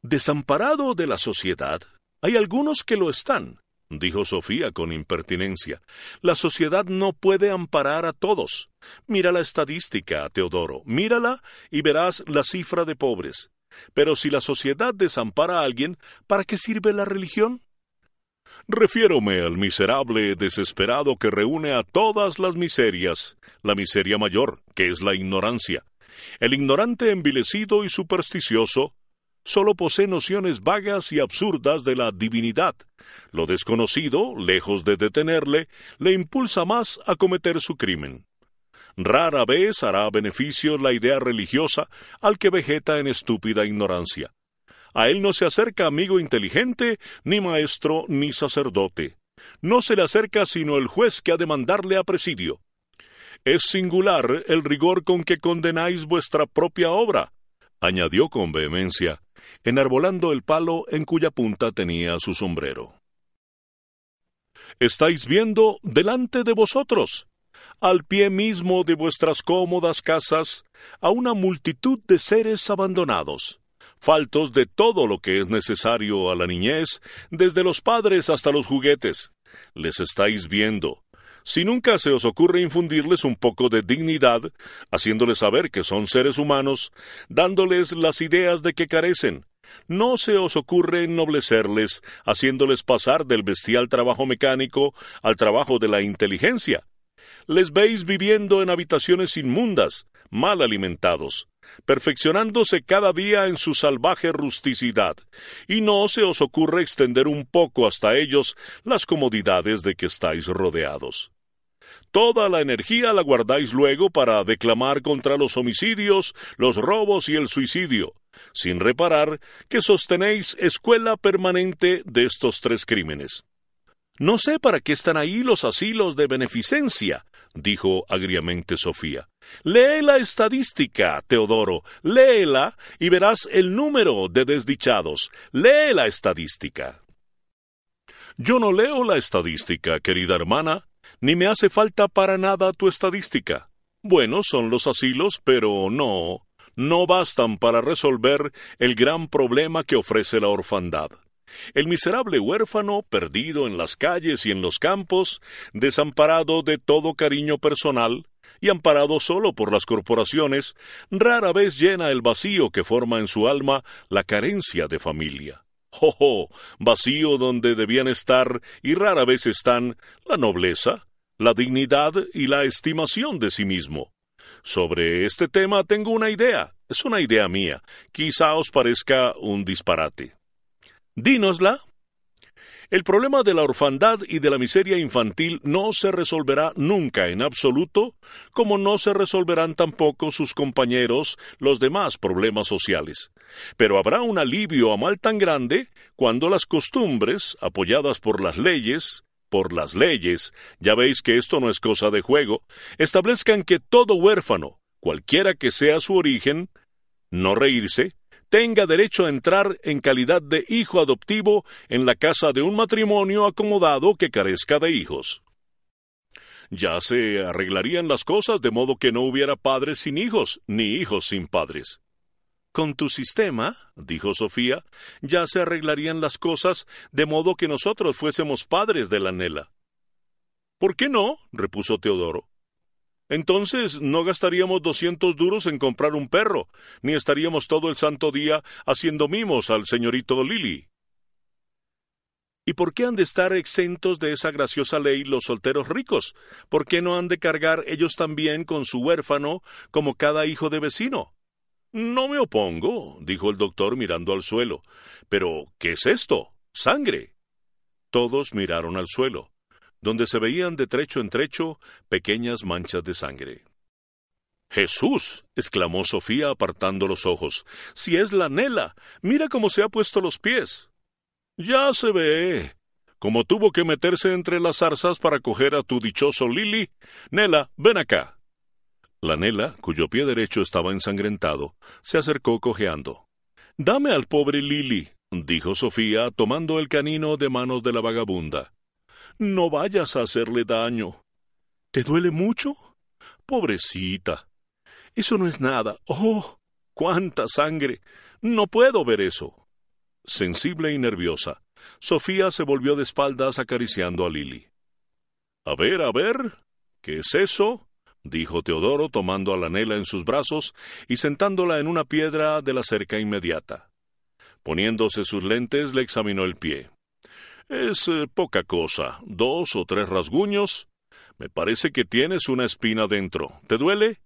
Desamparado de la sociedad, hay algunos que lo están, dijo Sofía con impertinencia. La sociedad no puede amparar a todos. Mira la estadística, Teodoro, mírala y verás la cifra de pobres. Pero si la sociedad desampara a alguien, ¿para qué sirve la religión? Refiérome al miserable desesperado que reúne a todas las miserias, la miseria mayor, que es la ignorancia. El ignorante envilecido y supersticioso solo posee nociones vagas y absurdas de la divinidad, lo desconocido, lejos de detenerle, le impulsa más a cometer su crimen. Rara vez hará beneficio la idea religiosa al que vegeta en estúpida ignorancia. A él no se acerca amigo inteligente, ni maestro, ni sacerdote. No se le acerca sino el juez que ha de mandarle a presidio. Es singular el rigor con que condenáis vuestra propia obra, añadió con vehemencia, enarbolando el palo en cuya punta tenía su sombrero estáis viendo delante de vosotros, al pie mismo de vuestras cómodas casas, a una multitud de seres abandonados, faltos de todo lo que es necesario a la niñez, desde los padres hasta los juguetes. Les estáis viendo. Si nunca se os ocurre infundirles un poco de dignidad, haciéndoles saber que son seres humanos, dándoles las ideas de que carecen, no se os ocurre ennoblecerles, haciéndoles pasar del bestial trabajo mecánico al trabajo de la inteligencia. Les veis viviendo en habitaciones inmundas, mal alimentados, perfeccionándose cada día en su salvaje rusticidad, y no se os ocurre extender un poco hasta ellos las comodidades de que estáis rodeados. Toda la energía la guardáis luego para declamar contra los homicidios, los robos y el suicidio, sin reparar que sostenéis escuela permanente de estos tres crímenes. No sé para qué están ahí los asilos de beneficencia, dijo agriamente Sofía. Lee la estadística, Teodoro, léela y verás el número de desdichados. Lee la estadística. Yo no leo la estadística, querida hermana, ni me hace falta para nada tu estadística. —Bueno, son los asilos, pero no no bastan para resolver el gran problema que ofrece la orfandad. El miserable huérfano, perdido en las calles y en los campos, desamparado de todo cariño personal, y amparado solo por las corporaciones, rara vez llena el vacío que forma en su alma la carencia de familia. ¡Oh, Vacío donde debían estar y rara vez están la nobleza, la dignidad y la estimación de sí mismo. Sobre este tema tengo una idea, es una idea mía, quizá os parezca un disparate. Dínosla. El problema de la orfandad y de la miseria infantil no se resolverá nunca en absoluto, como no se resolverán tampoco sus compañeros los demás problemas sociales. Pero habrá un alivio a mal tan grande cuando las costumbres, apoyadas por las leyes, por las leyes, ya veis que esto no es cosa de juego, establezcan que todo huérfano, cualquiera que sea su origen, no reírse, tenga derecho a entrar en calidad de hijo adoptivo en la casa de un matrimonio acomodado que carezca de hijos. Ya se arreglarían las cosas de modo que no hubiera padres sin hijos, ni hijos sin padres. Con tu sistema, dijo Sofía, ya se arreglarían las cosas de modo que nosotros fuésemos padres de la Nela. ¿Por qué no? repuso Teodoro. Entonces no gastaríamos doscientos duros en comprar un perro, ni estaríamos todo el santo día haciendo mimos al señorito Lili. ¿Y por qué han de estar exentos de esa graciosa ley los solteros ricos? ¿Por qué no han de cargar ellos también con su huérfano como cada hijo de vecino? No me opongo, dijo el doctor mirando al suelo. Pero, ¿qué es esto? Sangre. Todos miraron al suelo, donde se veían de trecho en trecho pequeñas manchas de sangre. Jesús, exclamó Sofía apartando los ojos, si es la Nela, mira cómo se ha puesto los pies. Ya se ve. Como tuvo que meterse entre las zarzas para coger a tu dichoso Lili, Nela, ven acá nela, cuyo pie derecho estaba ensangrentado, se acercó cojeando. Dame al pobre Lili, dijo Sofía, tomando el canino de manos de la vagabunda. No vayas a hacerle daño. ¿Te duele mucho? Pobrecita. Eso no es nada. Oh. cuánta sangre. No puedo ver eso. Sensible y nerviosa, Sofía se volvió de espaldas acariciando a Lili. A ver, a ver. ¿Qué es eso? dijo Teodoro, tomando a la nela en sus brazos y sentándola en una piedra de la cerca inmediata. Poniéndose sus lentes, le examinó el pie. Es eh, poca cosa, dos o tres rasguños. Me parece que tienes una espina dentro. ¿Te duele?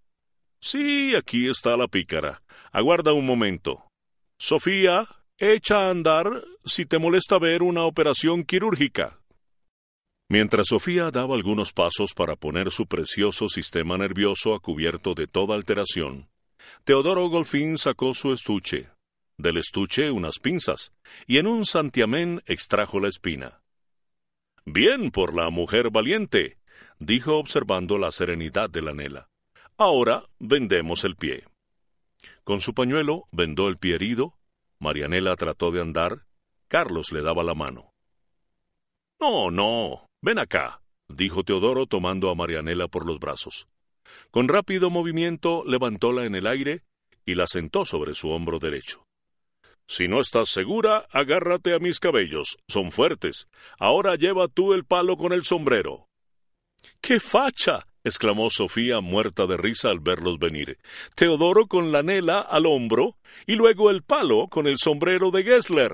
Sí, aquí está la pícara. Aguarda un momento. Sofía, echa a andar si te molesta ver una operación quirúrgica. Mientras Sofía daba algunos pasos para poner su precioso sistema nervioso a cubierto de toda alteración, Teodoro Golfín sacó su estuche, del estuche unas pinzas, y en un santiamén extrajo la espina. Bien por la mujer valiente, dijo observando la serenidad de la nela. Ahora vendemos el pie. Con su pañuelo vendó el pie herido, Marianela trató de andar, Carlos le daba la mano. No, no, Ven acá, dijo Teodoro tomando a Marianela por los brazos. Con rápido movimiento levantóla en el aire y la sentó sobre su hombro derecho. Si no estás segura, agárrate a mis cabellos, son fuertes. Ahora lleva tú el palo con el sombrero. ¡Qué facha! exclamó Sofía muerta de risa al verlos venir. Teodoro con la nela al hombro y luego el palo con el sombrero de Gessler.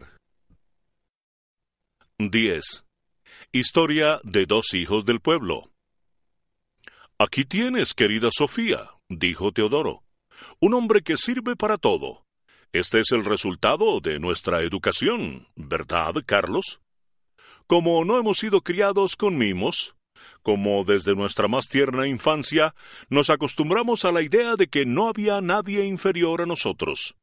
10. Historia de dos hijos del pueblo. Aquí tienes, querida Sofía, dijo Teodoro, un hombre que sirve para todo. Este es el resultado de nuestra educación, ¿verdad, Carlos? Como no hemos sido criados con mimos, como desde nuestra más tierna infancia nos acostumbramos a la idea de que no había nadie inferior a nosotros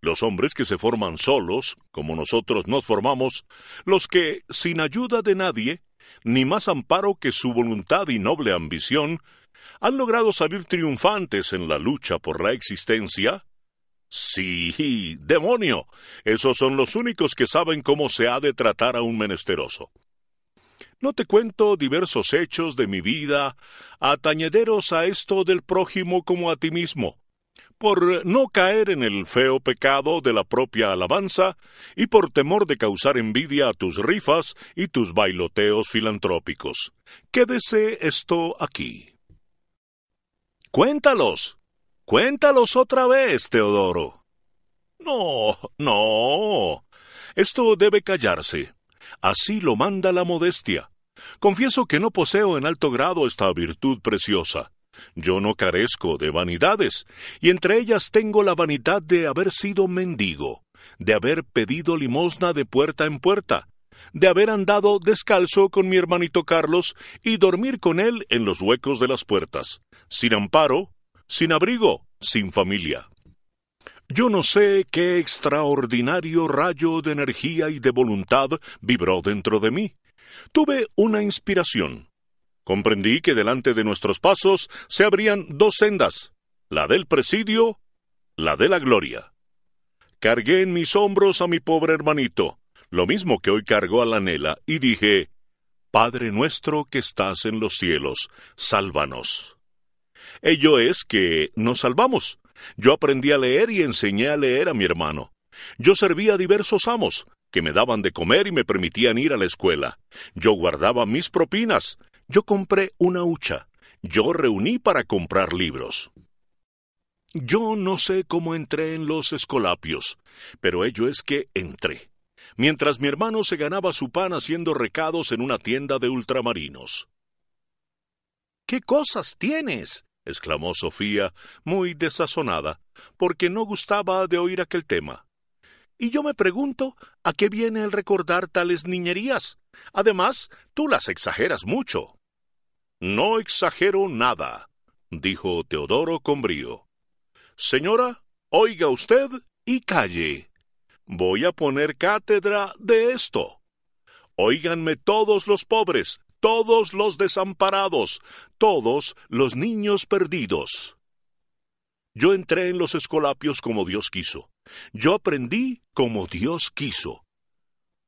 los hombres que se forman solos, como nosotros nos formamos, los que, sin ayuda de nadie, ni más amparo que su voluntad y noble ambición, han logrado salir triunfantes en la lucha por la existencia? Sí, demonio. Esos son los únicos que saben cómo se ha de tratar a un menesteroso. No te cuento diversos hechos de mi vida, atañederos a esto del prójimo como a ti mismo, por no caer en el feo pecado de la propia alabanza y por temor de causar envidia a tus rifas y tus bailoteos filantrópicos. Quédese esto aquí. Cuéntalos. Cuéntalos otra vez, Teodoro. No, no. Esto debe callarse. Así lo manda la modestia. Confieso que no poseo en alto grado esta virtud preciosa. Yo no carezco de vanidades, y entre ellas tengo la vanidad de haber sido mendigo, de haber pedido limosna de puerta en puerta, de haber andado descalzo con mi hermanito Carlos y dormir con él en los huecos de las puertas, sin amparo, sin abrigo, sin familia. Yo no sé qué extraordinario rayo de energía y de voluntad vibró dentro de mí. Tuve una inspiración, comprendí que delante de nuestros pasos se abrían dos sendas, la del presidio, la de la gloria. Cargué en mis hombros a mi pobre hermanito, lo mismo que hoy cargo a la Nela, y dije, Padre nuestro que estás en los cielos, sálvanos. Ello es que nos salvamos. Yo aprendí a leer y enseñé a leer a mi hermano. Yo serví a diversos amos, que me daban de comer y me permitían ir a la escuela. Yo guardaba mis propinas, yo compré una hucha. Yo reuní para comprar libros. Yo no sé cómo entré en los escolapios, pero ello es que entré, mientras mi hermano se ganaba su pan haciendo recados en una tienda de ultramarinos. ¿Qué cosas tienes? exclamó Sofía, muy desazonada, porque no gustaba de oír aquel tema. Y yo me pregunto, ¿a qué viene el recordar tales niñerías? Además, tú las exageras mucho. No exagero nada, dijo Teodoro con brío. Señora, oiga usted y calle. Voy a poner cátedra de esto. Óiganme todos los pobres, todos los desamparados, todos los niños perdidos. Yo entré en los escolapios como Dios quiso. Yo aprendí como Dios quiso.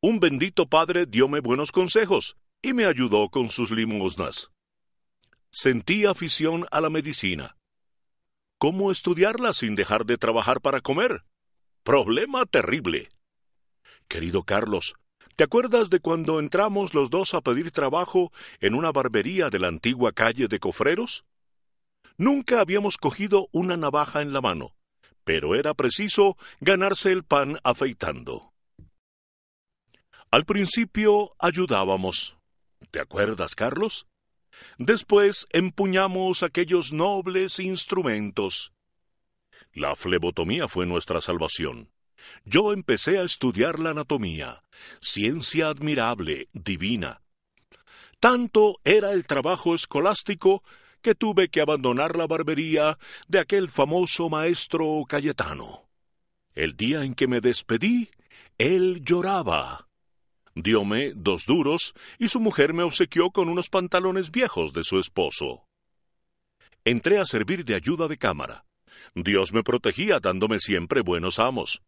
Un bendito padre dióme buenos consejos y me ayudó con sus limosnas. Sentí afición a la medicina. ¿Cómo estudiarla sin dejar de trabajar para comer? Problema terrible. Querido Carlos, ¿te acuerdas de cuando entramos los dos a pedir trabajo en una barbería de la antigua calle de Cofreros? Nunca habíamos cogido una navaja en la mano, pero era preciso ganarse el pan afeitando. Al principio ayudábamos. ¿Te acuerdas, Carlos? Después empuñamos aquellos nobles instrumentos. La flebotomía fue nuestra salvación. Yo empecé a estudiar la anatomía, ciencia admirable, divina. Tanto era el trabajo escolástico que tuve que abandonar la barbería de aquel famoso maestro Cayetano. El día en que me despedí, él lloraba dióme dos duros y su mujer me obsequió con unos pantalones viejos de su esposo. Entré a servir de ayuda de cámara. Dios me protegía dándome siempre buenos amos.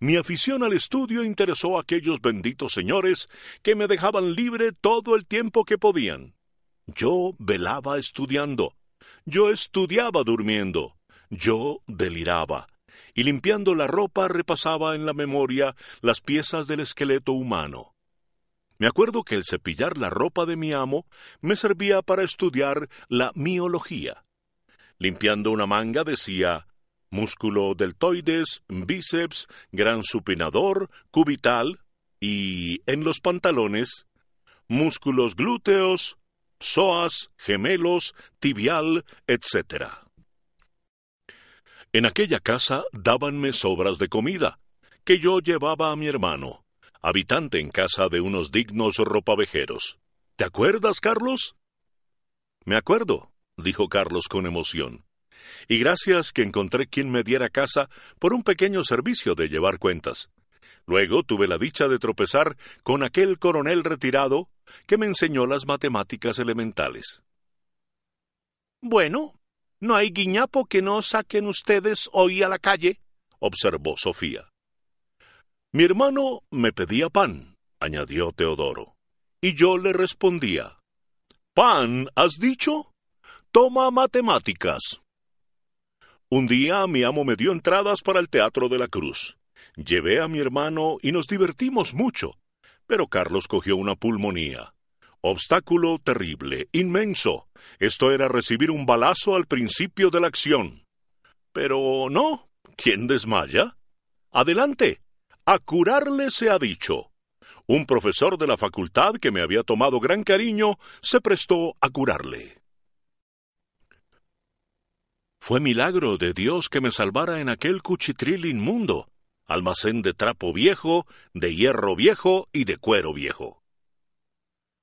Mi afición al estudio interesó a aquellos benditos señores que me dejaban libre todo el tiempo que podían. Yo velaba estudiando, yo estudiaba durmiendo, yo deliraba, y limpiando la ropa repasaba en la memoria las piezas del esqueleto humano. Me acuerdo que el cepillar la ropa de mi amo me servía para estudiar la miología. Limpiando una manga decía músculo deltoides, bíceps, gran supinador, cubital y en los pantalones músculos glúteos, psoas, gemelos, tibial, etc. En aquella casa dábanme sobras de comida, que yo llevaba a mi hermano, habitante en casa de unos dignos ropavejeros. ¿Te acuerdas, Carlos? Me acuerdo, dijo Carlos con emoción. Y gracias que encontré quien me diera casa por un pequeño servicio de llevar cuentas. Luego tuve la dicha de tropezar con aquel coronel retirado que me enseñó las matemáticas elementales. Bueno, no hay guiñapo que no saquen ustedes hoy a la calle, observó Sofía. Mi hermano me pedía pan, añadió Teodoro, y yo le respondía, ¿Pan has dicho? Toma matemáticas. Un día mi amo me dio entradas para el Teatro de la Cruz. Llevé a mi hermano y nos divertimos mucho, pero Carlos cogió una pulmonía. Obstáculo terrible, inmenso. Esto era recibir un balazo al principio de la acción. Pero no, ¿quién desmaya? Adelante, a curarle se ha dicho. Un profesor de la facultad que me había tomado gran cariño se prestó a curarle. Fue milagro de Dios que me salvara en aquel cuchitril inmundo, almacén de trapo viejo, de hierro viejo y de cuero viejo.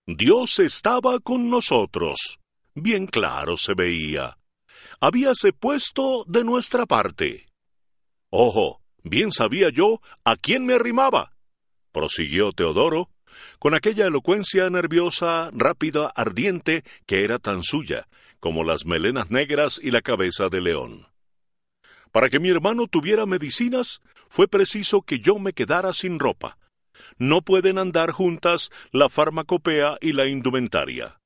Dios estaba con nosotros. Bien claro se veía. Habíase puesto de nuestra parte. Ojo, Bien sabía yo a quién me arrimaba, prosiguió Teodoro, con aquella elocuencia nerviosa, rápida, ardiente, que era tan suya, como las melenas negras y la cabeza de león. Para que mi hermano tuviera medicinas, fue preciso que yo me quedara sin ropa. No pueden andar juntas la farmacopea y la indumentaria.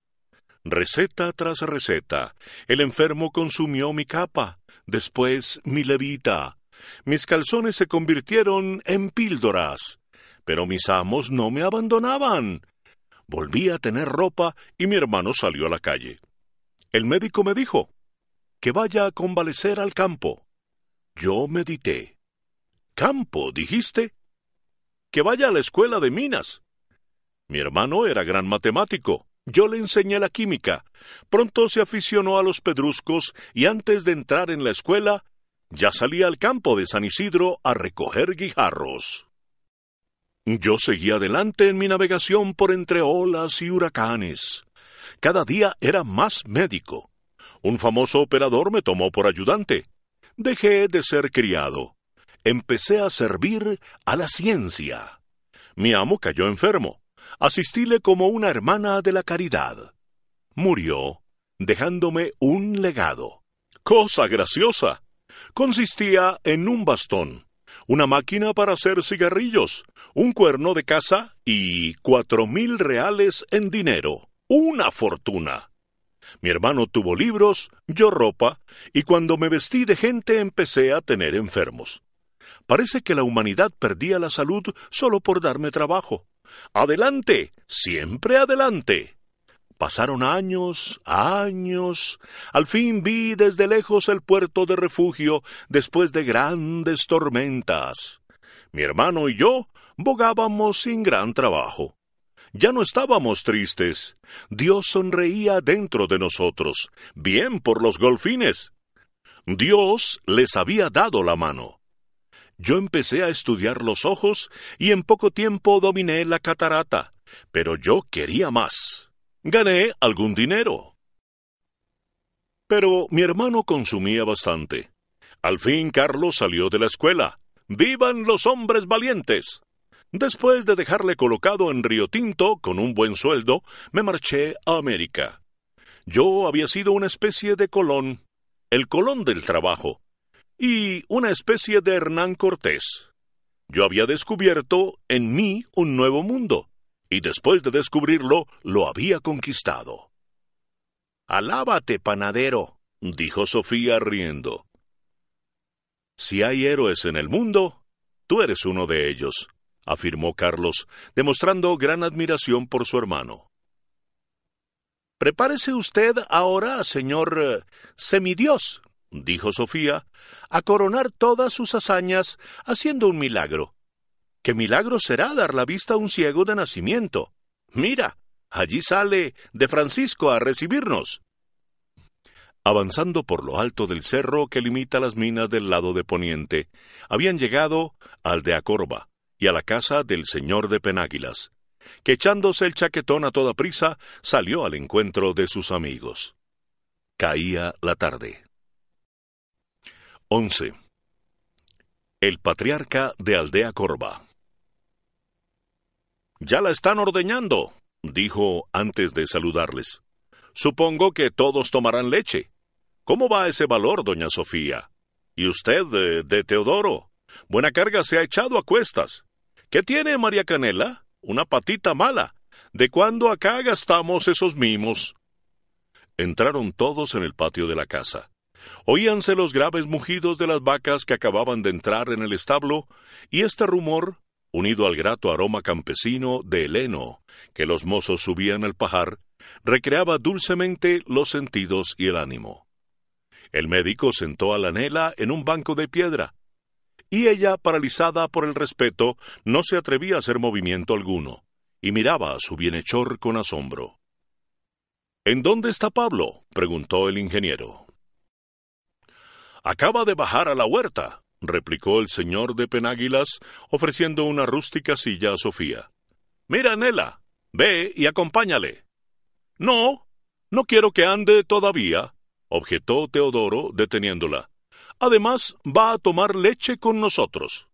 Receta tras receta, el enfermo consumió mi capa, después mi levita, mis calzones se convirtieron en píldoras, pero mis amos no me abandonaban. Volví a tener ropa y mi hermano salió a la calle. El médico me dijo que vaya a convalecer al campo. Yo medité. ¿Campo, dijiste? Que vaya a la escuela de minas. Mi hermano era gran matemático. Yo le enseñé la química. Pronto se aficionó a los pedruscos y antes de entrar en la escuela ya salí al campo de San Isidro a recoger guijarros. Yo seguí adelante en mi navegación por entre olas y huracanes. Cada día era más médico. Un famoso operador me tomó por ayudante. Dejé de ser criado. Empecé a servir a la ciencia. Mi amo cayó enfermo. Asistíle como una hermana de la caridad. Murió, dejándome un legado. Cosa graciosa consistía en un bastón, una máquina para hacer cigarrillos, un cuerno de caza y cuatro mil reales en dinero. ¡Una fortuna! Mi hermano tuvo libros, yo ropa, y cuando me vestí de gente empecé a tener enfermos. Parece que la humanidad perdía la salud solo por darme trabajo. Adelante, siempre adelante. Pasaron años, años. Al fin vi desde lejos el puerto de refugio después de grandes tormentas. Mi hermano y yo bogábamos sin gran trabajo. Ya no estábamos tristes. Dios sonreía dentro de nosotros, bien por los golfines. Dios les había dado la mano. Yo empecé a estudiar los ojos y en poco tiempo dominé la catarata, pero yo quería más. Gané algún dinero. Pero mi hermano consumía bastante. Al fin Carlos salió de la escuela. ¡Vivan los hombres valientes! Después de dejarle colocado en Río Tinto con un buen sueldo, me marché a América. Yo había sido una especie de Colón, el Colón del trabajo, y una especie de Hernán Cortés. Yo había descubierto en mí un nuevo mundo, y después de descubrirlo lo había conquistado. Alábate, panadero, dijo Sofía riendo. Si hay héroes en el mundo, tú eres uno de ellos, afirmó Carlos, demostrando gran admiración por su hermano. Prepárese usted ahora, señor eh, semidios, dijo Sofía, a coronar todas sus hazañas haciendo un milagro. ¿Qué milagro será dar la vista a un ciego de nacimiento? Mira, allí sale de Francisco a recibirnos. Avanzando por lo alto del cerro que limita las minas del lado de Poniente, habían llegado al de Acorba y a la casa del señor de Penáguilas, que echándose el chaquetón a toda prisa, salió al encuentro de sus amigos. Caía la tarde. 11. El patriarca de Aldea CORBA ya la están ordeñando, dijo antes de saludarles. Supongo que todos tomarán leche. ¿Cómo va ese valor, doña Sofía? ¿Y usted, eh, de, Teodoro? Buena carga se ha echado a cuestas. ¿Qué tiene María Canela? Una patita mala. ¿De cuándo acá gastamos esos mimos? Entraron todos en el patio de la casa. Oíanse los graves mugidos de las vacas que acababan de entrar en el establo, y este rumor unido al grato aroma campesino de heno que los mozos subían al pajar, recreaba dulcemente los sentidos y el ánimo. El médico sentó a la Nela en un banco de piedra, y ella, paralizada por el respeto, no se atrevía a hacer movimiento alguno, y miraba a su bienhechor con asombro. ¿En dónde está Pablo? preguntó el ingeniero. Acaba de bajar a la huerta, replicó el señor de Penáguilas, ofreciendo una rústica silla a Sofía. Mira, Nela, ve y acompáñale. No, no quiero que ande todavía, objetó Teodoro, deteniéndola. Además, va a tomar leche con nosotros.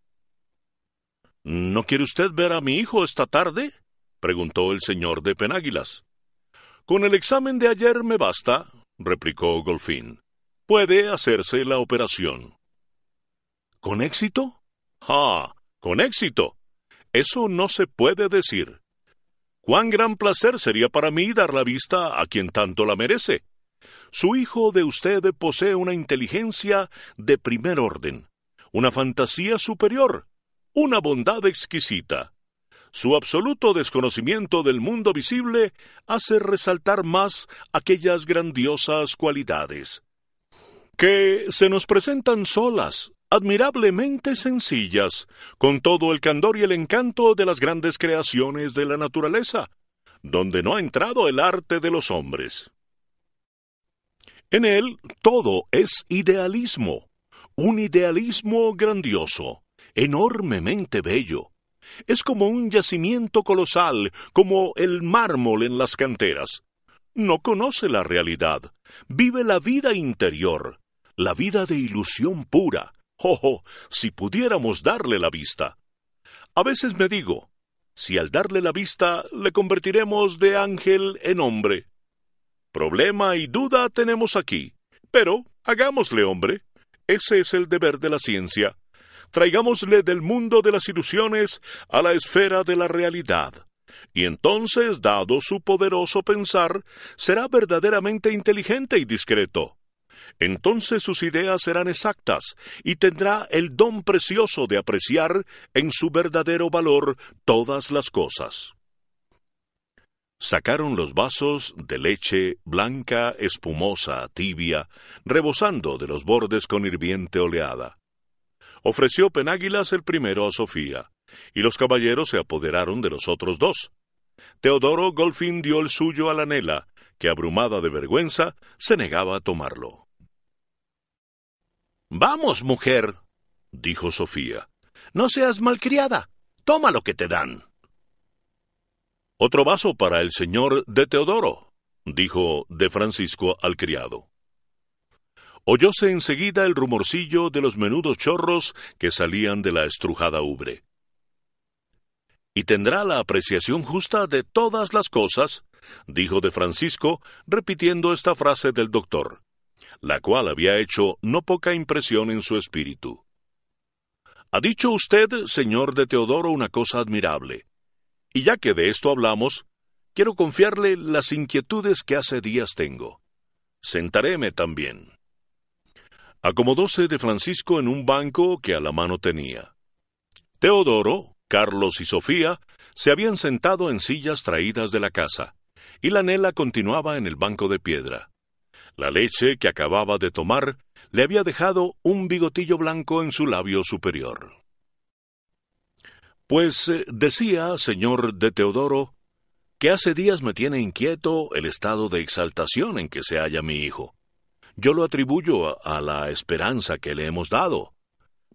¿No quiere usted ver a mi hijo esta tarde? preguntó el señor de Penáguilas. Con el examen de ayer me basta, replicó Golfín. Puede hacerse la operación. ¿Con éxito? ¡Ah! ¡Con éxito! Eso no se puede decir. Cuán gran placer sería para mí dar la vista a quien tanto la merece. Su hijo de usted posee una inteligencia de primer orden, una fantasía superior, una bondad exquisita. Su absoluto desconocimiento del mundo visible hace resaltar más aquellas grandiosas cualidades que se nos presentan solas, admirablemente sencillas, con todo el candor y el encanto de las grandes creaciones de la naturaleza, donde no ha entrado el arte de los hombres. En él todo es idealismo, un idealismo grandioso, enormemente bello. Es como un yacimiento colosal, como el mármol en las canteras. No conoce la realidad, vive la vida interior, la vida de ilusión pura, Oh, oh, si pudiéramos darle la vista. A veces me digo, si al darle la vista le convertiremos de ángel en hombre. Problema y duda tenemos aquí, pero hagámosle hombre. Ese es el deber de la ciencia. Traigámosle del mundo de las ilusiones a la esfera de la realidad. Y entonces, dado su poderoso pensar, será verdaderamente inteligente y discreto entonces sus ideas serán exactas y tendrá el don precioso de apreciar en su verdadero valor todas las cosas. Sacaron los vasos de leche blanca, espumosa, tibia, rebosando de los bordes con hirviente oleada. Ofreció Penáguilas el primero a Sofía, y los caballeros se apoderaron de los otros dos. Teodoro Golfín dio el suyo a la Nela, que abrumada de vergüenza se negaba a tomarlo. Vamos, mujer, dijo Sofía. No seas malcriada. Toma lo que te dan. Otro vaso para el señor de Teodoro, dijo de Francisco al criado. Oyóse enseguida el rumorcillo de los menudos chorros que salían de la estrujada ubre. Y tendrá la apreciación justa de todas las cosas, dijo de Francisco, repitiendo esta frase del doctor la cual había hecho no poca impresión en su espíritu. Ha dicho usted, señor de Teodoro, una cosa admirable. Y ya que de esto hablamos, quiero confiarle las inquietudes que hace días tengo. Sentaréme también. Acomodóse de Francisco en un banco que a la mano tenía. Teodoro, Carlos y Sofía se habían sentado en sillas traídas de la casa, y la Nela continuaba en el banco de piedra. La leche que acababa de tomar le había dejado un bigotillo blanco en su labio superior. Pues eh, decía, señor de Teodoro, que hace días me tiene inquieto el estado de exaltación en que se halla mi hijo. Yo lo atribuyo a, a la esperanza que le hemos dado.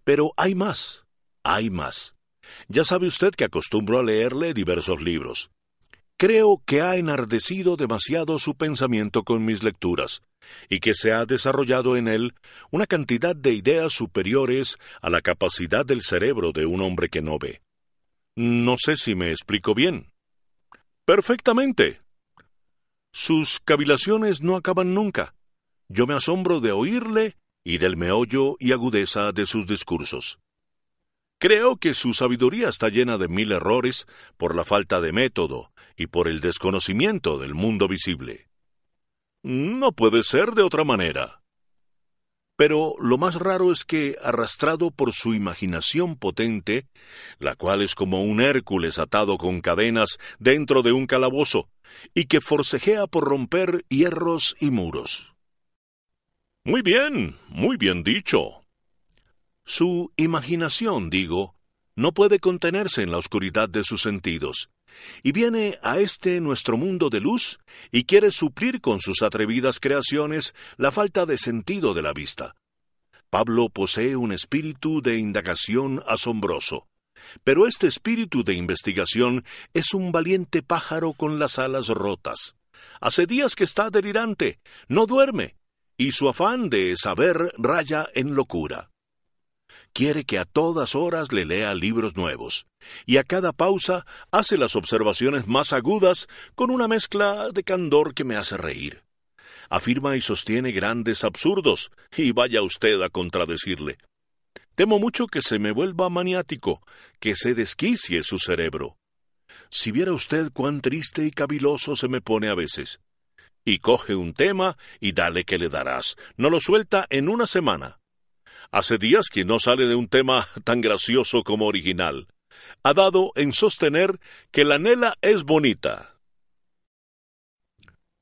Pero hay más, hay más. Ya sabe usted que acostumbro a leerle diversos libros. Creo que ha enardecido demasiado su pensamiento con mis lecturas, y que se ha desarrollado en él una cantidad de ideas superiores a la capacidad del cerebro de un hombre que no ve. No sé si me explico bien. Perfectamente. Sus cavilaciones no acaban nunca. Yo me asombro de oírle y del meollo y agudeza de sus discursos. Creo que su sabiduría está llena de mil errores por la falta de método y por el desconocimiento del mundo visible. No puede ser de otra manera. Pero lo más raro es que, arrastrado por su imaginación potente, la cual es como un Hércules atado con cadenas dentro de un calabozo, y que forcejea por romper hierros y muros. Muy bien, muy bien dicho. Su imaginación, digo, no puede contenerse en la oscuridad de sus sentidos, y viene a este nuestro mundo de luz y quiere suplir con sus atrevidas creaciones la falta de sentido de la vista. Pablo posee un espíritu de indagación asombroso, pero este espíritu de investigación es un valiente pájaro con las alas rotas. Hace días que está delirante, no duerme, y su afán de saber raya en locura quiere que a todas horas le lea libros nuevos, y a cada pausa hace las observaciones más agudas con una mezcla de candor que me hace reír. Afirma y sostiene grandes absurdos, y vaya usted a contradecirle. Temo mucho que se me vuelva maniático, que se desquicie su cerebro. Si viera usted cuán triste y caviloso se me pone a veces. Y coge un tema y dale que le darás. No lo suelta en una semana. Hace días que no sale de un tema tan gracioso como original. Ha dado en sostener que la nela es bonita.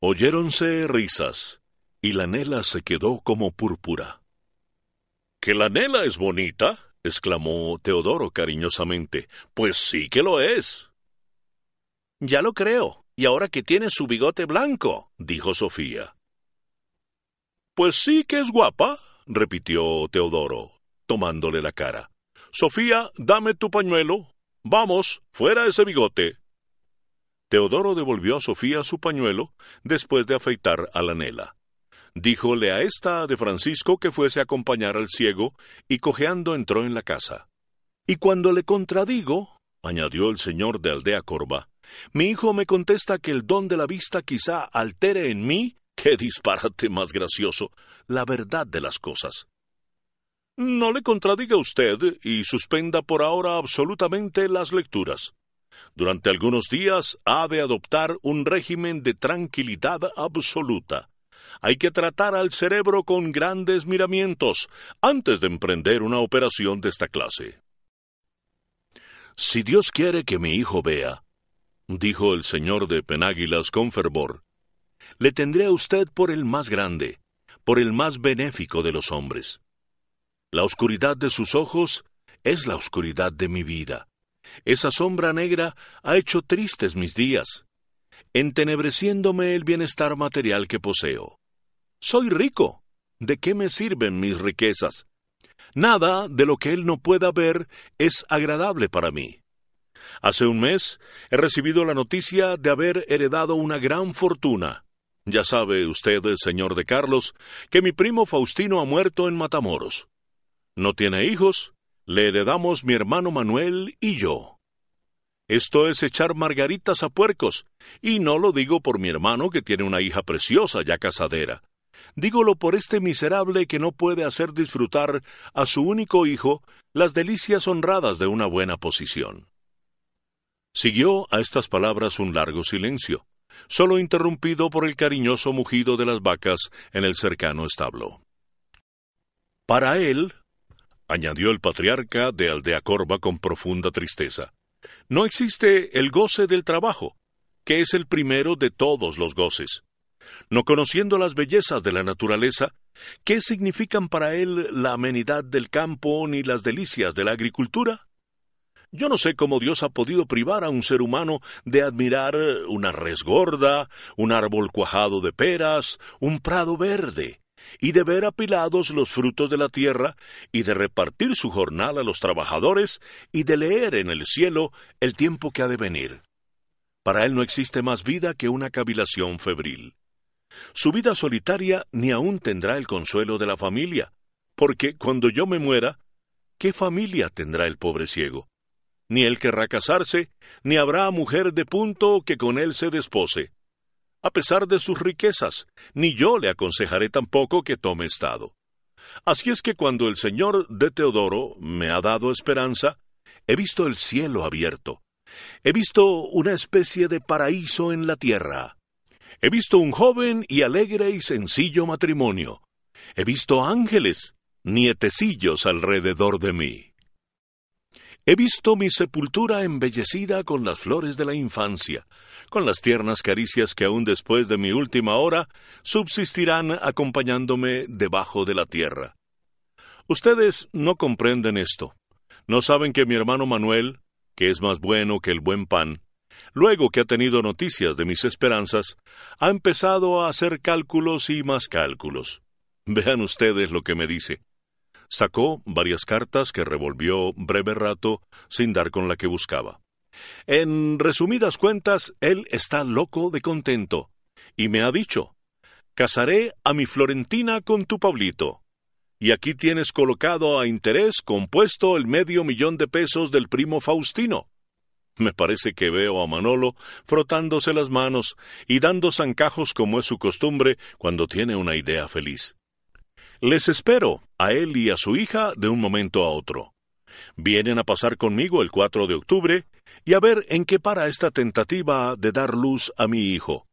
Oyéronse risas, y la nela se quedó como púrpura. ¿Que la nela es bonita? exclamó Teodoro cariñosamente. Pues sí que lo es. Ya lo creo, y ahora que tiene su bigote blanco, dijo Sofía. Pues sí que es guapa, repitió Teodoro, tomándole la cara. Sofía, dame tu pañuelo. Vamos, fuera ese bigote. Teodoro devolvió a Sofía su pañuelo después de afeitar a la nela. Díjole a esta de Francisco que fuese a acompañar al ciego y cojeando entró en la casa. Y cuando le contradigo, añadió el señor de Aldea Corva, mi hijo me contesta que el don de la vista quizá altere en mí. ¡Qué disparate más gracioso! la verdad de las cosas. No le contradiga usted y suspenda por ahora absolutamente las lecturas. Durante algunos días ha de adoptar un régimen de tranquilidad absoluta. Hay que tratar al cerebro con grandes miramientos antes de emprender una operación de esta clase. Si Dios quiere que mi hijo vea, dijo el señor de Penáguilas con fervor, le tendré a usted por el más grande, por el más benéfico de los hombres. La oscuridad de sus ojos es la oscuridad de mi vida. Esa sombra negra ha hecho tristes mis días, entenebreciéndome el bienestar material que poseo. Soy rico. ¿De qué me sirven mis riquezas? Nada de lo que él no pueda ver es agradable para mí. Hace un mes he recibido la noticia de haber heredado una gran fortuna. Ya sabe usted, señor de Carlos, que mi primo Faustino ha muerto en Matamoros. No tiene hijos, le heredamos mi hermano Manuel y yo. Esto es echar margaritas a puercos, y no lo digo por mi hermano que tiene una hija preciosa ya casadera. Dígolo por este miserable que no puede hacer disfrutar a su único hijo las delicias honradas de una buena posición. Siguió a estas palabras un largo silencio solo interrumpido por el cariñoso mugido de las vacas en el cercano establo. Para él, añadió el patriarca de Aldea con profunda tristeza, no existe el goce del trabajo, que es el primero de todos los goces. No conociendo las bellezas de la naturaleza, ¿qué significan para él la amenidad del campo ni las delicias de la agricultura? Yo no sé cómo Dios ha podido privar a un ser humano de admirar una res gorda, un árbol cuajado de peras, un prado verde, y de ver apilados los frutos de la tierra, y de repartir su jornal a los trabajadores, y de leer en el cielo el tiempo que ha de venir. Para él no existe más vida que una cavilación febril. Su vida solitaria ni aún tendrá el consuelo de la familia, porque cuando yo me muera, ¿qué familia tendrá el pobre ciego? ni él querrá casarse, ni habrá mujer de punto que con él se despose. A pesar de sus riquezas, ni yo le aconsejaré tampoco que tome estado. Así es que cuando el Señor de Teodoro me ha dado esperanza, he visto el cielo abierto. He visto una especie de paraíso en la tierra. He visto un joven y alegre y sencillo matrimonio. He visto ángeles, nietecillos alrededor de mí. He visto mi sepultura embellecida con las flores de la infancia, con las tiernas caricias que aún después de mi última hora subsistirán acompañándome debajo de la tierra. Ustedes no comprenden esto. No saben que mi hermano Manuel, que es más bueno que el buen pan, luego que ha tenido noticias de mis esperanzas, ha empezado a hacer cálculos y más cálculos. Vean ustedes lo que me dice. Sacó varias cartas que revolvió breve rato sin dar con la que buscaba. En resumidas cuentas, él está loco de contento y me ha dicho, casaré a mi Florentina con tu Pablito. Y aquí tienes colocado a interés compuesto el medio millón de pesos del primo Faustino. Me parece que veo a Manolo frotándose las manos y dando zancajos como es su costumbre cuando tiene una idea feliz. Les espero, a él y a su hija, de un momento a otro. Vienen a pasar conmigo el 4 de octubre y a ver en qué para esta tentativa de dar luz a mi hijo.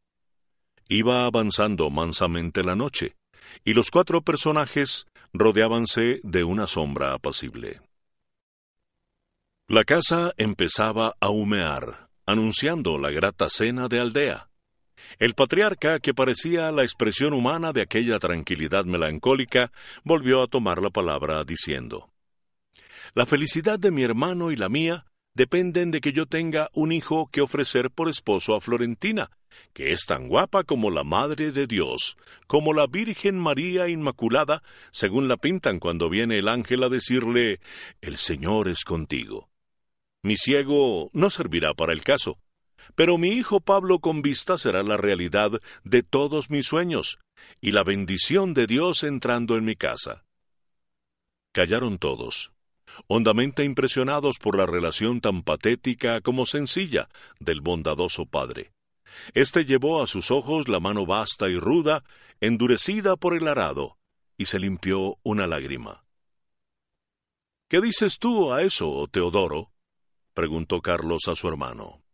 Iba avanzando mansamente la noche, y los cuatro personajes rodeábanse de una sombra apacible. La casa empezaba a humear, anunciando la grata cena de aldea. El patriarca, que parecía la expresión humana de aquella tranquilidad melancólica, volvió a tomar la palabra diciendo La felicidad de mi hermano y la mía dependen de que yo tenga un hijo que ofrecer por esposo a Florentina, que es tan guapa como la Madre de Dios, como la Virgen María Inmaculada, según la pintan cuando viene el ángel a decirle El Señor es contigo. Mi ciego no servirá para el caso, pero mi hijo Pablo con vista será la realidad de todos mis sueños, y la bendición de Dios entrando en mi casa. Callaron todos, hondamente impresionados por la relación tan patética como sencilla del bondadoso padre. Este llevó a sus ojos la mano vasta y ruda, endurecida por el arado, y se limpió una lágrima. ¿Qué dices tú a eso, Teodoro? preguntó Carlos a su hermano.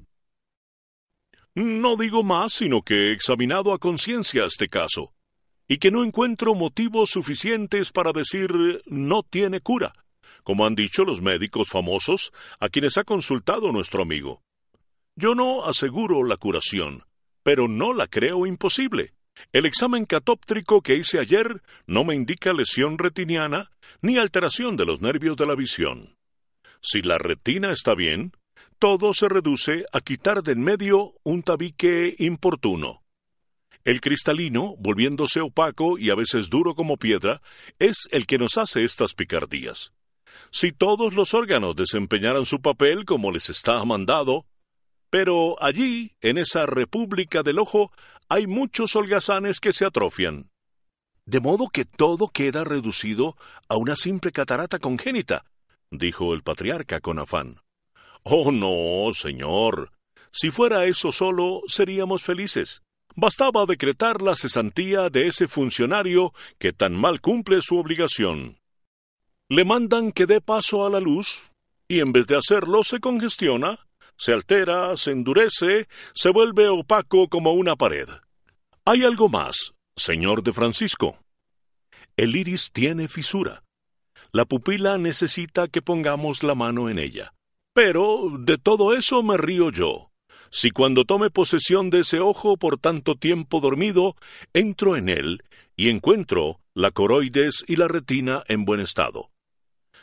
No digo más, sino que he examinado a conciencia este caso, y que no encuentro motivos suficientes para decir no tiene cura, como han dicho los médicos famosos a quienes ha consultado nuestro amigo. Yo no aseguro la curación, pero no la creo imposible. El examen catóptrico que hice ayer no me indica lesión retiniana ni alteración de los nervios de la visión. Si la retina está bien, todo se reduce a quitar de en medio un tabique importuno. El cristalino, volviéndose opaco y a veces duro como piedra, es el que nos hace estas picardías. Si todos los órganos desempeñaran su papel como les está mandado, pero allí, en esa república del ojo, hay muchos holgazanes que se atrofian. De modo que todo queda reducido a una simple catarata congénita, dijo el patriarca con afán. Oh, no, señor. Si fuera eso solo, seríamos felices. Bastaba decretar la cesantía de ese funcionario que tan mal cumple su obligación. Le mandan que dé paso a la luz, y en vez de hacerlo se congestiona, se altera, se endurece, se vuelve opaco como una pared. Hay algo más, señor de Francisco. El iris tiene fisura. La pupila necesita que pongamos la mano en ella. Pero de todo eso me río yo. Si cuando tome posesión de ese ojo por tanto tiempo dormido, entro en él y encuentro la coroides y la retina en buen estado.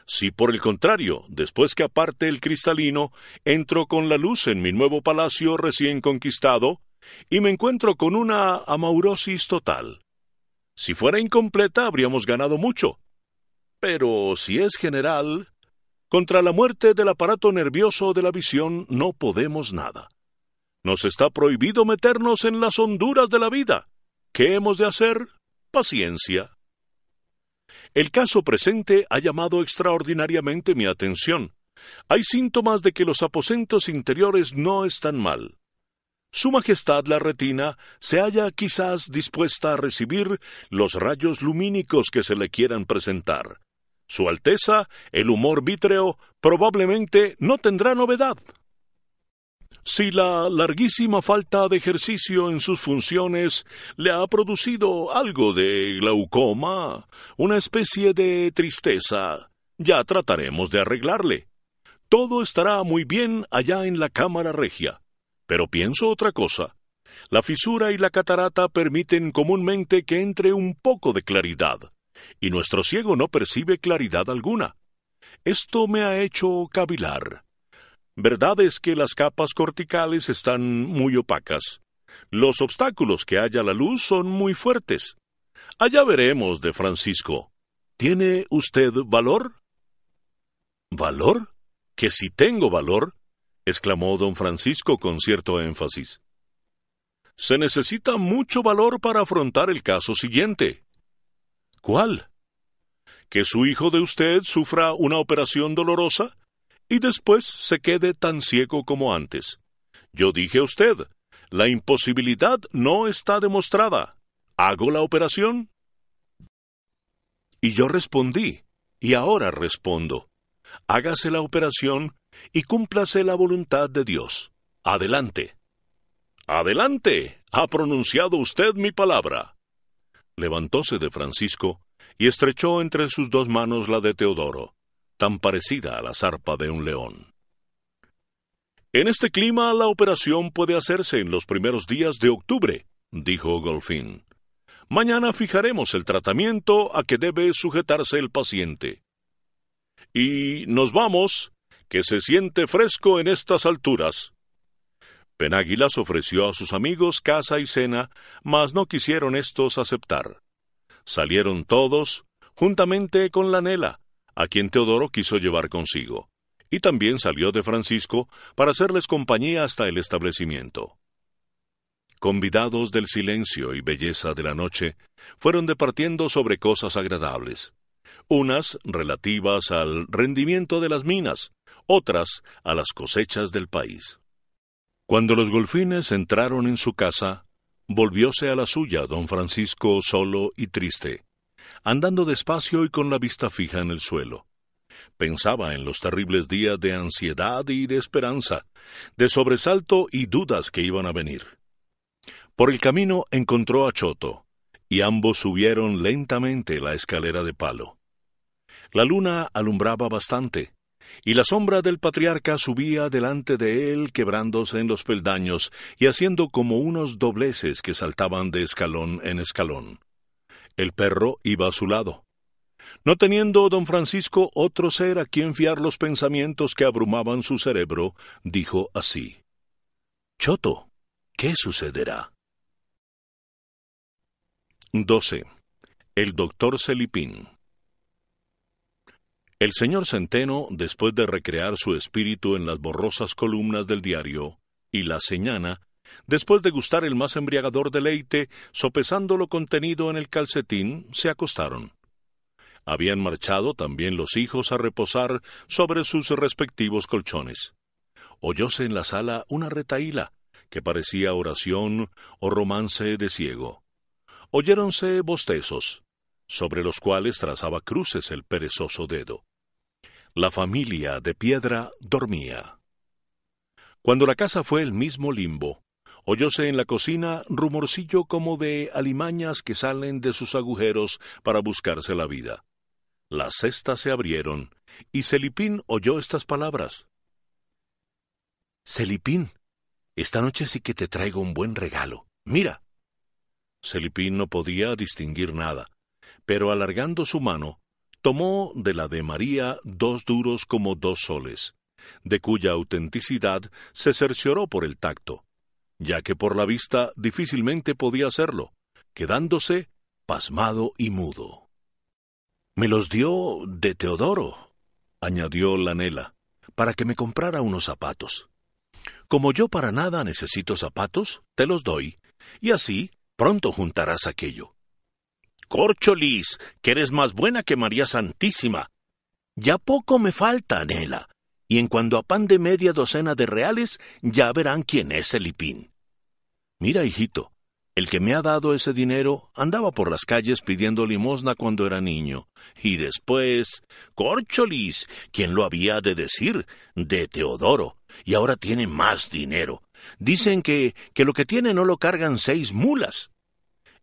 Si por el contrario, después que aparte el cristalino, entro con la luz en mi nuevo palacio recién conquistado, y me encuentro con una amaurosis total. Si fuera incompleta habríamos ganado mucho. Pero si es general, contra la muerte del aparato nervioso de la visión no podemos nada. Nos está prohibido meternos en las honduras de la vida. ¿Qué hemos de hacer? Paciencia. El caso presente ha llamado extraordinariamente mi atención. Hay síntomas de que los aposentos interiores no están mal. Su Majestad la Retina se halla quizás dispuesta a recibir los rayos lumínicos que se le quieran presentar. Su Alteza, el humor vítreo, probablemente no tendrá novedad. Si la larguísima falta de ejercicio en sus funciones le ha producido algo de glaucoma, una especie de tristeza, ya trataremos de arreglarle. Todo estará muy bien allá en la Cámara Regia. Pero pienso otra cosa. La fisura y la catarata permiten comúnmente que entre un poco de claridad y nuestro ciego no percibe claridad alguna. Esto me ha hecho cavilar. Verdad es que las capas corticales están muy opacas. Los obstáculos que haya la luz son muy fuertes. Allá veremos de Francisco. ¿Tiene usted valor? ¿Valor? ¿Que si tengo valor? exclamó don Francisco con cierto énfasis. Se necesita mucho valor para afrontar el caso siguiente. ¿Cuál? que su hijo de usted sufra una operación dolorosa y después se quede tan ciego como antes. Yo dije a usted, la imposibilidad no está demostrada. ¿Hago la operación? Y yo respondí, y ahora respondo, hágase la operación y cúmplase la voluntad de Dios. Adelante. Adelante. Ha pronunciado usted mi palabra. Levantóse de Francisco y estrechó entre sus dos manos la de Teodoro, tan parecida a la zarpa de un león. En este clima la operación puede hacerse en los primeros días de octubre, dijo Golfín. Mañana fijaremos el tratamiento a que debe sujetarse el paciente. Y nos vamos, que se siente fresco en estas alturas. Penáguilas ofreció a sus amigos casa y cena, mas no quisieron estos aceptar. Salieron todos, juntamente con la Nela, a quien Teodoro quiso llevar consigo, y también salió de Francisco para hacerles compañía hasta el establecimiento. Convidados del silencio y belleza de la noche, fueron departiendo sobre cosas agradables, unas relativas al rendimiento de las minas, otras a las cosechas del país. Cuando los golfines entraron en su casa, Volvióse a la suya don Francisco solo y triste, andando despacio y con la vista fija en el suelo. Pensaba en los terribles días de ansiedad y de esperanza, de sobresalto y dudas que iban a venir. Por el camino encontró a Choto, y ambos subieron lentamente la escalera de palo. La luna alumbraba bastante, y la sombra del patriarca subía delante de él quebrándose en los peldaños y haciendo como unos dobleces que saltaban de escalón en escalón. El perro iba a su lado. No teniendo don Francisco otro ser a quien fiar los pensamientos que abrumaban su cerebro, dijo así Choto, ¿qué sucederá? 12. El doctor Celipín el señor Centeno, después de recrear su espíritu en las borrosas columnas del diario, y la señana, después de gustar el más embriagador deleite, sopesando lo contenido en el calcetín, se acostaron. Habían marchado también los hijos a reposar sobre sus respectivos colchones. Oyóse en la sala una retaíla, que parecía oración o romance de ciego. Oyéronse bostezos, sobre los cuales trazaba cruces el perezoso dedo la familia de piedra dormía. Cuando la casa fue el mismo limbo, oyóse en la cocina rumorcillo como de alimañas que salen de sus agujeros para buscarse la vida. Las cestas se abrieron, y Celipín oyó estas palabras. Celipín, esta noche sí que te traigo un buen regalo. Mira. Celipín no podía distinguir nada, pero alargando su mano, tomó de la de María dos duros como dos soles, de cuya autenticidad se cercioró por el tacto, ya que por la vista difícilmente podía hacerlo, quedándose pasmado y mudo. Me los dio de Teodoro, añadió Lanela, para que me comprara unos zapatos. Como yo para nada necesito zapatos, te los doy, y así pronto juntarás aquello. Corcholis, que eres más buena que María Santísima. Ya poco me falta, Nela, y en cuanto a pan de media docena de reales, ya verán quién es el hipín. Mira, hijito, el que me ha dado ese dinero andaba por las calles pidiendo limosna cuando era niño. Y después, Corcholis, quién lo había de decir, de Teodoro, y ahora tiene más dinero. Dicen que, que lo que tiene no lo cargan seis mulas.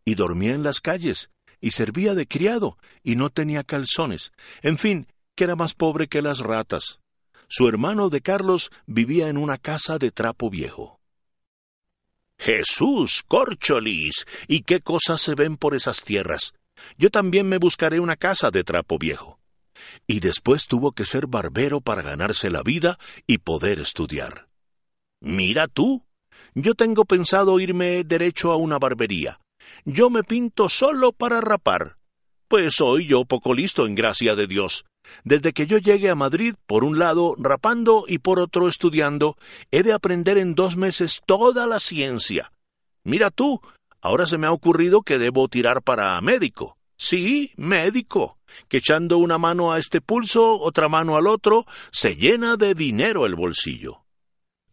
Y dormía en las calles, y servía de criado, y no tenía calzones, en fin, que era más pobre que las ratas. Su hermano de Carlos vivía en una casa de trapo viejo. Jesús, corcholis. ¿Y qué cosas se ven por esas tierras? Yo también me buscaré una casa de trapo viejo. Y después tuvo que ser barbero para ganarse la vida y poder estudiar. Mira tú. Yo tengo pensado irme derecho a una barbería yo me pinto solo para rapar. Pues soy yo poco listo en gracia de Dios. Desde que yo llegué a Madrid, por un lado rapando y por otro estudiando, he de aprender en dos meses toda la ciencia. Mira tú, ahora se me ha ocurrido que debo tirar para médico. Sí, médico, que echando una mano a este pulso, otra mano al otro, se llena de dinero el bolsillo.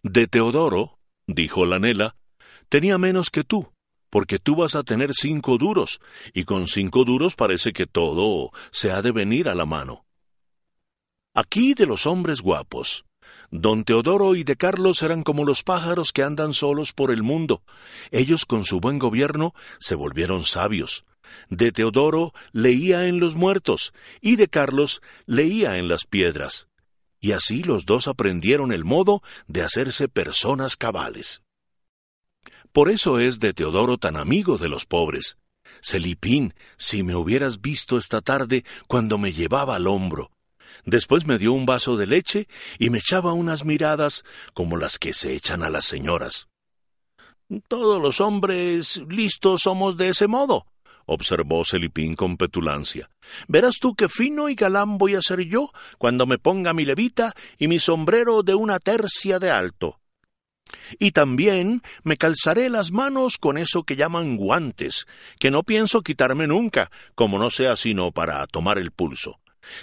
De Teodoro, dijo Lanela, tenía menos que tú, porque tú vas a tener cinco duros, y con cinco duros parece que todo se ha de venir a la mano. Aquí de los hombres guapos. Don Teodoro y de Carlos eran como los pájaros que andan solos por el mundo. Ellos con su buen gobierno se volvieron sabios. De Teodoro leía en los muertos y de Carlos leía en las piedras. Y así los dos aprendieron el modo de hacerse personas cabales. Por eso es de Teodoro tan amigo de los pobres. Celipín, si me hubieras visto esta tarde cuando me llevaba al hombro. Después me dio un vaso de leche y me echaba unas miradas como las que se echan a las señoras. Todos los hombres listos somos de ese modo, observó Celipín con petulancia. Verás tú qué fino y galán voy a ser yo cuando me ponga mi levita y mi sombrero de una tercia de alto. Y también me calzaré las manos con eso que llaman guantes, que no pienso quitarme nunca, como no sea sino para tomar el pulso.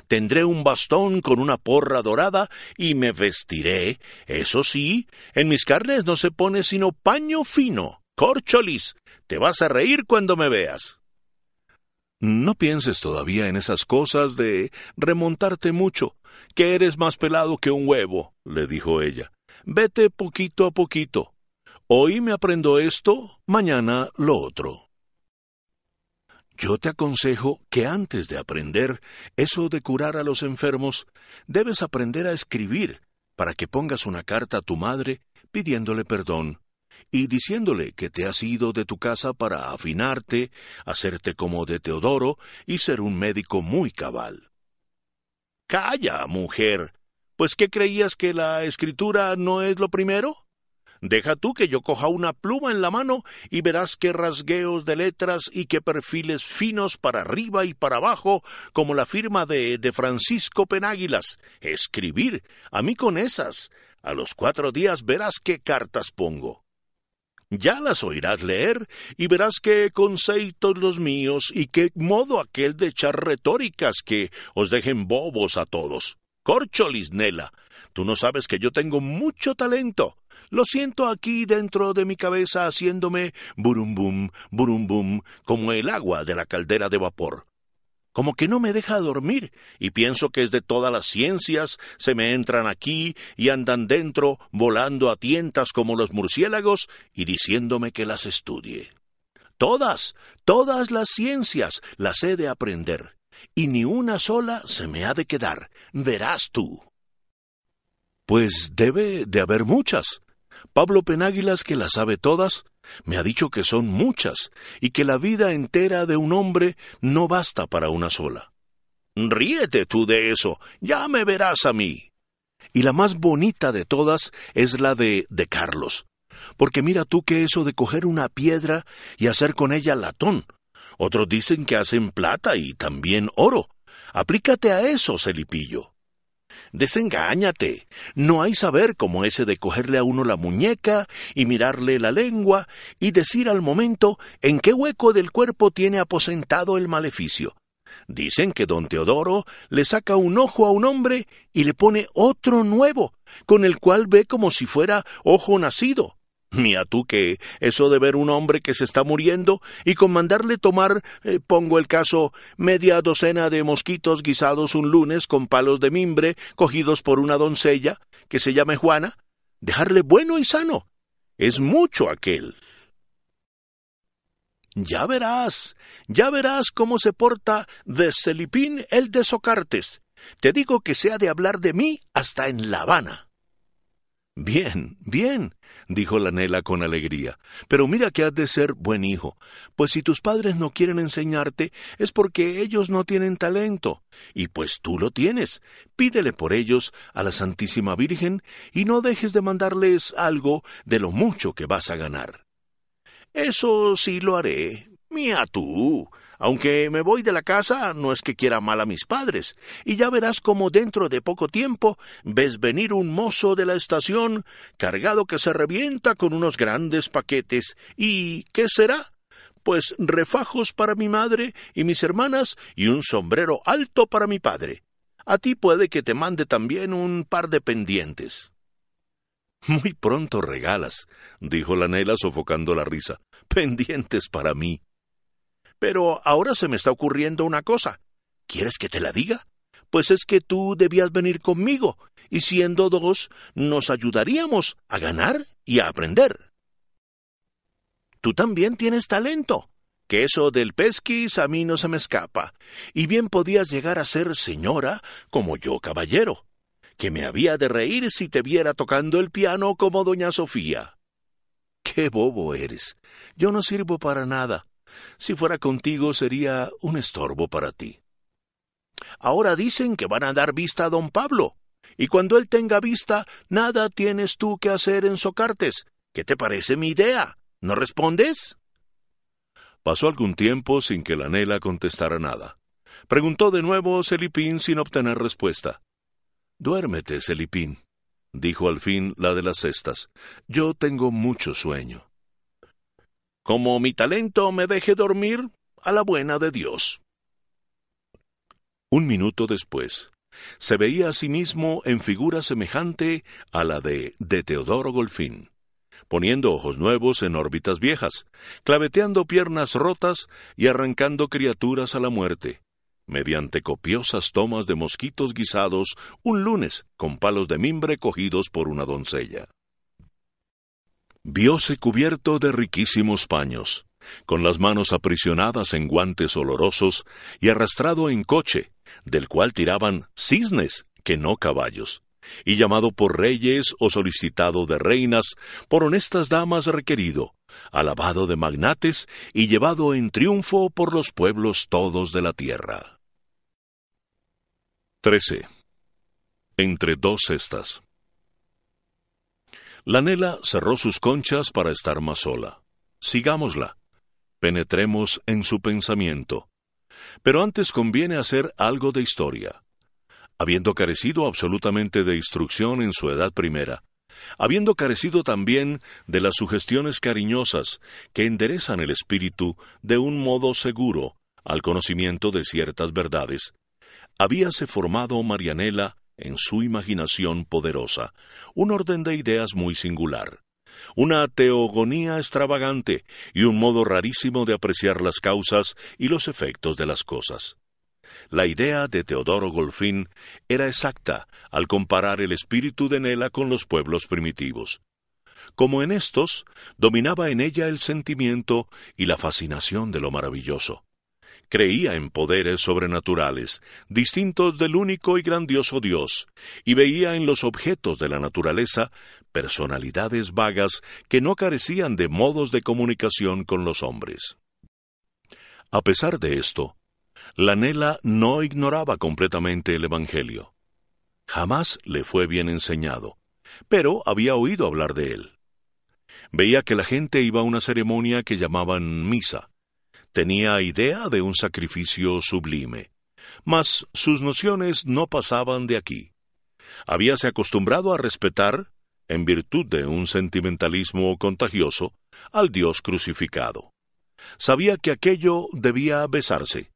Tendré un bastón con una porra dorada y me vestiré, eso sí, en mis carnes no se pone sino paño fino. Corcholis, te vas a reír cuando me veas. No pienses todavía en esas cosas de remontarte mucho, que eres más pelado que un huevo, le dijo ella. Vete poquito a poquito. Hoy me aprendo esto, mañana lo otro. Yo te aconsejo que antes de aprender eso de curar a los enfermos, debes aprender a escribir para que pongas una carta a tu madre pidiéndole perdón y diciéndole que te has ido de tu casa para afinarte, hacerte como de Teodoro y ser un médico muy cabal. Calla, mujer, pues ¿qué creías que la escritura no es lo primero? Deja tú que yo coja una pluma en la mano y verás qué rasgueos de letras y qué perfiles finos para arriba y para abajo, como la firma de, de Francisco Penáguilas. Escribir, a mí con esas. A los cuatro días verás qué cartas pongo. Ya las oirás leer y verás qué conceitos los míos y qué modo aquel de echar retóricas que os dejen bobos a todos. ¡Corcho, Lisnela. tú no sabes que yo tengo mucho talento. Lo siento aquí dentro de mi cabeza haciéndome burum bum, burum bum, como el agua de la caldera de vapor. Como que no me deja dormir, y pienso que es de todas las ciencias, se me entran aquí y andan dentro, volando a tientas como los murciélagos, y diciéndome que las estudie. Todas, todas las ciencias las he de aprender, y ni una sola se me ha de quedar, verás tú. Pues debe de haber muchas. Pablo Penáguilas, que las sabe todas, me ha dicho que son muchas y que la vida entera de un hombre no basta para una sola. Ríete tú de eso, ya me verás a mí. Y la más bonita de todas es la de de Carlos. Porque mira tú que eso de coger una piedra y hacer con ella latón. Otros dicen que hacen plata y también oro. Aplícate a eso, Celipillo. Desengáñate. No hay saber como ese de cogerle a uno la muñeca y mirarle la lengua y decir al momento en qué hueco del cuerpo tiene aposentado el maleficio. Dicen que don Teodoro le saca un ojo a un hombre y le pone otro nuevo, con el cual ve como si fuera ojo nacido a tú que eso de ver un hombre que se está muriendo y con mandarle tomar, eh, pongo el caso, media docena de mosquitos guisados un lunes con palos de mimbre cogidos por una doncella que se llame Juana, dejarle bueno y sano. Es mucho aquel. Ya verás, ya verás cómo se porta de Celipín el de Socartes. Te digo que se ha de hablar de mí hasta en La Habana. Bien, bien, dijo la Nela con alegría. Pero mira que has de ser buen hijo, pues si tus padres no quieren enseñarte es porque ellos no tienen talento, y pues tú lo tienes. Pídele por ellos a la Santísima Virgen y no dejes de mandarles algo de lo mucho que vas a ganar. Eso sí lo haré. Mía tú, aunque me voy de la casa, no es que quiera mal a mis padres, y ya verás cómo dentro de poco tiempo ves venir un mozo de la estación cargado que se revienta con unos grandes paquetes. ¿Y qué será? Pues refajos para mi madre y mis hermanas y un sombrero alto para mi padre. A ti puede que te mande también un par de pendientes. Muy pronto regalas, dijo la Nela sofocando la risa. Pendientes para mí. Pero ahora se me está ocurriendo una cosa. ¿Quieres que te la diga? Pues es que tú debías venir conmigo, y siendo dos, nos ayudaríamos a ganar y a aprender. Tú también tienes talento, que eso del pesquis a mí no se me escapa, y bien podías llegar a ser señora como yo caballero, que me había de reír si te viera tocando el piano como doña Sofía. Qué bobo eres. Yo no sirvo para nada. Si fuera contigo sería un estorbo para ti. Ahora dicen que van a dar vista a don Pablo, y cuando él tenga vista, nada tienes tú que hacer en Socartes. ¿Qué te parece mi idea? ¿No respondes? Pasó algún tiempo sin que la Nela contestara nada. Preguntó de nuevo Celipín sin obtener respuesta. Duérmete, Celipín, dijo al fin la de las cestas. Yo tengo mucho sueño. Como mi talento me deje dormir, a la buena de Dios. Un minuto después, se veía a sí mismo en figura semejante a la de, de Teodoro Golfín, poniendo ojos nuevos en órbitas viejas, claveteando piernas rotas y arrancando criaturas a la muerte, mediante copiosas tomas de mosquitos guisados un lunes con palos de mimbre cogidos por una doncella. Viose cubierto de riquísimos paños, con las manos aprisionadas en guantes olorosos y arrastrado en coche, del cual tiraban cisnes, que no caballos, y llamado por reyes o solicitado de reinas, por honestas damas requerido, alabado de magnates y llevado en triunfo por los pueblos todos de la tierra. 13. Entre dos estas. Lanela cerró sus conchas para estar más sola. Sigámosla. Penetremos en su pensamiento. Pero antes conviene hacer algo de historia. Habiendo carecido absolutamente de instrucción en su edad primera, habiendo carecido también de las sugestiones cariñosas que enderezan el espíritu de un modo seguro al conocimiento de ciertas verdades, habíase formado Marianela en su imaginación poderosa, un orden de ideas muy singular, una teogonía extravagante y un modo rarísimo de apreciar las causas y los efectos de las cosas. La idea de Teodoro Golfín era exacta al comparar el espíritu de Nela con los pueblos primitivos. Como en estos, dominaba en ella el sentimiento y la fascinación de lo maravilloso creía en poderes sobrenaturales, distintos del único y grandioso Dios, y veía en los objetos de la naturaleza personalidades vagas que no carecían de modos de comunicación con los hombres. A pesar de esto, Lanela no ignoraba completamente el Evangelio. Jamás le fue bien enseñado, pero había oído hablar de él. Veía que la gente iba a una ceremonia que llamaban misa, tenía idea de un sacrificio sublime, mas sus nociones no pasaban de aquí. Habíase acostumbrado a respetar, en virtud de un sentimentalismo contagioso, al Dios crucificado. Sabía que aquello debía besarse.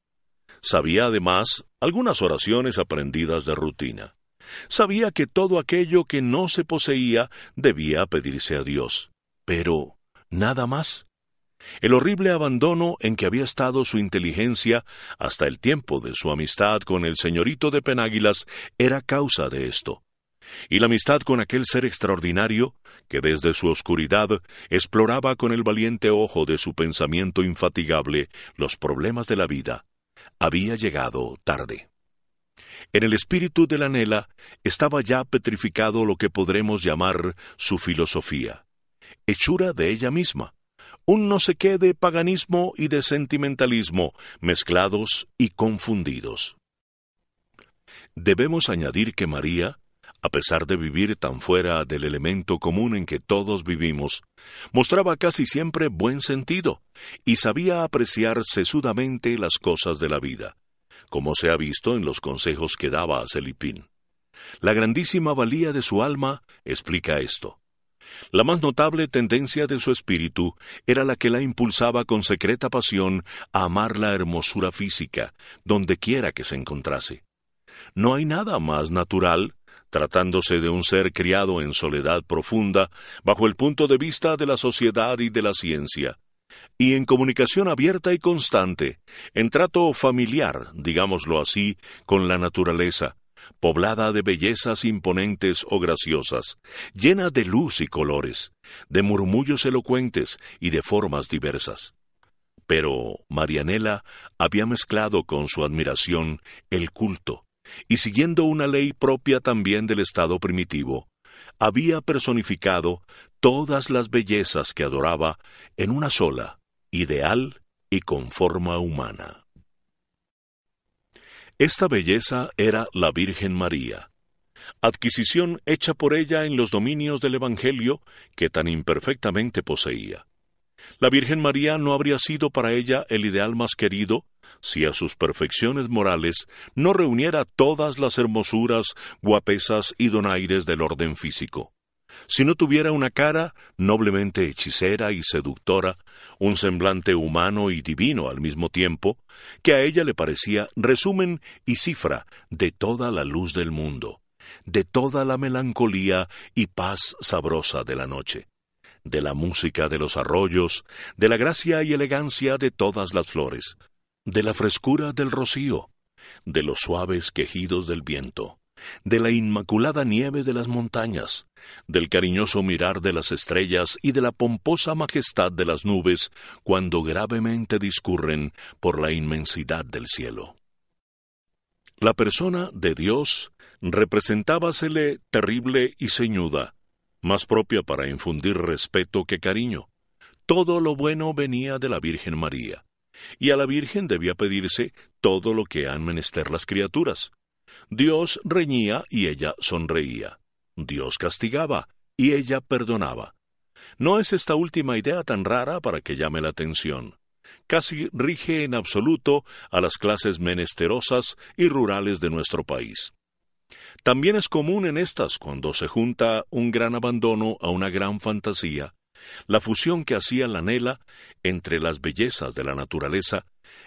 Sabía además algunas oraciones aprendidas de rutina. Sabía que todo aquello que no se poseía debía pedirse a Dios. Pero, nada más el horrible abandono en que había estado su inteligencia hasta el tiempo de su amistad con el señorito de Penáguilas era causa de esto. Y la amistad con aquel ser extraordinario, que desde su oscuridad exploraba con el valiente ojo de su pensamiento infatigable los problemas de la vida, había llegado tarde. En el espíritu de la estaba ya petrificado lo que podremos llamar su filosofía, hechura de ella misma, un no sé qué de paganismo y de sentimentalismo, mezclados y confundidos. Debemos añadir que María, a pesar de vivir tan fuera del elemento común en que todos vivimos, mostraba casi siempre buen sentido y sabía apreciar sesudamente las cosas de la vida, como se ha visto en los consejos que daba a Celipín. La grandísima valía de su alma explica esto. La más notable tendencia de su espíritu era la que la impulsaba con secreta pasión a amar la hermosura física, donde quiera que se encontrase. No hay nada más natural, tratándose de un ser criado en soledad profunda, bajo el punto de vista de la sociedad y de la ciencia, y en comunicación abierta y constante, en trato familiar, digámoslo así, con la naturaleza, poblada de bellezas imponentes o graciosas, llena de luz y colores, de murmullos elocuentes y de formas diversas. Pero Marianela había mezclado con su admiración el culto, y siguiendo una ley propia también del Estado primitivo, había personificado todas las bellezas que adoraba en una sola, ideal y con forma humana. Esta belleza era la Virgen María, adquisición hecha por ella en los dominios del Evangelio que tan imperfectamente poseía. La Virgen María no habría sido para ella el ideal más querido si a sus perfecciones morales no reuniera todas las hermosuras, guapezas y donaires del orden físico, si no tuviera una cara noblemente hechicera y seductora un semblante humano y divino al mismo tiempo, que a ella le parecía resumen y cifra de toda la luz del mundo, de toda la melancolía y paz sabrosa de la noche, de la música de los arroyos, de la gracia y elegancia de todas las flores, de la frescura del rocío, de los suaves quejidos del viento, de la inmaculada nieve de las montañas, del cariñoso mirar de las estrellas y de la pomposa majestad de las nubes cuando gravemente discurren por la inmensidad del cielo. La persona de Dios representábasele terrible y ceñuda, más propia para infundir respeto que cariño. Todo lo bueno venía de la Virgen María, y a la Virgen debía pedirse todo lo que han menester las criaturas, Dios reñía y ella sonreía. Dios castigaba y ella perdonaba. No es esta última idea tan rara para que llame la atención. Casi rige en absoluto a las clases menesterosas y rurales de nuestro país. También es común en estas cuando se junta un gran abandono a una gran fantasía, la fusión que hacía la Nela entre las bellezas de la naturaleza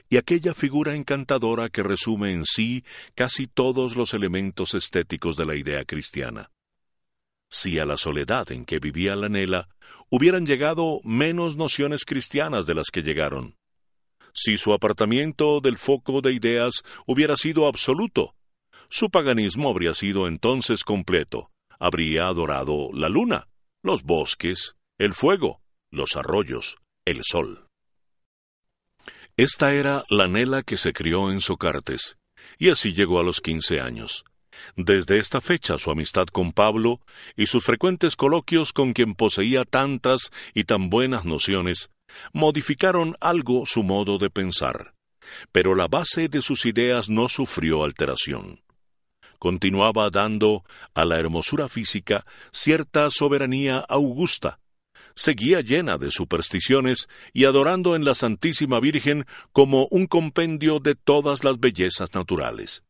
y aquella figura encantadora que resume en sí casi todos los elementos estéticos de la idea cristiana. Si a la soledad en que vivía la Nela hubieran llegado menos nociones cristianas de las que llegaron, si su apartamiento del foco de ideas hubiera sido absoluto, su paganismo habría sido entonces completo. Habría adorado la luna, los bosques, el fuego, los arroyos, el sol. Esta era la Nela que se crió en Socartes, y así llegó a los quince años. Desde esta fecha su amistad con Pablo y sus frecuentes coloquios con quien poseía tantas y tan buenas nociones modificaron algo su modo de pensar, pero la base de sus ideas no sufrió alteración. Continuaba dando a la hermosura física cierta soberanía augusta, seguía llena de supersticiones y adorando en la Santísima Virgen como un compendio de todas las bellezas naturales,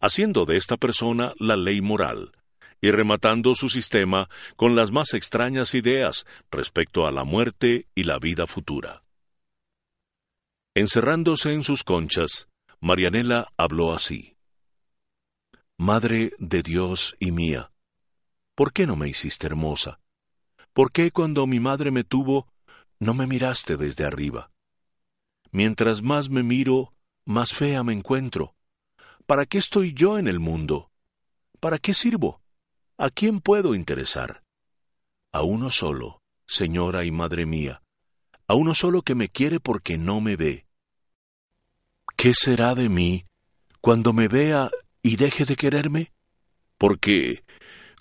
haciendo de esta persona la ley moral, y rematando su sistema con las más extrañas ideas respecto a la muerte y la vida futura. Encerrándose en sus conchas, Marianela habló así. Madre de Dios y mía, ¿por qué no me hiciste hermosa? ¿Por qué cuando mi madre me tuvo, no me miraste desde arriba? Mientras más me miro, más fea me encuentro. ¿Para qué estoy yo en el mundo? ¿Para qué sirvo? ¿A quién puedo interesar? A uno solo, señora y madre mía, a uno solo que me quiere porque no me ve. ¿Qué será de mí cuando me vea y deje de quererme? Porque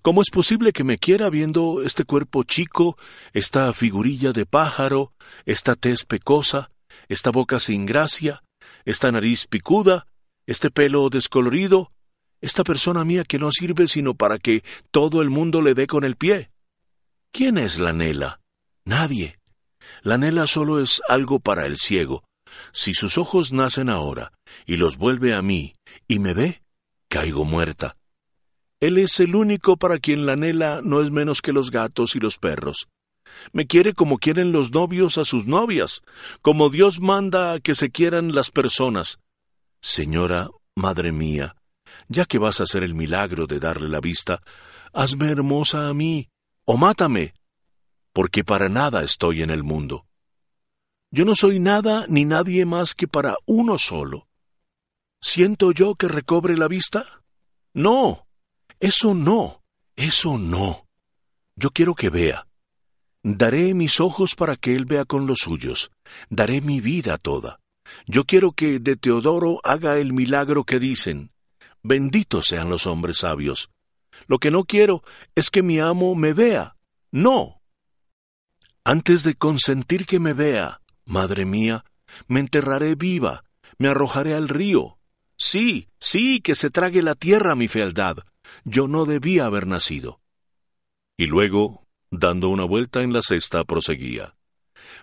¿Cómo es posible que me quiera viendo este cuerpo chico, esta figurilla de pájaro, esta tez pecosa, esta boca sin gracia, esta nariz picuda, este pelo descolorido, esta persona mía que no sirve sino para que todo el mundo le dé con el pie? ¿Quién es la Nela? Nadie. La Nela solo es algo para el ciego. Si sus ojos nacen ahora y los vuelve a mí y me ve, caigo muerta. Él es el único para quien la anhela no es menos que los gatos y los perros. Me quiere como quieren los novios a sus novias, como Dios manda que se quieran las personas. Señora, madre mía, ya que vas a hacer el milagro de darle la vista, hazme hermosa a mí, o mátame, porque para nada estoy en el mundo. Yo no soy nada ni nadie más que para uno solo. ¿Siento yo que recobre la vista? No, eso no, eso no. Yo quiero que vea. Daré mis ojos para que él vea con los suyos. Daré mi vida toda. Yo quiero que de Teodoro haga el milagro que dicen. Benditos sean los hombres sabios. Lo que no quiero es que mi amo me vea. No. Antes de consentir que me vea, madre mía, me enterraré viva, me arrojaré al río. Sí, sí, que se trague la tierra mi fealdad, yo no debía haber nacido. Y luego, dando una vuelta en la cesta, proseguía.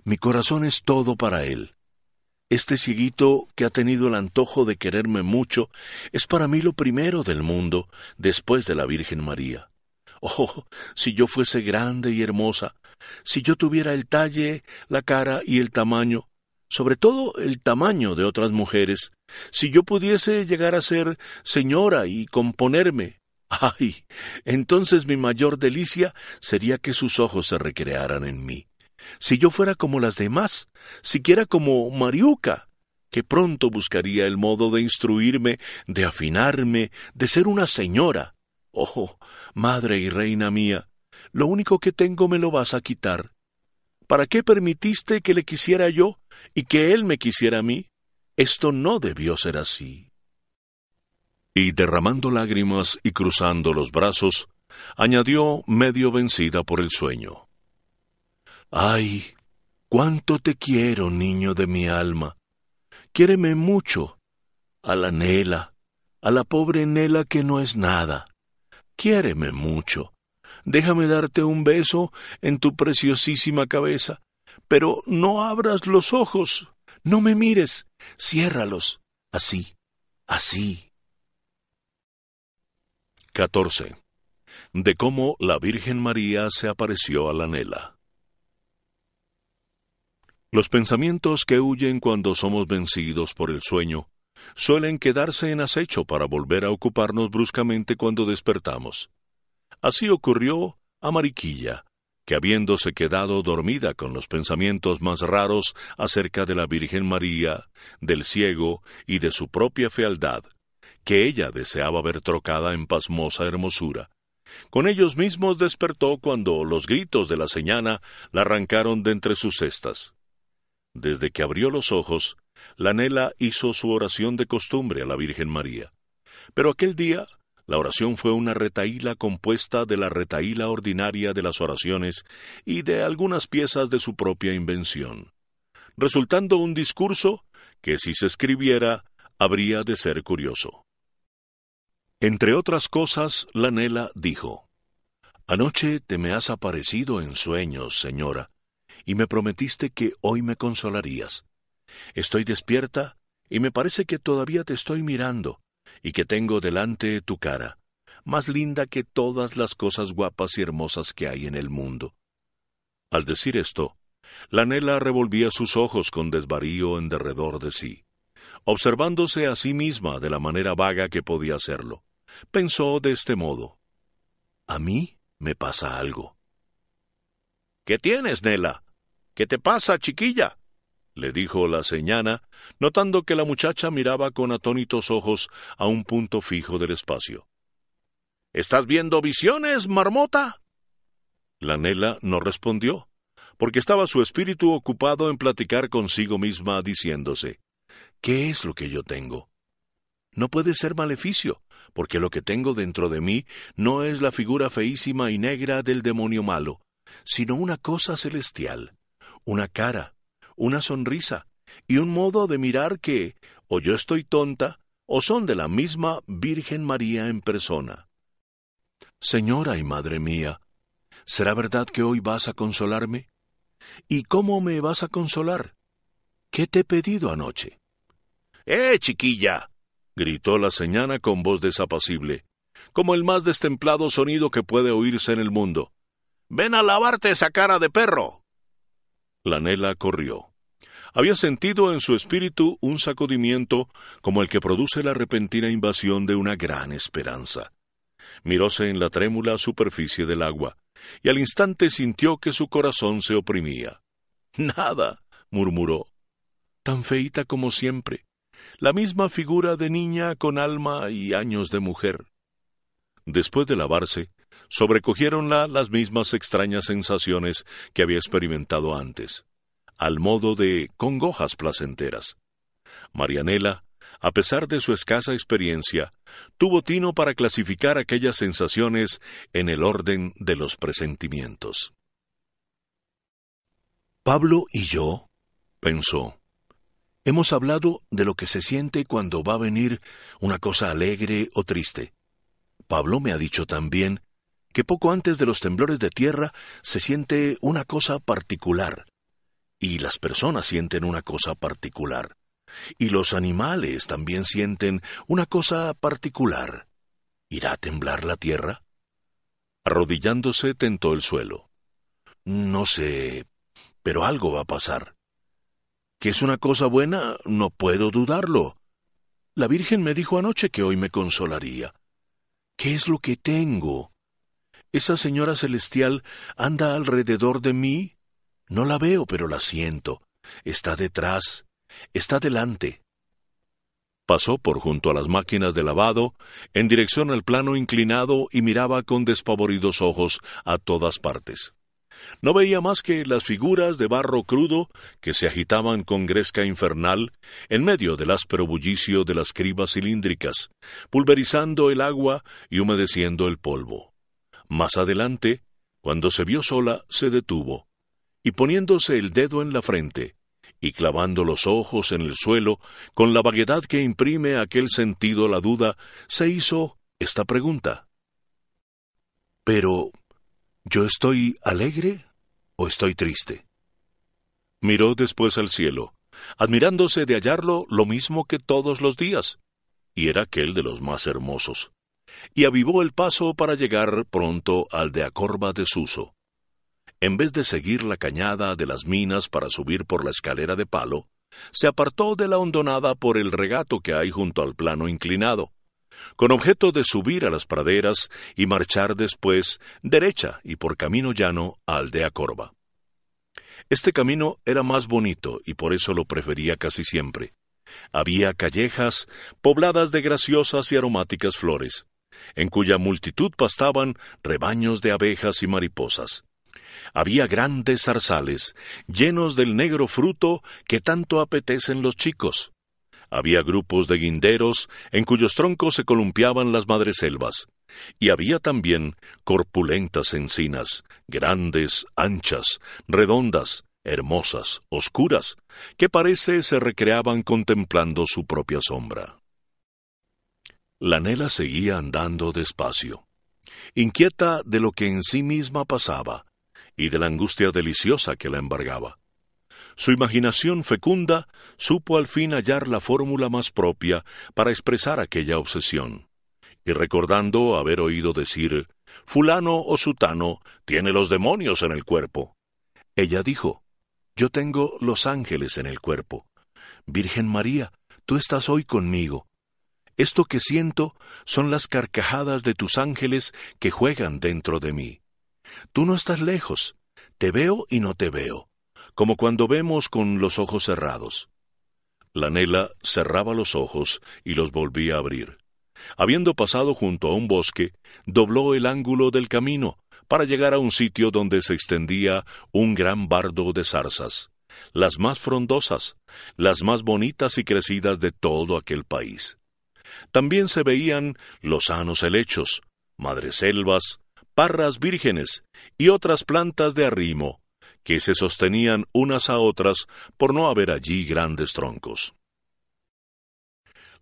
Mi corazón es todo para él. Este cieguito que ha tenido el antojo de quererme mucho es para mí lo primero del mundo, después de la Virgen María. Oh, si yo fuese grande y hermosa, si yo tuviera el talle, la cara y el tamaño, sobre todo el tamaño de otras mujeres, si yo pudiese llegar a ser señora y componerme, Ay, entonces mi mayor delicia sería que sus ojos se recrearan en mí. Si yo fuera como las demás, siquiera como Mariuca, que pronto buscaría el modo de instruirme, de afinarme, de ser una señora. Oh, madre y reina mía, lo único que tengo me lo vas a quitar. ¿Para qué permitiste que le quisiera yo y que él me quisiera a mí? Esto no debió ser así y derramando lágrimas y cruzando los brazos, añadió medio vencida por el sueño. Ay, cuánto te quiero, niño de mi alma. Quiéreme mucho. A la Nela, a la pobre Nela que no es nada. Quiéreme mucho. Déjame darte un beso en tu preciosísima cabeza, pero no abras los ojos, no me mires, ciérralos, así, así. 14. De cómo la Virgen María se apareció a la Nela. Los pensamientos que huyen cuando somos vencidos por el sueño suelen quedarse en acecho para volver a ocuparnos bruscamente cuando despertamos. Así ocurrió a Mariquilla, que habiéndose quedado dormida con los pensamientos más raros acerca de la Virgen María, del ciego y de su propia fealdad, que ella deseaba ver trocada en pasmosa hermosura. Con ellos mismos despertó cuando los gritos de la señana la arrancaron de entre sus cestas. Desde que abrió los ojos, la Nela hizo su oración de costumbre a la Virgen María. Pero aquel día la oración fue una retaíla compuesta de la retaíla ordinaria de las oraciones y de algunas piezas de su propia invención, resultando un discurso que si se escribiera habría de ser curioso. Entre otras cosas, la Nela dijo, Anoche te me has aparecido en sueños, señora, y me prometiste que hoy me consolarías. Estoy despierta y me parece que todavía te estoy mirando y que tengo delante tu cara, más linda que todas las cosas guapas y hermosas que hay en el mundo. Al decir esto, la Nela revolvía sus ojos con desvarío en derredor de sí, observándose a sí misma de la manera vaga que podía hacerlo pensó de este modo. A mí me pasa algo. ¿Qué tienes, Nela? ¿Qué te pasa, chiquilla? le dijo la señana, notando que la muchacha miraba con atónitos ojos a un punto fijo del espacio. ¿Estás viendo visiones, marmota? La Nela no respondió, porque estaba su espíritu ocupado en platicar consigo misma, diciéndose ¿Qué es lo que yo tengo? No puede ser maleficio, porque lo que tengo dentro de mí no es la figura feísima y negra del demonio malo, sino una cosa celestial, una cara, una sonrisa y un modo de mirar que, o yo estoy tonta, o son de la misma Virgen María en persona. Señora y Madre mía, ¿será verdad que hoy vas a consolarme? ¿Y cómo me vas a consolar? ¿Qué te he pedido anoche? ¡Eh, chiquilla! gritó la señana con voz desapacible, como el más destemplado sonido que puede oírse en el mundo. Ven a lavarte esa cara de perro. La nela corrió. Había sentido en su espíritu un sacudimiento como el que produce la repentina invasión de una gran esperanza. Miróse en la trémula superficie del agua, y al instante sintió que su corazón se oprimía. Nada, murmuró. Tan feita como siempre, la misma figura de niña con alma y años de mujer. Después de lavarse, sobrecogiéronla las mismas extrañas sensaciones que había experimentado antes, al modo de congojas placenteras. Marianela, a pesar de su escasa experiencia, tuvo tino para clasificar aquellas sensaciones en el orden de los presentimientos. Pablo y yo, pensó, Hemos hablado de lo que se siente cuando va a venir una cosa alegre o triste. Pablo me ha dicho también que poco antes de los temblores de tierra se siente una cosa particular, y las personas sienten una cosa particular, y los animales también sienten una cosa particular. ¿Irá a temblar la tierra? Arrodillándose tentó el suelo. No sé, pero algo va a pasar que es una cosa buena, no puedo dudarlo. La Virgen me dijo anoche que hoy me consolaría. ¿Qué es lo que tengo? Esa señora celestial anda alrededor de mí. No la veo, pero la siento. Está detrás, está delante. Pasó por junto a las máquinas de lavado, en dirección al plano inclinado y miraba con despavoridos ojos a todas partes. No veía más que las figuras de barro crudo que se agitaban con gresca infernal en medio del áspero bullicio de las cribas cilíndricas, pulverizando el agua y humedeciendo el polvo. Más adelante, cuando se vio sola, se detuvo, y poniéndose el dedo en la frente, y clavando los ojos en el suelo, con la vaguedad que imprime aquel sentido la duda, se hizo esta pregunta. Pero, ¿Yo estoy alegre o estoy triste? Miró después al cielo, admirándose de hallarlo lo mismo que todos los días, y era aquel de los más hermosos, y avivó el paso para llegar pronto al de Acorba de Suso. En vez de seguir la cañada de las minas para subir por la escalera de palo, se apartó de la hondonada por el regato que hay junto al plano inclinado, con objeto de subir a las praderas y marchar después derecha y por camino llano a Aldea Corva. Este camino era más bonito y por eso lo prefería casi siempre. Había callejas pobladas de graciosas y aromáticas flores, en cuya multitud pastaban rebaños de abejas y mariposas. Había grandes zarzales, llenos del negro fruto que tanto apetecen los chicos, había grupos de guinderos en cuyos troncos se columpiaban las madreselvas, y había también corpulentas encinas, grandes, anchas, redondas, hermosas, oscuras, que parece se recreaban contemplando su propia sombra. La Nela seguía andando despacio, inquieta de lo que en sí misma pasaba y de la angustia deliciosa que la embargaba. Su imaginación fecunda supo al fin hallar la fórmula más propia para expresar aquella obsesión. Y recordando haber oído decir fulano o sutano tiene los demonios en el cuerpo. Ella dijo, yo tengo los ángeles en el cuerpo. Virgen María, tú estás hoy conmigo. Esto que siento son las carcajadas de tus ángeles que juegan dentro de mí. Tú no estás lejos, te veo y no te veo como cuando vemos con los ojos cerrados. La Nela cerraba los ojos y los volvía a abrir. Habiendo pasado junto a un bosque, dobló el ángulo del camino para llegar a un sitio donde se extendía un gran bardo de zarzas, las más frondosas, las más bonitas y crecidas de todo aquel país. También se veían lozanos helechos, madreselvas, parras vírgenes y otras plantas de arrimo, que se sostenían unas a otras por no haber allí grandes troncos.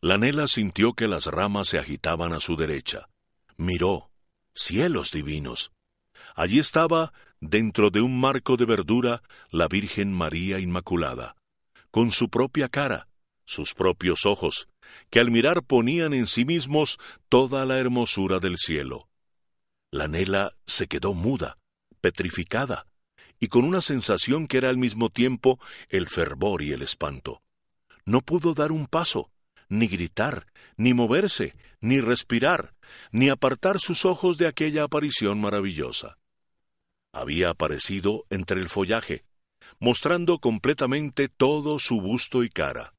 La nela sintió que las ramas se agitaban a su derecha. Miró. Cielos divinos. Allí estaba, dentro de un marco de verdura, la Virgen María Inmaculada, con su propia cara, sus propios ojos, que al mirar ponían en sí mismos toda la hermosura del cielo. La Nela se quedó muda, petrificada, y con una sensación que era al mismo tiempo el fervor y el espanto. No pudo dar un paso, ni gritar, ni moverse, ni respirar, ni apartar sus ojos de aquella aparición maravillosa. Había aparecido entre el follaje, mostrando completamente todo su busto y cara.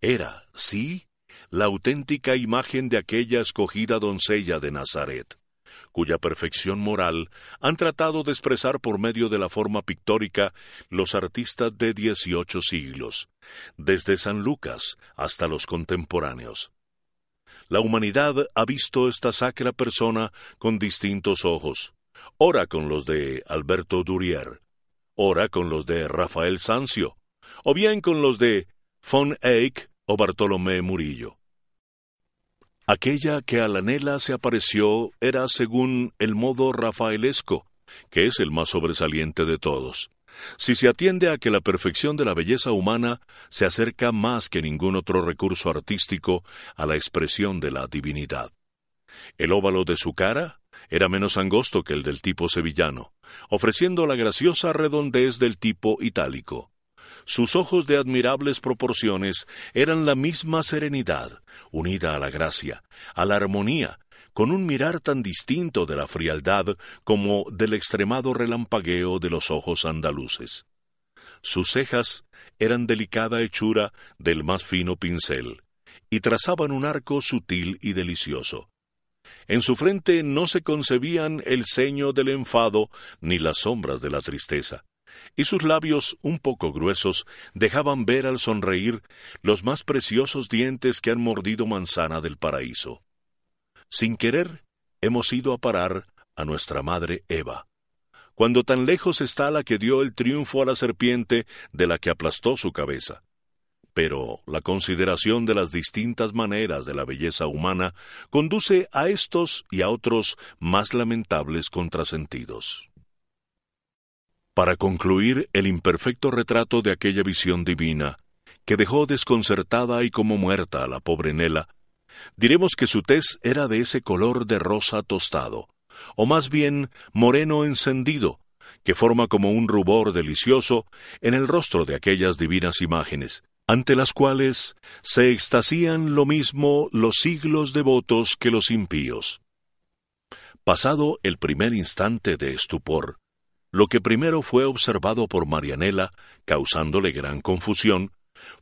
Era, sí, la auténtica imagen de aquella escogida doncella de Nazaret cuya perfección moral han tratado de expresar por medio de la forma pictórica los artistas de 18 siglos, desde San Lucas hasta los contemporáneos. La humanidad ha visto esta sacra persona con distintos ojos, ora con los de Alberto Durier, ora con los de Rafael Sancio, o bien con los de von Eyck o Bartolomé Murillo. Aquella que a la nela se apareció era según el modo rafaelesco, que es el más sobresaliente de todos. Si se atiende a que la perfección de la belleza humana se acerca más que ningún otro recurso artístico a la expresión de la divinidad. El óvalo de su cara era menos angosto que el del tipo sevillano, ofreciendo la graciosa redondez del tipo itálico. Sus ojos de admirables proporciones eran la misma serenidad, unida a la gracia, a la armonía, con un mirar tan distinto de la frialdad como del extremado relampagueo de los ojos andaluces. Sus cejas eran delicada hechura del más fino pincel, y trazaban un arco sutil y delicioso. En su frente no se concebían el ceño del enfado ni las sombras de la tristeza y sus labios un poco gruesos dejaban ver al sonreír los más preciosos dientes que han mordido manzana del paraíso. Sin querer, hemos ido a parar a nuestra madre Eva. Cuando tan lejos está la que dio el triunfo a la serpiente de la que aplastó su cabeza. Pero la consideración de las distintas maneras de la belleza humana conduce a estos y a otros más lamentables contrasentidos para concluir el imperfecto retrato de aquella visión divina, que dejó desconcertada y como muerta a la pobre Nela, diremos que su tez era de ese color de rosa tostado, o más bien moreno encendido, que forma como un rubor delicioso en el rostro de aquellas divinas imágenes, ante las cuales se extasían lo mismo los siglos devotos que los impíos. Pasado el primer instante de estupor, lo que primero fue observado por Marianela, causándole gran confusión,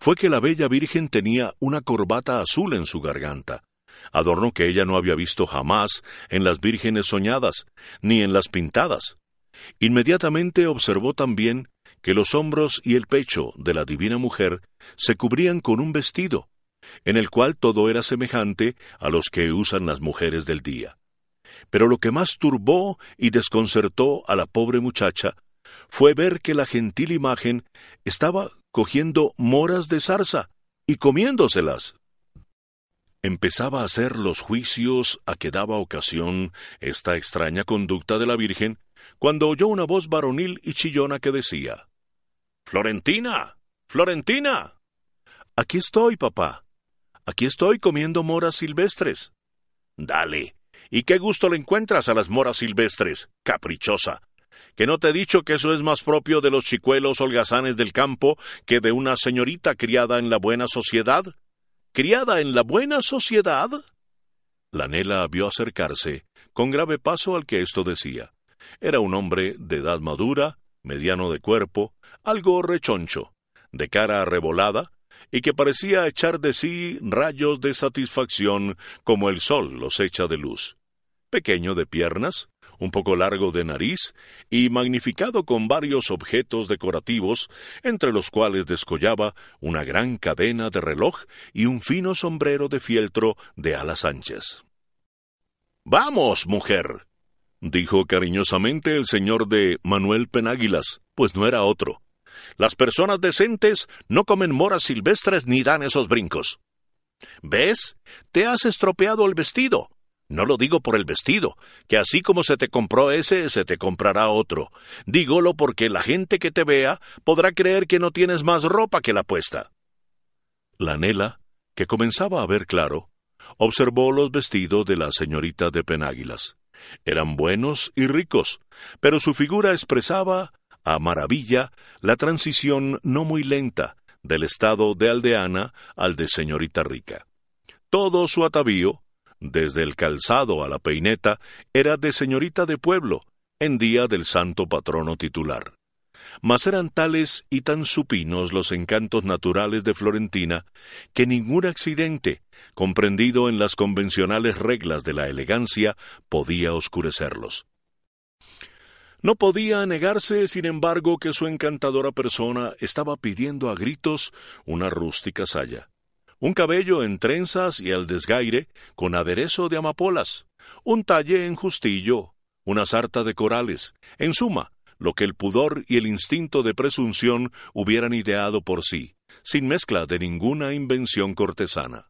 fue que la bella Virgen tenía una corbata azul en su garganta, adorno que ella no había visto jamás en las vírgenes soñadas, ni en las pintadas. Inmediatamente observó también que los hombros y el pecho de la divina mujer se cubrían con un vestido, en el cual todo era semejante a los que usan las mujeres del día. Pero lo que más turbó y desconcertó a la pobre muchacha fue ver que la gentil imagen estaba cogiendo moras de zarza y comiéndoselas. Empezaba a hacer los juicios a que daba ocasión esta extraña conducta de la Virgen cuando oyó una voz varonil y chillona que decía Florentina. Florentina. Aquí estoy, papá. Aquí estoy comiendo moras silvestres. Dale, y qué gusto le encuentras a las moras silvestres, caprichosa. Que no te he dicho que eso es más propio de los chicuelos holgazanes del campo que de una señorita criada en la buena sociedad. ¿Criada en la buena sociedad? La Nela vio acercarse, con grave paso al que esto decía. Era un hombre de edad madura, mediano de cuerpo, algo rechoncho, de cara arrebolada, y que parecía echar de sí rayos de satisfacción como el sol los echa de luz. Pequeño de piernas, un poco largo de nariz y magnificado con varios objetos decorativos, entre los cuales descollaba una gran cadena de reloj y un fino sombrero de fieltro de alas anchas. Vamos, mujer, dijo cariñosamente el señor de Manuel Penáguilas, pues no era otro. Las personas decentes no comen moras silvestres ni dan esos brincos. ¿Ves? Te has estropeado el vestido. No lo digo por el vestido, que así como se te compró ese, se te comprará otro. Dígolo porque la gente que te vea podrá creer que no tienes más ropa que la puesta. La Nela, que comenzaba a ver claro, observó los vestidos de la señorita de Penáguilas. Eran buenos y ricos, pero su figura expresaba a maravilla la transición no muy lenta del estado de aldeana al de señorita rica. Todo su atavío, desde el calzado a la peineta, era de señorita de pueblo, en día del santo patrono titular. Mas eran tales y tan supinos los encantos naturales de Florentina que ningún accidente, comprendido en las convencionales reglas de la elegancia, podía oscurecerlos. No podía negarse, sin embargo, que su encantadora persona estaba pidiendo a gritos una rústica saya. Un cabello en trenzas y al desgaire, con aderezo de amapolas, un talle en justillo, una sarta de corales, en suma, lo que el pudor y el instinto de presunción hubieran ideado por sí, sin mezcla de ninguna invención cortesana.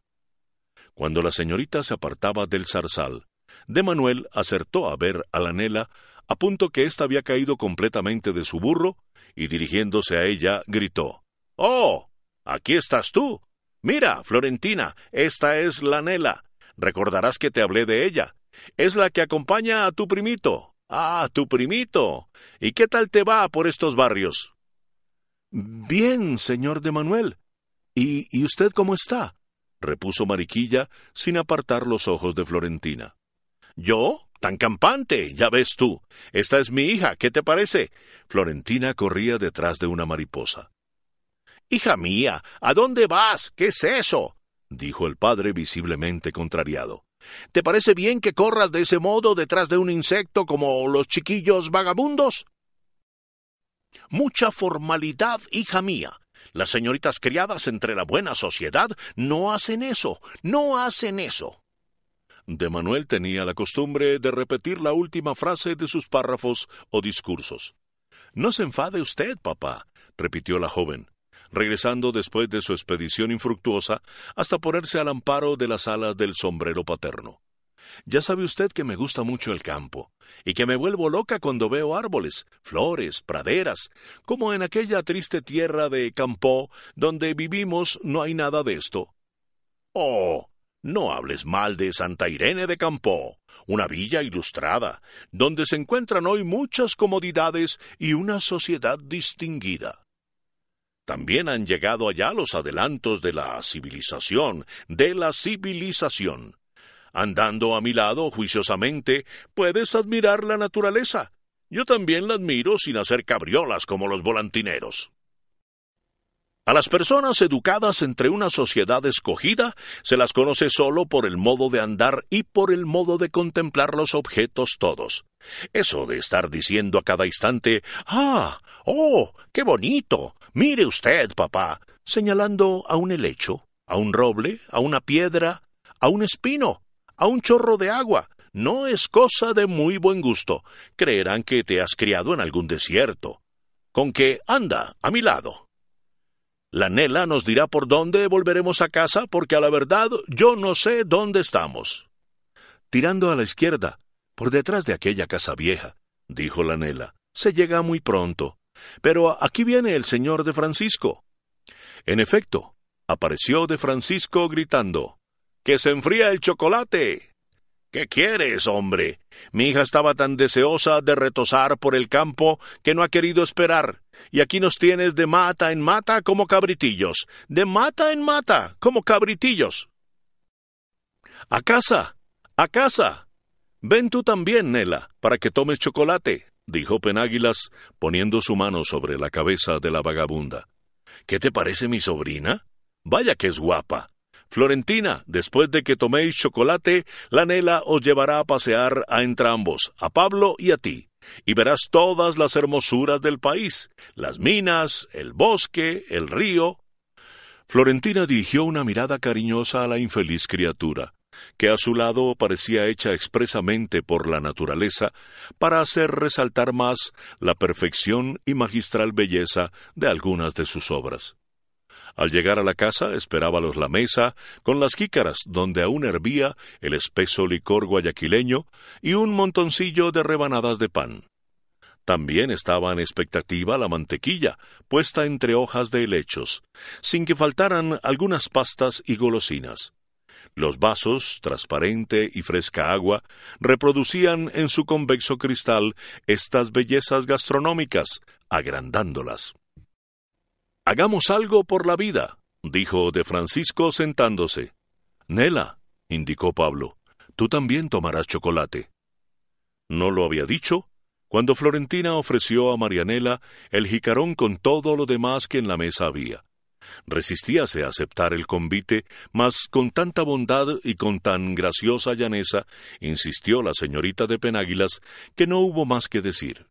Cuando la señorita se apartaba del zarzal, de Manuel acertó a ver a la Nela a punto que ésta había caído completamente de su burro, y dirigiéndose a ella, gritó Oh. aquí estás tú. Mira, Florentina, esta es la Nela. Recordarás que te hablé de ella. Es la que acompaña a tu primito. Ah, tu primito. ¿Y qué tal te va por estos barrios? Bien, señor de Manuel. ¿Y, y usted cómo está? repuso Mariquilla, sin apartar los ojos de Florentina. ¿Yo? tan campante, ya ves tú. Esta es mi hija, ¿qué te parece? Florentina corría detrás de una mariposa. Hija mía, ¿a dónde vas? ¿Qué es eso? dijo el padre visiblemente contrariado. ¿Te parece bien que corras de ese modo detrás de un insecto como los chiquillos vagabundos? Mucha formalidad, hija mía. Las señoritas criadas entre la buena sociedad no hacen eso, no hacen eso de Manuel tenía la costumbre de repetir la última frase de sus párrafos o discursos. No se enfade usted, papá, repitió la joven, regresando después de su expedición infructuosa hasta ponerse al amparo de las alas del sombrero paterno. Ya sabe usted que me gusta mucho el campo, y que me vuelvo loca cuando veo árboles, flores, praderas, como en aquella triste tierra de Campó, donde vivimos no hay nada de esto. Oh, no hables mal de Santa Irene de Campó, una villa ilustrada, donde se encuentran hoy muchas comodidades y una sociedad distinguida. También han llegado allá los adelantos de la civilización, de la civilización. Andando a mi lado juiciosamente, puedes admirar la naturaleza. Yo también la admiro sin hacer cabriolas como los volantineros. A las personas educadas entre una sociedad escogida se las conoce solo por el modo de andar y por el modo de contemplar los objetos todos. Eso de estar diciendo a cada instante Ah, oh, qué bonito. Mire usted, papá, señalando a un helecho, a un roble, a una piedra, a un espino, a un chorro de agua, no es cosa de muy buen gusto. Creerán que te has criado en algún desierto. Con que anda a mi lado. La Nela nos dirá por dónde volveremos a casa, porque a la verdad yo no sé dónde estamos. Tirando a la izquierda, por detrás de aquella casa vieja, dijo la Nela, se llega muy pronto. Pero aquí viene el señor de Francisco. En efecto, apareció de Francisco gritando Que se enfría el chocolate. ¿Qué quieres, hombre? Mi hija estaba tan deseosa de retosar por el campo que no ha querido esperar. Y aquí nos tienes de mata en mata como cabritillos, de mata en mata como cabritillos. A casa, a casa. Ven tú también, Nela, para que tomes chocolate, dijo Penáguilas, poniendo su mano sobre la cabeza de la vagabunda. ¿Qué te parece mi sobrina? Vaya que es guapa. Florentina, después de que toméis chocolate, la Nela os llevará a pasear a entrambos, a Pablo y a ti y verás todas las hermosuras del país, las minas, el bosque, el río. Florentina dirigió una mirada cariñosa a la infeliz criatura, que a su lado parecía hecha expresamente por la naturaleza para hacer resaltar más la perfección y magistral belleza de algunas de sus obras. Al llegar a la casa esperábalos la mesa, con las jícaras donde aún hervía el espeso licor guayaquileño y un montoncillo de rebanadas de pan. También estaba en expectativa la mantequilla, puesta entre hojas de helechos, sin que faltaran algunas pastas y golosinas. Los vasos, transparente y fresca agua, reproducían en su convexo cristal estas bellezas gastronómicas, agrandándolas. Hagamos algo por la vida, dijo de Francisco sentándose. Nela, indicó Pablo, tú también tomarás chocolate. ¿No lo había dicho? Cuando Florentina ofreció a Marianela el jicarón con todo lo demás que en la mesa había. Resistíase a aceptar el convite, mas con tanta bondad y con tan graciosa llaneza insistió la señorita de Penáguilas que no hubo más que decir.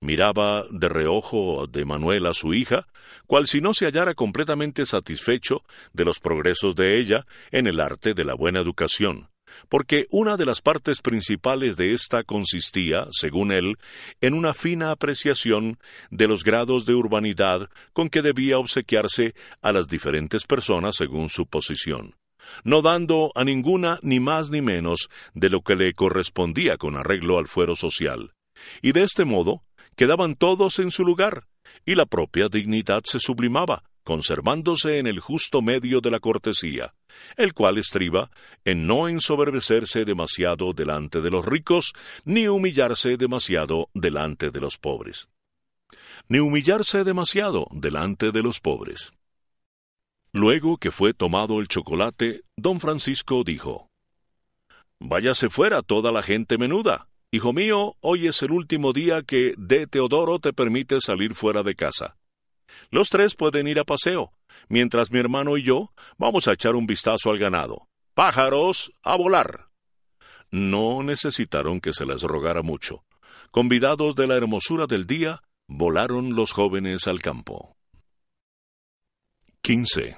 Miraba de reojo de Manuel a su hija, cual si no se hallara completamente satisfecho de los progresos de ella en el arte de la buena educación, porque una de las partes principales de ésta consistía, según él, en una fina apreciación de los grados de urbanidad con que debía obsequiarse a las diferentes personas según su posición no dando a ninguna ni más ni menos de lo que le correspondía con arreglo al fuero social. Y de este modo quedaban todos en su lugar, y la propia dignidad se sublimaba, conservándose en el justo medio de la cortesía, el cual estriba en no ensoberbecerse demasiado delante de los ricos, ni humillarse demasiado delante de los pobres. Ni humillarse demasiado delante de los pobres. Luego que fue tomado el chocolate, don Francisco dijo Váyase fuera toda la gente menuda, Hijo mío, hoy es el último día que de Teodoro te permite salir fuera de casa. Los tres pueden ir a paseo, mientras mi hermano y yo vamos a echar un vistazo al ganado. Pájaros, a volar. No necesitaron que se les rogara mucho. Convidados de la hermosura del día, volaron los jóvenes al campo. 15.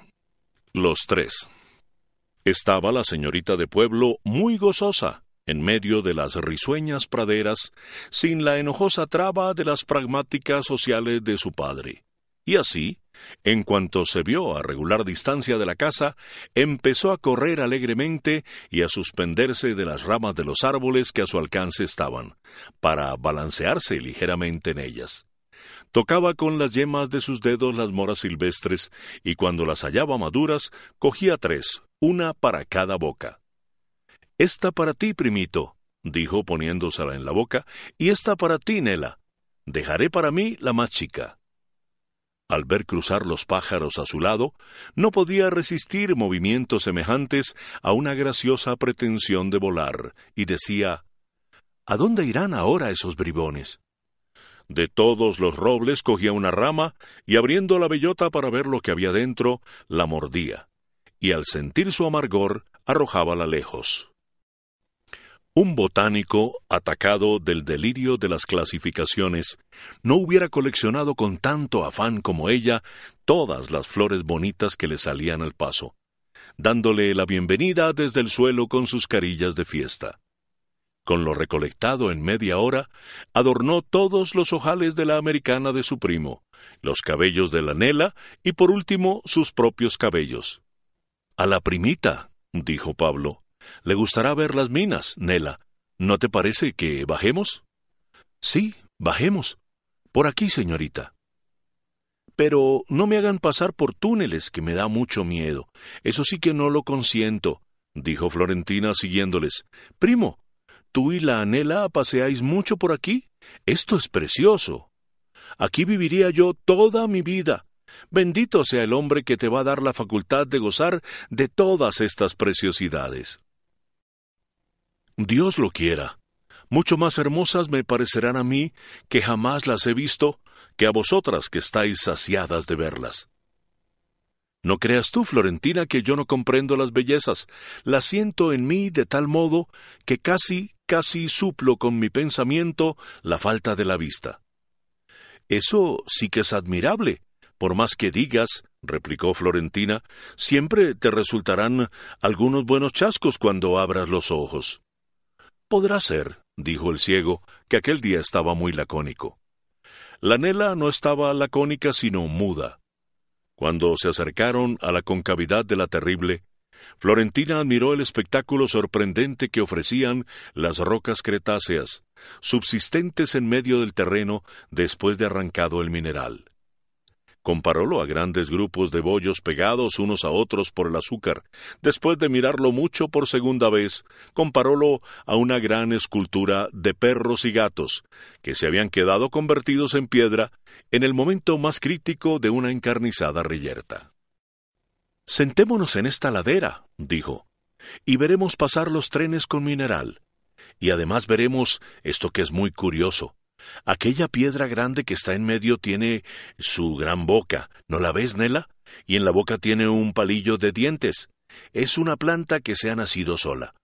Los tres. Estaba la señorita de pueblo muy gozosa en medio de las risueñas praderas, sin la enojosa traba de las pragmáticas sociales de su padre. Y así, en cuanto se vio a regular distancia de la casa, empezó a correr alegremente y a suspenderse de las ramas de los árboles que a su alcance estaban, para balancearse ligeramente en ellas. Tocaba con las yemas de sus dedos las moras silvestres y cuando las hallaba maduras, cogía tres, una para cada boca. Esta para ti, primito, dijo poniéndosela en la boca, y esta para ti, Nela. Dejaré para mí la más chica. Al ver cruzar los pájaros a su lado, no podía resistir movimientos semejantes a una graciosa pretensión de volar, y decía ¿A dónde irán ahora esos bribones? De todos los robles cogía una rama y abriendo la bellota para ver lo que había dentro, la mordía, y al sentir su amargor, arrojábala lejos un botánico, atacado del delirio de las clasificaciones, no hubiera coleccionado con tanto afán como ella todas las flores bonitas que le salían al paso, dándole la bienvenida desde el suelo con sus carillas de fiesta. Con lo recolectado en media hora, adornó todos los ojales de la americana de su primo, los cabellos de la Nela y por último sus propios cabellos. A la primita, dijo Pablo. Le gustará ver las minas, Nela. ¿No te parece que bajemos? Sí, bajemos. Por aquí, señorita. Pero no me hagan pasar por túneles, que me da mucho miedo. Eso sí que no lo consiento, dijo Florentina siguiéndoles. Primo, tú y la Nela paseáis mucho por aquí. Esto es precioso. Aquí viviría yo toda mi vida. Bendito sea el hombre que te va a dar la facultad de gozar de todas estas preciosidades. Dios lo quiera. Mucho más hermosas me parecerán a mí, que jamás las he visto, que a vosotras que estáis saciadas de verlas. No creas tú, Florentina, que yo no comprendo las bellezas. Las siento en mí de tal modo que casi, casi suplo con mi pensamiento la falta de la vista. Eso sí que es admirable. Por más que digas, replicó Florentina, siempre te resultarán algunos buenos chascos cuando abras los ojos. Podrá ser, dijo el ciego, que aquel día estaba muy lacónico. La nela no estaba lacónica sino muda. Cuando se acercaron a la concavidad de la terrible, Florentina admiró el espectáculo sorprendente que ofrecían las rocas cretáceas, subsistentes en medio del terreno después de arrancado el mineral. Comparólo a grandes grupos de bollos pegados unos a otros por el azúcar. Después de mirarlo mucho por segunda vez, comparólo a una gran escultura de perros y gatos, que se habían quedado convertidos en piedra en el momento más crítico de una encarnizada reyerta. Sentémonos en esta ladera, dijo, y veremos pasar los trenes con mineral. Y además veremos esto que es muy curioso Aquella piedra grande que está en medio tiene su gran boca. ¿No la ves, Nela? Y en la boca tiene un palillo de dientes. Es una planta que se ha nacido sola.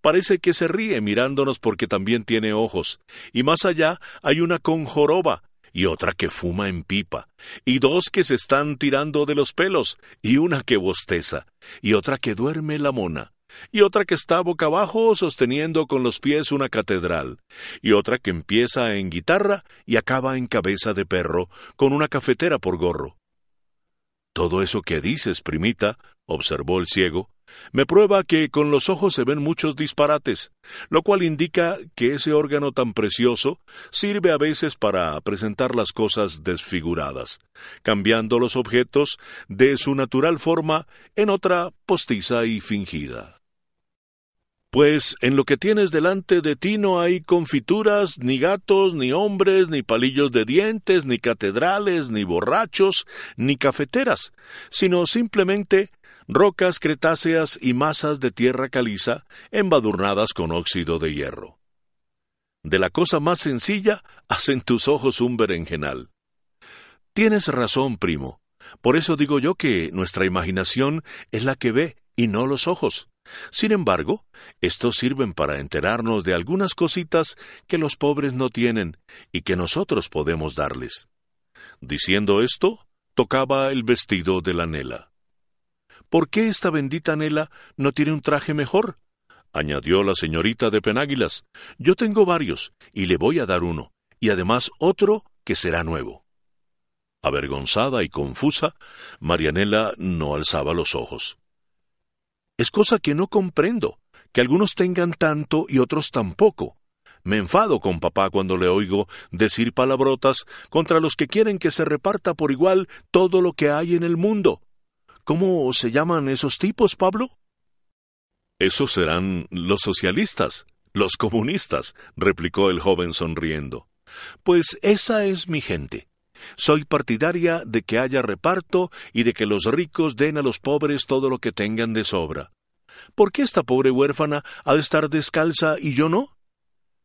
Parece que se ríe mirándonos porque también tiene ojos. Y más allá hay una con joroba y otra que fuma en pipa, y dos que se están tirando de los pelos, y una que bosteza, y otra que duerme la mona y otra que está boca abajo sosteniendo con los pies una catedral, y otra que empieza en guitarra y acaba en cabeza de perro, con una cafetera por gorro. Todo eso que dices, primita, observó el ciego, me prueba que con los ojos se ven muchos disparates, lo cual indica que ese órgano tan precioso sirve a veces para presentar las cosas desfiguradas, cambiando los objetos de su natural forma en otra postiza y fingida. Pues en lo que tienes delante de ti no hay confituras, ni gatos, ni hombres, ni palillos de dientes, ni catedrales, ni borrachos, ni cafeteras, sino simplemente rocas cretáceas y masas de tierra caliza embadurnadas con óxido de hierro. De la cosa más sencilla hacen tus ojos un berenjenal. Tienes razón, primo. Por eso digo yo que nuestra imaginación es la que ve y no los ojos. Sin embargo, estos sirven para enterarnos de algunas cositas que los pobres no tienen y que nosotros podemos darles. Diciendo esto, tocaba el vestido de la Nela. ¿Por qué esta bendita Nela no tiene un traje mejor? añadió la señorita de Penáguilas. Yo tengo varios, y le voy a dar uno, y además otro que será nuevo. Avergonzada y confusa, Marianela no alzaba los ojos. Es cosa que no comprendo, que algunos tengan tanto y otros tampoco. Me enfado con papá cuando le oigo decir palabrotas contra los que quieren que se reparta por igual todo lo que hay en el mundo. ¿Cómo se llaman esos tipos, Pablo? Esos serán los socialistas, los comunistas, replicó el joven sonriendo. Pues esa es mi gente. Soy partidaria de que haya reparto y de que los ricos den a los pobres todo lo que tengan de sobra. ¿Por qué esta pobre huérfana ha de estar descalza y yo no?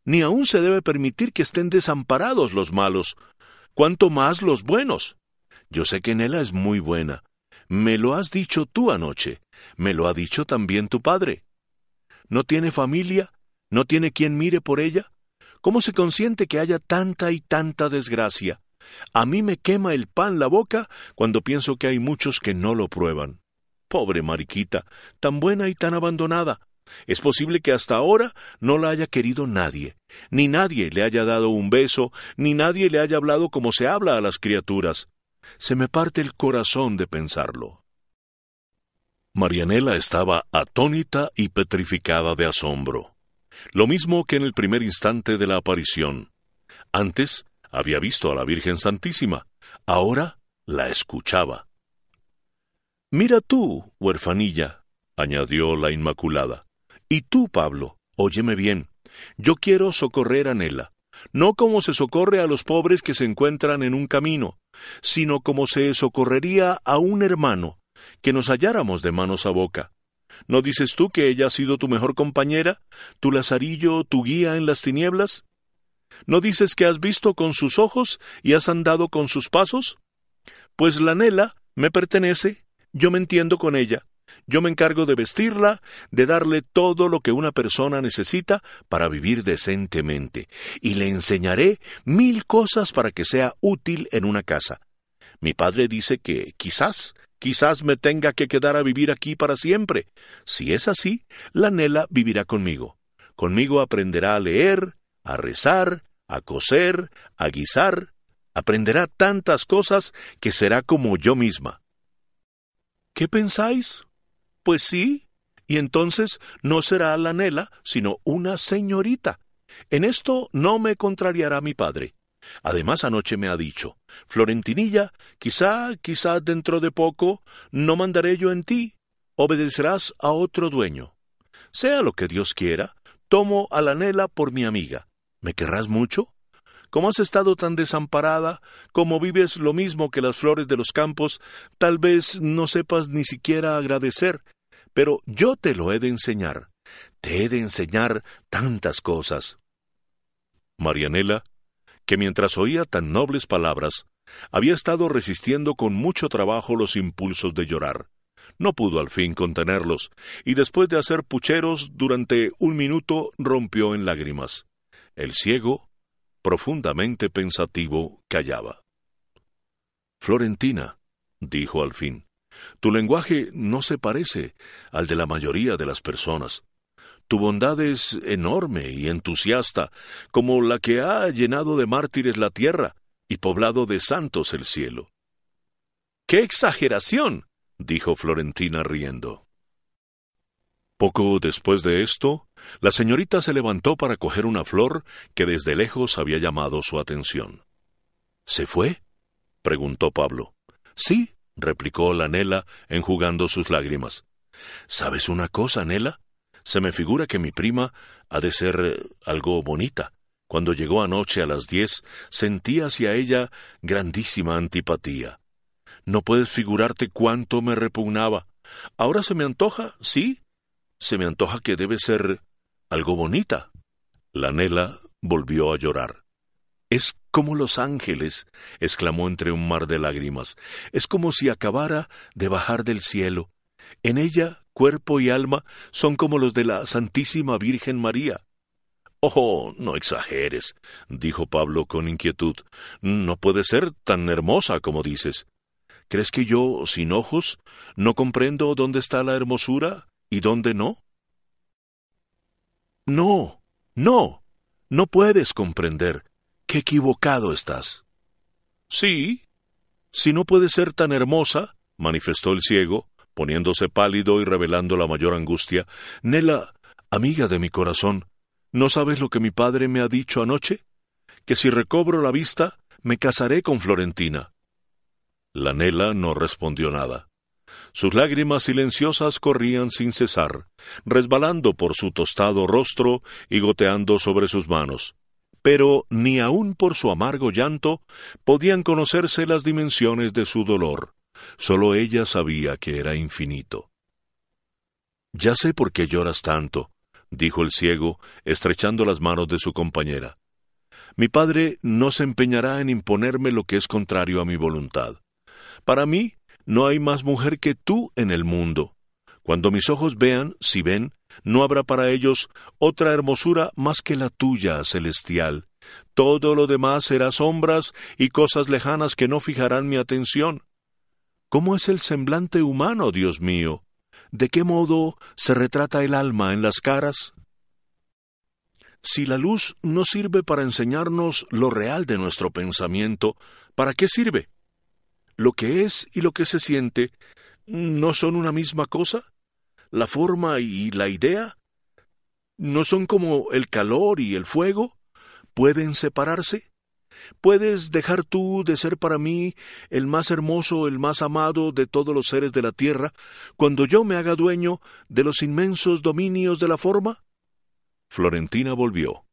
Ni aun se debe permitir que estén desamparados los malos, cuanto más los buenos. Yo sé que Nela es muy buena. Me lo has dicho tú anoche, me lo ha dicho también tu padre. ¿No tiene familia? ¿No tiene quien mire por ella? ¿Cómo se consiente que haya tanta y tanta desgracia? A mí me quema el pan la boca cuando pienso que hay muchos que no lo prueban. Pobre Mariquita, tan buena y tan abandonada. Es posible que hasta ahora no la haya querido nadie, ni nadie le haya dado un beso, ni nadie le haya hablado como se habla a las criaturas. Se me parte el corazón de pensarlo. Marianela estaba atónita y petrificada de asombro. Lo mismo que en el primer instante de la aparición. Antes, había visto a la Virgen Santísima, ahora la escuchaba. Mira tú, huerfanilla, añadió la Inmaculada, y tú, Pablo, óyeme bien, yo quiero socorrer a Nela, no como se socorre a los pobres que se encuentran en un camino, sino como se socorrería a un hermano, que nos halláramos de manos a boca. ¿No dices tú que ella ha sido tu mejor compañera, tu lazarillo, tu guía en las tinieblas? ¿No dices que has visto con sus ojos y has andado con sus pasos? Pues la nela me pertenece, yo me entiendo con ella, yo me encargo de vestirla, de darle todo lo que una persona necesita para vivir decentemente, y le enseñaré mil cosas para que sea útil en una casa. Mi padre dice que quizás, quizás me tenga que quedar a vivir aquí para siempre. Si es así, la Nela vivirá conmigo. Conmigo aprenderá a leer, a rezar, a coser, a guisar, aprenderá tantas cosas que será como yo misma. ¿Qué pensáis? Pues sí, y entonces no será la Nela, sino una señorita. En esto no me contrariará mi padre. Además, anoche me ha dicho, Florentinilla, quizá, quizá dentro de poco, no mandaré yo en ti, obedecerás a otro dueño. Sea lo que Dios quiera, tomo a la Nela por mi amiga, ¿Me querrás mucho? Como has estado tan desamparada, como vives lo mismo que las flores de los campos, tal vez no sepas ni siquiera agradecer, pero yo te lo he de enseñar. Te he de enseñar tantas cosas. Marianela, que mientras oía tan nobles palabras, había estado resistiendo con mucho trabajo los impulsos de llorar. No pudo al fin contenerlos, y después de hacer pucheros durante un minuto rompió en lágrimas. El ciego, profundamente pensativo, callaba. Florentina, dijo al fin, tu lenguaje no se parece al de la mayoría de las personas. Tu bondad es enorme y entusiasta, como la que ha llenado de mártires la tierra y poblado de santos el cielo. ¡Qué exageración! dijo Florentina riendo. Poco después de esto, la señorita se levantó para coger una flor que desde lejos había llamado su atención. ¿Se fue? preguntó Pablo. Sí, replicó la Nela, enjugando sus lágrimas. ¿Sabes una cosa, Nela? Se me figura que mi prima ha de ser eh, algo bonita. Cuando llegó anoche a las diez, sentí hacia ella grandísima antipatía. No puedes figurarte cuánto me repugnaba. Ahora se me antoja, sí, se me antoja que debe ser algo bonita. La Nela volvió a llorar. Es como los ángeles, exclamó entre un mar de lágrimas. Es como si acabara de bajar del cielo. En ella, cuerpo y alma son como los de la Santísima Virgen María. Oh, no exageres, dijo Pablo con inquietud. No puede ser tan hermosa como dices. ¿Crees que yo, sin ojos, no comprendo dónde está la hermosura y dónde no? No, no, no puedes comprender qué equivocado estás. Sí. Si no puedes ser tan hermosa, manifestó el ciego, poniéndose pálido y revelando la mayor angustia, Nela, amiga de mi corazón, ¿no sabes lo que mi padre me ha dicho anoche? Que si recobro la vista, me casaré con Florentina. La Nela no respondió nada. Sus lágrimas silenciosas corrían sin cesar, resbalando por su tostado rostro y goteando sobre sus manos. Pero ni aun por su amargo llanto podían conocerse las dimensiones de su dolor. Sólo ella sabía que era infinito. Ya sé por qué lloras tanto, dijo el ciego, estrechando las manos de su compañera. Mi padre no se empeñará en imponerme lo que es contrario a mi voluntad. Para mí, no hay más mujer que tú en el mundo. Cuando mis ojos vean, si ven, no habrá para ellos otra hermosura más que la tuya, celestial. Todo lo demás será sombras y cosas lejanas que no fijarán mi atención. ¿Cómo es el semblante humano, Dios mío? ¿De qué modo se retrata el alma en las caras? Si la luz no sirve para enseñarnos lo real de nuestro pensamiento, ¿para qué sirve? lo que es y lo que se siente no son una misma cosa? ¿La forma y la idea? ¿No son como el calor y el fuego? ¿Pueden separarse? ¿Puedes dejar tú de ser para mí el más hermoso, el más amado de todos los seres de la tierra, cuando yo me haga dueño de los inmensos dominios de la forma? Florentina volvió.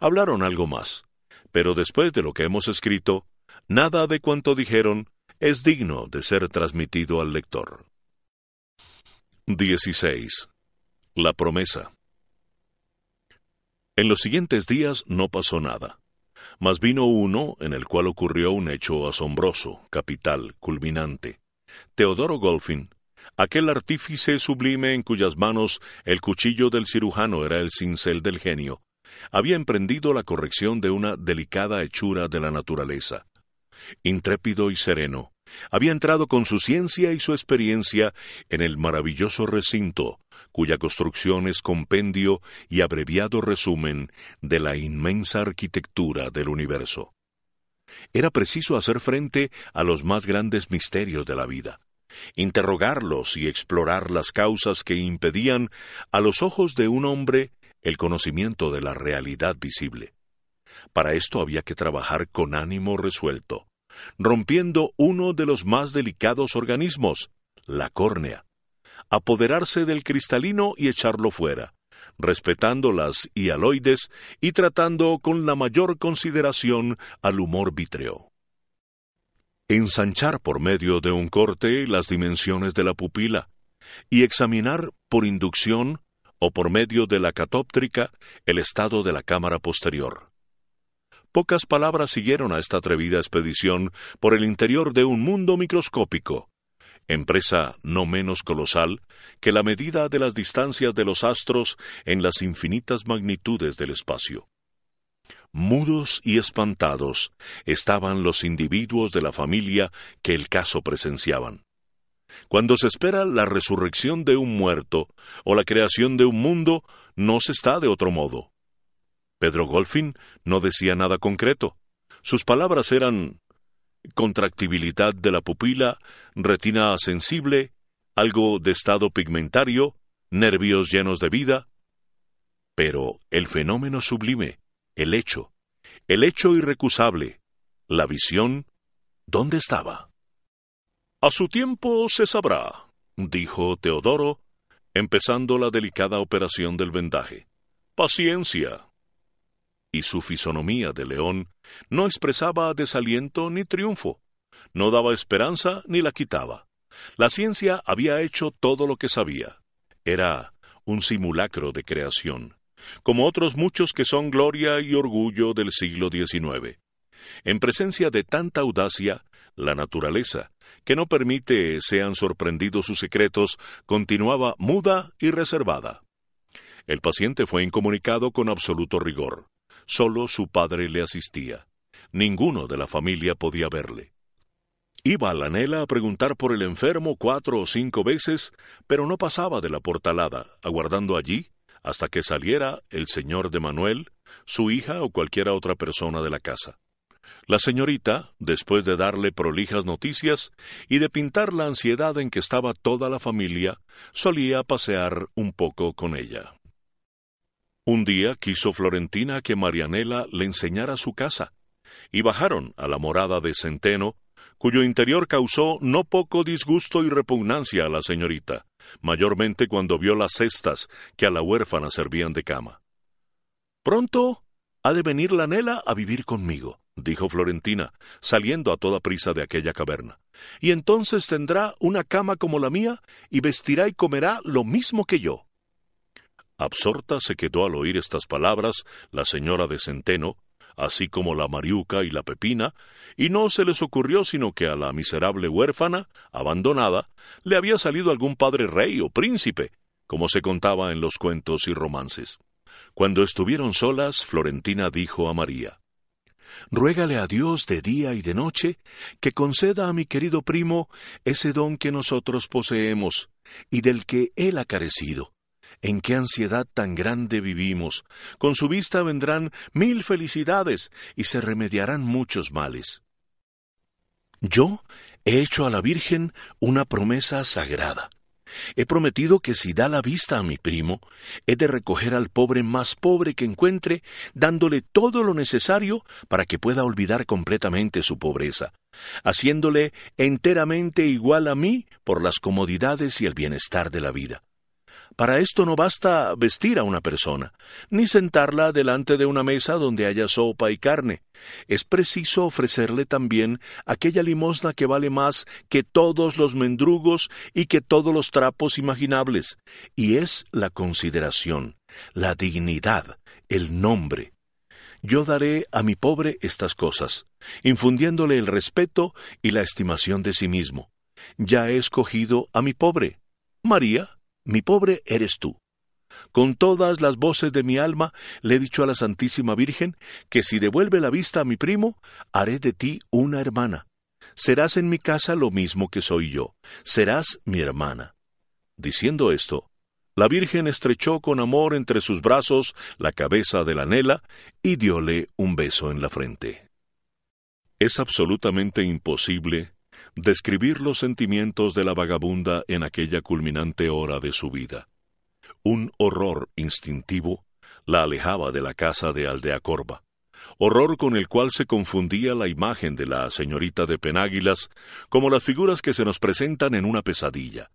Hablaron algo más, pero después de lo que hemos escrito, nada de cuanto dijeron es digno de ser transmitido al lector. 16. La promesa. En los siguientes días no pasó nada, mas vino uno en el cual ocurrió un hecho asombroso, capital, culminante. Teodoro Golfin, aquel artífice sublime en cuyas manos el cuchillo del cirujano era el cincel del genio, había emprendido la corrección de una delicada hechura de la naturaleza, intrépido y sereno, había entrado con su ciencia y su experiencia en el maravilloso recinto, cuya construcción es compendio y abreviado resumen de la inmensa arquitectura del universo. Era preciso hacer frente a los más grandes misterios de la vida, interrogarlos y explorar las causas que impedían a los ojos de un hombre el conocimiento de la realidad visible. Para esto había que trabajar con ánimo resuelto, rompiendo uno de los más delicados organismos, la córnea, apoderarse del cristalino y echarlo fuera, respetando las hialoides y tratando con la mayor consideración al humor vítreo. Ensanchar por medio de un corte las dimensiones de la pupila y examinar por inducción o por medio de la catóptrica el estado de la cámara posterior pocas palabras siguieron a esta atrevida expedición por el interior de un mundo microscópico, empresa no menos colosal que la medida de las distancias de los astros en las infinitas magnitudes del espacio. Mudos y espantados estaban los individuos de la familia que el caso presenciaban. Cuando se espera la resurrección de un muerto o la creación de un mundo, no se está de otro modo. Pedro Golfin no decía nada concreto. Sus palabras eran contractibilidad de la pupila, retina sensible, algo de estado pigmentario, nervios llenos de vida. Pero el fenómeno sublime, el hecho, el hecho irrecusable, la visión, ¿dónde estaba? A su tiempo se sabrá, dijo Teodoro, empezando la delicada operación del vendaje. Paciencia, y su fisonomía de león no expresaba desaliento ni triunfo, no daba esperanza ni la quitaba. La ciencia había hecho todo lo que sabía. Era un simulacro de creación, como otros muchos que son gloria y orgullo del siglo XIX. En presencia de tanta audacia, la naturaleza, que no permite sean sorprendidos sus secretos, continuaba muda y reservada. El paciente fue incomunicado con absoluto rigor. Solo su padre le asistía. Ninguno de la familia podía verle. Iba a la Nela a preguntar por el enfermo cuatro o cinco veces, pero no pasaba de la portalada, aguardando allí hasta que saliera el señor de Manuel, su hija o cualquiera otra persona de la casa. La señorita, después de darle prolijas noticias y de pintar la ansiedad en que estaba toda la familia, solía pasear un poco con ella. Un día quiso Florentina que Marianela le enseñara su casa, y bajaron a la morada de Centeno, cuyo interior causó no poco disgusto y repugnancia a la señorita, mayormente cuando vio las cestas que a la huérfana servían de cama. Pronto ha de venir la Nela a vivir conmigo, dijo Florentina, saliendo a toda prisa de aquella caverna. Y entonces tendrá una cama como la mía y vestirá y comerá lo mismo que yo. Absorta se quedó al oír estas palabras la señora de Centeno, así como la Mariuca y la Pepina, y no se les ocurrió sino que a la miserable huérfana, abandonada, le había salido algún padre rey o príncipe, como se contaba en los cuentos y romances. Cuando estuvieron solas, Florentina dijo a María Ruégale a Dios de día y de noche que conceda a mi querido primo ese don que nosotros poseemos y del que él ha carecido, en qué ansiedad tan grande vivimos. Con su vista vendrán mil felicidades y se remediarán muchos males. Yo he hecho a la Virgen una promesa sagrada. He prometido que si da la vista a mi primo, he de recoger al pobre más pobre que encuentre, dándole todo lo necesario para que pueda olvidar completamente su pobreza, haciéndole enteramente igual a mí por las comodidades y el bienestar de la vida. Para esto no basta vestir a una persona, ni sentarla delante de una mesa donde haya sopa y carne. Es preciso ofrecerle también aquella limosna que vale más que todos los mendrugos y que todos los trapos imaginables, y es la consideración, la dignidad, el nombre. Yo daré a mi pobre estas cosas, infundiéndole el respeto y la estimación de sí mismo. Ya he escogido a mi pobre. María, mi pobre eres tú. Con todas las voces de mi alma le he dicho a la Santísima Virgen que si devuelve la vista a mi primo, haré de ti una hermana. Serás en mi casa lo mismo que soy yo, serás mi hermana. Diciendo esto, la Virgen estrechó con amor entre sus brazos la cabeza de la Nela y diole un beso en la frente. Es absolutamente imposible describir los sentimientos de la vagabunda en aquella culminante hora de su vida. Un horror instintivo la alejaba de la casa de Aldeacorba, horror con el cual se confundía la imagen de la señorita de Penáguilas como las figuras que se nos presentan en una pesadilla.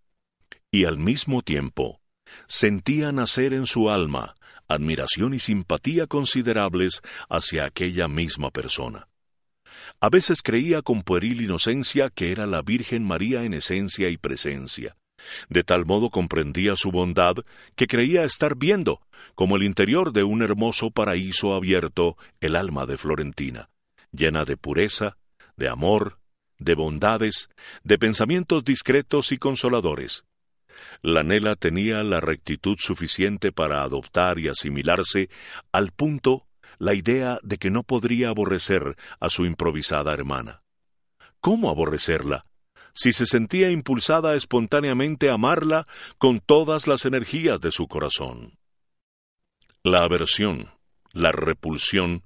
Y al mismo tiempo, sentía nacer en su alma admiración y simpatía considerables hacia aquella misma persona. A veces creía con pueril inocencia que era la Virgen María en esencia y presencia. De tal modo comprendía su bondad que creía estar viendo, como el interior de un hermoso paraíso abierto, el alma de Florentina, llena de pureza, de amor, de bondades, de pensamientos discretos y consoladores. La Nela tenía la rectitud suficiente para adoptar y asimilarse al punto la idea de que no podría aborrecer a su improvisada hermana. ¿Cómo aborrecerla? Si se sentía impulsada espontáneamente a amarla con todas las energías de su corazón. La aversión, la repulsión,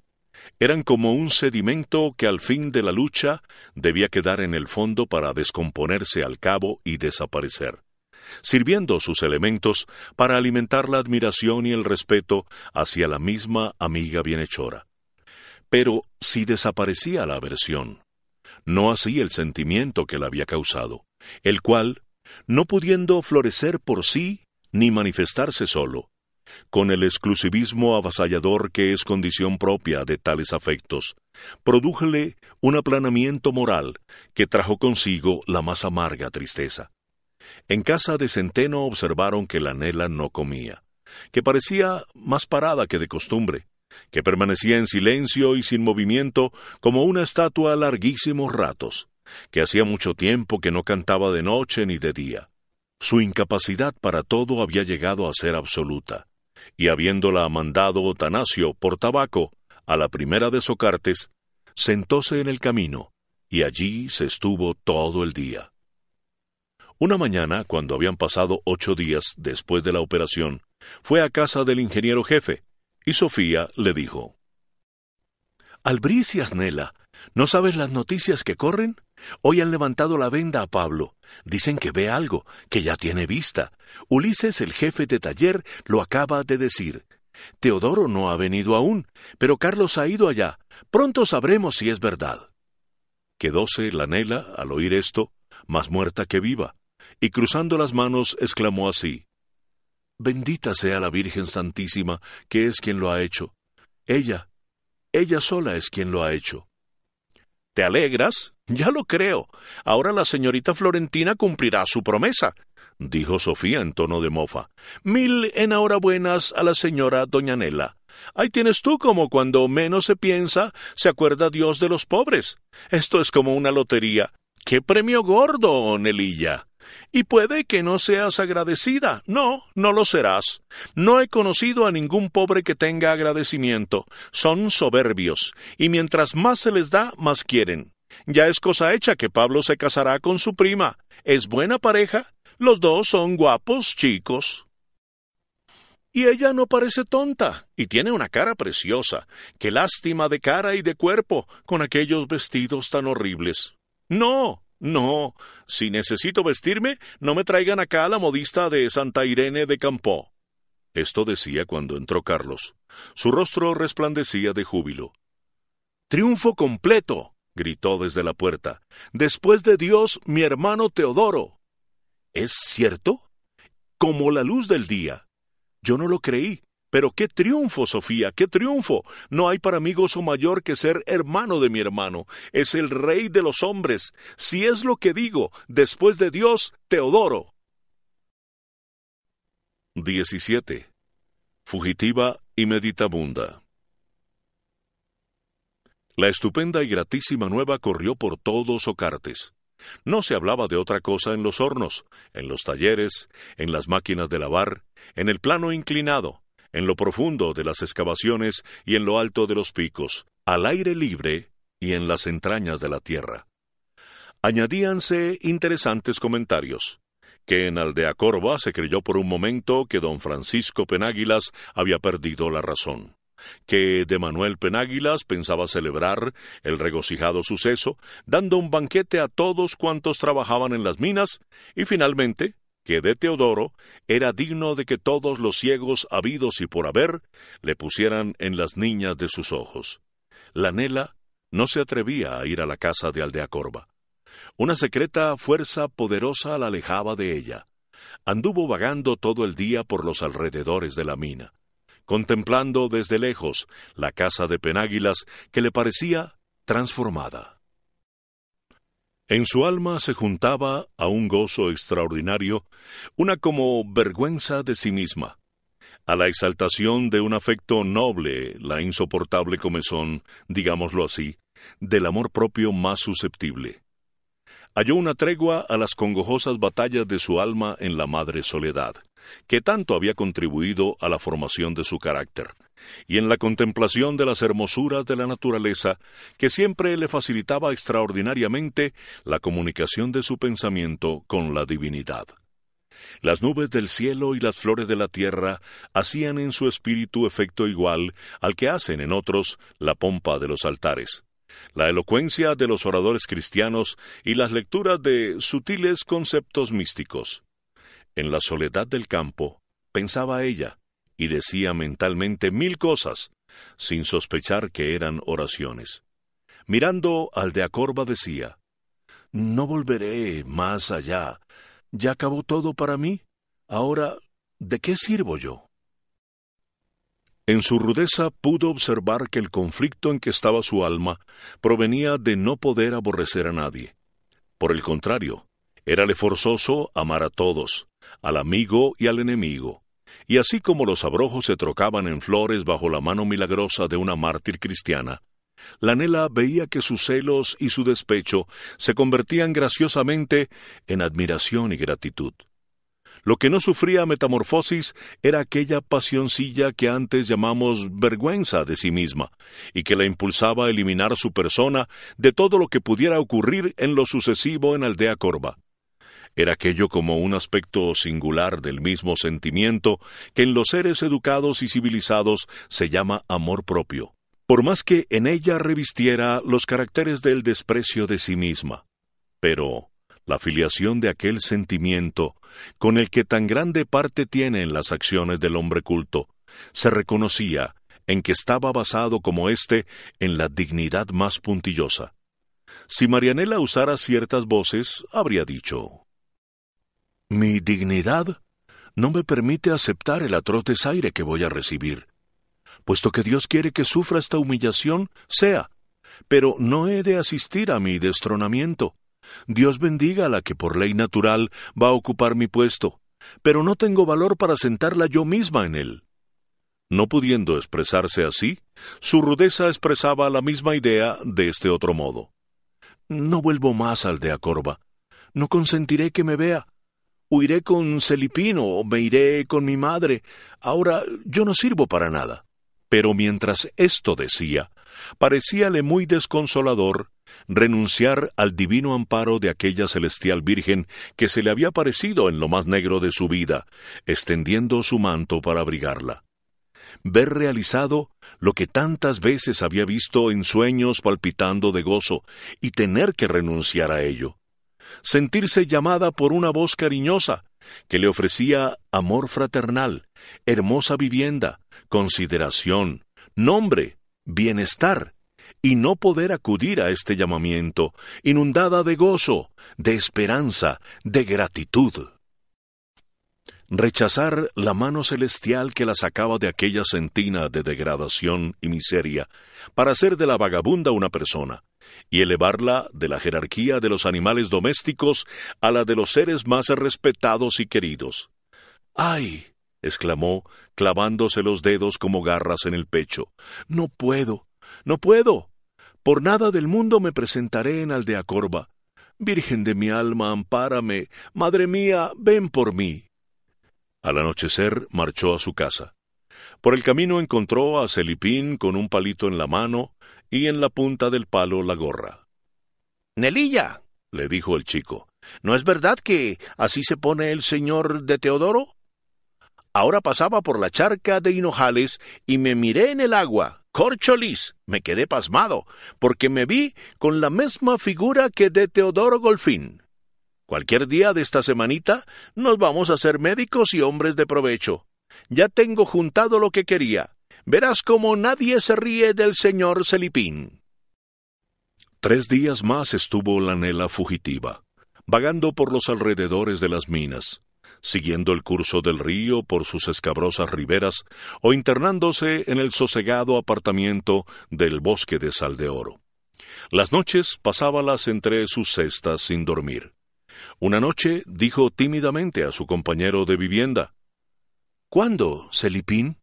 eran como un sedimento que al fin de la lucha debía quedar en el fondo para descomponerse al cabo y desaparecer sirviendo sus elementos para alimentar la admiración y el respeto hacia la misma amiga bienhechora. Pero si desaparecía la aversión, no así el sentimiento que la había causado, el cual, no pudiendo florecer por sí ni manifestarse solo, con el exclusivismo avasallador que es condición propia de tales afectos, prodújele un aplanamiento moral que trajo consigo la más amarga tristeza. En casa de Centeno observaron que la Nela no comía, que parecía más parada que de costumbre, que permanecía en silencio y sin movimiento como una estatua a larguísimos ratos, que hacía mucho tiempo que no cantaba de noche ni de día. Su incapacidad para todo había llegado a ser absoluta, y habiéndola mandado Otanasio por tabaco a la primera de Socartes, sentóse en el camino, y allí se estuvo todo el día. Una mañana, cuando habían pasado ocho días después de la operación, fue a casa del ingeniero jefe, y Sofía le dijo Albricias, Nela, ¿no sabes las noticias que corren? Hoy han levantado la venda a Pablo. Dicen que ve algo, que ya tiene vista. Ulises, el jefe de taller, lo acaba de decir. Teodoro no ha venido aún, pero Carlos ha ido allá. Pronto sabremos si es verdad. Quedóse la Nela, al oír esto, más muerta que viva, y cruzando las manos exclamó así, Bendita sea la Virgen Santísima, que es quien lo ha hecho. Ella, ella sola es quien lo ha hecho. ¿Te alegras? Ya lo creo. Ahora la señorita Florentina cumplirá su promesa, dijo Sofía en tono de mofa. Mil enhorabuenas a la señora doña Nela. Ahí tienes tú como cuando menos se piensa, se acuerda Dios de los pobres. Esto es como una lotería. ¡Qué premio gordo, Nelilla! Y puede que no seas agradecida. No, no lo serás. No he conocido a ningún pobre que tenga agradecimiento. Son soberbios, y mientras más se les da, más quieren. Ya es cosa hecha que Pablo se casará con su prima. Es buena pareja. Los dos son guapos chicos. Y ella no parece tonta, y tiene una cara preciosa. Qué lástima de cara y de cuerpo, con aquellos vestidos tan horribles. No, no, si necesito vestirme, no me traigan acá a la modista de Santa Irene de Campó. Esto decía cuando entró Carlos. Su rostro resplandecía de júbilo. Triunfo completo. gritó desde la puerta. Después de Dios, mi hermano Teodoro. ¿Es cierto? Como la luz del día. Yo no lo creí. Pero qué triunfo, Sofía, qué triunfo. No hay para mí gozo mayor que ser hermano de mi hermano. Es el rey de los hombres. Si es lo que digo, después de Dios, Teodoro. 17. Fugitiva y meditabunda. La estupenda y gratísima nueva corrió por todos Socartes. No se hablaba de otra cosa en los hornos, en los talleres, en las máquinas de lavar, en el plano inclinado, en lo profundo de las excavaciones y en lo alto de los picos, al aire libre y en las entrañas de la tierra. Añadíanse interesantes comentarios que en Aldea Corva se creyó por un momento que don Francisco Penáguilas había perdido la razón, que de Manuel Penáguilas pensaba celebrar el regocijado suceso, dando un banquete a todos cuantos trabajaban en las minas, y finalmente que de Teodoro era digno de que todos los ciegos habidos y por haber le pusieran en las niñas de sus ojos. La Nela no se atrevía a ir a la casa de Aldeacorba. Una secreta fuerza poderosa la alejaba de ella. Anduvo vagando todo el día por los alrededores de la mina, contemplando desde lejos la casa de Penáguilas que le parecía transformada. En su alma se juntaba a un gozo extraordinario, una como vergüenza de sí misma, a la exaltación de un afecto noble, la insoportable comezón, digámoslo así, del amor propio más susceptible. Halló una tregua a las congojosas batallas de su alma en la madre soledad, que tanto había contribuido a la formación de su carácter y en la contemplación de las hermosuras de la naturaleza, que siempre le facilitaba extraordinariamente la comunicación de su pensamiento con la divinidad. Las nubes del cielo y las flores de la tierra hacían en su espíritu efecto igual al que hacen en otros la pompa de los altares. La elocuencia de los oradores cristianos y las lecturas de sutiles conceptos místicos. En la soledad del campo, pensaba ella, y decía mentalmente mil cosas, sin sospechar que eran oraciones. Mirando al de Acorba decía, No volveré más allá. Ya acabó todo para mí. Ahora, ¿de qué sirvo yo? En su rudeza pudo observar que el conflicto en que estaba su alma provenía de no poder aborrecer a nadie. Por el contrario, érale forzoso amar a todos, al amigo y al enemigo, y así como los abrojos se trocaban en flores bajo la mano milagrosa de una mártir cristiana, Lanela veía que sus celos y su despecho se convertían graciosamente en admiración y gratitud. Lo que no sufría metamorfosis era aquella pasioncilla que antes llamamos vergüenza de sí misma, y que la impulsaba a eliminar su persona de todo lo que pudiera ocurrir en lo sucesivo en Aldea Corva. Era aquello como un aspecto singular del mismo sentimiento que en los seres educados y civilizados se llama amor propio, por más que en ella revistiera los caracteres del desprecio de sí misma. Pero la filiación de aquel sentimiento, con el que tan grande parte tiene en las acciones del hombre culto, se reconocía en que estaba basado como éste en la dignidad más puntillosa. Si Marianela usara ciertas voces, habría dicho mi dignidad no me permite aceptar el atroz desaire que voy a recibir. Puesto que Dios quiere que sufra esta humillación, sea, pero no he de asistir a mi destronamiento. Dios bendiga a la que por ley natural va a ocupar mi puesto, pero no tengo valor para sentarla yo misma en él. No pudiendo expresarse así, su rudeza expresaba la misma idea de este otro modo. No vuelvo más al de Acorba. No consentiré que me vea, huiré con Celipino o me iré con mi madre. Ahora yo no sirvo para nada. Pero mientras esto decía, parecíale muy desconsolador renunciar al divino amparo de aquella celestial Virgen que se le había parecido en lo más negro de su vida, extendiendo su manto para abrigarla. Ver realizado lo que tantas veces había visto en sueños palpitando de gozo y tener que renunciar a ello sentirse llamada por una voz cariñosa que le ofrecía amor fraternal, hermosa vivienda, consideración, nombre, bienestar, y no poder acudir a este llamamiento, inundada de gozo, de esperanza, de gratitud. Rechazar la mano celestial que la sacaba de aquella sentina de degradación y miseria, para hacer de la vagabunda una persona, y elevarla de la jerarquía de los animales domésticos a la de los seres más respetados y queridos. ¡Ay! exclamó, clavándose los dedos como garras en el pecho. No puedo. no puedo. Por nada del mundo me presentaré en Aldea Corva. Virgen de mi alma, ampárame. Madre mía, ven por mí. Al anochecer marchó a su casa. Por el camino encontró a Celipín con un palito en la mano, y en la punta del palo la gorra. Nelilla, le dijo el chico, ¿no es verdad que así se pone el señor de Teodoro? Ahora pasaba por la charca de Hinojales y me miré en el agua. Corcholis, me quedé pasmado, porque me vi con la misma figura que de Teodoro Golfín. Cualquier día de esta semanita nos vamos a ser médicos y hombres de provecho. Ya tengo juntado lo que quería verás como nadie se ríe del señor Celipín. Tres días más estuvo la fugitiva, vagando por los alrededores de las minas, siguiendo el curso del río por sus escabrosas riberas o internándose en el sosegado apartamiento del bosque de Sal de Oro. Las noches pasábalas entre sus cestas sin dormir. Una noche dijo tímidamente a su compañero de vivienda: ¿Cuándo, Celipín?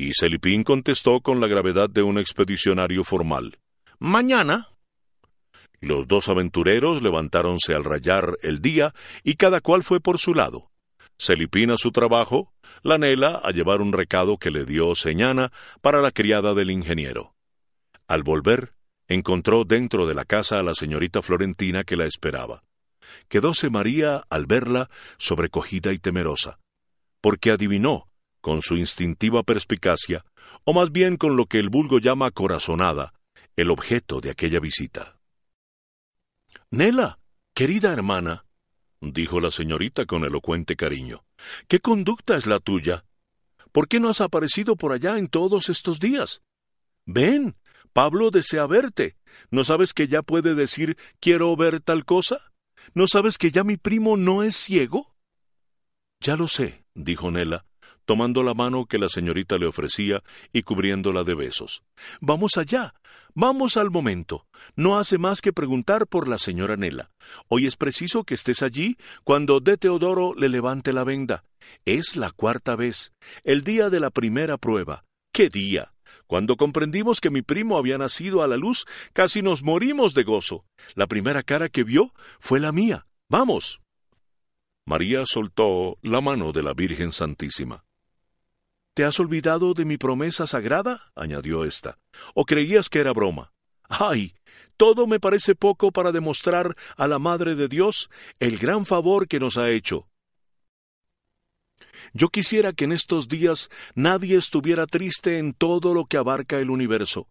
Y Celipín contestó con la gravedad de un expedicionario formal. Mañana. Los dos aventureros levantáronse al rayar el día y cada cual fue por su lado. Celipín a su trabajo, Lanela a llevar un recado que le dio Señana para la criada del ingeniero. Al volver, encontró dentro de la casa a la señorita Florentina que la esperaba. Quedóse María, al verla, sobrecogida y temerosa, porque adivinó con su instintiva perspicacia, o más bien con lo que el vulgo llama corazonada, el objeto de aquella visita. Nela, querida hermana, dijo la señorita con elocuente cariño, ¿qué conducta es la tuya? ¿Por qué no has aparecido por allá en todos estos días? Ven, Pablo desea verte. ¿No sabes que ya puede decir quiero ver tal cosa? ¿No sabes que ya mi primo no es ciego? Ya lo sé, dijo Nela, tomando la mano que la señorita le ofrecía y cubriéndola de besos. Vamos allá. Vamos al momento. No hace más que preguntar por la señora Nela. Hoy es preciso que estés allí cuando de Teodoro le levante la venda. Es la cuarta vez. El día de la primera prueba. ¡Qué día! Cuando comprendimos que mi primo había nacido a la luz, casi nos morimos de gozo. La primera cara que vio fue la mía. Vamos. María soltó la mano de la Virgen Santísima. ¿Te has olvidado de mi promesa sagrada? añadió ésta. ¿O creías que era broma? ¡Ay! Todo me parece poco para demostrar a la Madre de Dios el gran favor que nos ha hecho. Yo quisiera que en estos días nadie estuviera triste en todo lo que abarca el universo.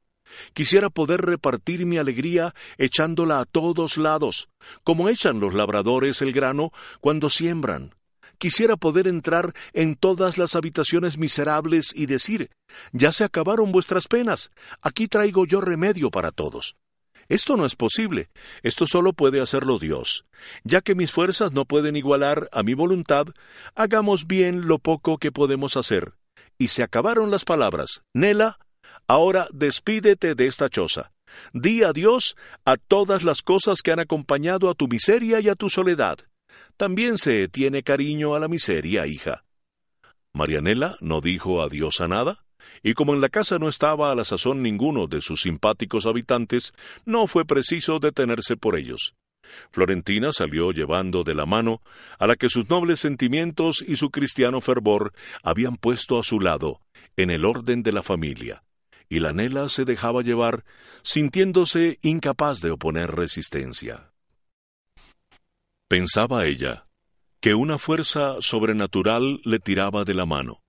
Quisiera poder repartir mi alegría echándola a todos lados, como echan los labradores el grano cuando siembran. Quisiera poder entrar en todas las habitaciones miserables y decir, ya se acabaron vuestras penas, aquí traigo yo remedio para todos. Esto no es posible, esto solo puede hacerlo Dios. Ya que mis fuerzas no pueden igualar a mi voluntad, hagamos bien lo poco que podemos hacer. Y se acabaron las palabras. Nela, ahora despídete de esta choza. Di adiós a todas las cosas que han acompañado a tu miseria y a tu soledad también se tiene cariño a la miseria, hija. Marianela no dijo adiós a nada, y como en la casa no estaba a la sazón ninguno de sus simpáticos habitantes, no fue preciso detenerse por ellos. Florentina salió llevando de la mano a la que sus nobles sentimientos y su cristiano fervor habían puesto a su lado, en el orden de la familia, y la Nela se dejaba llevar, sintiéndose incapaz de oponer resistencia pensaba ella, que una fuerza sobrenatural le tiraba de la mano,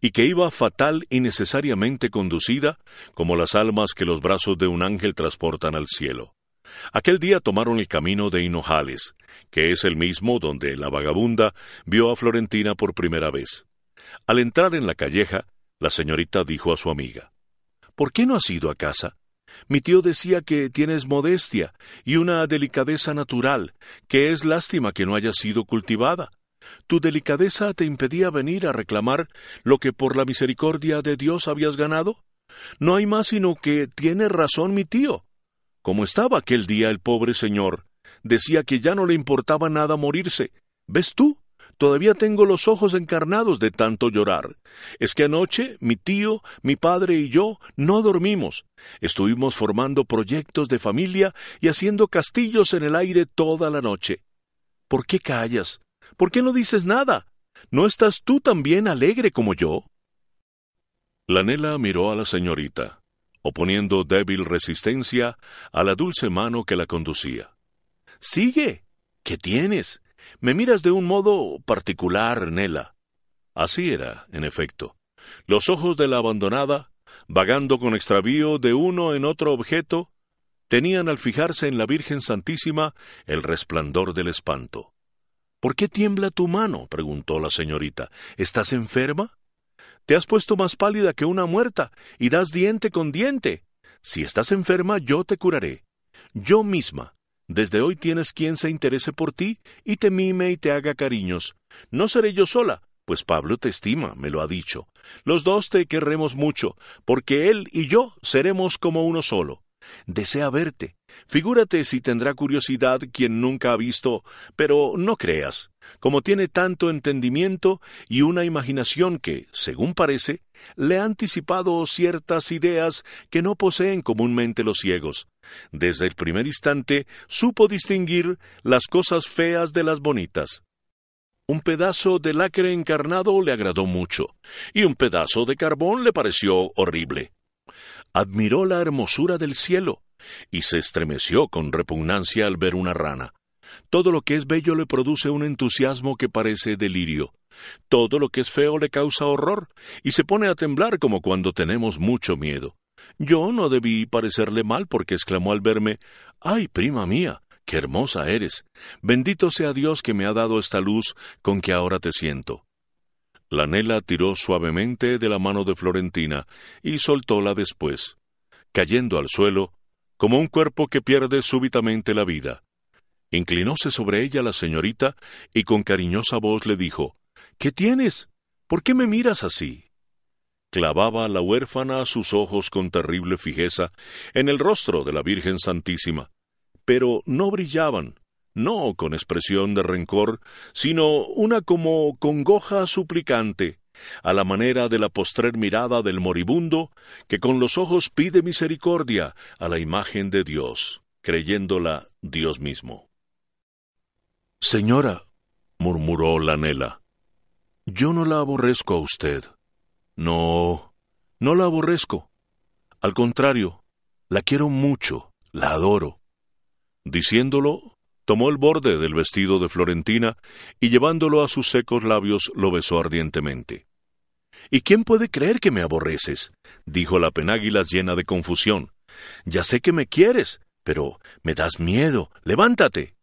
y que iba fatal y necesariamente conducida como las almas que los brazos de un ángel transportan al cielo. Aquel día tomaron el camino de Hinojales, que es el mismo donde la vagabunda vio a Florentina por primera vez. Al entrar en la calleja, la señorita dijo a su amiga ¿Por qué no has ido a casa? Mi tío decía que tienes modestia y una delicadeza natural, que es lástima que no haya sido cultivada. Tu delicadeza te impedía venir a reclamar lo que por la misericordia de Dios habías ganado. No hay más sino que tiene razón mi tío. Como estaba aquel día el pobre señor, decía que ya no le importaba nada morirse. ¿Ves tú? Todavía tengo los ojos encarnados de tanto llorar. Es que anoche mi tío, mi padre y yo no dormimos. Estuvimos formando proyectos de familia y haciendo castillos en el aire toda la noche. ¿Por qué callas? ¿Por qué no dices nada? ¿No estás tú también alegre como yo? La nela miró a la señorita, oponiendo débil resistencia a la dulce mano que la conducía. Sigue. ¿Qué tienes? Me miras de un modo particular, Nela. Así era, en efecto. Los ojos de la abandonada, vagando con extravío de uno en otro objeto, tenían al fijarse en la Virgen Santísima el resplandor del espanto. ¿Por qué tiembla tu mano? preguntó la señorita. ¿Estás enferma? Te has puesto más pálida que una muerta y das diente con diente. Si estás enferma, yo te curaré. Yo misma. Desde hoy tienes quien se interese por ti y te mime y te haga cariños. No seré yo sola, pues Pablo te estima, me lo ha dicho. Los dos te querremos mucho, porque él y yo seremos como uno solo. Desea verte. Figúrate si tendrá curiosidad quien nunca ha visto, pero no creas. Como tiene tanto entendimiento y una imaginación que, según parece, le ha anticipado ciertas ideas que no poseen comúnmente los ciegos desde el primer instante supo distinguir las cosas feas de las bonitas. Un pedazo de lacre encarnado le agradó mucho, y un pedazo de carbón le pareció horrible. Admiró la hermosura del cielo, y se estremeció con repugnancia al ver una rana. Todo lo que es bello le produce un entusiasmo que parece delirio. Todo lo que es feo le causa horror, y se pone a temblar como cuando tenemos mucho miedo. Yo no debí parecerle mal porque exclamó al verme Ay, prima mía, qué hermosa eres. Bendito sea Dios que me ha dado esta luz con que ahora te siento. La Nela tiró suavemente de la mano de Florentina y soltóla después, cayendo al suelo, como un cuerpo que pierde súbitamente la vida. Inclinóse sobre ella la señorita y con cariñosa voz le dijo ¿Qué tienes? ¿Por qué me miras así? clavaba la huérfana a sus ojos con terrible fijeza en el rostro de la Virgen Santísima, pero no brillaban, no con expresión de rencor, sino una como congoja suplicante, a la manera de la postrer mirada del moribundo, que con los ojos pide misericordia a la imagen de Dios, creyéndola Dios mismo. Señora, murmuró Lanela, yo no la aborrezco a usted no, no la aborrezco. Al contrario, la quiero mucho, la adoro. Diciéndolo, tomó el borde del vestido de Florentina y llevándolo a sus secos labios lo besó ardientemente. ¿Y quién puede creer que me aborreces? dijo la penáguilas llena de confusión. Ya sé que me quieres, pero me das miedo. Levántate.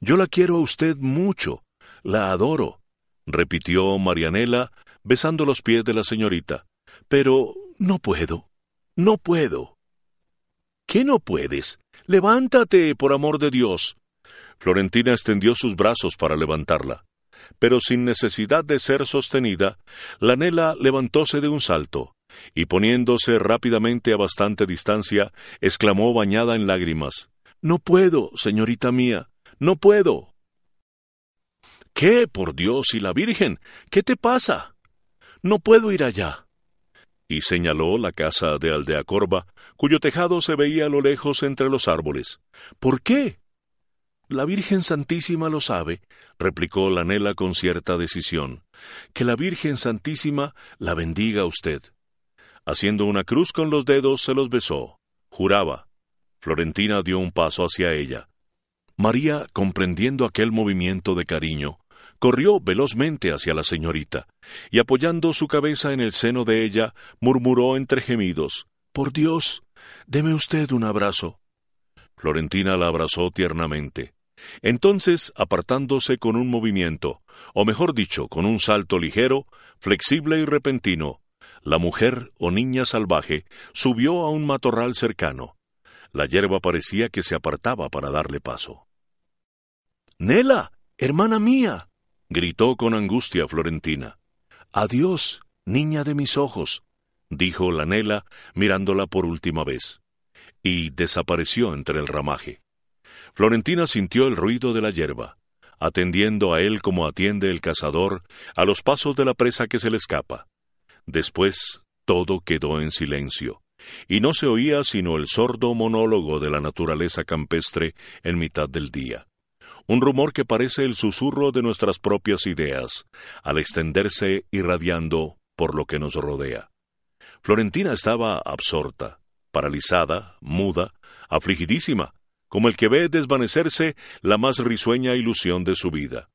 Yo la quiero a usted mucho, la adoro, repitió Marianela besando los pies de la señorita. Pero no puedo. No puedo. ¿Qué no puedes? Levántate, por amor de Dios. Florentina extendió sus brazos para levantarla. Pero sin necesidad de ser sostenida, la Nela levantóse de un salto, y poniéndose rápidamente a bastante distancia, exclamó bañada en lágrimas. No puedo, señorita mía, no puedo. ¿Qué, por Dios y la Virgen? ¿Qué te pasa? No puedo ir allá. Y señaló la casa de Aldeacorva, cuyo tejado se veía a lo lejos entre los árboles. ¿Por qué? La Virgen Santísima lo sabe, replicó la con cierta decisión. Que la Virgen Santísima la bendiga a usted. Haciendo una cruz con los dedos se los besó. Juraba. Florentina dio un paso hacia ella. María, comprendiendo aquel movimiento de cariño, corrió velozmente hacia la señorita, y apoyando su cabeza en el seno de ella, murmuró entre gemidos Por Dios, deme usted un abrazo. Florentina la abrazó tiernamente. Entonces, apartándose con un movimiento, o mejor dicho, con un salto ligero, flexible y repentino, la mujer o niña salvaje subió a un matorral cercano. La hierba parecía que se apartaba para darle paso. Nela, hermana mía, gritó con angustia Florentina. Adiós, niña de mis ojos, dijo Lanela, mirándola por última vez, y desapareció entre el ramaje. Florentina sintió el ruido de la hierba, atendiendo a él como atiende el cazador a los pasos de la presa que se le escapa. Después todo quedó en silencio, y no se oía sino el sordo monólogo de la naturaleza campestre en mitad del día un rumor que parece el susurro de nuestras propias ideas, al extenderse irradiando por lo que nos rodea. Florentina estaba absorta, paralizada, muda, afligidísima, como el que ve desvanecerse la más risueña ilusión de su vida.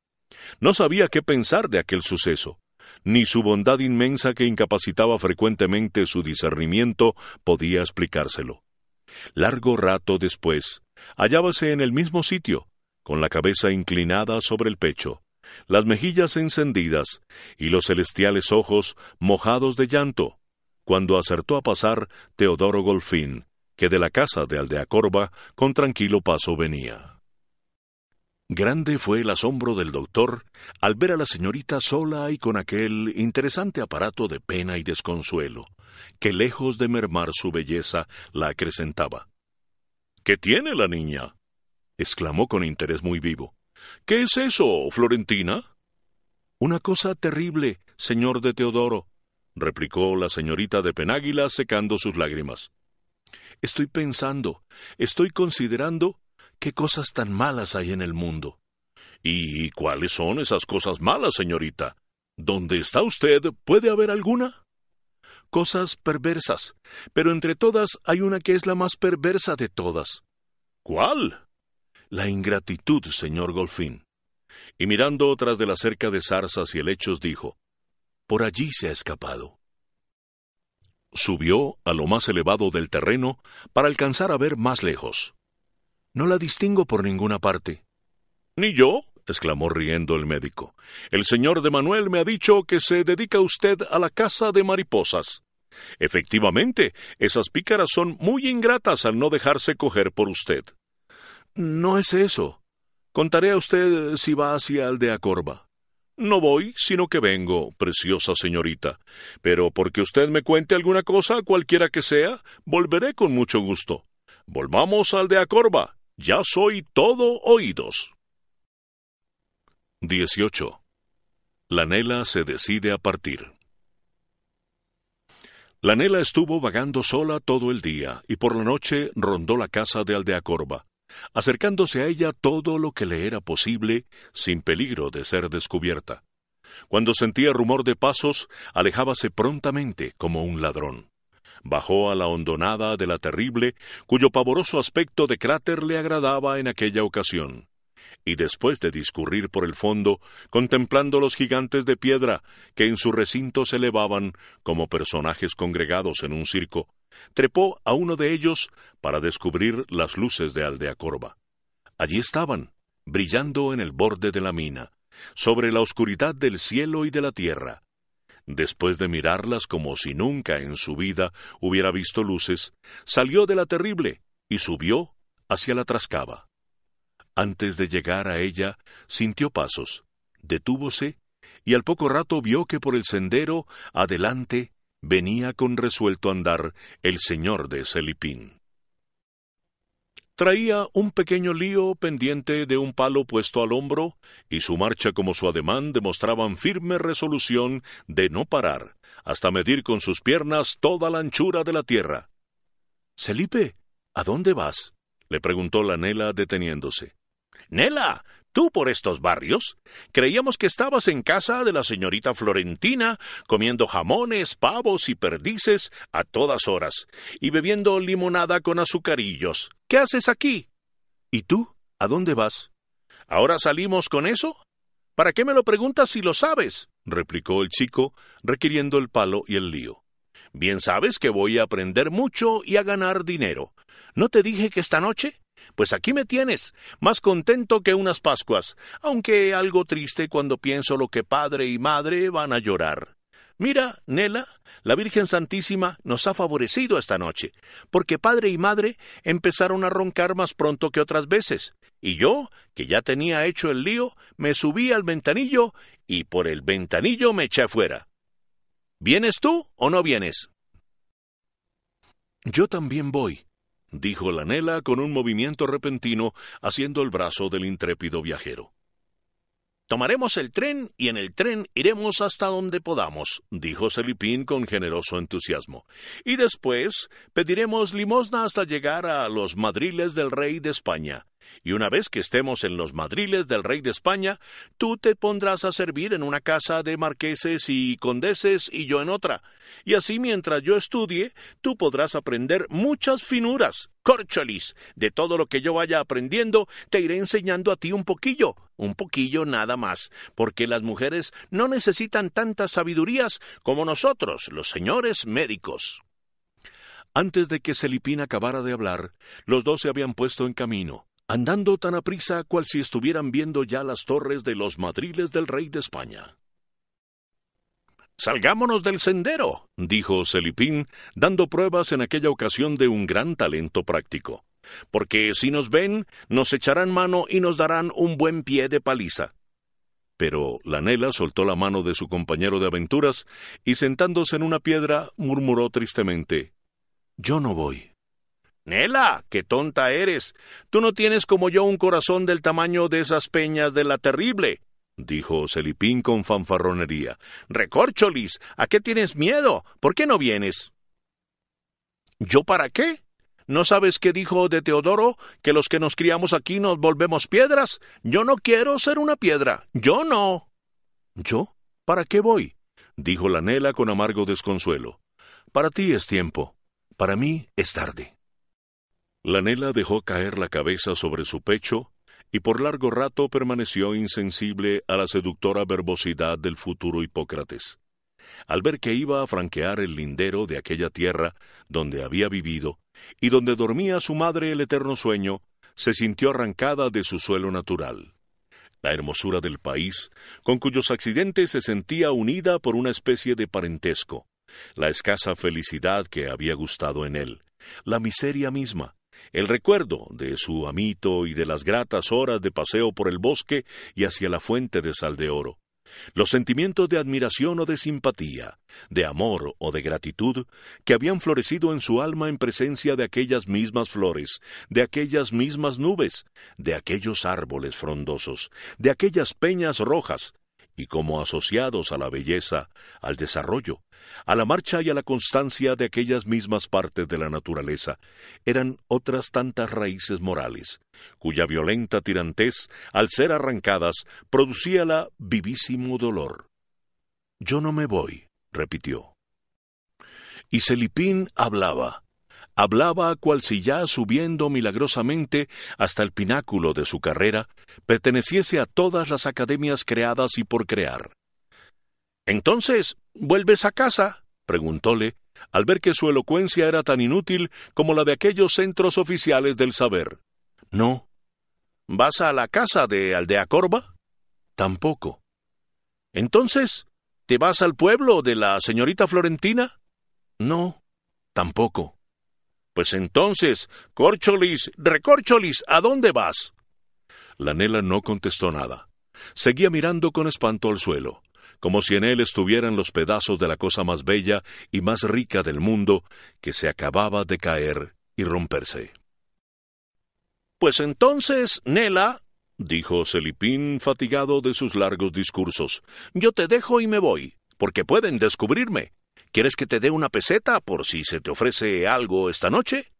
No sabía qué pensar de aquel suceso, ni su bondad inmensa que incapacitaba frecuentemente su discernimiento podía explicárselo. Largo rato después, hallábase en el mismo sitio, con la cabeza inclinada sobre el pecho, las mejillas encendidas y los celestiales ojos mojados de llanto, cuando acertó a pasar Teodoro Golfín, que de la casa de Aldeacorva con tranquilo paso venía. Grande fue el asombro del doctor al ver a la señorita sola y con aquel interesante aparato de pena y desconsuelo, que lejos de mermar su belleza la acrecentaba. ¿Qué tiene la niña? exclamó con interés muy vivo. ¿Qué es eso, Florentina? Una cosa terrible, señor de Teodoro, replicó la señorita de Penáguila secando sus lágrimas. Estoy pensando, estoy considerando qué cosas tan malas hay en el mundo. ¿Y cuáles son esas cosas malas, señorita? ¿Dónde está usted? ¿Puede haber alguna? Cosas perversas, pero entre todas hay una que es la más perversa de todas. ¿Cuál? la ingratitud, señor Golfín. Y mirando otras de la cerca de zarzas y helechos, dijo, Por allí se ha escapado. Subió a lo más elevado del terreno para alcanzar a ver más lejos. No la distingo por ninguna parte. Ni yo, exclamó riendo el médico. El señor de Manuel me ha dicho que se dedica usted a la caza de mariposas. Efectivamente, esas pícaras son muy ingratas al no dejarse coger por usted. No es eso. Contaré a usted eh, si va hacia Aldeacorba. No voy, sino que vengo, preciosa señorita. Pero porque usted me cuente alguna cosa, cualquiera que sea, volveré con mucho gusto. Volvamos al de Ya soy todo oídos. 18. La Nela se decide a partir. La Nela estuvo vagando sola todo el día y por la noche rondó la casa de Aldeacorba acercándose a ella todo lo que le era posible sin peligro de ser descubierta. Cuando sentía rumor de pasos, alejábase prontamente como un ladrón. Bajó a la hondonada de la terrible, cuyo pavoroso aspecto de cráter le agradaba en aquella ocasión. Y después de discurrir por el fondo, contemplando los gigantes de piedra que en su recinto se elevaban como personajes congregados en un circo, Trepó a uno de ellos para descubrir las luces de Aldea Allí estaban, brillando en el borde de la mina, sobre la oscuridad del cielo y de la tierra. Después de mirarlas como si nunca en su vida hubiera visto luces, salió de la terrible y subió hacia la trascaba. Antes de llegar a ella, sintió pasos, detúvose y al poco rato vio que por el sendero, adelante, venía con resuelto andar el señor de Celipín. Traía un pequeño lío pendiente de un palo puesto al hombro, y su marcha como su ademán demostraban firme resolución de no parar, hasta medir con sus piernas toda la anchura de la tierra. Celipe, ¿a dónde vas? le preguntó la Nela deteniéndose. Nela, tú por estos barrios? Creíamos que estabas en casa de la señorita Florentina, comiendo jamones, pavos y perdices a todas horas, y bebiendo limonada con azucarillos. ¿Qué haces aquí? ¿Y tú? ¿A dónde vas? ¿Ahora salimos con eso? ¿Para qué me lo preguntas si lo sabes? replicó el chico, requiriendo el palo y el lío. Bien sabes que voy a aprender mucho y a ganar dinero. ¿No te dije que esta noche? Pues aquí me tienes, más contento que unas Pascuas, aunque algo triste cuando pienso lo que padre y madre van a llorar. Mira, Nela, la Virgen Santísima nos ha favorecido esta noche, porque padre y madre empezaron a roncar más pronto que otras veces, y yo, que ya tenía hecho el lío, me subí al ventanillo y por el ventanillo me eché afuera. ¿Vienes tú o no vienes? Yo también voy, dijo Lanela con un movimiento repentino, haciendo el brazo del intrépido viajero. Tomaremos el tren y en el tren iremos hasta donde podamos, dijo Celipín con generoso entusiasmo. Y después pediremos limosna hasta llegar a los madriles del rey de España. Y una vez que estemos en los madriles del rey de España, tú te pondrás a servir en una casa de marqueses y condeses y yo en otra. Y así mientras yo estudie, tú podrás aprender muchas finuras, corcholis. De todo lo que yo vaya aprendiendo, te iré enseñando a ti un poquillo, un poquillo nada más, porque las mujeres no necesitan tantas sabidurías como nosotros, los señores médicos. Antes de que Celipín acabara de hablar, los dos se habían puesto en camino andando tan aprisa cual si estuvieran viendo ya las torres de los madriles del rey de España. Salgámonos del sendero, dijo Celipín, dando pruebas en aquella ocasión de un gran talento práctico, porque si nos ven, nos echarán mano y nos darán un buen pie de paliza. Pero Lanela soltó la mano de su compañero de aventuras y sentándose en una piedra murmuró tristemente Yo no voy. Nela, qué tonta eres. Tú no tienes como yo un corazón del tamaño de esas peñas de la terrible dijo Celipín con fanfarronería. Recorcholis, ¿a qué tienes miedo? ¿Por qué no vienes? ¿Yo para qué? ¿No sabes qué dijo de Teodoro? Que los que nos criamos aquí nos volvemos piedras. Yo no quiero ser una piedra. Yo no. ¿Yo? ¿Para qué voy? dijo la Nela con amargo desconsuelo. Para ti es tiempo. Para mí es tarde nela dejó caer la cabeza sobre su pecho y por largo rato permaneció insensible a la seductora verbosidad del futuro Hipócrates. Al ver que iba a franquear el lindero de aquella tierra donde había vivido y donde dormía su madre el eterno sueño, se sintió arrancada de su suelo natural. La hermosura del país, con cuyos accidentes se sentía unida por una especie de parentesco, la escasa felicidad que había gustado en él, la miseria misma, el recuerdo de su amito y de las gratas horas de paseo por el bosque y hacia la fuente de sal de oro. Los sentimientos de admiración o de simpatía, de amor o de gratitud, que habían florecido en su alma en presencia de aquellas mismas flores, de aquellas mismas nubes, de aquellos árboles frondosos, de aquellas peñas rojas, y como asociados a la belleza, al desarrollo, a la marcha y a la constancia de aquellas mismas partes de la naturaleza eran otras tantas raíces morales, cuya violenta tirantez, al ser arrancadas, producía la vivísimo dolor. Yo no me voy, repitió. Y Celipín hablaba, hablaba cual si ya subiendo milagrosamente hasta el pináculo de su carrera, perteneciese a todas las academias creadas y por crear entonces, ¿vuelves a casa? preguntóle, al ver que su elocuencia era tan inútil como la de aquellos centros oficiales del saber. No. ¿Vas a la casa de Aldea Corba? Tampoco. Entonces, ¿te vas al pueblo de la señorita Florentina? No, tampoco. Pues entonces, Corcholis, recorcholis, ¿a dónde vas? La Nela no contestó nada. Seguía mirando con espanto al suelo como si en él estuvieran los pedazos de la cosa más bella y más rica del mundo que se acababa de caer y romperse. Pues entonces, Nela, dijo Celipín, fatigado de sus largos discursos, yo te dejo y me voy, porque pueden descubrirme. ¿Quieres que te dé una peseta por si se te ofrece algo esta noche?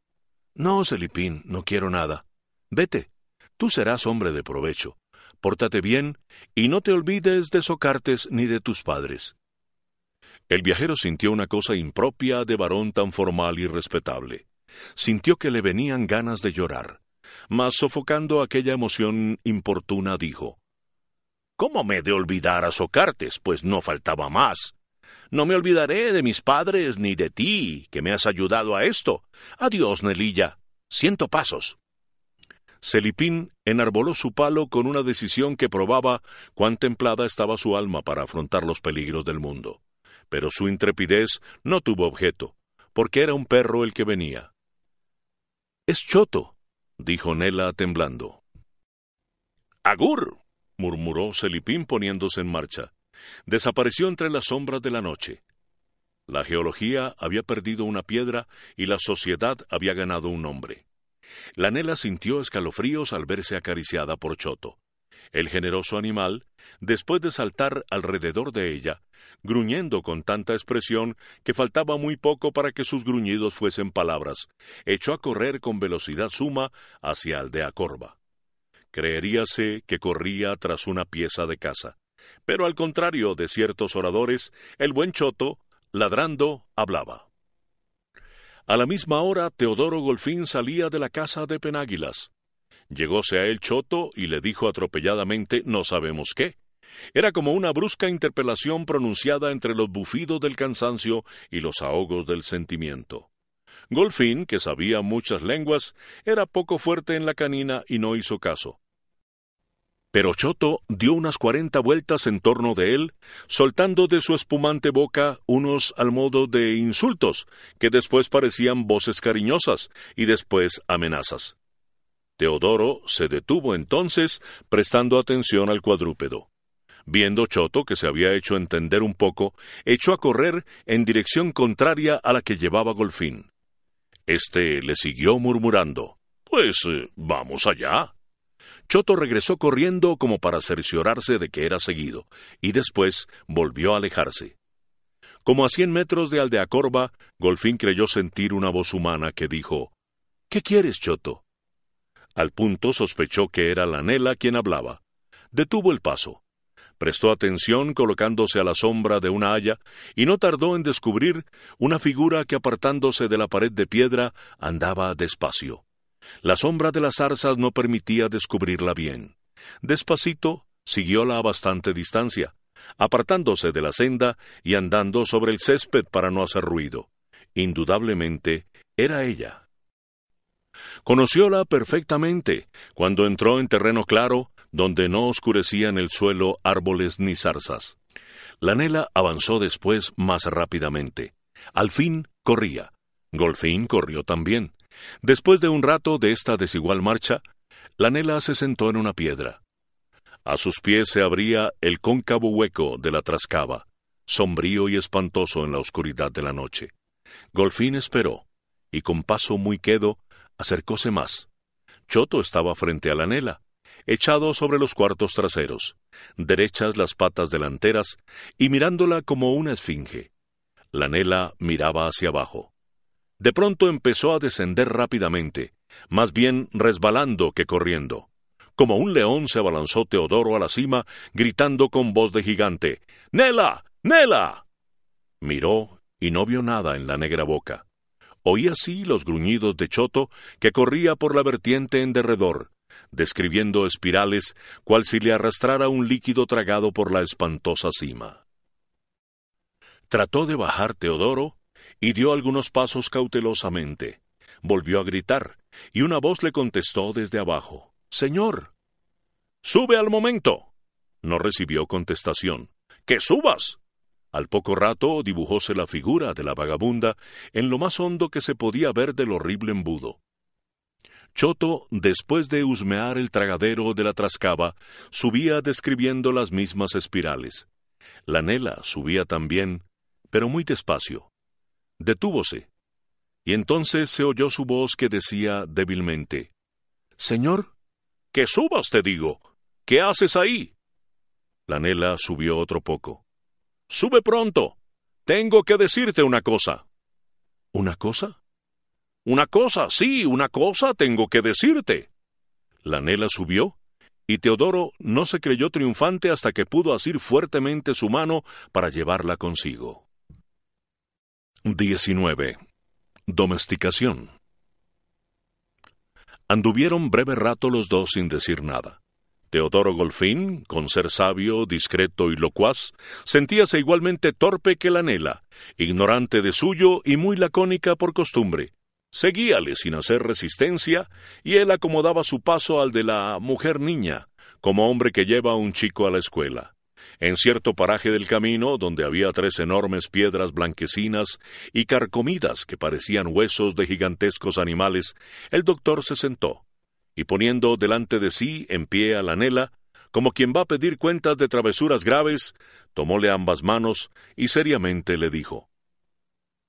No, Celipín, no quiero nada. Vete. Tú serás hombre de provecho pórtate bien, y no te olvides de Socartes ni de tus padres. El viajero sintió una cosa impropia de varón tan formal y respetable. Sintió que le venían ganas de llorar, mas sofocando aquella emoción importuna dijo ¿Cómo me he de olvidar a Socartes? Pues no faltaba más. No me olvidaré de mis padres ni de ti, que me has ayudado a esto. Adiós, Nelilla. Siento pasos. Celipín enarboló su palo con una decisión que probaba cuán templada estaba su alma para afrontar los peligros del mundo. Pero su intrepidez no tuvo objeto, porque era un perro el que venía. Es Choto, dijo Nela temblando. Agur, murmuró Celipín poniéndose en marcha. Desapareció entre las sombras de la noche. La geología había perdido una piedra y la sociedad había ganado un hombre. La Nela sintió escalofríos al verse acariciada por Choto. El generoso animal, después de saltar alrededor de ella, gruñendo con tanta expresión que faltaba muy poco para que sus gruñidos fuesen palabras, echó a correr con velocidad suma hacia Aldea Corva. Creeríase que corría tras una pieza de caza, pero al contrario de ciertos oradores, el buen Choto, ladrando, hablaba. A la misma hora, Teodoro Golfín salía de la casa de Penáguilas. Llegóse a él Choto y le dijo atropelladamente no sabemos qué. Era como una brusca interpelación pronunciada entre los bufidos del cansancio y los ahogos del sentimiento. Golfín, que sabía muchas lenguas, era poco fuerte en la canina y no hizo caso. Pero Choto dio unas cuarenta vueltas en torno de él, soltando de su espumante boca unos al modo de insultos, que después parecían voces cariñosas y después amenazas. Teodoro se detuvo entonces, prestando atención al cuadrúpedo. Viendo Choto que se había hecho entender un poco, echó a correr en dirección contraria a la que llevaba Golfín. Este le siguió murmurando. Pues eh, vamos allá. Choto regresó corriendo como para cerciorarse de que era seguido, y después volvió a alejarse. Como a cien metros de Aldeacorva, Golfín creyó sentir una voz humana que dijo ¿Qué quieres, Choto? Al punto sospechó que era la Lanela quien hablaba. Detuvo el paso. Prestó atención colocándose a la sombra de una haya y no tardó en descubrir una figura que apartándose de la pared de piedra andaba despacio. La sombra de las zarzas no permitía descubrirla bien. Despacito, siguióla a bastante distancia, apartándose de la senda y andando sobre el césped para no hacer ruido. Indudablemente, era ella. Conocióla perfectamente cuando entró en terreno claro, donde no oscurecían el suelo árboles ni zarzas. La nela avanzó después más rápidamente. Al fin corría. Golfín corrió también. Después de un rato de esta desigual marcha, la nela se sentó en una piedra. A sus pies se abría el cóncavo hueco de la trascaba, sombrío y espantoso en la oscuridad de la noche. Golfín esperó, y con paso muy quedo, acercóse más. Choto estaba frente a la nela, echado sobre los cuartos traseros, derechas las patas delanteras y mirándola como una esfinge. La nela miraba hacia abajo. De pronto empezó a descender rápidamente, más bien resbalando que corriendo. Como un león se abalanzó Teodoro a la cima, gritando con voz de gigante Nela. Nela. Miró y no vio nada en la negra boca. Oí así los gruñidos de Choto, que corría por la vertiente en derredor, describiendo espirales, cual si le arrastrara un líquido tragado por la espantosa cima. Trató de bajar Teodoro, y dio algunos pasos cautelosamente. Volvió a gritar, y una voz le contestó desde abajo Señor. Sube al momento. No recibió contestación. Que subas. Al poco rato dibujóse la figura de la vagabunda en lo más hondo que se podía ver del horrible embudo. Choto, después de husmear el tragadero de la trascaba, subía describiendo las mismas espirales. La nela subía también, pero muy despacio detúvose. Y entonces se oyó su voz que decía débilmente, Señor, que subas, te digo. ¿Qué haces ahí? La Lanela subió otro poco. Sube pronto. Tengo que decirte una cosa. ¿Una cosa? Una cosa, sí, una cosa tengo que decirte. La Lanela subió, y Teodoro no se creyó triunfante hasta que pudo asir fuertemente su mano para llevarla consigo. 19. Domesticación. Anduvieron breve rato los dos sin decir nada. Teodoro Golfín, con ser sabio, discreto y locuaz, sentíase igualmente torpe que la Nela, ignorante de suyo y muy lacónica por costumbre. Seguíale sin hacer resistencia, y él acomodaba su paso al de la mujer niña, como hombre que lleva a un chico a la escuela. En cierto paraje del camino, donde había tres enormes piedras blanquecinas y carcomidas que parecían huesos de gigantescos animales, el doctor se sentó, y poniendo delante de sí en pie a la como quien va a pedir cuentas de travesuras graves, tomóle ambas manos y seriamente le dijo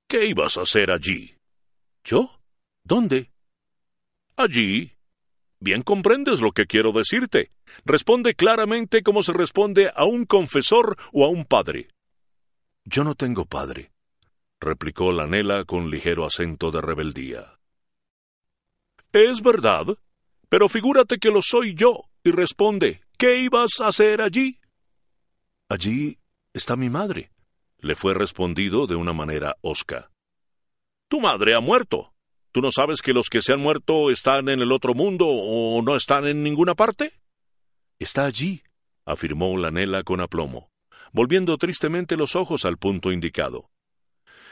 ¿Qué ibas a hacer allí? ¿Yo? ¿Dónde? Allí. Bien comprendes lo que quiero decirte. Responde claramente como se responde a un confesor o a un padre. Yo no tengo padre, replicó la Nela con ligero acento de rebeldía. Es verdad, pero figúrate que lo soy yo, y responde, ¿qué ibas a hacer allí? Allí está mi madre, le fue respondido de una manera hosca. Tu madre ha muerto. ¿Tú no sabes que los que se han muerto están en el otro mundo o no están en ninguna parte? Está allí, afirmó Lanela con aplomo, volviendo tristemente los ojos al punto indicado.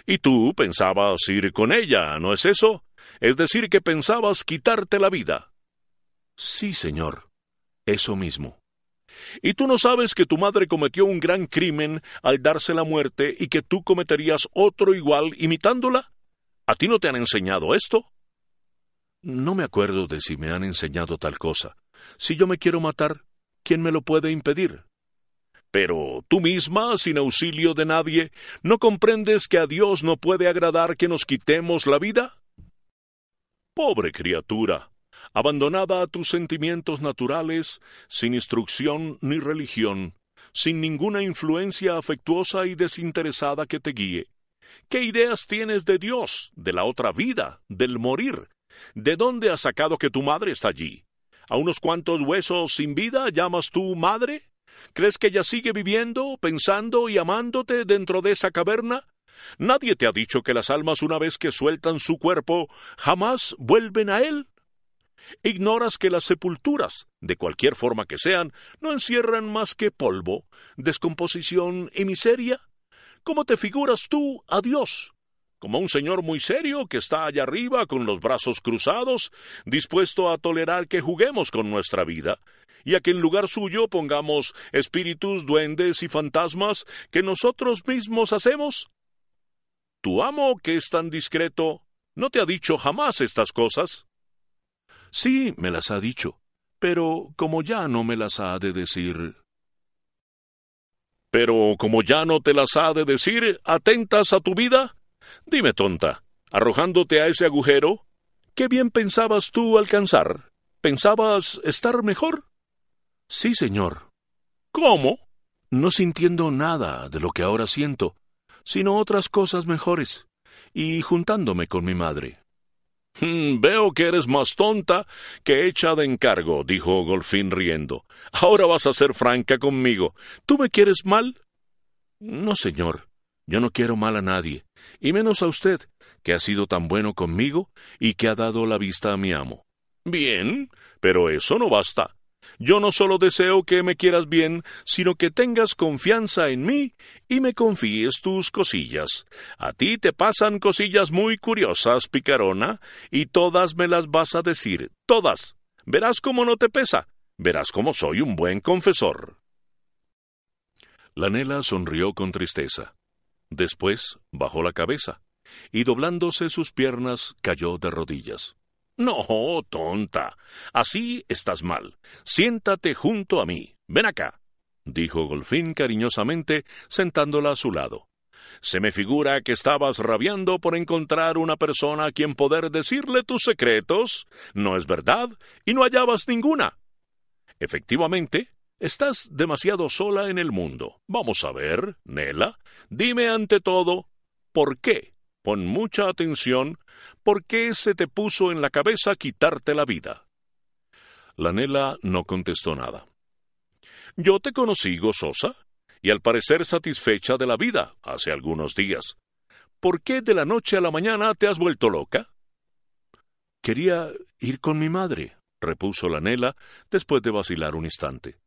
Y tú pensabas ir con ella, ¿no es eso? Es decir, que pensabas quitarte la vida. Sí, señor. Eso mismo. Y tú no sabes que tu madre cometió un gran crimen al darse la muerte y que tú cometerías otro igual imitándola. ¿A ti no te han enseñado esto? No me acuerdo de si me han enseñado tal cosa. Si yo me quiero matar, ¿quién me lo puede impedir? Pero tú misma, sin auxilio de nadie, ¿no comprendes que a Dios no puede agradar que nos quitemos la vida? Pobre criatura, abandonada a tus sentimientos naturales, sin instrucción ni religión, sin ninguna influencia afectuosa y desinteresada que te guíe. ¿Qué ideas tienes de Dios, de la otra vida, del morir? ¿De dónde has sacado que tu madre está allí? ¿A unos cuantos huesos sin vida llamas tú madre? ¿Crees que ella sigue viviendo, pensando y amándote dentro de esa caverna? ¿Nadie te ha dicho que las almas una vez que sueltan su cuerpo jamás vuelven a él? Ignoras que las sepulturas, de cualquier forma que sean, no encierran más que polvo, descomposición y miseria. ¿Cómo te figuras tú a Dios? como un señor muy serio que está allá arriba con los brazos cruzados, dispuesto a tolerar que juguemos con nuestra vida, y a que en lugar suyo pongamos espíritus, duendes y fantasmas que nosotros mismos hacemos? ¿Tu amo, que es tan discreto, no te ha dicho jamás estas cosas? Sí, me las ha dicho, pero como ya no me las ha de decir. Pero como ya no te las ha de decir, atentas a tu vida, Dime, tonta, arrojándote a ese agujero, ¿qué bien pensabas tú alcanzar? ¿Pensabas estar mejor? Sí, señor. ¿Cómo? No sintiendo nada de lo que ahora siento, sino otras cosas mejores, y juntándome con mi madre. Hmm, veo que eres más tonta que hecha de encargo, dijo Golfín riendo. Ahora vas a ser franca conmigo. ¿Tú me quieres mal? No, señor. Yo no quiero mal a nadie y menos a usted, que ha sido tan bueno conmigo y que ha dado la vista a mi amo. Bien, pero eso no basta. Yo no solo deseo que me quieras bien, sino que tengas confianza en mí y me confíes tus cosillas. A ti te pasan cosillas muy curiosas, picarona, y todas me las vas a decir, todas. Verás cómo no te pesa, verás cómo soy un buen confesor. La sonrió con tristeza. Después bajó la cabeza y doblándose sus piernas cayó de rodillas. No, tonta. Así estás mal. Siéntate junto a mí. Ven acá, dijo Golfín cariñosamente, sentándola a su lado. Se me figura que estabas rabiando por encontrar una persona a quien poder decirle tus secretos. No es verdad, y no hallabas ninguna. Efectivamente, Estás demasiado sola en el mundo. Vamos a ver, Nela, dime ante todo, ¿por qué? Pon mucha atención, ¿por qué se te puso en la cabeza quitarte la vida? La Nela no contestó nada. Yo te conocí gozosa y al parecer satisfecha de la vida hace algunos días. ¿Por qué de la noche a la mañana te has vuelto loca? Quería ir con mi madre, repuso la Nela después de vacilar un instante.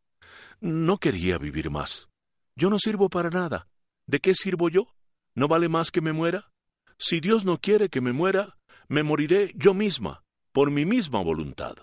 No quería vivir más. Yo no sirvo para nada. ¿De qué sirvo yo? ¿No vale más que me muera? Si Dios no quiere que me muera, me moriré yo misma, por mi misma voluntad.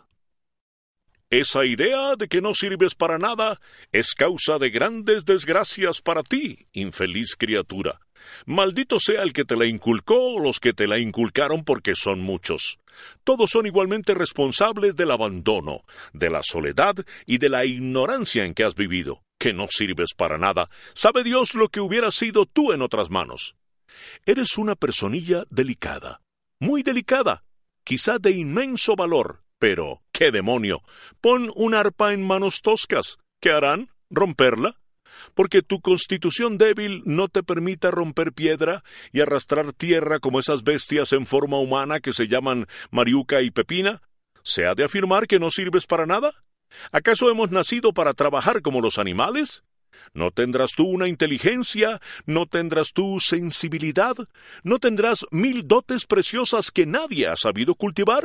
Esa idea de que no sirves para nada es causa de grandes desgracias para ti, infeliz criatura. Maldito sea el que te la inculcó o los que te la inculcaron porque son muchos todos son igualmente responsables del abandono, de la soledad y de la ignorancia en que has vivido, que no sirves para nada. Sabe Dios lo que hubieras sido tú en otras manos. Eres una personilla delicada, muy delicada, quizá de inmenso valor, pero qué demonio. Pon un arpa en manos toscas. ¿Qué harán? ¿Romperla? porque tu constitución débil no te permita romper piedra y arrastrar tierra como esas bestias en forma humana que se llaman Mariuca y Pepina? ¿Se ha de afirmar que no sirves para nada? ¿Acaso hemos nacido para trabajar como los animales? No tendrás tú una inteligencia, no tendrás tú sensibilidad, no tendrás mil dotes preciosas que nadie ha sabido cultivar.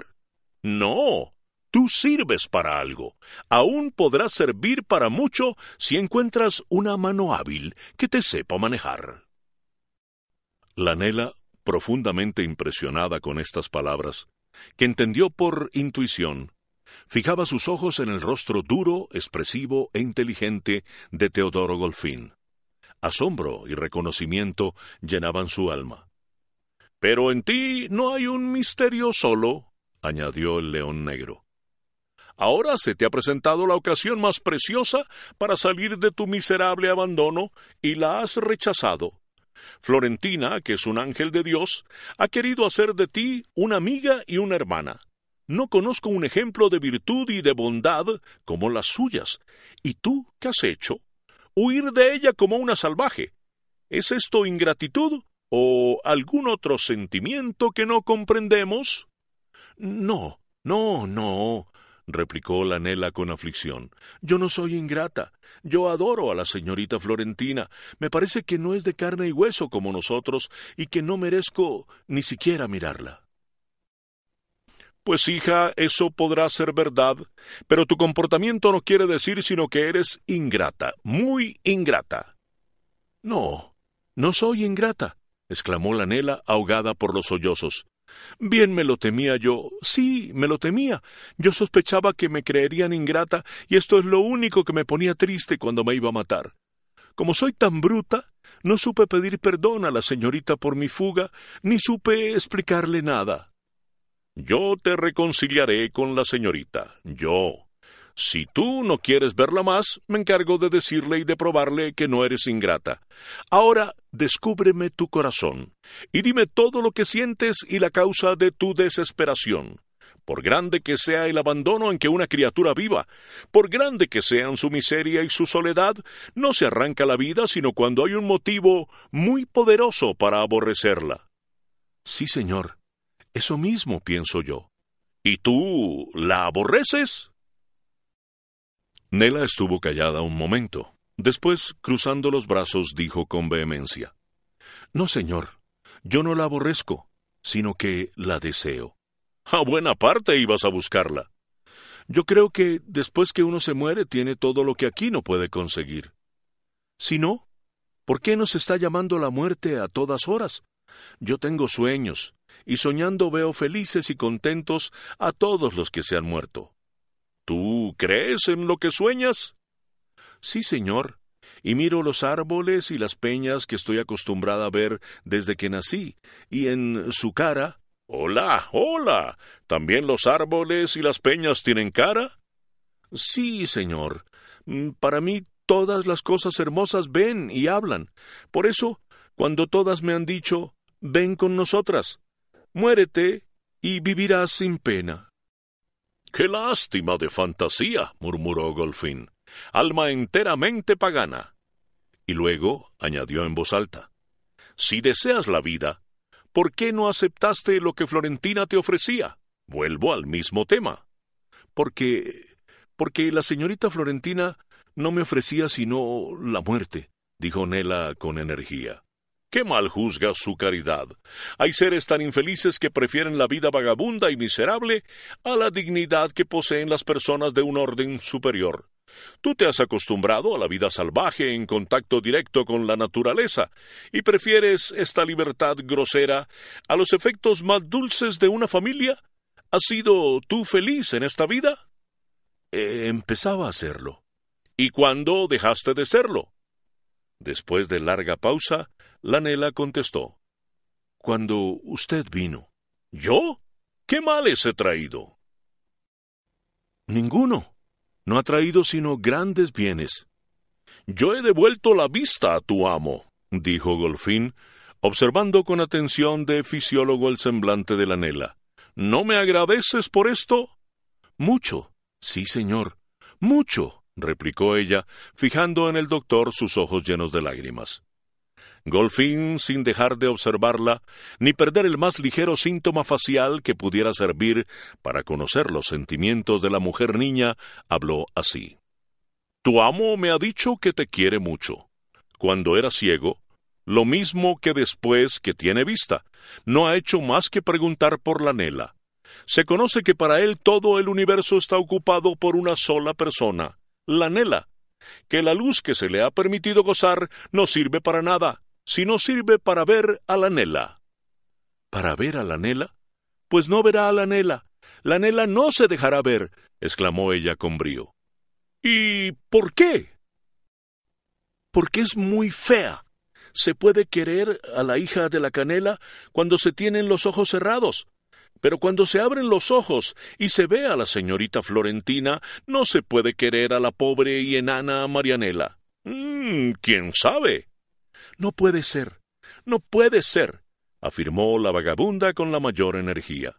No, Tú sirves para algo. Aún podrás servir para mucho si encuentras una mano hábil que te sepa manejar. Lanela, profundamente impresionada con estas palabras, que entendió por intuición, fijaba sus ojos en el rostro duro, expresivo e inteligente de Teodoro Golfín. Asombro y reconocimiento llenaban su alma. Pero en ti no hay un misterio solo, añadió el león negro. Ahora se te ha presentado la ocasión más preciosa para salir de tu miserable abandono y la has rechazado. Florentina, que es un ángel de Dios, ha querido hacer de ti una amiga y una hermana. No conozco un ejemplo de virtud y de bondad como las suyas. ¿Y tú qué has hecho? Huir de ella como una salvaje. ¿Es esto ingratitud o algún otro sentimiento que no comprendemos? No, no, no replicó la Nela con aflicción. Yo no soy ingrata. Yo adoro a la señorita Florentina. Me parece que no es de carne y hueso como nosotros y que no merezco ni siquiera mirarla. Pues hija, eso podrá ser verdad, pero tu comportamiento no quiere decir sino que eres ingrata, muy ingrata. No, no soy ingrata, exclamó la Nela ahogada por los sollozos. Bien me lo temía yo, sí, me lo temía. Yo sospechaba que me creerían ingrata, y esto es lo único que me ponía triste cuando me iba a matar. Como soy tan bruta, no supe pedir perdón a la señorita por mi fuga, ni supe explicarle nada. Yo te reconciliaré con la señorita, yo, si tú no quieres verla más, me encargo de decirle y de probarle que no eres ingrata. Ahora descúbreme tu corazón, y dime todo lo que sientes y la causa de tu desesperación. Por grande que sea el abandono en que una criatura viva, por grande que sean su miseria y su soledad, no se arranca la vida sino cuando hay un motivo muy poderoso para aborrecerla. Sí, señor, eso mismo pienso yo. ¿Y tú la aborreces? Nela estuvo callada un momento. Después, cruzando los brazos, dijo con vehemencia No, señor, yo no la aborrezco, sino que la deseo. A buena parte ibas a buscarla. Yo creo que después que uno se muere tiene todo lo que aquí no puede conseguir. Si no, ¿por qué nos está llamando la muerte a todas horas? Yo tengo sueños, y soñando veo felices y contentos a todos los que se han muerto. ¿Tú crees en lo que sueñas? Sí, señor, y miro los árboles y las peñas que estoy acostumbrada a ver desde que nací, y en su cara. Hola, hola. ¿También los árboles y las peñas tienen cara? Sí, señor. Mm, para mí todas las cosas hermosas ven y hablan. Por eso, cuando todas me han dicho, ven con nosotras, muérete y vivirás sin pena. Qué lástima de fantasía. murmuró Golfín. Alma enteramente pagana. Y luego añadió en voz alta Si deseas la vida, ¿por qué no aceptaste lo que Florentina te ofrecía? Vuelvo al mismo tema. Porque. porque la señorita Florentina no me ofrecía sino la muerte, dijo Nela con energía qué mal juzga su caridad. Hay seres tan infelices que prefieren la vida vagabunda y miserable a la dignidad que poseen las personas de un orden superior. Tú te has acostumbrado a la vida salvaje en contacto directo con la naturaleza y prefieres esta libertad grosera a los efectos más dulces de una familia. ¿Has sido tú feliz en esta vida? empezaba a serlo. ¿Y cuándo dejaste de serlo? Después de larga pausa, nela contestó. Cuando usted vino. ¿Yo? ¿Qué males he traído? Ninguno. No ha traído sino grandes bienes. Yo he devuelto la vista a tu amo, dijo Golfín, observando con atención de fisiólogo el semblante de la nela. ¿No me agradeces por esto? Mucho. Sí, señor. Mucho, replicó ella, fijando en el doctor sus ojos llenos de lágrimas. Golfín, sin dejar de observarla, ni perder el más ligero síntoma facial que pudiera servir para conocer los sentimientos de la mujer niña, habló así. Tu amo me ha dicho que te quiere mucho. Cuando era ciego, lo mismo que después que tiene vista, no ha hecho más que preguntar por la Nela. Se conoce que para él todo el universo está ocupado por una sola persona, la Nela, que la luz que se le ha permitido gozar no sirve para nada, si no sirve para ver a la Nela. ¿Para ver a la Nela? Pues no verá a la Nela. La Nela no se dejará ver, exclamó ella con brío. ¿Y por qué? Porque es muy fea. Se puede querer a la hija de la canela cuando se tienen los ojos cerrados, pero cuando se abren los ojos y se ve a la señorita Florentina, no se puede querer a la pobre y enana Marianela. Mm, ¿Quién sabe? No puede ser. No puede ser, afirmó la vagabunda con la mayor energía.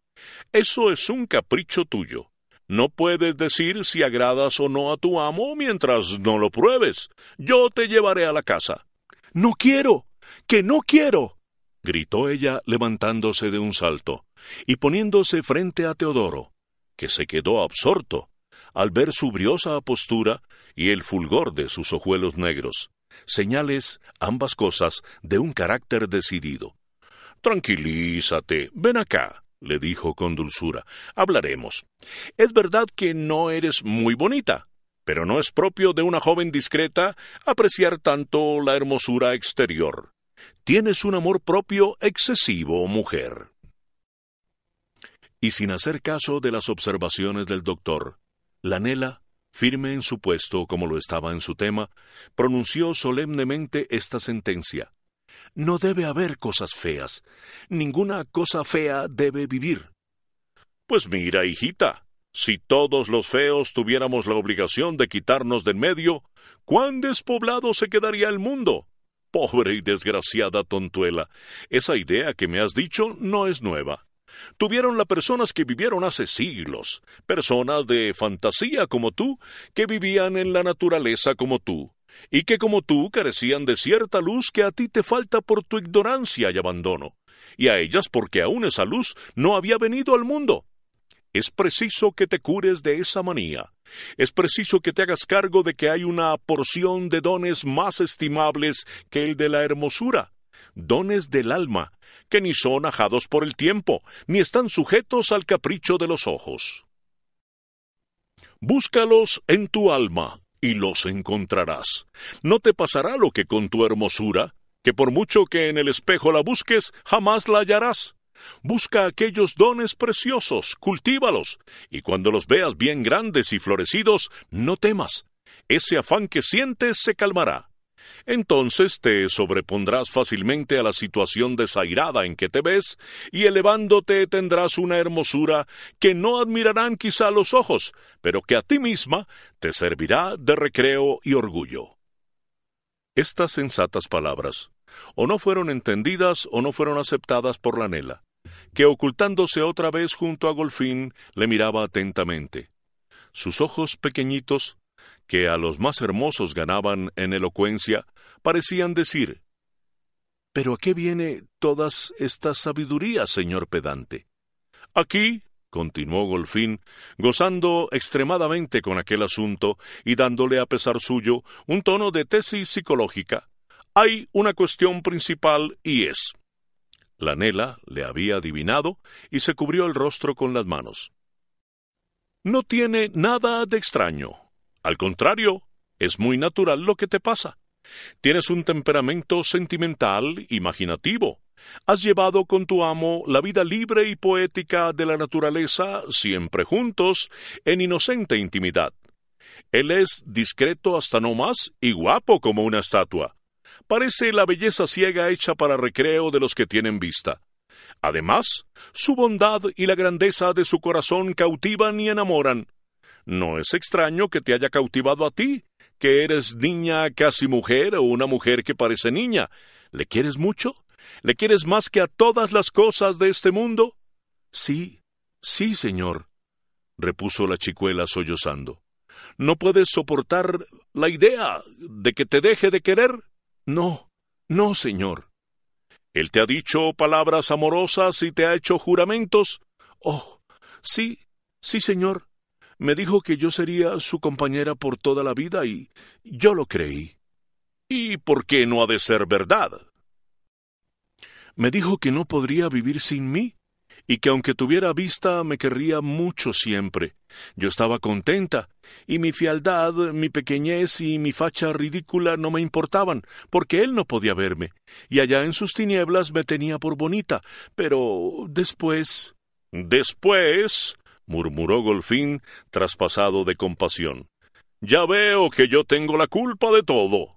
Eso es un capricho tuyo. No puedes decir si agradas o no a tu amo mientras no lo pruebes. Yo te llevaré a la casa. No quiero. que no quiero. gritó ella levantándose de un salto y poniéndose frente a Teodoro, que se quedó absorto al ver su briosa postura y el fulgor de sus ojuelos negros señales, ambas cosas, de un carácter decidido. Tranquilízate, ven acá, le dijo con dulzura. Hablaremos. Es verdad que no eres muy bonita, pero no es propio de una joven discreta apreciar tanto la hermosura exterior. Tienes un amor propio excesivo, mujer. Y sin hacer caso de las observaciones del doctor, la Nela firme en su puesto como lo estaba en su tema, pronunció solemnemente esta sentencia. No debe haber cosas feas. Ninguna cosa fea debe vivir. Pues mira, hijita, si todos los feos tuviéramos la obligación de quitarnos del medio, cuán despoblado se quedaría el mundo. Pobre y desgraciada tontuela, esa idea que me has dicho no es nueva tuvieron las personas que vivieron hace siglos, personas de fantasía como tú, que vivían en la naturaleza como tú, y que como tú carecían de cierta luz que a ti te falta por tu ignorancia y abandono, y a ellas porque aún esa luz no había venido al mundo. Es preciso que te cures de esa manía. Es preciso que te hagas cargo de que hay una porción de dones más estimables que el de la hermosura, dones del alma, ni son ajados por el tiempo, ni están sujetos al capricho de los ojos. Búscalos en tu alma, y los encontrarás. No te pasará lo que con tu hermosura, que por mucho que en el espejo la busques, jamás la hallarás. Busca aquellos dones preciosos, cultívalos, y cuando los veas bien grandes y florecidos, no temas. Ese afán que sientes se calmará entonces te sobrepondrás fácilmente a la situación desairada en que te ves, y elevándote tendrás una hermosura que no admirarán quizá los ojos, pero que a ti misma te servirá de recreo y orgullo. Estas sensatas palabras o no fueron entendidas o no fueron aceptadas por la Nela, que ocultándose otra vez junto a Golfín le miraba atentamente. Sus ojos pequeñitos que a los más hermosos ganaban en elocuencia, parecían decir ¿Pero a qué viene todas estas sabidurías, señor pedante? Aquí, continuó Golfín, gozando extremadamente con aquel asunto y dándole a pesar suyo un tono de tesis psicológica, hay una cuestión principal y es. La Nela le había adivinado y se cubrió el rostro con las manos. No tiene nada de extraño, al contrario, es muy natural lo que te pasa. Tienes un temperamento sentimental, imaginativo. Has llevado con tu amo la vida libre y poética de la naturaleza, siempre juntos, en inocente intimidad. Él es discreto hasta no más y guapo como una estatua. Parece la belleza ciega hecha para recreo de los que tienen vista. Además, su bondad y la grandeza de su corazón cautivan y enamoran. No es extraño que te haya cautivado a ti, que eres niña casi mujer o una mujer que parece niña. ¿Le quieres mucho? ¿Le quieres más que a todas las cosas de este mundo? Sí, sí, señor, repuso la chicuela sollozando. ¿No puedes soportar la idea de que te deje de querer? No, no, señor. ¿Él te ha dicho palabras amorosas y te ha hecho juramentos? Oh, sí, sí, señor. Me dijo que yo sería su compañera por toda la vida y yo lo creí. ¿Y por qué no ha de ser verdad? Me dijo que no podría vivir sin mí y que aunque tuviera vista me querría mucho siempre. Yo estaba contenta, y mi fialdad, mi pequeñez y mi facha ridícula no me importaban, porque él no podía verme, y allá en sus tinieblas me tenía por bonita, pero después. Después murmuró Golfín, traspasado de compasión. Ya veo que yo tengo la culpa de todo.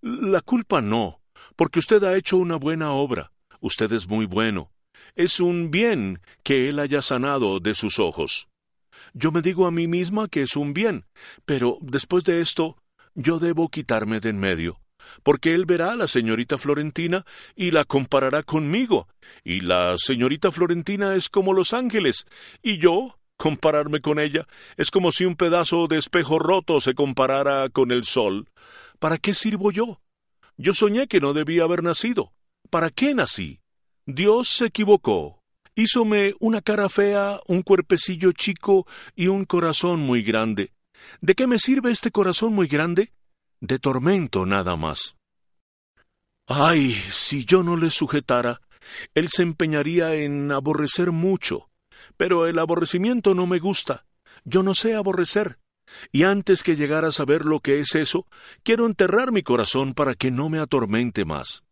La culpa no, porque usted ha hecho una buena obra. Usted es muy bueno. Es un bien que él haya sanado de sus ojos. Yo me digo a mí misma que es un bien, pero después de esto, yo debo quitarme de en medio porque él verá a la señorita Florentina y la comparará conmigo, y la señorita Florentina es como los ángeles, y yo compararme con ella es como si un pedazo de espejo roto se comparara con el sol. ¿Para qué sirvo yo? Yo soñé que no debía haber nacido. ¿Para qué nací? Dios se equivocó. Hízome una cara fea, un cuerpecillo chico y un corazón muy grande. ¿De qué me sirve este corazón muy grande? de tormento nada más. Ay, si yo no le sujetara, él se empeñaría en aborrecer mucho, pero el aborrecimiento no me gusta. Yo no sé aborrecer. Y antes que llegar a saber lo que es eso, quiero enterrar mi corazón para que no me atormente más.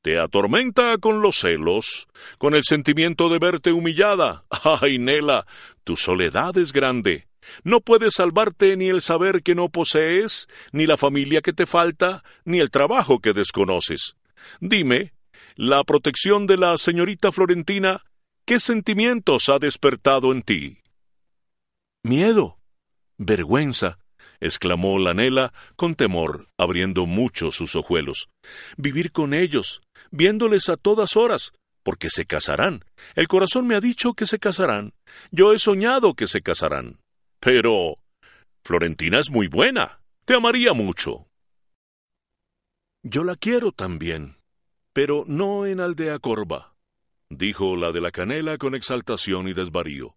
Te atormenta con los celos, con el sentimiento de verte humillada. Ay, Nela, tu soledad es grande. No puedes salvarte ni el saber que no posees, ni la familia que te falta, ni el trabajo que desconoces. Dime, la protección de la señorita Florentina, ¿qué sentimientos ha despertado en ti? Miedo. Vergüenza exclamó Lanela con temor, abriendo mucho sus ojuelos. Vivir con ellos, viéndoles a todas horas, porque se casarán. El corazón me ha dicho que se casarán. Yo he soñado que se casarán. Pero... Florentina es muy buena. Te amaría mucho. Yo la quiero también, pero no en Aldea Corva, dijo la de la canela con exaltación y desvarío.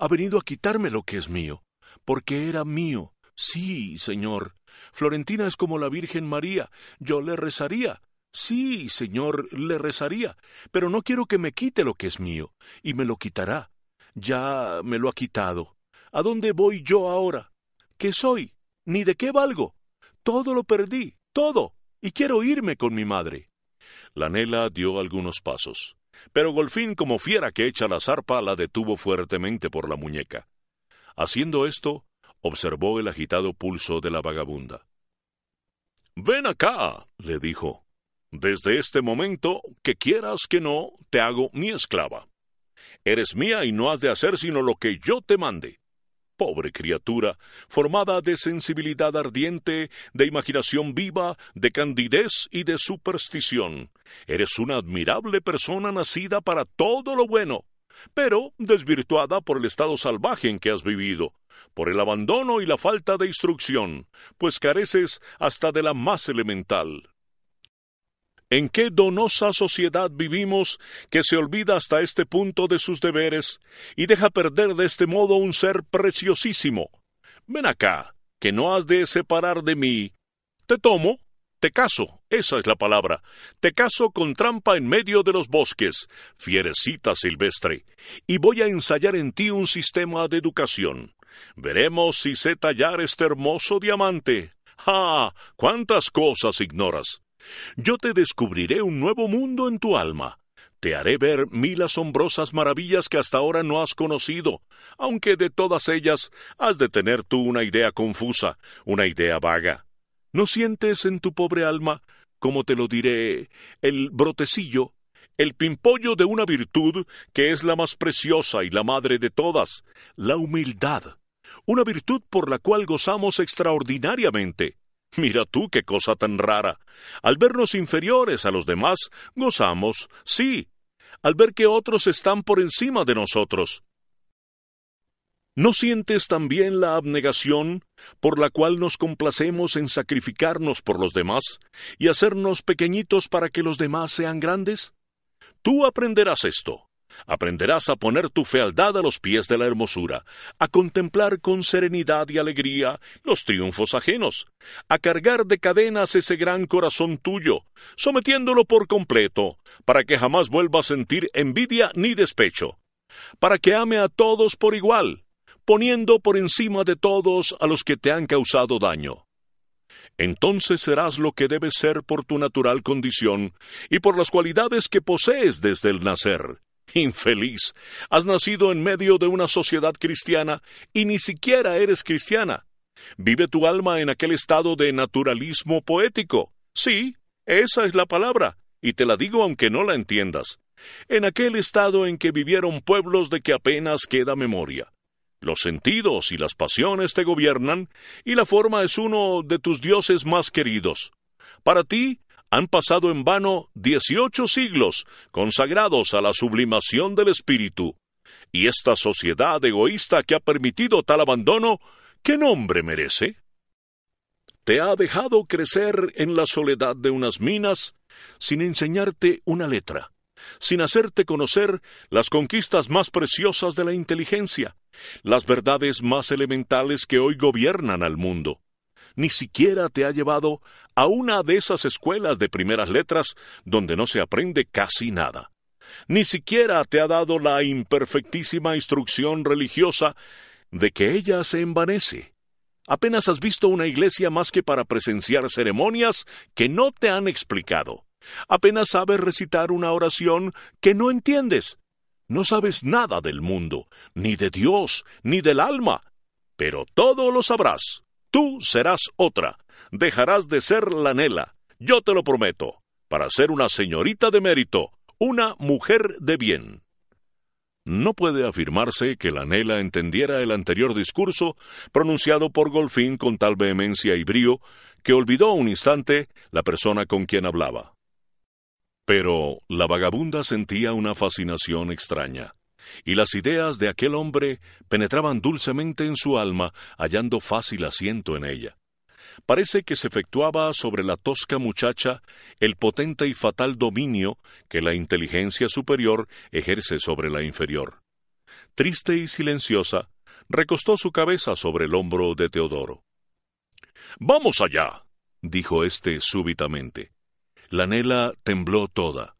Ha venido a quitarme lo que es mío, porque era mío. Sí, señor. Florentina es como la Virgen María. Yo le rezaría. Sí, señor, le rezaría. Pero no quiero que me quite lo que es mío, y me lo quitará. Ya me lo ha quitado. ¿A dónde voy yo ahora? ¿Qué soy? ¿Ni de qué valgo? Todo lo perdí, todo, y quiero irme con mi madre. La Nela dio algunos pasos, pero Golfín, como fiera que echa la zarpa, la detuvo fuertemente por la muñeca. Haciendo esto, observó el agitado pulso de la vagabunda. Ven acá, le dijo. Desde este momento, que quieras que no, te hago mi esclava. Eres mía y no has de hacer sino lo que yo te mande pobre criatura, formada de sensibilidad ardiente, de imaginación viva, de candidez y de superstición. Eres una admirable persona nacida para todo lo bueno, pero desvirtuada por el estado salvaje en que has vivido, por el abandono y la falta de instrucción, pues careces hasta de la más elemental, ¿En qué donosa sociedad vivimos que se olvida hasta este punto de sus deberes y deja perder de este modo un ser preciosísimo? Ven acá, que no has de separar de mí. Te tomo, te caso, esa es la palabra. Te caso con trampa en medio de los bosques, fierecita silvestre, y voy a ensayar en ti un sistema de educación. Veremos si sé tallar este hermoso diamante. ¡Ah! ¡Cuántas cosas ignoras! Yo te descubriré un nuevo mundo en tu alma. Te haré ver mil asombrosas maravillas que hasta ahora no has conocido, aunque de todas ellas has de tener tú una idea confusa, una idea vaga. ¿No sientes en tu pobre alma, como te lo diré, el brotecillo, el pimpollo de una virtud que es la más preciosa y la madre de todas, la humildad, una virtud por la cual gozamos extraordinariamente? Mira tú qué cosa tan rara. Al vernos inferiores a los demás, gozamos, sí, al ver que otros están por encima de nosotros. ¿No sientes también la abnegación por la cual nos complacemos en sacrificarnos por los demás y hacernos pequeñitos para que los demás sean grandes? Tú aprenderás esto. Aprenderás a poner tu fealdad a los pies de la hermosura, a contemplar con serenidad y alegría los triunfos ajenos, a cargar de cadenas ese gran corazón tuyo, sometiéndolo por completo, para que jamás vuelva a sentir envidia ni despecho, para que ame a todos por igual, poniendo por encima de todos a los que te han causado daño entonces serás lo que debes ser por tu natural condición y por las cualidades que posees desde el nacer, Infeliz, has nacido en medio de una sociedad cristiana y ni siquiera eres cristiana. Vive tu alma en aquel estado de naturalismo poético. Sí, esa es la palabra, y te la digo aunque no la entiendas. En aquel estado en que vivieron pueblos de que apenas queda memoria. Los sentidos y las pasiones te gobiernan, y la forma es uno de tus dioses más queridos. Para ti, han pasado en vano dieciocho siglos consagrados a la sublimación del espíritu. Y esta sociedad egoísta que ha permitido tal abandono, ¿qué nombre merece? Te ha dejado crecer en la soledad de unas minas sin enseñarte una letra, sin hacerte conocer las conquistas más preciosas de la inteligencia, las verdades más elementales que hoy gobiernan al mundo. Ni siquiera te ha llevado a una de esas escuelas de primeras letras donde no se aprende casi nada. Ni siquiera te ha dado la imperfectísima instrucción religiosa de que ella se envanece. Apenas has visto una iglesia más que para presenciar ceremonias que no te han explicado. Apenas sabes recitar una oración que no entiendes. No sabes nada del mundo, ni de Dios, ni del alma. Pero todo lo sabrás. Tú serás otra, dejarás de ser la Nela, yo te lo prometo, para ser una señorita de mérito, una mujer de bien. No puede afirmarse que la Nela entendiera el anterior discurso pronunciado por Golfín con tal vehemencia y brío que olvidó un instante la persona con quien hablaba. Pero la vagabunda sentía una fascinación extraña, y las ideas de aquel hombre penetraban dulcemente en su alma, hallando fácil asiento en ella parece que se efectuaba sobre la tosca muchacha el potente y fatal dominio que la inteligencia superior ejerce sobre la inferior. Triste y silenciosa, recostó su cabeza sobre el hombro de Teodoro. Vamos allá, dijo éste súbitamente. La nela tembló toda.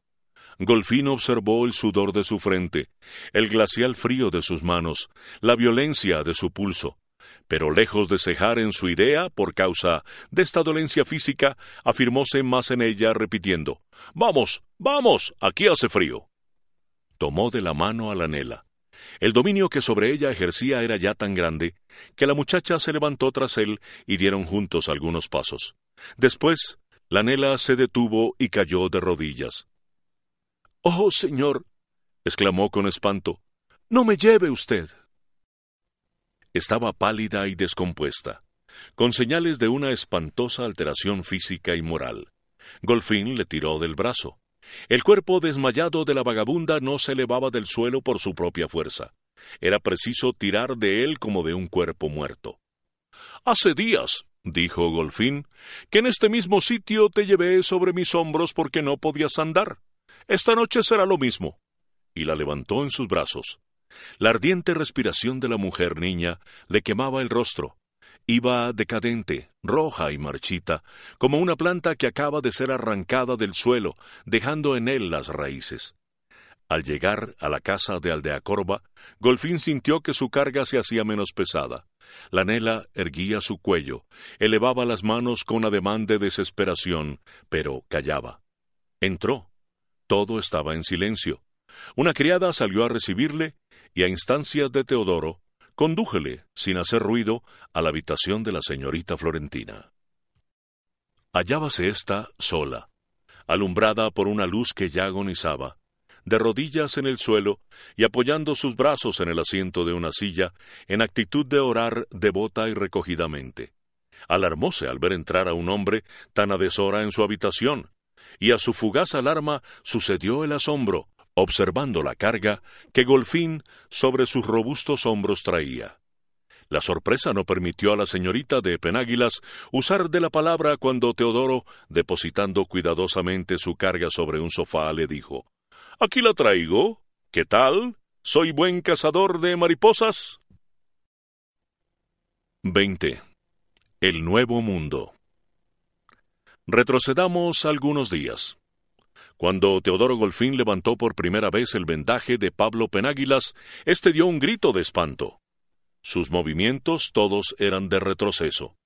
Golfín observó el sudor de su frente, el glacial frío de sus manos, la violencia de su pulso, pero lejos de cejar en su idea por causa de esta dolencia física, afirmóse más en ella repitiendo Vamos, vamos, aquí hace frío. Tomó de la mano a la Nela. El dominio que sobre ella ejercía era ya tan grande que la muchacha se levantó tras él y dieron juntos algunos pasos. Después, la Nela se detuvo y cayó de rodillas. Oh, señor, exclamó con espanto, no me lleve usted. Estaba pálida y descompuesta, con señales de una espantosa alteración física y moral. Golfín le tiró del brazo. El cuerpo desmayado de la vagabunda no se elevaba del suelo por su propia fuerza. Era preciso tirar de él como de un cuerpo muerto. Hace días, dijo Golfín, que en este mismo sitio te llevé sobre mis hombros porque no podías andar. Esta noche será lo mismo. Y la levantó en sus brazos. La ardiente respiración de la mujer niña le quemaba el rostro. Iba decadente, roja y marchita, como una planta que acaba de ser arrancada del suelo, dejando en él las raíces. Al llegar a la casa de Aldeacorva, Golfín sintió que su carga se hacía menos pesada. La nela erguía su cuello, elevaba las manos con ademán de desesperación, pero callaba. Entró. Todo estaba en silencio. Una criada salió a recibirle y a instancias de Teodoro, condújele, sin hacer ruido, a la habitación de la señorita Florentina. Hallábase ésta sola, alumbrada por una luz que ya agonizaba, de rodillas en el suelo y apoyando sus brazos en el asiento de una silla, en actitud de orar devota y recogidamente. Alarmóse al ver entrar a un hombre tan a deshora en su habitación, y a su fugaz alarma sucedió el asombro, observando la carga que Golfín sobre sus robustos hombros traía. La sorpresa no permitió a la señorita de Penáguilas usar de la palabra cuando Teodoro, depositando cuidadosamente su carga sobre un sofá, le dijo Aquí la traigo. ¿Qué tal? ¿Soy buen cazador de mariposas? 20. El Nuevo Mundo. Retrocedamos algunos días. Cuando Teodoro Golfín levantó por primera vez el vendaje de Pablo Penáguilas, éste dio un grito de espanto. Sus movimientos todos eran de retroceso.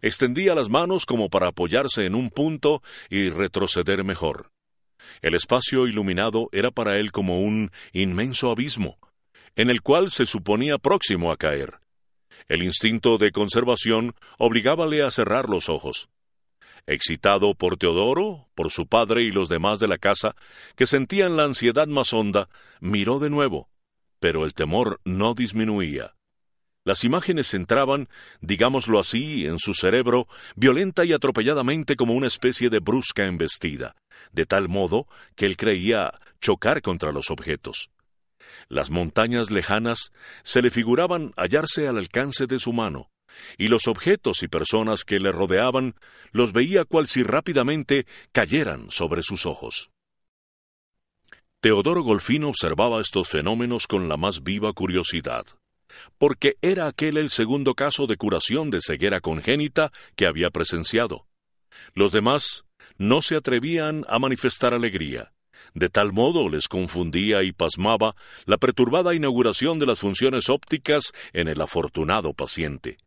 Extendía las manos como para apoyarse en un punto y retroceder mejor. El espacio iluminado era para él como un inmenso abismo, en el cual se suponía próximo a caer. El instinto de conservación obligábale a cerrar los ojos. Excitado por Teodoro, por su padre y los demás de la casa, que sentían la ansiedad más honda, miró de nuevo, pero el temor no disminuía. Las imágenes entraban, digámoslo así, en su cerebro, violenta y atropelladamente como una especie de brusca embestida, de tal modo que él creía chocar contra los objetos. Las montañas lejanas se le figuraban hallarse al alcance de su mano, y los objetos y personas que le rodeaban los veía cual si rápidamente cayeran sobre sus ojos. Teodoro Golfino observaba estos fenómenos con la más viva curiosidad, porque era aquel el segundo caso de curación de ceguera congénita que había presenciado. Los demás no se atrevían a manifestar alegría, de tal modo les confundía y pasmaba la perturbada inauguración de las funciones ópticas en el afortunado paciente.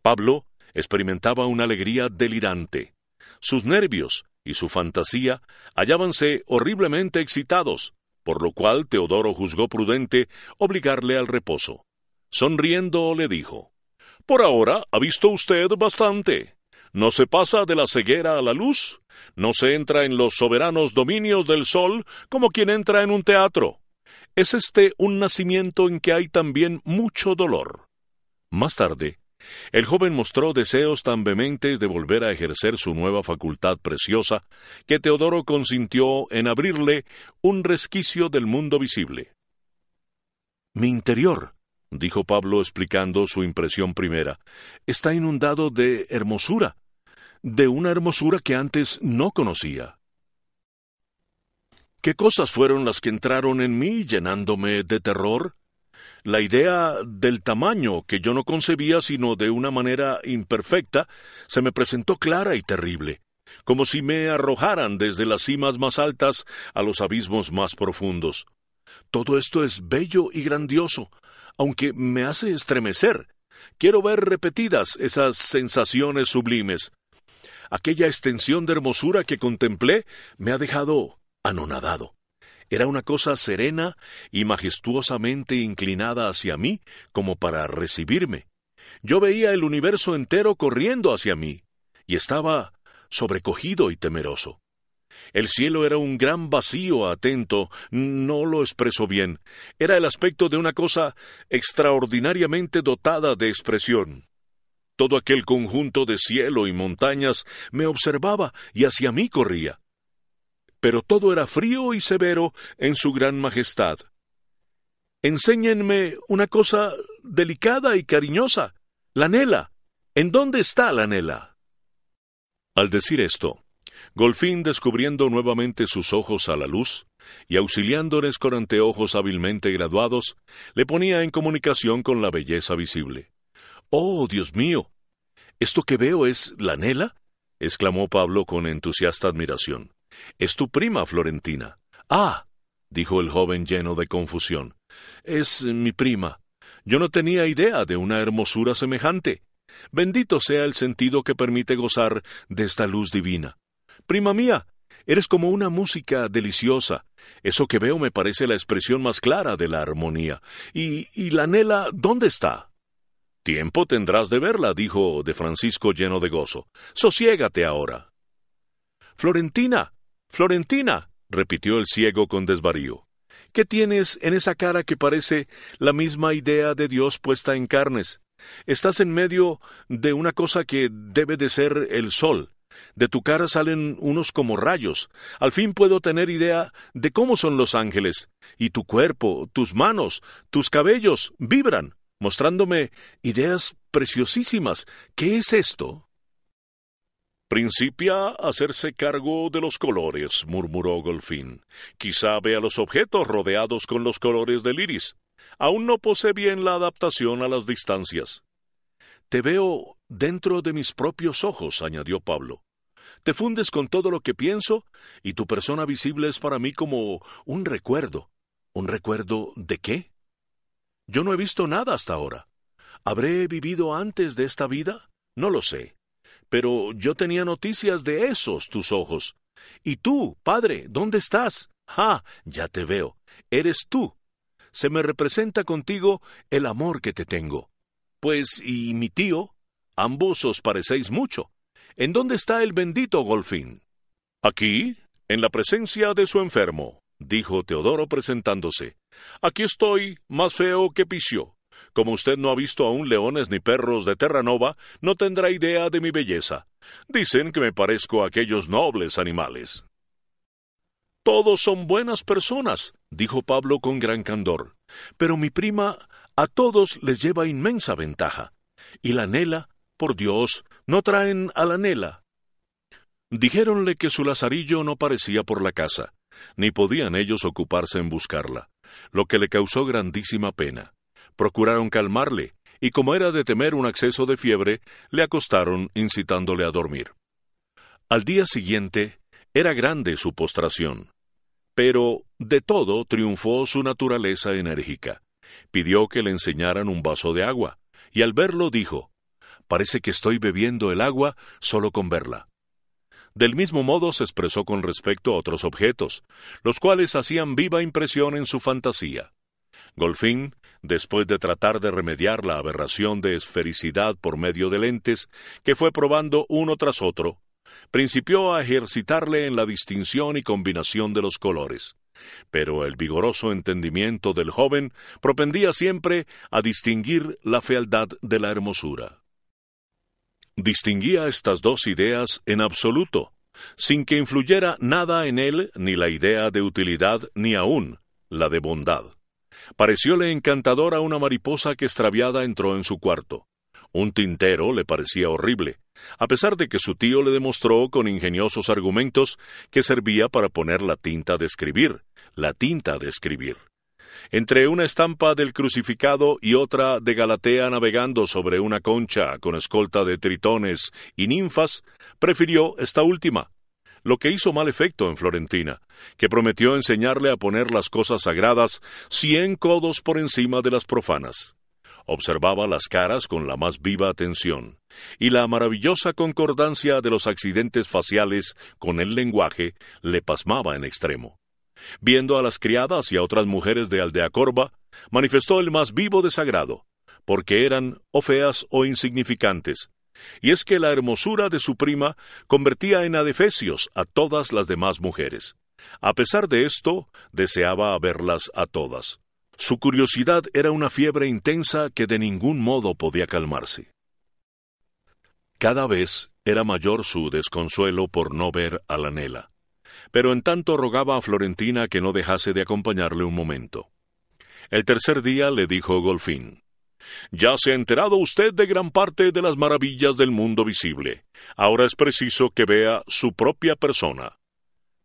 Pablo experimentaba una alegría delirante. Sus nervios y su fantasía hallábanse horriblemente excitados, por lo cual Teodoro juzgó prudente obligarle al reposo. Sonriendo le dijo Por ahora ha visto usted bastante. No se pasa de la ceguera a la luz, no se entra en los soberanos dominios del sol como quien entra en un teatro. Es este un nacimiento en que hay también mucho dolor. Más tarde, el joven mostró deseos tan vehementes de volver a ejercer su nueva facultad preciosa, que Teodoro consintió en abrirle un resquicio del mundo visible. Mi interior, dijo Pablo explicando su impresión primera, está inundado de hermosura, de una hermosura que antes no conocía. ¿Qué cosas fueron las que entraron en mí llenándome de terror? la idea del tamaño, que yo no concebía sino de una manera imperfecta, se me presentó clara y terrible, como si me arrojaran desde las cimas más altas a los abismos más profundos. Todo esto es bello y grandioso, aunque me hace estremecer. Quiero ver repetidas esas sensaciones sublimes. Aquella extensión de hermosura que contemplé me ha dejado anonadado. Era una cosa serena y majestuosamente inclinada hacia mí como para recibirme. Yo veía el universo entero corriendo hacia mí, y estaba sobrecogido y temeroso. El cielo era un gran vacío atento, no lo expreso bien. Era el aspecto de una cosa extraordinariamente dotada de expresión. Todo aquel conjunto de cielo y montañas me observaba y hacia mí corría pero todo era frío y severo en su gran majestad. Enséñenme una cosa delicada y cariñosa. La Nela. ¿En dónde está la Nela? Al decir esto, Golfín, descubriendo nuevamente sus ojos a la luz, y auxiliándoles con anteojos hábilmente graduados, le ponía en comunicación con la belleza visible. Oh, Dios mío. ¿Esto que veo es la Nela? exclamó Pablo con entusiasta admiración. Es tu prima, Florentina. Ah, dijo el joven lleno de confusión. Es mi prima. Yo no tenía idea de una hermosura semejante. Bendito sea el sentido que permite gozar de esta luz divina. Prima mía, eres como una música deliciosa. Eso que veo me parece la expresión más clara de la armonía. ¿Y, y la Nela dónde está? Tiempo tendrás de verla, dijo de Francisco lleno de gozo. Sosiégate ahora. Florentina, Florentina, repitió el ciego con desvarío. ¿Qué tienes en esa cara que parece la misma idea de Dios puesta en carnes? Estás en medio de una cosa que debe de ser el sol. De tu cara salen unos como rayos. Al fin puedo tener idea de cómo son los ángeles. Y tu cuerpo, tus manos, tus cabellos vibran, mostrándome ideas preciosísimas. ¿Qué es esto? Principia a hacerse cargo de los colores, murmuró Golfín. Quizá vea los objetos rodeados con los colores del iris. Aún no posee bien la adaptación a las distancias. Te veo dentro de mis propios ojos, añadió Pablo. Te fundes con todo lo que pienso y tu persona visible es para mí como un recuerdo. ¿Un recuerdo de qué? Yo no he visto nada hasta ahora. ¿Habré vivido antes de esta vida? No lo sé. Pero yo tenía noticias de esos tus ojos. Y tú, padre, ¿dónde estás? Ah, ya te veo. Eres tú. Se me representa contigo el amor que te tengo. Pues, ¿y mi tío? Ambos os parecéis mucho. ¿En dónde está el bendito Golfín? Aquí, en la presencia de su enfermo, dijo Teodoro presentándose. Aquí estoy, más feo que Picio. Como usted no ha visto aún leones ni perros de Terranova, no tendrá idea de mi belleza. Dicen que me parezco a aquellos nobles animales. Todos son buenas personas, dijo Pablo con gran candor. Pero mi prima a todos les lleva inmensa ventaja. Y la Nela, por Dios, no traen a la Nela. Dijéronle que su lazarillo no parecía por la casa, ni podían ellos ocuparse en buscarla, lo que le causó grandísima pena. Procuraron calmarle, y como era de temer un acceso de fiebre, le acostaron incitándole a dormir. Al día siguiente, era grande su postración. Pero, de todo, triunfó su naturaleza enérgica. Pidió que le enseñaran un vaso de agua, y al verlo dijo, Parece que estoy bebiendo el agua solo con verla. Del mismo modo se expresó con respecto a otros objetos, los cuales hacían viva impresión en su fantasía. Golfín después de tratar de remediar la aberración de esfericidad por medio de lentes que fue probando uno tras otro, principió a ejercitarle en la distinción y combinación de los colores. Pero el vigoroso entendimiento del joven propendía siempre a distinguir la fealdad de la hermosura. Distinguía estas dos ideas en absoluto, sin que influyera nada en él ni la idea de utilidad ni aún la de bondad. Parecióle encantadora una mariposa que extraviada entró en su cuarto. Un tintero le parecía horrible, a pesar de que su tío le demostró con ingeniosos argumentos que servía para poner la tinta de escribir, la tinta de escribir. Entre una estampa del crucificado y otra de Galatea navegando sobre una concha con escolta de tritones y ninfas, prefirió esta última, lo que hizo mal efecto en Florentina, que prometió enseñarle a poner las cosas sagradas cien codos por encima de las profanas. Observaba las caras con la más viva atención, y la maravillosa concordancia de los accidentes faciales con el lenguaje le pasmaba en extremo. Viendo a las criadas y a otras mujeres de Aldeacorba, manifestó el más vivo desagrado, porque eran o feas o insignificantes, y es que la hermosura de su prima convertía en adefesios a todas las demás mujeres. A pesar de esto, deseaba verlas a todas. Su curiosidad era una fiebre intensa que de ningún modo podía calmarse. Cada vez era mayor su desconsuelo por no ver a la Nela, pero en tanto rogaba a Florentina que no dejase de acompañarle un momento. El tercer día le dijo Golfín Ya se ha enterado usted de gran parte de las maravillas del mundo visible. Ahora es preciso que vea su propia persona.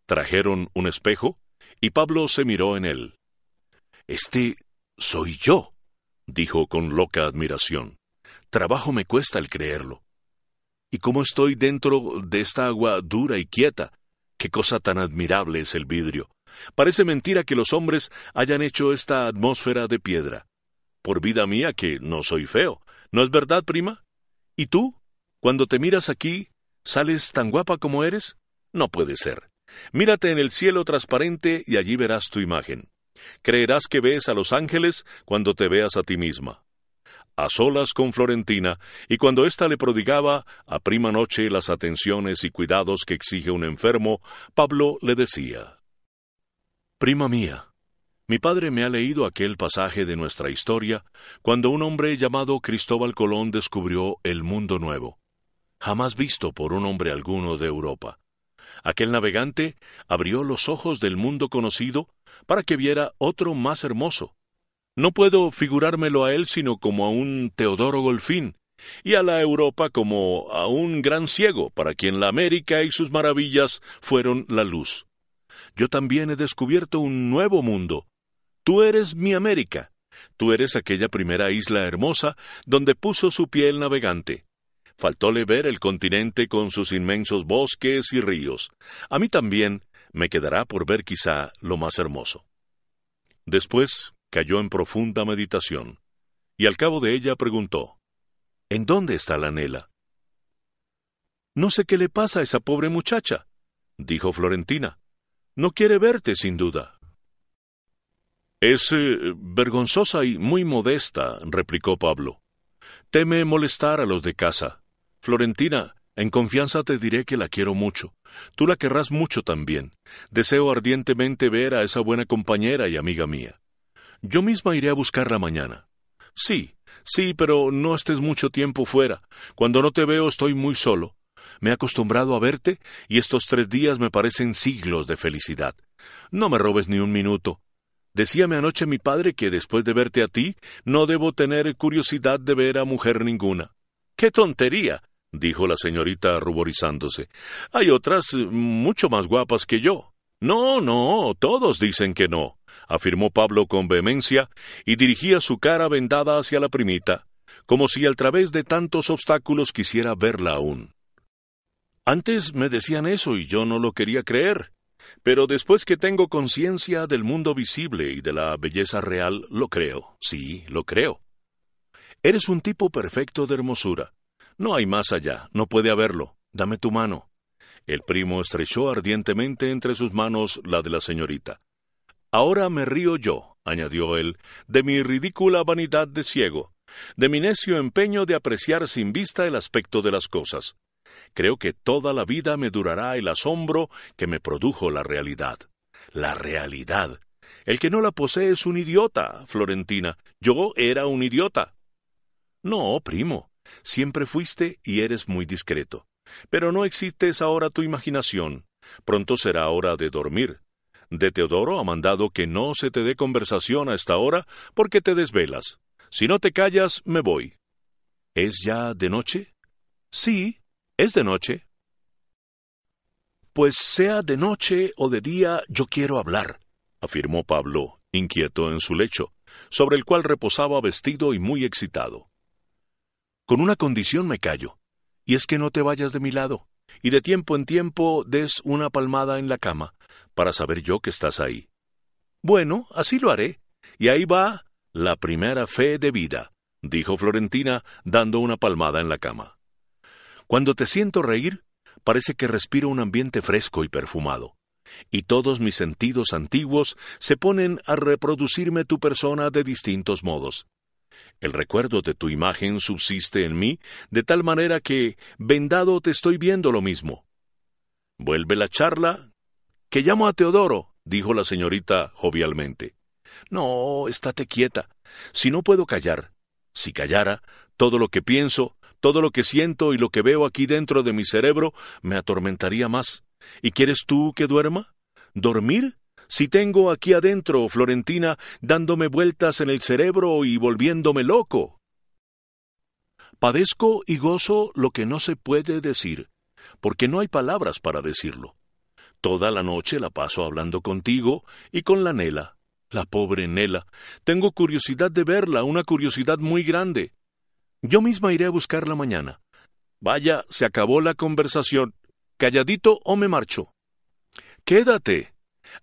Trajeron un espejo y Pablo se miró en él. Este soy yo, dijo con loca admiración. Trabajo me cuesta el creerlo. ¿Y cómo estoy dentro de esta agua dura y quieta? Qué cosa tan admirable es el vidrio. Parece mentira que los hombres hayan hecho esta atmósfera de piedra. Por vida mía que no soy feo. ¿No es verdad, prima? ¿Y tú? Cuando te miras aquí, ¿sales tan guapa como eres? No puede ser. Mírate en el cielo transparente y allí verás tu imagen. Creerás que ves a los ángeles cuando te veas a ti misma. A solas con Florentina, y cuando ésta le prodigaba a prima noche las atenciones y cuidados que exige un enfermo, Pablo le decía Prima mía, mi padre me ha leído aquel pasaje de nuestra historia cuando un hombre llamado Cristóbal Colón descubrió el mundo nuevo, jamás visto por un hombre alguno de Europa. Aquel navegante abrió los ojos del mundo conocido para que viera otro más hermoso. No puedo figurármelo a él sino como a un Teodoro Golfín, y a la Europa como a un gran ciego para quien la América y sus maravillas fueron la luz. Yo también he descubierto un nuevo mundo. Tú eres mi América. Tú eres aquella primera isla hermosa donde puso su pie el navegante. Faltóle ver el continente con sus inmensos bosques y ríos. A mí también me quedará por ver quizá lo más hermoso. Después cayó en profunda meditación, y al cabo de ella preguntó ¿En dónde está la Nela? No sé qué le pasa a esa pobre muchacha, dijo Florentina. No quiere verte, sin duda. Es eh, vergonzosa y muy modesta, replicó Pablo. Teme molestar a los de casa. Florentina, en confianza te diré que la quiero mucho. Tú la querrás mucho también. Deseo ardientemente ver a esa buena compañera y amiga mía. Yo misma iré a buscarla mañana. Sí, sí, pero no estés mucho tiempo fuera. Cuando no te veo estoy muy solo. Me he acostumbrado a verte y estos tres días me parecen siglos de felicidad. No me robes ni un minuto. Decíame anoche mi padre que después de verte a ti no debo tener curiosidad de ver a mujer ninguna. ¡Qué tontería! dijo la señorita ruborizándose. Hay otras eh, mucho más guapas que yo. No, no, todos dicen que no, afirmó Pablo con vehemencia y dirigía su cara vendada hacia la primita, como si al través de tantos obstáculos quisiera verla aún. Antes me decían eso y yo no lo quería creer, pero después que tengo conciencia del mundo visible y de la belleza real, lo creo, sí, lo creo. Eres un tipo perfecto de hermosura, no hay más allá, no puede haberlo. Dame tu mano. El primo estrechó ardientemente entre sus manos la de la señorita. Ahora me río yo, añadió él, de mi ridícula vanidad de ciego, de mi necio empeño de apreciar sin vista el aspecto de las cosas. Creo que toda la vida me durará el asombro que me produjo la realidad. La realidad. El que no la posee es un idiota, Florentina. Yo era un idiota. No, primo, Siempre fuiste y eres muy discreto. Pero no existes ahora tu imaginación. Pronto será hora de dormir. De Teodoro ha mandado que no se te dé conversación a esta hora porque te desvelas. Si no te callas, me voy. ¿Es ya de noche? Sí, es de noche. Pues sea de noche o de día, yo quiero hablar, afirmó Pablo, inquieto en su lecho, sobre el cual reposaba vestido y muy excitado. Con una condición me callo, y es que no te vayas de mi lado, y de tiempo en tiempo des una palmada en la cama, para saber yo que estás ahí. Bueno, así lo haré. Y ahí va la primera fe de vida, dijo Florentina, dando una palmada en la cama. Cuando te siento reír, parece que respiro un ambiente fresco y perfumado, y todos mis sentidos antiguos se ponen a reproducirme tu persona de distintos modos. El recuerdo de tu imagen subsiste en mí, de tal manera que, vendado, te estoy viendo lo mismo. Vuelve la charla. Que llamo a Teodoro, dijo la señorita jovialmente. No, estate quieta. Si no puedo callar, si callara, todo lo que pienso, todo lo que siento y lo que veo aquí dentro de mi cerebro me atormentaría más. ¿Y quieres tú que duerma? ¿Dormir? Si tengo aquí adentro, Florentina, dándome vueltas en el cerebro y volviéndome loco. Padezco y gozo lo que no se puede decir, porque no hay palabras para decirlo. Toda la noche la paso hablando contigo y con la Nela, la pobre Nela. Tengo curiosidad de verla, una curiosidad muy grande. Yo misma iré a buscarla mañana. Vaya, se acabó la conversación. Calladito o me marcho. Quédate,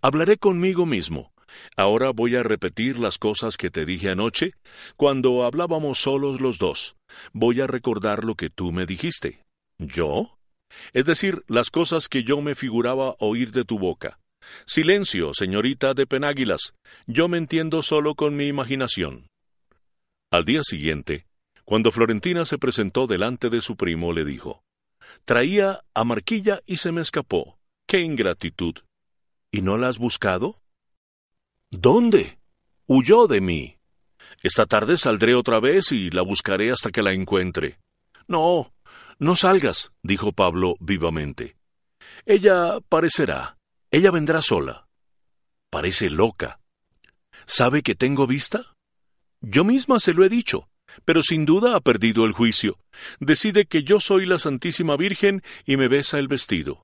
Hablaré conmigo mismo. Ahora voy a repetir las cosas que te dije anoche, cuando hablábamos solos los dos. Voy a recordar lo que tú me dijiste. ¿Yo? Es decir, las cosas que yo me figuraba oír de tu boca. Silencio, señorita de Penáguilas. Yo me entiendo solo con mi imaginación. Al día siguiente, cuando Florentina se presentó delante de su primo, le dijo Traía a Marquilla y se me escapó. ¡Qué ingratitud! ¿Y no la has buscado? ¿Dónde? Huyó de mí. Esta tarde saldré otra vez y la buscaré hasta que la encuentre. No, no salgas, dijo Pablo vivamente. Ella parecerá. Ella vendrá sola. Parece loca. ¿Sabe que tengo vista? Yo misma se lo he dicho, pero sin duda ha perdido el juicio. Decide que yo soy la Santísima Virgen y me besa el vestido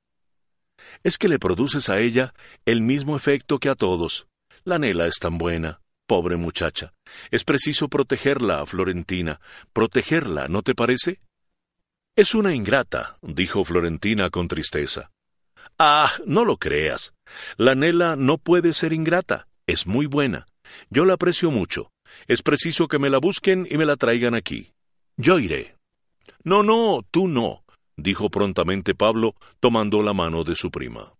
es que le produces a ella el mismo efecto que a todos. La Nela es tan buena, pobre muchacha. Es preciso protegerla, Florentina, protegerla, ¿no te parece? Es una ingrata, dijo Florentina con tristeza. Ah, no lo creas. La Nela no puede ser ingrata, es muy buena. Yo la aprecio mucho. Es preciso que me la busquen y me la traigan aquí. Yo iré. No, no, tú no dijo prontamente Pablo, tomando la mano de su prima.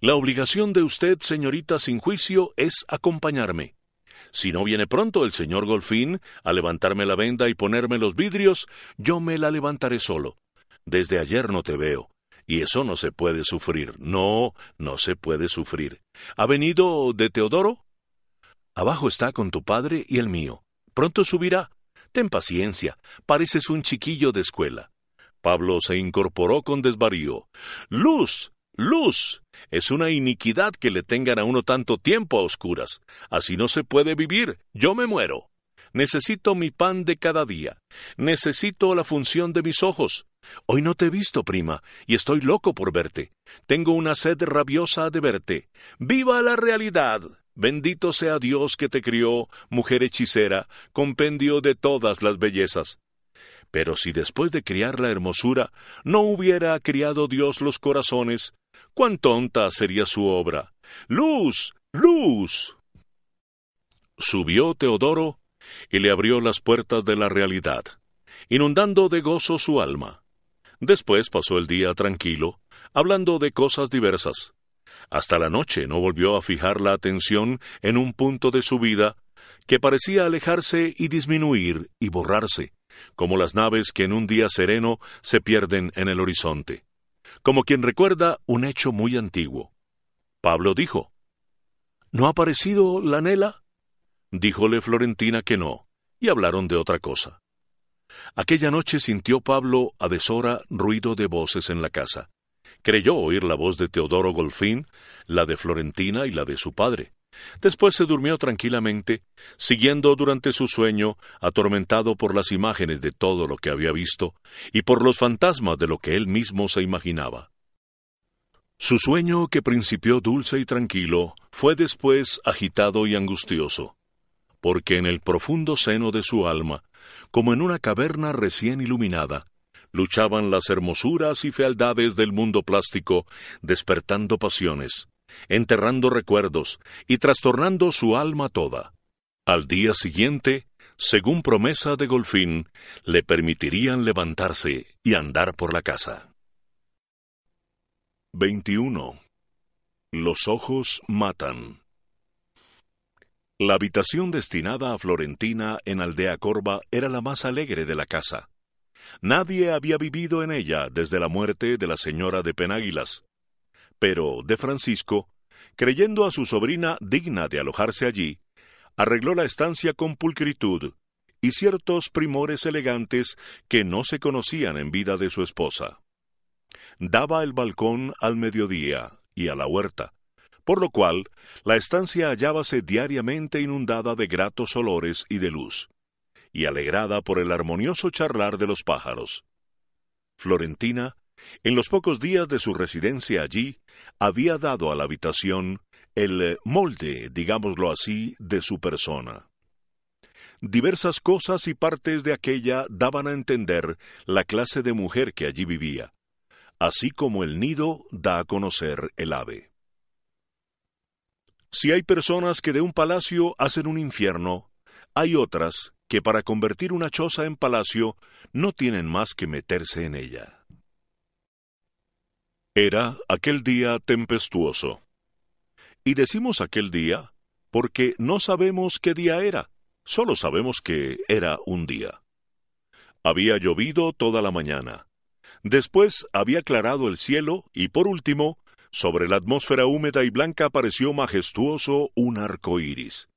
La obligación de usted, señorita sin juicio, es acompañarme. Si no viene pronto el señor Golfín a levantarme la venda y ponerme los vidrios, yo me la levantaré solo. Desde ayer no te veo. Y eso no se puede sufrir. No, no se puede sufrir. ¿Ha venido de Teodoro? Abajo está con tu padre y el mío. Pronto subirá. Ten paciencia. Pareces un chiquillo de escuela. Pablo se incorporó con desvarío. Luz, luz. Es una iniquidad que le tengan a uno tanto tiempo a oscuras. Así no se puede vivir. Yo me muero. Necesito mi pan de cada día. Necesito la función de mis ojos. Hoy no te he visto, prima, y estoy loco por verte. Tengo una sed rabiosa de verte. ¡Viva la realidad! Bendito sea Dios que te crió, mujer hechicera, compendio de todas las bellezas. Pero si después de criar la hermosura no hubiera criado Dios los corazones, cuán tonta sería su obra. Luz, luz. Subió Teodoro y le abrió las puertas de la realidad, inundando de gozo su alma. Después pasó el día tranquilo, hablando de cosas diversas. Hasta la noche no volvió a fijar la atención en un punto de su vida que parecía alejarse y disminuir y borrarse, como las naves que en un día sereno se pierden en el horizonte, como quien recuerda un hecho muy antiguo. Pablo dijo, ¿No ha aparecido la Nela? Díjole Florentina que no, y hablaron de otra cosa. Aquella noche sintió Pablo a deshora ruido de voces en la casa. Creyó oír la voz de Teodoro Golfín, la de Florentina y la de su padre. Después se durmió tranquilamente, siguiendo durante su sueño, atormentado por las imágenes de todo lo que había visto y por los fantasmas de lo que él mismo se imaginaba. Su sueño, que principió dulce y tranquilo, fue después agitado y angustioso, porque en el profundo seno de su alma, como en una caverna recién iluminada, luchaban las hermosuras y fealdades del mundo plástico, despertando pasiones, enterrando recuerdos y trastornando su alma toda. Al día siguiente, según promesa de Golfín, le permitirían levantarse y andar por la casa. 21. Los ojos matan. La habitación destinada a Florentina en Aldea Corba era la más alegre de la casa. Nadie había vivido en ella desde la muerte de la señora de Penáguilas, pero de Francisco, creyendo a su sobrina digna de alojarse allí, arregló la estancia con pulcritud y ciertos primores elegantes que no se conocían en vida de su esposa. Daba el balcón al mediodía y a la huerta, por lo cual la estancia hallábase diariamente inundada de gratos olores y de luz, y alegrada por el armonioso charlar de los pájaros. Florentina, en los pocos días de su residencia allí, había dado a la habitación el eh, molde, digámoslo así, de su persona. Diversas cosas y partes de aquella daban a entender la clase de mujer que allí vivía, así como el nido da a conocer el ave. Si hay personas que de un palacio hacen un infierno, hay otras que para convertir una choza en palacio no tienen más que meterse en ella. Era aquel día tempestuoso. Y decimos aquel día porque no sabemos qué día era, solo sabemos que era un día. Había llovido toda la mañana. Después había aclarado el cielo y por último, sobre la atmósfera húmeda y blanca apareció majestuoso un arco iris.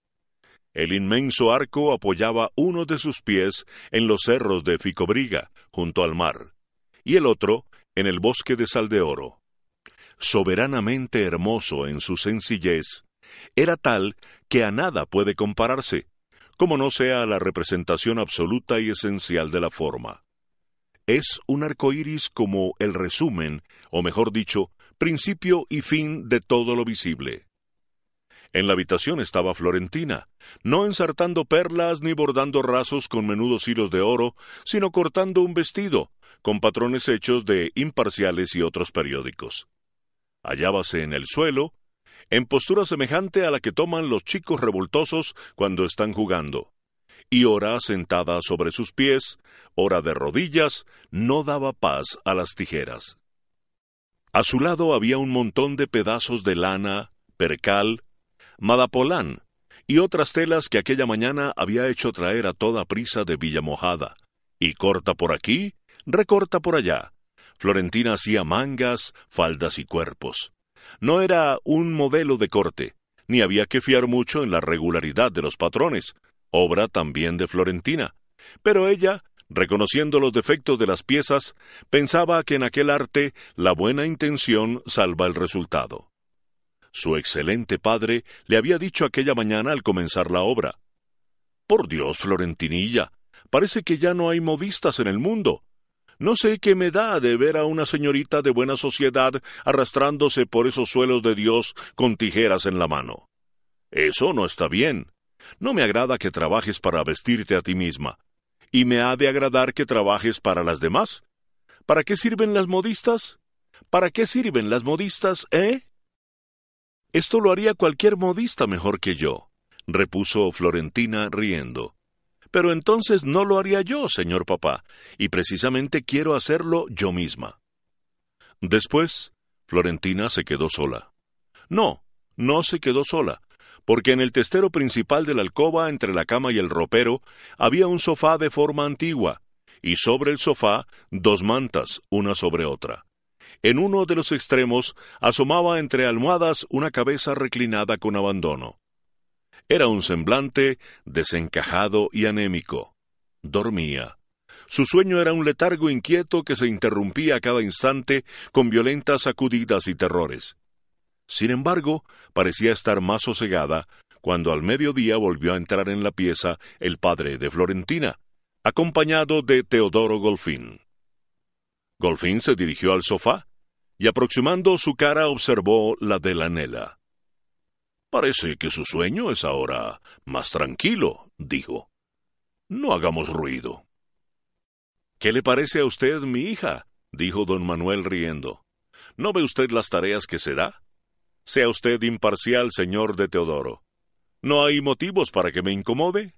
El inmenso arco apoyaba uno de sus pies en los cerros de Ficobriga, junto al mar, y el otro en el bosque de Sal de Oro. Soberanamente hermoso en su sencillez, era tal que a nada puede compararse, como no sea la representación absoluta y esencial de la forma. Es un arco iris como el resumen, o mejor dicho, principio y fin de todo lo visible. En la habitación estaba Florentina, no ensartando perlas ni bordando rasos con menudos hilos de oro, sino cortando un vestido, con patrones hechos de imparciales y otros periódicos. Hallábase en el suelo, en postura semejante a la que toman los chicos revoltosos cuando están jugando, y ora sentada sobre sus pies, ora de rodillas, no daba paz a las tijeras. A su lado había un montón de pedazos de lana, percal, madapolán y otras telas que aquella mañana había hecho traer a toda prisa de Villa Mojada, y corta por aquí recorta por allá. Florentina hacía mangas, faldas y cuerpos. No era un modelo de corte, ni había que fiar mucho en la regularidad de los patrones, obra también de Florentina. Pero ella, reconociendo los defectos de las piezas, pensaba que en aquel arte la buena intención salva el resultado. Su excelente padre le había dicho aquella mañana al comenzar la obra Por Dios, Florentinilla, parece que ya no hay modistas en el mundo. No sé qué me da de ver a una señorita de buena sociedad arrastrándose por esos suelos de Dios con tijeras en la mano. Eso no está bien. No me agrada que trabajes para vestirte a ti misma. Y me ha de agradar que trabajes para las demás. ¿Para qué sirven las modistas? ¿Para qué sirven las modistas, eh? Esto lo haría cualquier modista mejor que yo, repuso Florentina riendo. Pero entonces no lo haría yo, señor papá, y precisamente quiero hacerlo yo misma. Después, Florentina se quedó sola. No, no se quedó sola, porque en el testero principal de la alcoba, entre la cama y el ropero, había un sofá de forma antigua, y sobre el sofá dos mantas, una sobre otra. En uno de los extremos asomaba entre almohadas una cabeza reclinada con abandono. Era un semblante desencajado y anémico. Dormía. Su sueño era un letargo inquieto que se interrumpía a cada instante con violentas sacudidas y terrores. Sin embargo, parecía estar más sosegada cuando al mediodía volvió a entrar en la pieza el padre de Florentina, acompañado de Teodoro Golfín. Golfín se dirigió al sofá y aproximando su cara observó la de la Nela. Parece que su sueño es ahora más tranquilo, dijo. No hagamos ruido. ¿Qué le parece a usted, mi hija? dijo don Manuel riendo. ¿No ve usted las tareas que se da? Sea usted imparcial, señor de Teodoro. ¿No hay motivos para que me incomode?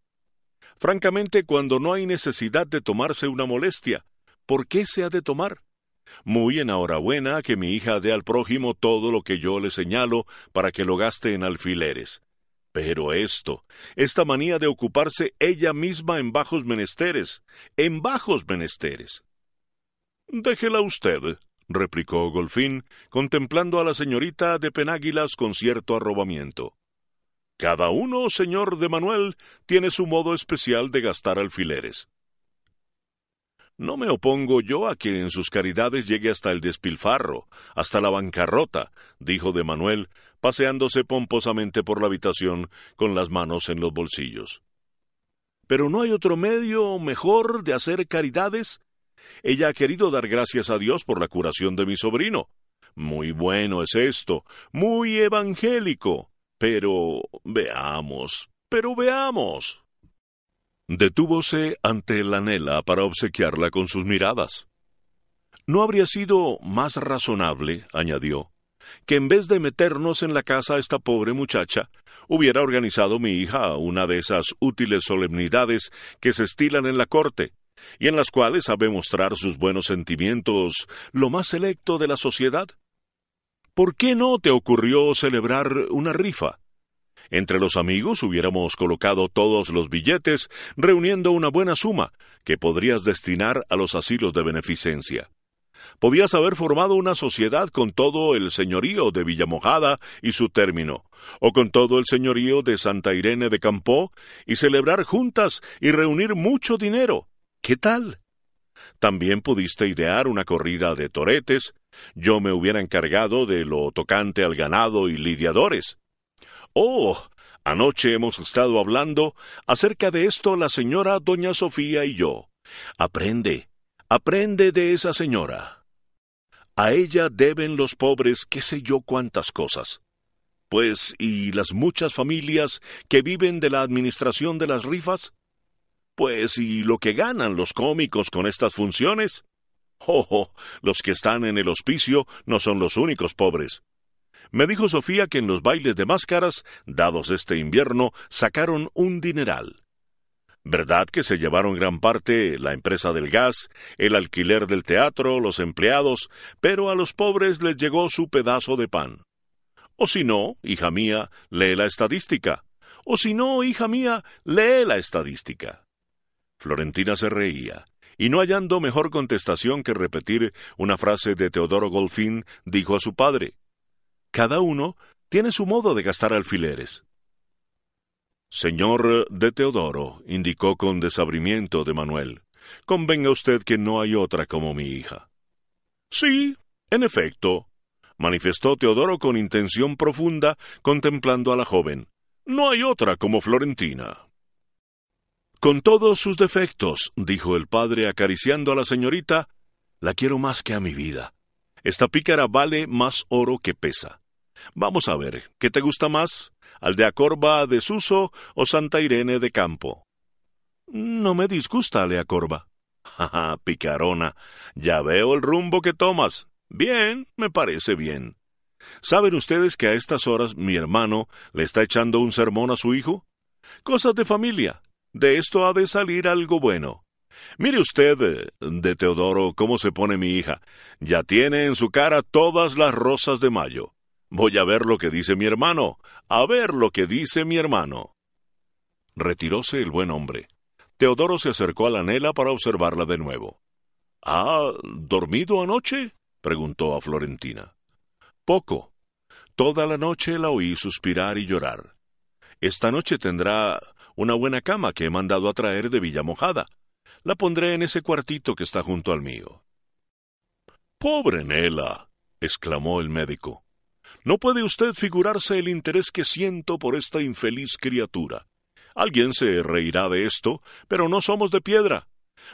Francamente, cuando no hay necesidad de tomarse una molestia, ¿por qué se ha de tomar? Muy enhorabuena que mi hija dé al prójimo todo lo que yo le señalo para que lo gaste en alfileres. Pero esto, esta manía de ocuparse ella misma en bajos menesteres, en bajos menesteres. Déjela usted, replicó Golfín, contemplando a la señorita de Penáguilas con cierto arrobamiento. Cada uno, señor de Manuel, tiene su modo especial de gastar alfileres. No me opongo yo a que en sus caridades llegue hasta el despilfarro, hasta la bancarrota, dijo de Manuel, paseándose pomposamente por la habitación con las manos en los bolsillos. Pero no hay otro medio mejor de hacer caridades. Ella ha querido dar gracias a Dios por la curación de mi sobrino. Muy bueno es esto, muy evangélico. Pero veamos, pero veamos. Detúvose ante la anela para obsequiarla con sus miradas. ¿No habría sido más razonable, añadió, que en vez de meternos en la casa a esta pobre muchacha, hubiera organizado mi hija una de esas útiles solemnidades que se estilan en la corte, y en las cuales sabe mostrar sus buenos sentimientos lo más selecto de la sociedad? ¿Por qué no te ocurrió celebrar una rifa? Entre los amigos hubiéramos colocado todos los billetes, reuniendo una buena suma que podrías destinar a los asilos de beneficencia. Podías haber formado una sociedad con todo el señorío de Villamojada y su término, o con todo el señorío de Santa Irene de Campó, y celebrar juntas y reunir mucho dinero. ¿Qué tal? También pudiste idear una corrida de toretes, yo me hubiera encargado de lo tocante al ganado y lidiadores. Oh, anoche hemos estado hablando acerca de esto la señora doña Sofía y yo. Aprende, aprende de esa señora. A ella deben los pobres qué sé yo cuántas cosas. Pues, ¿y las muchas familias que viven de la administración de las rifas? Pues, ¿y lo que ganan los cómicos con estas funciones? oh, oh los que están en el hospicio no son los únicos pobres. Me dijo Sofía que en los bailes de máscaras, dados este invierno, sacaron un dineral. ¿Verdad que se llevaron gran parte la empresa del gas, el alquiler del teatro, los empleados, pero a los pobres les llegó su pedazo de pan? O si no, hija mía, lee la estadística. O si no, hija mía, lee la estadística. Florentina se reía, y no hallando mejor contestación que repetir una frase de Teodoro Golfín, dijo a su padre cada uno tiene su modo de gastar alfileres. Señor de Teodoro, indicó con desabrimiento de Manuel, convenga usted que no hay otra como mi hija. Sí, en efecto, manifestó Teodoro con intención profunda, contemplando a la joven. No hay otra como Florentina. Con todos sus defectos, dijo el padre acariciando a la señorita, la quiero más que a mi vida. Esta pícara vale más oro que pesa. Vamos a ver, ¿qué te gusta más? ¿Aldea Corva de Suso o Santa Irene de Campo? No me disgusta Aldea Corva. Jaja, picarona, ya veo el rumbo que tomas. Bien, me parece bien. ¿Saben ustedes que a estas horas mi hermano le está echando un sermón a su hijo? Cosas de familia. De esto ha de salir algo bueno. Mire usted, eh, de Teodoro, cómo se pone mi hija. Ya tiene en su cara todas las rosas de mayo. Voy a ver lo que dice mi hermano, a ver lo que dice mi hermano. Retiróse el buen hombre. Teodoro se acercó a la nela para observarla de nuevo. ¿Ha dormido anoche? preguntó a Florentina. Poco. Toda la noche la oí suspirar y llorar. Esta noche tendrá una buena cama que he mandado a traer de Villa Mojada. La pondré en ese cuartito que está junto al mío. Pobre Nela, exclamó el médico. No puede usted figurarse el interés que siento por esta infeliz criatura. Alguien se reirá de esto, pero no somos de piedra.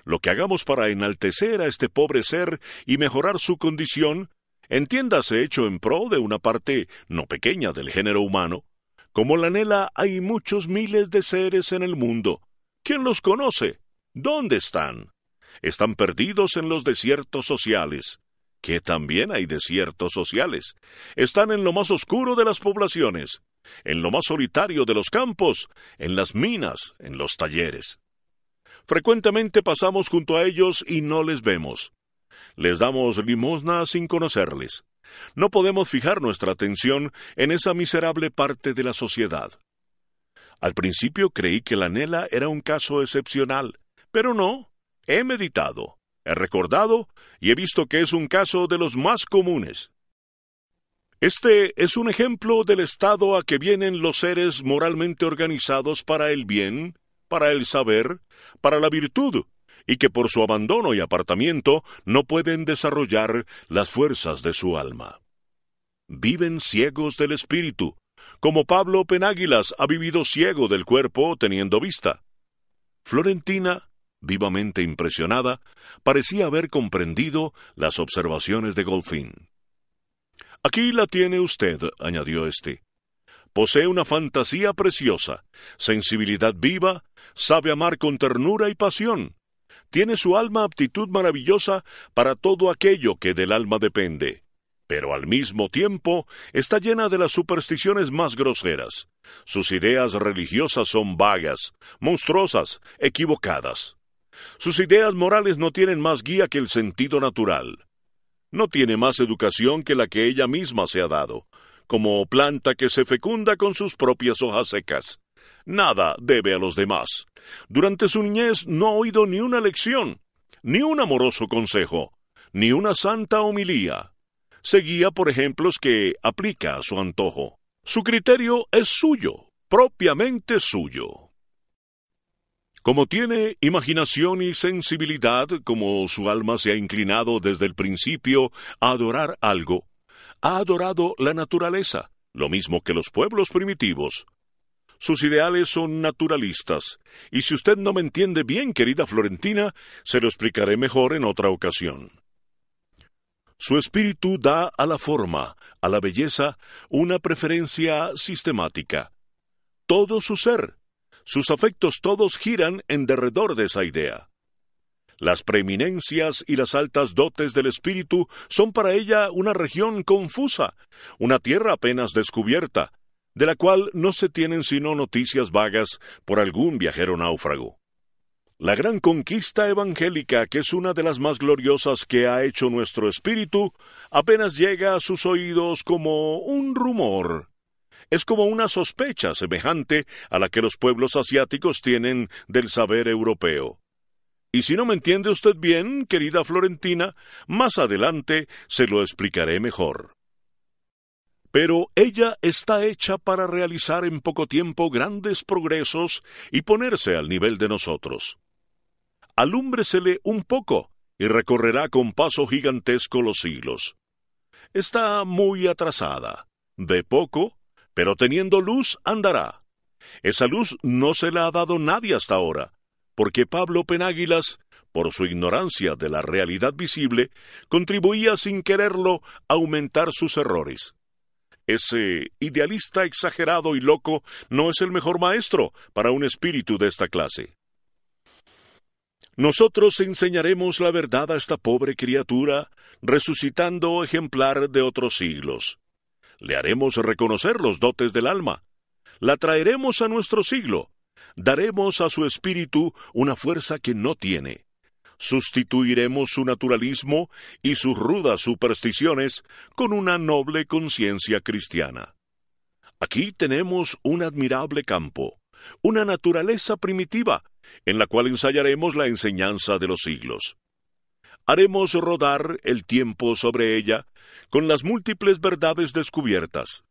Lo que hagamos para enaltecer a este pobre ser y mejorar su condición, entiéndase hecho en pro de una parte no pequeña del género humano. Como la Nela hay muchos miles de seres en el mundo. ¿Quién los conoce? ¿Dónde están? Están perdidos en los desiertos sociales, que también hay desiertos sociales. Están en lo más oscuro de las poblaciones, en lo más solitario de los campos, en las minas, en los talleres. Frecuentemente pasamos junto a ellos y no les vemos. Les damos limosna sin conocerles. No podemos fijar nuestra atención en esa miserable parte de la sociedad. Al principio creí que la Nela era un caso excepcional, pero no, he meditado, he recordado y he visto que es un caso de los más comunes. Este es un ejemplo del estado a que vienen los seres moralmente organizados para el bien, para el saber, para la virtud, y que por su abandono y apartamiento no pueden desarrollar las fuerzas de su alma. Viven ciegos del espíritu, como Pablo Penáguilas ha vivido ciego del cuerpo teniendo vista. Florentina vivamente impresionada, parecía haber comprendido las observaciones de Golfín. Aquí la tiene usted, añadió este Posee una fantasía preciosa, sensibilidad viva, sabe amar con ternura y pasión. Tiene su alma aptitud maravillosa para todo aquello que del alma depende pero al mismo tiempo está llena de las supersticiones más groseras. Sus ideas religiosas son vagas, monstruosas, equivocadas. Sus ideas morales no tienen más guía que el sentido natural. No tiene más educación que la que ella misma se ha dado, como planta que se fecunda con sus propias hojas secas. Nada debe a los demás. Durante su niñez no ha oído ni una lección, ni un amoroso consejo, ni una santa homilía. Se guía por ejemplos que aplica a su antojo. Su criterio es suyo, propiamente suyo. Como tiene imaginación y sensibilidad, como su alma se ha inclinado desde el principio a adorar algo, ha adorado la naturaleza, lo mismo que los pueblos primitivos. Sus ideales son naturalistas, y si usted no me entiende bien, querida Florentina, se lo explicaré mejor en otra ocasión. Su espíritu da a la forma, a la belleza, una preferencia sistemática. Todo su ser, sus afectos todos giran en derredor de esa idea. Las preeminencias y las altas dotes del espíritu son para ella una región confusa, una tierra apenas descubierta, de la cual no se tienen sino noticias vagas por algún viajero náufrago. La gran conquista evangélica, que es una de las más gloriosas que ha hecho nuestro espíritu, apenas llega a sus oídos como un rumor es como una sospecha semejante a la que los pueblos asiáticos tienen del saber europeo. Y si no me entiende usted bien, querida Florentina, más adelante se lo explicaré mejor. Pero ella está hecha para realizar en poco tiempo grandes progresos y ponerse al nivel de nosotros. Alúmbresele un poco y recorrerá con paso gigantesco los siglos. Está muy atrasada. De poco pero teniendo luz andará. Esa luz no se la ha dado nadie hasta ahora, porque Pablo Penáguilas, por su ignorancia de la realidad visible, contribuía sin quererlo a aumentar sus errores. Ese idealista exagerado y loco no es el mejor maestro para un espíritu de esta clase. Nosotros enseñaremos la verdad a esta pobre criatura, resucitando ejemplar de otros siglos le haremos reconocer los dotes del alma, la traeremos a nuestro siglo, daremos a su espíritu una fuerza que no tiene, sustituiremos su naturalismo y sus rudas supersticiones con una noble conciencia cristiana. Aquí tenemos un admirable campo, una naturaleza primitiva, en la cual ensayaremos la enseñanza de los siglos. Haremos rodar el tiempo sobre ella con las múltiples verdades descubiertas.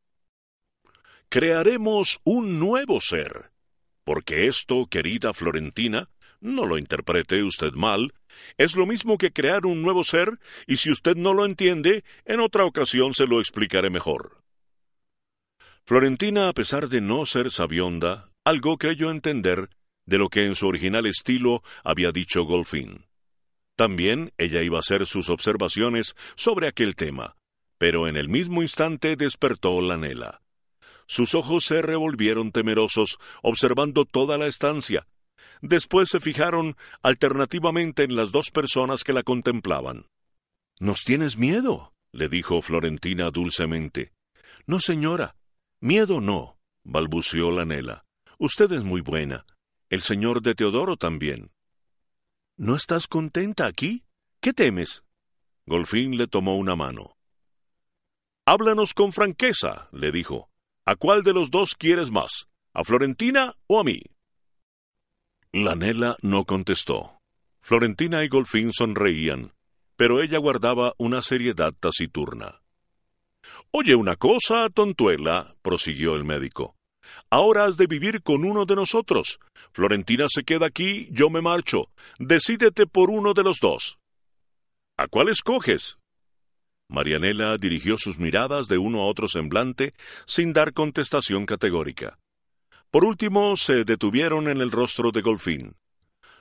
Crearemos un nuevo ser, porque esto, querida Florentina, no lo interprete usted mal, es lo mismo que crear un nuevo ser, y si usted no lo entiende, en otra ocasión se lo explicaré mejor. Florentina, a pesar de no ser sabionda, algo creyó entender de lo que en su original estilo había dicho Golfín. También ella iba a hacer sus observaciones sobre aquel tema, pero en el mismo instante despertó la Nela. Sus ojos se revolvieron temerosos, observando toda la estancia. Después se fijaron alternativamente en las dos personas que la contemplaban. ¿Nos tienes miedo? le dijo Florentina dulcemente. No, señora. Miedo no, balbuceó la Nela. Usted es muy buena. El señor de Teodoro también. ¿No estás contenta aquí? ¿Qué temes? Golfín le tomó una mano. Háblanos con franqueza, le dijo. ¿A cuál de los dos quieres más? ¿A Florentina o a mí? Lanela no contestó. Florentina y Golfín sonreían, pero ella guardaba una seriedad taciturna. Oye una cosa, tontuela, prosiguió el médico. Ahora has de vivir con uno de nosotros. Florentina se queda aquí, yo me marcho. Decídete por uno de los dos. ¿A cuál escoges? Marianela dirigió sus miradas de uno a otro semblante sin dar contestación categórica. Por último, se detuvieron en el rostro de Golfín.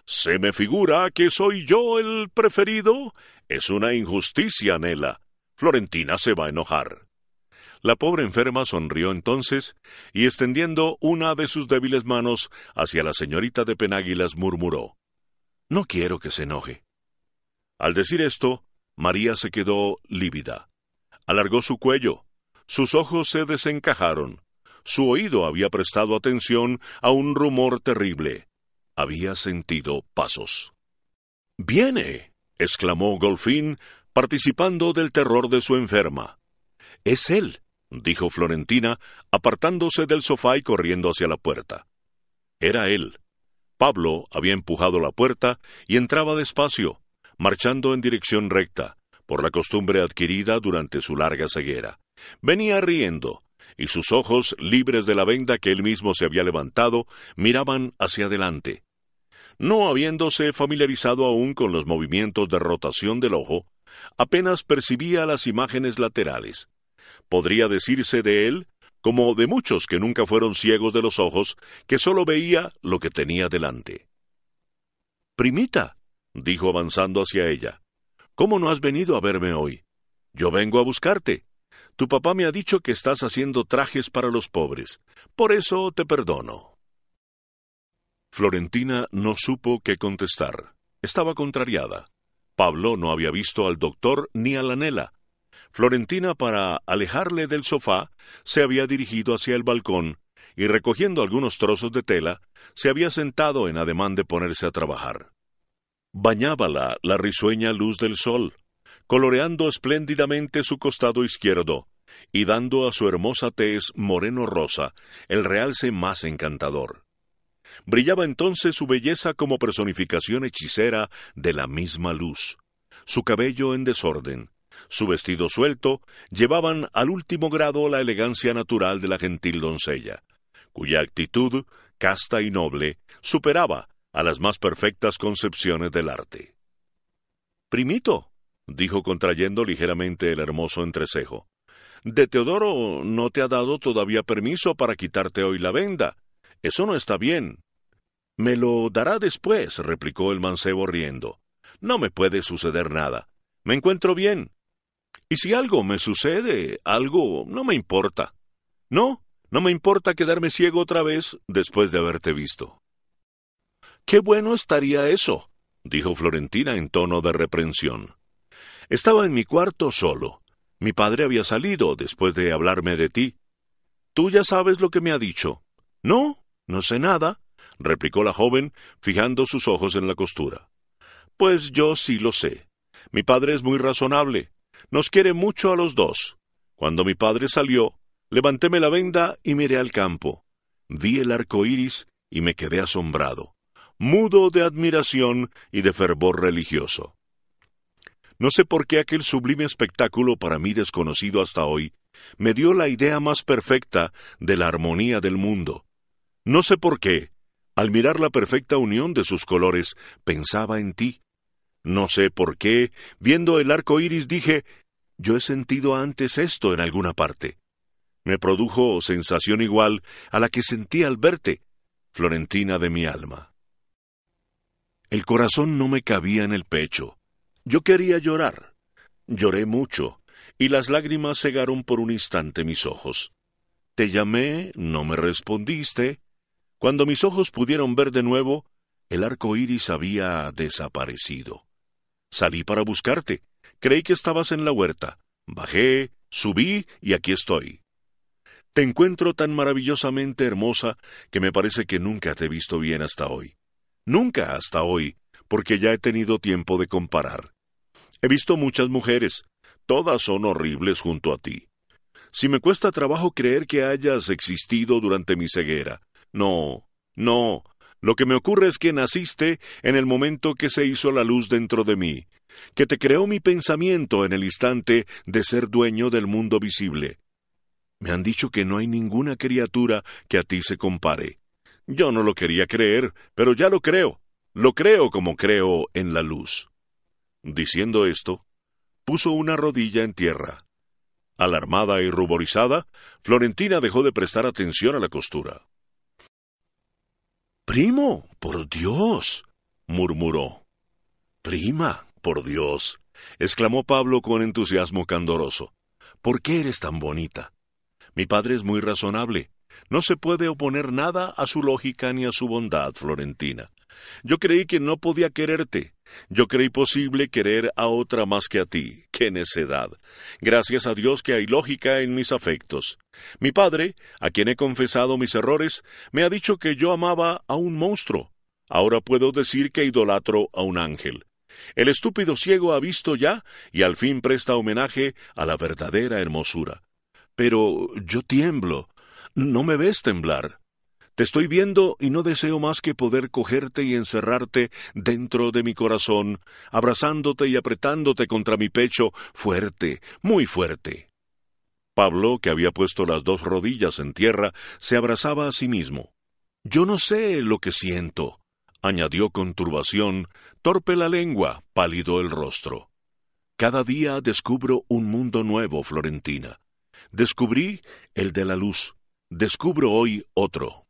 Se me figura que soy yo el preferido. Es una injusticia, anela Florentina se va a enojar. La pobre enferma sonrió entonces y extendiendo una de sus débiles manos hacia la señorita de Penáguilas murmuró No quiero que se enoje. Al decir esto, María se quedó lívida. Alargó su cuello. Sus ojos se desencajaron. Su oído había prestado atención a un rumor terrible. Había sentido pasos. ¡Viene! exclamó Golfín, participando del terror de su enferma. Es él, dijo Florentina, apartándose del sofá y corriendo hacia la puerta. Era él. Pablo había empujado la puerta y entraba despacio, marchando en dirección recta, por la costumbre adquirida durante su larga ceguera. Venía riendo, y sus ojos, libres de la venda que él mismo se había levantado, miraban hacia adelante. No habiéndose familiarizado aún con los movimientos de rotación del ojo, apenas percibía las imágenes laterales. Podría decirse de él, como de muchos que nunca fueron ciegos de los ojos, que solo veía lo que tenía delante. Primita, dijo avanzando hacia ella. ¿Cómo no has venido a verme hoy? Yo vengo a buscarte. Tu papá me ha dicho que estás haciendo trajes para los pobres. Por eso te perdono. Florentina no supo qué contestar. Estaba contrariada. Pablo no había visto al doctor ni a la Nela. Florentina, para alejarle del sofá, se había dirigido hacia el balcón y recogiendo algunos trozos de tela, se había sentado en ademán de ponerse a trabajar bañábala la risueña luz del sol, coloreando espléndidamente su costado izquierdo y dando a su hermosa tez moreno rosa el realce más encantador. Brillaba entonces su belleza como personificación hechicera de la misma luz. Su cabello en desorden, su vestido suelto, llevaban al último grado la elegancia natural de la gentil doncella, cuya actitud, casta y noble, superaba, a las más perfectas concepciones del arte. Primito, dijo contrayendo ligeramente el hermoso entrecejo, de Teodoro no te ha dado todavía permiso para quitarte hoy la venda. Eso no está bien. Me lo dará después, replicó el mancebo riendo. No me puede suceder nada. Me encuentro bien. Y si algo me sucede, algo no me importa. No, no me importa quedarme ciego otra vez después de haberte visto. Qué bueno estaría eso, dijo Florentina en tono de reprensión. Estaba en mi cuarto solo. Mi padre había salido después de hablarme de ti. Tú ya sabes lo que me ha dicho. No, no sé nada, replicó la joven, fijando sus ojos en la costura. Pues yo sí lo sé. Mi padre es muy razonable. Nos quiere mucho a los dos. Cuando mi padre salió, levantéme la venda y miré al campo. Vi el arco iris y me quedé asombrado mudo de admiración y de fervor religioso. No sé por qué aquel sublime espectáculo para mí desconocido hasta hoy me dio la idea más perfecta de la armonía del mundo. No sé por qué, al mirar la perfecta unión de sus colores, pensaba en ti. No sé por qué, viendo el arco iris, dije: Yo he sentido antes esto en alguna parte. Me produjo sensación igual a la que sentí al verte, Florentina de mi alma. El corazón no me cabía en el pecho. Yo quería llorar. Lloré mucho, y las lágrimas cegaron por un instante mis ojos. Te llamé, no me respondiste. Cuando mis ojos pudieron ver de nuevo, el arco iris había desaparecido. Salí para buscarte. Creí que estabas en la huerta. Bajé, subí y aquí estoy. Te encuentro tan maravillosamente hermosa que me parece que nunca te he visto bien hasta hoy. Nunca hasta hoy, porque ya he tenido tiempo de comparar. He visto muchas mujeres, todas son horribles junto a ti. Si me cuesta trabajo creer que hayas existido durante mi ceguera. No, no. Lo que me ocurre es que naciste en el momento que se hizo la luz dentro de mí, que te creó mi pensamiento en el instante de ser dueño del mundo visible. Me han dicho que no hay ninguna criatura que a ti se compare. Yo no lo quería creer, pero ya lo creo. Lo creo como creo en la luz. Diciendo esto, puso una rodilla en tierra. Alarmada y ruborizada, Florentina dejó de prestar atención a la costura. Primo, por Dios. murmuró. Prima, por Dios. exclamó Pablo con entusiasmo candoroso. ¿Por qué eres tan bonita? Mi padre es muy razonable. No se puede oponer nada a su lógica ni a su bondad, Florentina. Yo creí que no podía quererte. Yo creí posible querer a otra más que a ti. ¡Qué necedad! Gracias a Dios que hay lógica en mis afectos. Mi padre, a quien he confesado mis errores, me ha dicho que yo amaba a un monstruo. Ahora puedo decir que idolatro a un ángel. El estúpido ciego ha visto ya y al fin presta homenaje a la verdadera hermosura. Pero yo tiemblo. No me ves temblar. Te estoy viendo y no deseo más que poder cogerte y encerrarte dentro de mi corazón, abrazándote y apretándote contra mi pecho fuerte, muy fuerte. Pablo, que había puesto las dos rodillas en tierra, se abrazaba a sí mismo. Yo no sé lo que siento, añadió con turbación, torpe la lengua, pálido el rostro. Cada día descubro un mundo nuevo, Florentina. Descubrí el de la luz, Descubro hoy otro.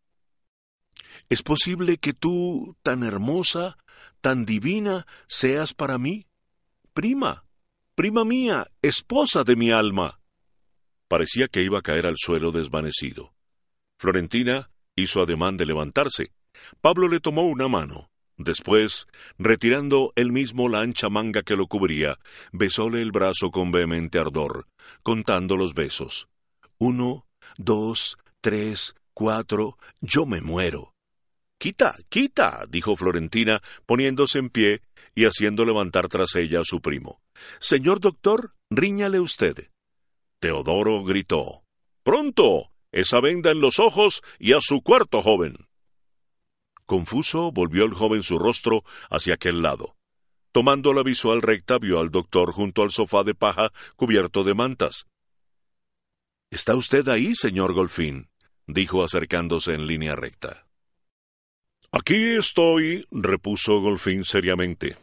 ¿Es posible que tú, tan hermosa, tan divina, seas para mí? Prima, prima mía, esposa de mi alma. Parecía que iba a caer al suelo desvanecido. Florentina hizo ademán de levantarse. Pablo le tomó una mano. Después, retirando él mismo la ancha manga que lo cubría, besóle el brazo con vehemente ardor, contando los besos. Uno, dos, tres, cuatro, yo me muero. Quita, quita, dijo Florentina, poniéndose en pie y haciendo levantar tras ella a su primo. Señor doctor, ríñale usted. Teodoro gritó. Pronto. esa venda en los ojos y a su cuarto, joven. Confuso volvió el joven su rostro hacia aquel lado. Tomando la visual recta vio al doctor junto al sofá de paja cubierto de mantas. ¿Está usted ahí, señor Golfín? dijo acercándose en línea recta. Aquí estoy, repuso Golfín seriamente.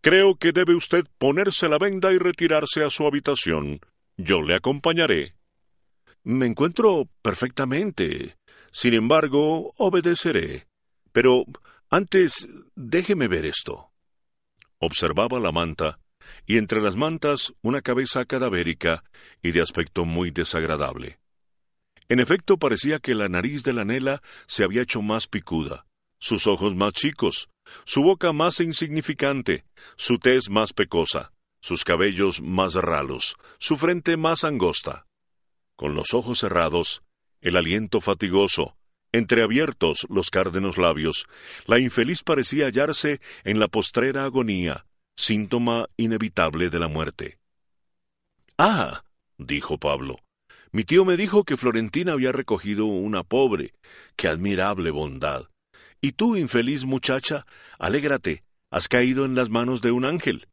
Creo que debe usted ponerse la venda y retirarse a su habitación. Yo le acompañaré. Me encuentro perfectamente. Sin embargo, obedeceré. Pero antes déjeme ver esto. Observaba la manta, y entre las mantas una cabeza cadavérica y de aspecto muy desagradable. En efecto, parecía que la nariz de la Nela se había hecho más picuda, sus ojos más chicos, su boca más insignificante, su tez más pecosa, sus cabellos más ralos, su frente más angosta. Con los ojos cerrados, el aliento fatigoso, entreabiertos los cárdenos labios, la infeliz parecía hallarse en la postrera agonía, síntoma inevitable de la muerte. Ah, dijo Pablo, mi tío me dijo que Florentina había recogido una pobre. ¡Qué admirable bondad! Y tú, infeliz muchacha, alégrate, has caído en las manos de un ángel.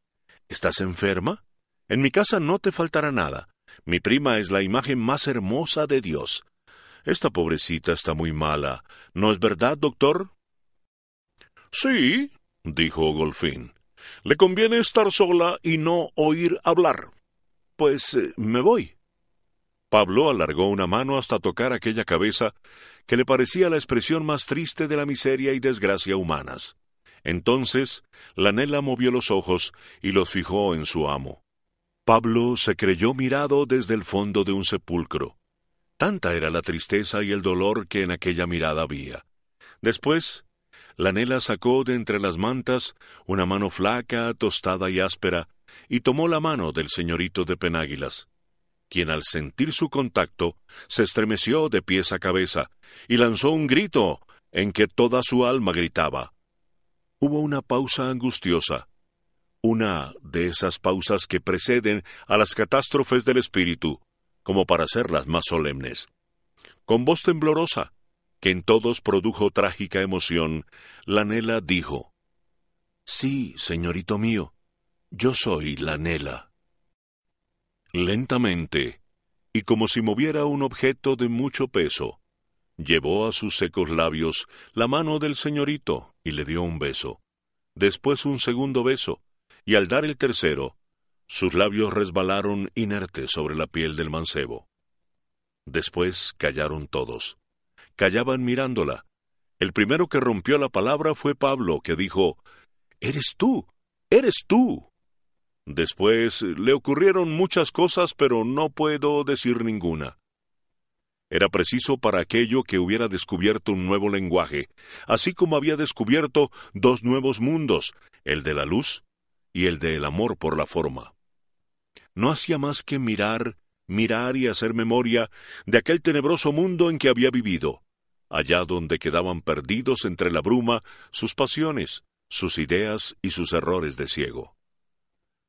¿Estás enferma? En mi casa no te faltará nada. Mi prima es la imagen más hermosa de Dios. Esta pobrecita está muy mala. ¿No es verdad, doctor? Sí, dijo Golfín. Le conviene estar sola y no oír hablar. Pues eh, me voy. Pablo alargó una mano hasta tocar aquella cabeza que le parecía la expresión más triste de la miseria y desgracia humanas. Entonces, Lanela movió los ojos y los fijó en su amo. Pablo se creyó mirado desde el fondo de un sepulcro. Tanta era la tristeza y el dolor que en aquella mirada había. Después, Lanela sacó de entre las mantas una mano flaca, tostada y áspera, y tomó la mano del señorito de Penáguilas quien al sentir su contacto se estremeció de pies a cabeza y lanzó un grito en que toda su alma gritaba. Hubo una pausa angustiosa, una de esas pausas que preceden a las catástrofes del espíritu, como para hacerlas más solemnes. Con voz temblorosa, que en todos produjo trágica emoción, Lanela dijo, Sí, señorito mío, yo soy Lanela lentamente, y como si moviera un objeto de mucho peso. Llevó a sus secos labios la mano del señorito y le dio un beso. Después un segundo beso, y al dar el tercero, sus labios resbalaron inertes sobre la piel del mancebo. Después callaron todos. Callaban mirándola. El primero que rompió la palabra fue Pablo, que dijo, Eres tú, eres tú. Después le ocurrieron muchas cosas, pero no puedo decir ninguna. Era preciso para aquello que hubiera descubierto un nuevo lenguaje, así como había descubierto dos nuevos mundos, el de la luz y el del amor por la forma. No hacía más que mirar, mirar y hacer memoria de aquel tenebroso mundo en que había vivido, allá donde quedaban perdidos entre la bruma sus pasiones, sus ideas y sus errores de ciego.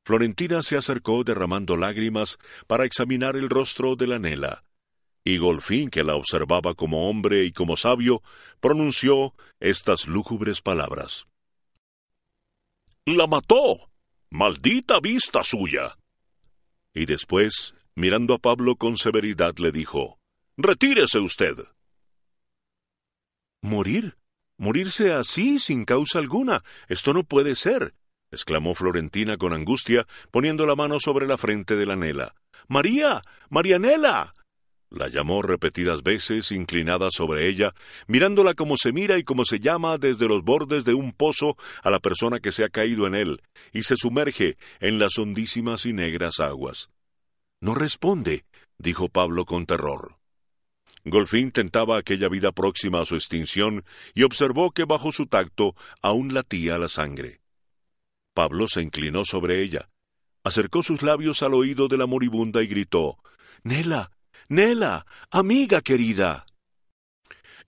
Florentina se acercó derramando lágrimas para examinar el rostro de la Nela. Y Golfín, que la observaba como hombre y como sabio, pronunció estas lúgubres palabras. La mató. Maldita vista suya. Y después, mirando a Pablo con severidad, le dijo Retírese usted. ¿Morir? ¿Morirse así sin causa alguna? Esto no puede ser exclamó Florentina con angustia, poniendo la mano sobre la frente de la Nela. María. Marianela. La llamó repetidas veces, inclinada sobre ella, mirándola como se mira y como se llama desde los bordes de un pozo a la persona que se ha caído en él y se sumerge en las hondísimas y negras aguas. No responde, dijo Pablo con terror. Golfín tentaba aquella vida próxima a su extinción y observó que bajo su tacto aún latía la sangre. Pablo se inclinó sobre ella, acercó sus labios al oído de la moribunda y gritó Nela, Nela, amiga querida.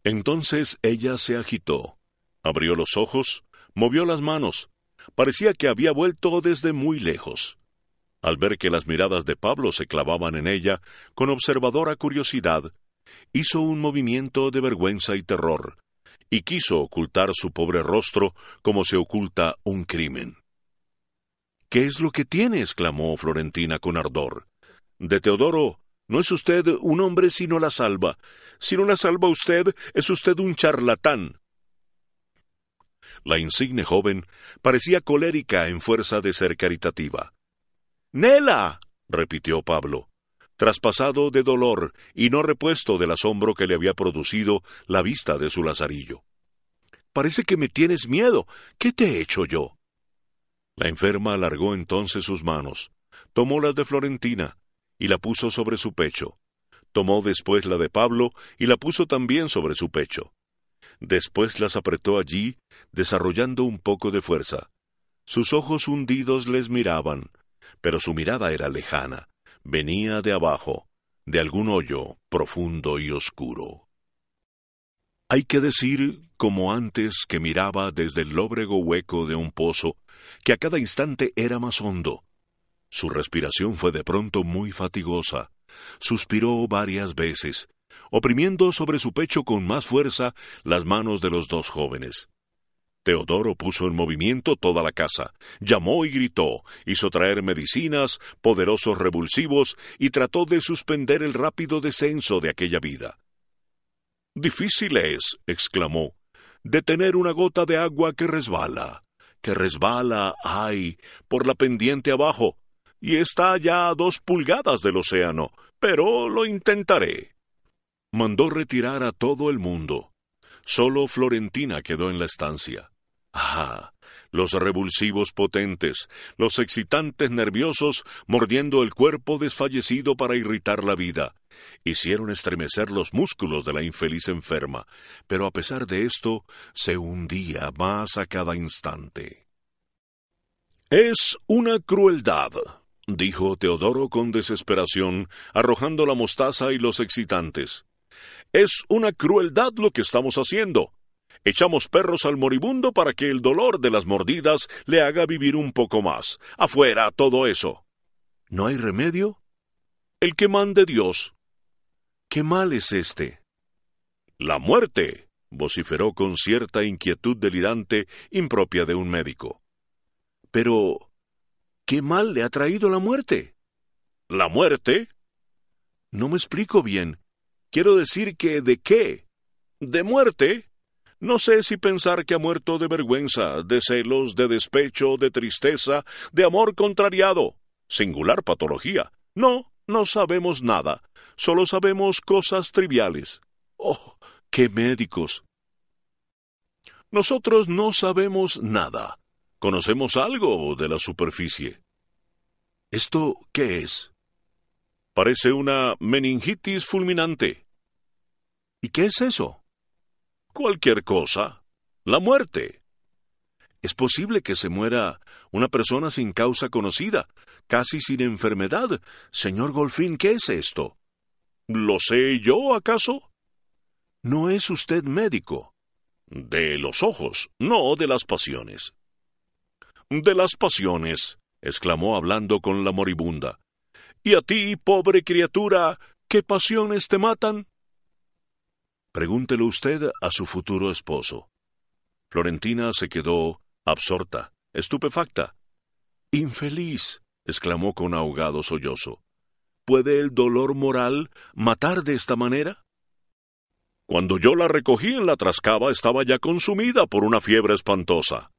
Entonces ella se agitó, abrió los ojos, movió las manos. Parecía que había vuelto desde muy lejos. Al ver que las miradas de Pablo se clavaban en ella, con observadora curiosidad, hizo un movimiento de vergüenza y terror, y quiso ocultar su pobre rostro como se oculta un crimen. ¿Qué es lo que tiene? exclamó Florentina con ardor. De Teodoro, no es usted un hombre sino la salva. Si no la salva usted, es usted un charlatán. La insigne joven parecía colérica en fuerza de ser caritativa. Nela. repitió Pablo, traspasado de dolor y no repuesto del asombro que le había producido la vista de su lazarillo. Parece que me tienes miedo. ¿Qué te he hecho yo? La enferma alargó entonces sus manos, tomó las de Florentina, y la puso sobre su pecho. Tomó después la de Pablo, y la puso también sobre su pecho. Después las apretó allí, desarrollando un poco de fuerza. Sus ojos hundidos les miraban, pero su mirada era lejana, venía de abajo, de algún hoyo profundo y oscuro. Hay que decir, como antes que miraba desde el lóbrego hueco de un pozo que a cada instante era más hondo. Su respiración fue de pronto muy fatigosa. Suspiró varias veces, oprimiendo sobre su pecho con más fuerza las manos de los dos jóvenes. Teodoro puso en movimiento toda la casa, llamó y gritó, hizo traer medicinas, poderosos revulsivos y trató de suspender el rápido descenso de aquella vida. Difícil es, exclamó, detener una gota de agua que resbala que resbala, ay, por la pendiente abajo, y está ya a dos pulgadas del océano, pero lo intentaré. Mandó retirar a todo el mundo. Solo Florentina quedó en la estancia. Ah, los revulsivos potentes, los excitantes nerviosos mordiendo el cuerpo desfallecido para irritar la vida, hicieron estremecer los músculos de la infeliz enferma, pero a pesar de esto se hundía más a cada instante. Es una crueldad, dijo Teodoro con desesperación, arrojando la mostaza y los excitantes. Es una crueldad lo que estamos haciendo. Echamos perros al moribundo para que el dolor de las mordidas le haga vivir un poco más. Afuera todo eso. ¿No hay remedio? El que mande Dios, ¿Qué mal es este? La muerte, vociferó con cierta inquietud delirante impropia de un médico. Pero, ¿qué mal le ha traído la muerte? ¿La muerte? No me explico bien. Quiero decir que de qué? ¿De muerte? No sé si pensar que ha muerto de vergüenza, de celos, de despecho, de tristeza, de amor contrariado. Singular patología. No, no sabemos nada. Solo sabemos cosas triviales. ¡Oh! ¡Qué médicos! Nosotros no sabemos nada. Conocemos algo de la superficie. ¿Esto qué es? Parece una meningitis fulminante. ¿Y qué es eso? Cualquier cosa. La muerte. Es posible que se muera una persona sin causa conocida, casi sin enfermedad. Señor Golfín, ¿qué es esto? ¿Lo sé yo acaso? ¿No es usted médico? De los ojos, no de las pasiones. De las pasiones, exclamó hablando con la moribunda. ¿Y a ti, pobre criatura, qué pasiones te matan? Pregúntelo usted a su futuro esposo. Florentina se quedó absorta, estupefacta. Infeliz, exclamó con ahogado sollozo. ¿Puede el dolor moral matar de esta manera? Cuando yo la recogí en la trascaba estaba ya consumida por una fiebre espantosa.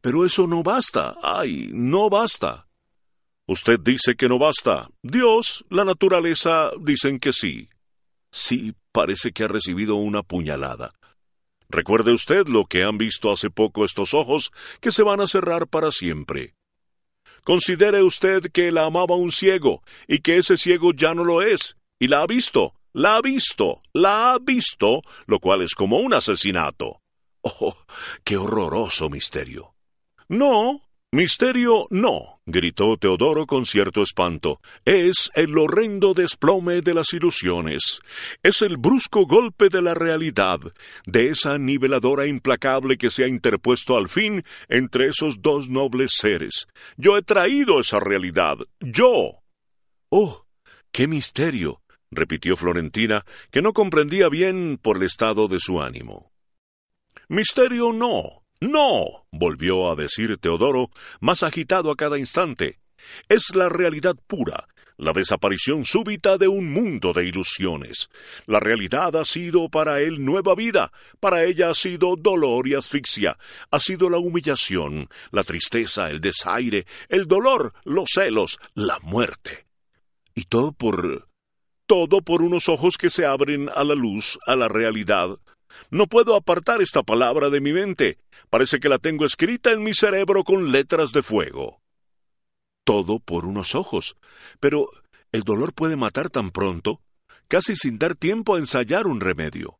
Pero eso no basta. Ay, no basta. Usted dice que no basta. Dios, la naturaleza, dicen que sí. Sí, parece que ha recibido una puñalada. Recuerde usted lo que han visto hace poco estos ojos que se van a cerrar para siempre. Considere usted que la amaba un ciego, y que ese ciego ya no lo es, y la ha visto, la ha visto, la ha visto, lo cual es como un asesinato. ¡Oh! ¡Qué horroroso misterio! No, Misterio no, gritó Teodoro con cierto espanto. Es el horrendo desplome de las ilusiones. Es el brusco golpe de la realidad, de esa niveladora implacable que se ha interpuesto al fin entre esos dos nobles seres. Yo he traído esa realidad. Yo. Oh. qué misterio. repitió Florentina, que no comprendía bien por el estado de su ánimo. Misterio no, no, volvió a decir Teodoro, más agitado a cada instante. Es la realidad pura, la desaparición súbita de un mundo de ilusiones. La realidad ha sido para él nueva vida, para ella ha sido dolor y asfixia, ha sido la humillación, la tristeza, el desaire, el dolor, los celos, la muerte. Y todo por... todo por unos ojos que se abren a la luz, a la realidad, no puedo apartar esta palabra de mi mente. Parece que la tengo escrita en mi cerebro con letras de fuego. Todo por unos ojos. Pero el dolor puede matar tan pronto, casi sin dar tiempo a ensayar un remedio.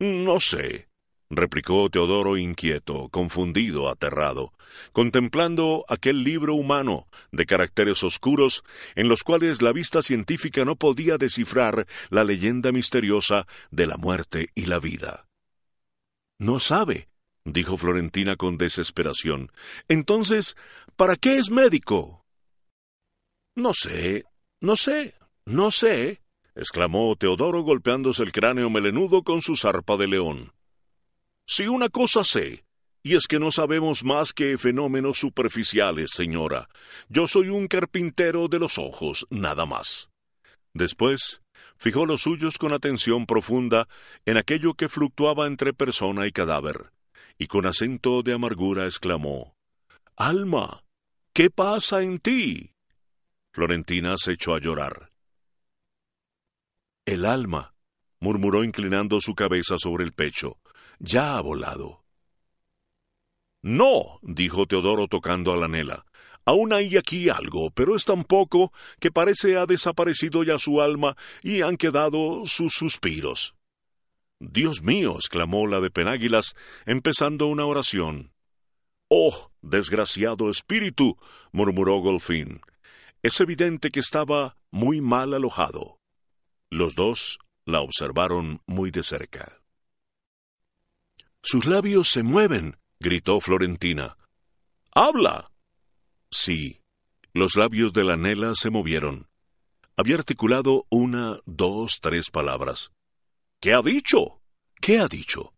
No sé replicó Teodoro inquieto, confundido, aterrado, contemplando aquel libro humano de caracteres oscuros en los cuales la vista científica no podía descifrar la leyenda misteriosa de la muerte y la vida. No sabe, dijo Florentina con desesperación. Entonces, ¿para qué es médico? No sé, no sé, no sé, exclamó Teodoro golpeándose el cráneo melenudo con su zarpa de león. Si una cosa sé, y es que no sabemos más que fenómenos superficiales, señora. Yo soy un carpintero de los ojos, nada más. Después, fijó los suyos con atención profunda en aquello que fluctuaba entre persona y cadáver, y con acento de amargura exclamó Alma, ¿qué pasa en ti? Florentina se echó a llorar. El alma, murmuró inclinando su cabeza sobre el pecho ya ha volado. No, dijo Teodoro tocando a la nela—. Aún hay aquí algo, pero es tan poco que parece ha desaparecido ya su alma y han quedado sus suspiros. Dios mío, exclamó la de Penáguilas, empezando una oración. Oh, desgraciado espíritu, murmuró Golfín. Es evidente que estaba muy mal alojado. Los dos la observaron muy de cerca. Sus labios se mueven, gritó Florentina. ¡Habla! Sí. Los labios de la Nela se movieron. Había articulado una, dos, tres palabras. ¿Qué ha dicho? ¿Qué ha dicho?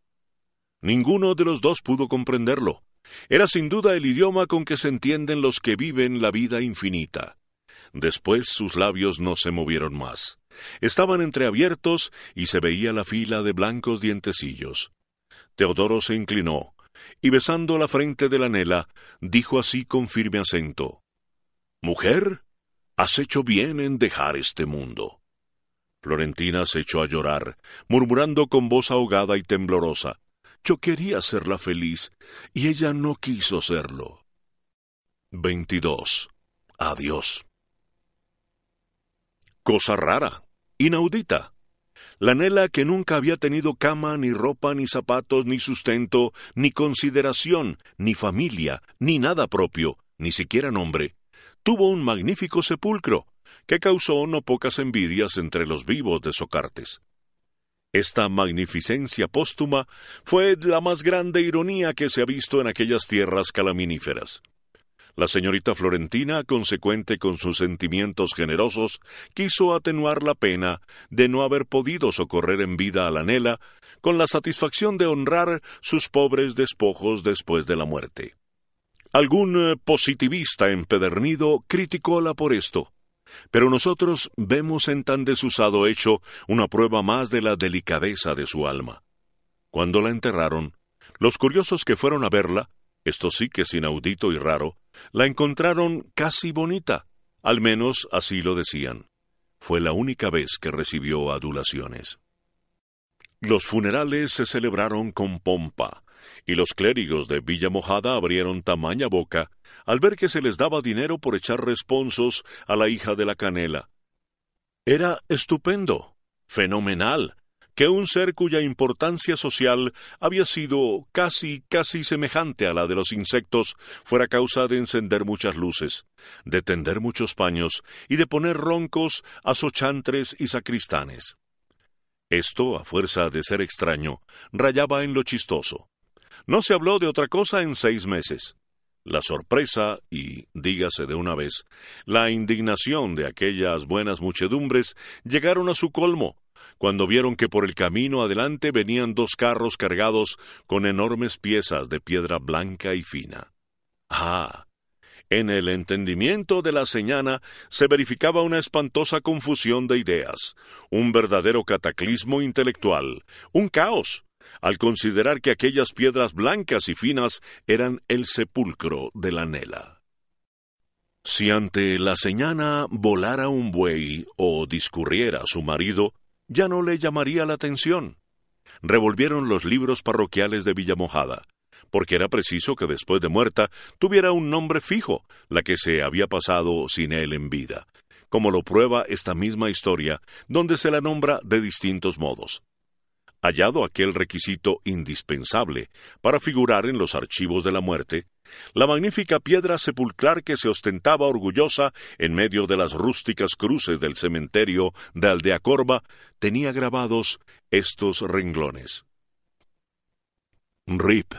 Ninguno de los dos pudo comprenderlo. Era sin duda el idioma con que se entienden los que viven la vida infinita. Después sus labios no se movieron más. Estaban entreabiertos y se veía la fila de blancos dientecillos. Teodoro se inclinó, y besando la frente de la Nela, dijo así con firme acento, Mujer, has hecho bien en dejar este mundo. Florentina se echó a llorar, murmurando con voz ahogada y temblorosa, Yo quería hacerla feliz, y ella no quiso serlo. 22. Adiós. Cosa rara, inaudita, la Nela, que nunca había tenido cama, ni ropa, ni zapatos, ni sustento, ni consideración, ni familia, ni nada propio, ni siquiera nombre, tuvo un magnífico sepulcro, que causó no pocas envidias entre los vivos de Socartes. Esta magnificencia póstuma fue la más grande ironía que se ha visto en aquellas tierras calaminíferas. La señorita Florentina, consecuente con sus sentimientos generosos, quiso atenuar la pena de no haber podido socorrer en vida a la Nela con la satisfacción de honrar sus pobres despojos después de la muerte. Algún eh, positivista empedernido criticóla por esto, pero nosotros vemos en tan desusado hecho una prueba más de la delicadeza de su alma. Cuando la enterraron, los curiosos que fueron a verla, esto sí que es inaudito y raro, la encontraron casi bonita, al menos así lo decían. Fue la única vez que recibió adulaciones. Los funerales se celebraron con pompa, y los clérigos de Villa Mojada abrieron tamaña boca al ver que se les daba dinero por echar responsos a la hija de la canela. Era estupendo, fenomenal, que un ser cuya importancia social había sido casi casi semejante a la de los insectos fuera causa de encender muchas luces, de tender muchos paños y de poner roncos a sochantres y sacristanes. Esto, a fuerza de ser extraño, rayaba en lo chistoso. No se habló de otra cosa en seis meses. La sorpresa y, dígase de una vez, la indignación de aquellas buenas muchedumbres llegaron a su colmo cuando vieron que por el camino adelante venían dos carros cargados con enormes piezas de piedra blanca y fina. Ah. En el entendimiento de la señana se verificaba una espantosa confusión de ideas, un verdadero cataclismo intelectual, un caos, al considerar que aquellas piedras blancas y finas eran el sepulcro de la Nela. Si ante la señana volara un buey o discurriera su marido, ya no le llamaría la atención. Revolvieron los libros parroquiales de Villamojada, porque era preciso que después de muerta tuviera un nombre fijo, la que se había pasado sin él en vida, como lo prueba esta misma historia, donde se la nombra de distintos modos. Hallado aquel requisito indispensable para figurar en los archivos de la muerte, la magnífica piedra sepulcral que se ostentaba orgullosa en medio de las rústicas cruces del cementerio de Aldeacorba tenía grabados estos renglones. RIP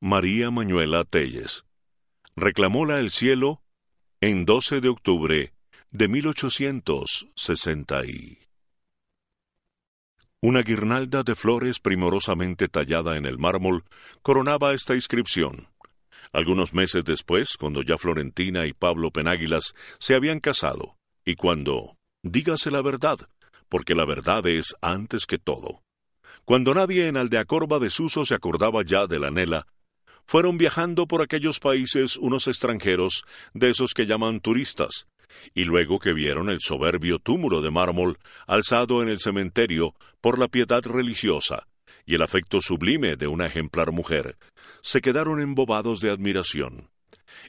María Manuela Telles. Reclamóla el cielo en 12 de octubre de 1860. Una guirnalda de flores primorosamente tallada en el mármol coronaba esta inscripción. Algunos meses después, cuando ya Florentina y Pablo Penáguilas se habían casado, y cuando, dígase la verdad, porque la verdad es antes que todo. Cuando nadie en Aldeacorba de Suso se acordaba ya de la Nela, fueron viajando por aquellos países unos extranjeros, de esos que llaman turistas, y luego que vieron el soberbio túmulo de mármol alzado en el cementerio por la piedad religiosa y el afecto sublime de una ejemplar mujer, se quedaron embobados de admiración.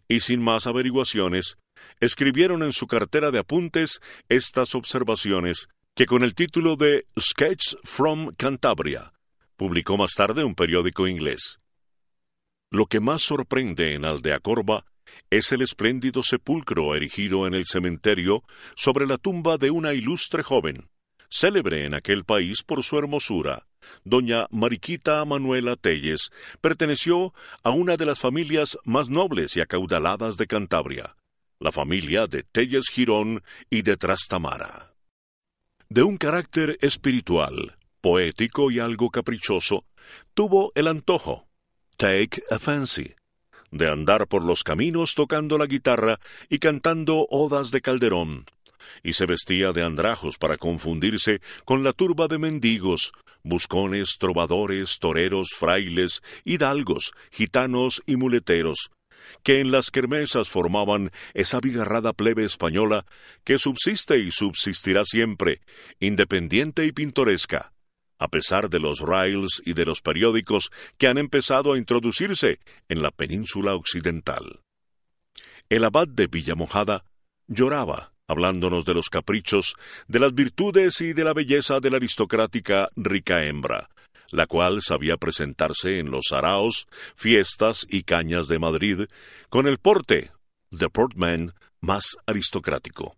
Y sin más averiguaciones, escribieron en su cartera de apuntes estas observaciones, que con el título de Sketch from Cantabria publicó más tarde un periódico inglés. Lo que más sorprende en Aldeacorva es el espléndido sepulcro erigido en el cementerio sobre la tumba de una ilustre joven, célebre en aquel país por su hermosura. Doña Mariquita Manuela Telles perteneció a una de las familias más nobles y acaudaladas de Cantabria, la familia de Telles Girón y de Trastamara. De un carácter espiritual, poético y algo caprichoso, tuvo el antojo, take a fancy, de andar por los caminos tocando la guitarra y cantando odas de Calderón, y se vestía de andrajos para confundirse con la turba de mendigos, buscones, trovadores, toreros, frailes, hidalgos, gitanos y muleteros, que en las quermesas formaban esa bigarrada plebe española que subsiste y subsistirá siempre, independiente y pintoresca, a pesar de los rails y de los periódicos que han empezado a introducirse en la península occidental. El abad de Villamojada lloraba hablándonos de los caprichos, de las virtudes y de la belleza de la aristocrática rica hembra, la cual sabía presentarse en los saraos, fiestas y cañas de Madrid, con el porte, the portman, más aristocrático.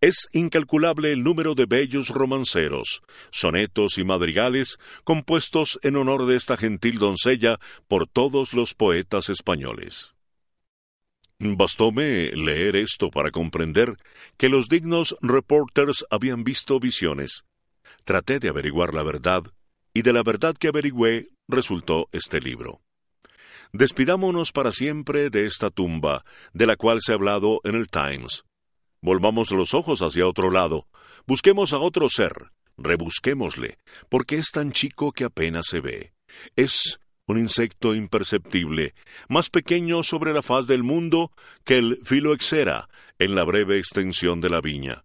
Es incalculable el número de bellos romanceros, sonetos y madrigales compuestos en honor de esta gentil doncella por todos los poetas españoles. Bastóme leer esto para comprender que los dignos reporters habían visto visiones. Traté de averiguar la verdad, y de la verdad que averigüé resultó este libro. Despidámonos para siempre de esta tumba, de la cual se ha hablado en el Times. Volvamos los ojos hacia otro lado, busquemos a otro ser, rebusquémosle, porque es tan chico que apenas se ve. Es un insecto imperceptible, más pequeño sobre la faz del mundo que el filoexera en la breve extensión de la viña.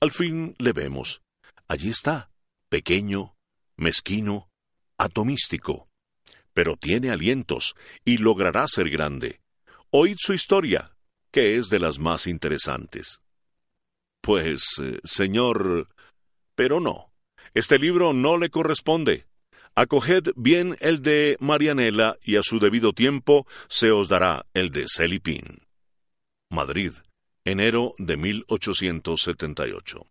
Al fin le vemos. Allí está, pequeño, mezquino, atomístico. Pero tiene alientos y logrará ser grande. Oíd su historia, que es de las más interesantes. Pues, eh, señor. Pero no. Este libro no le corresponde. Acoged bien el de Marianela y a su debido tiempo se os dará el de Celipín. Madrid, enero de 1878.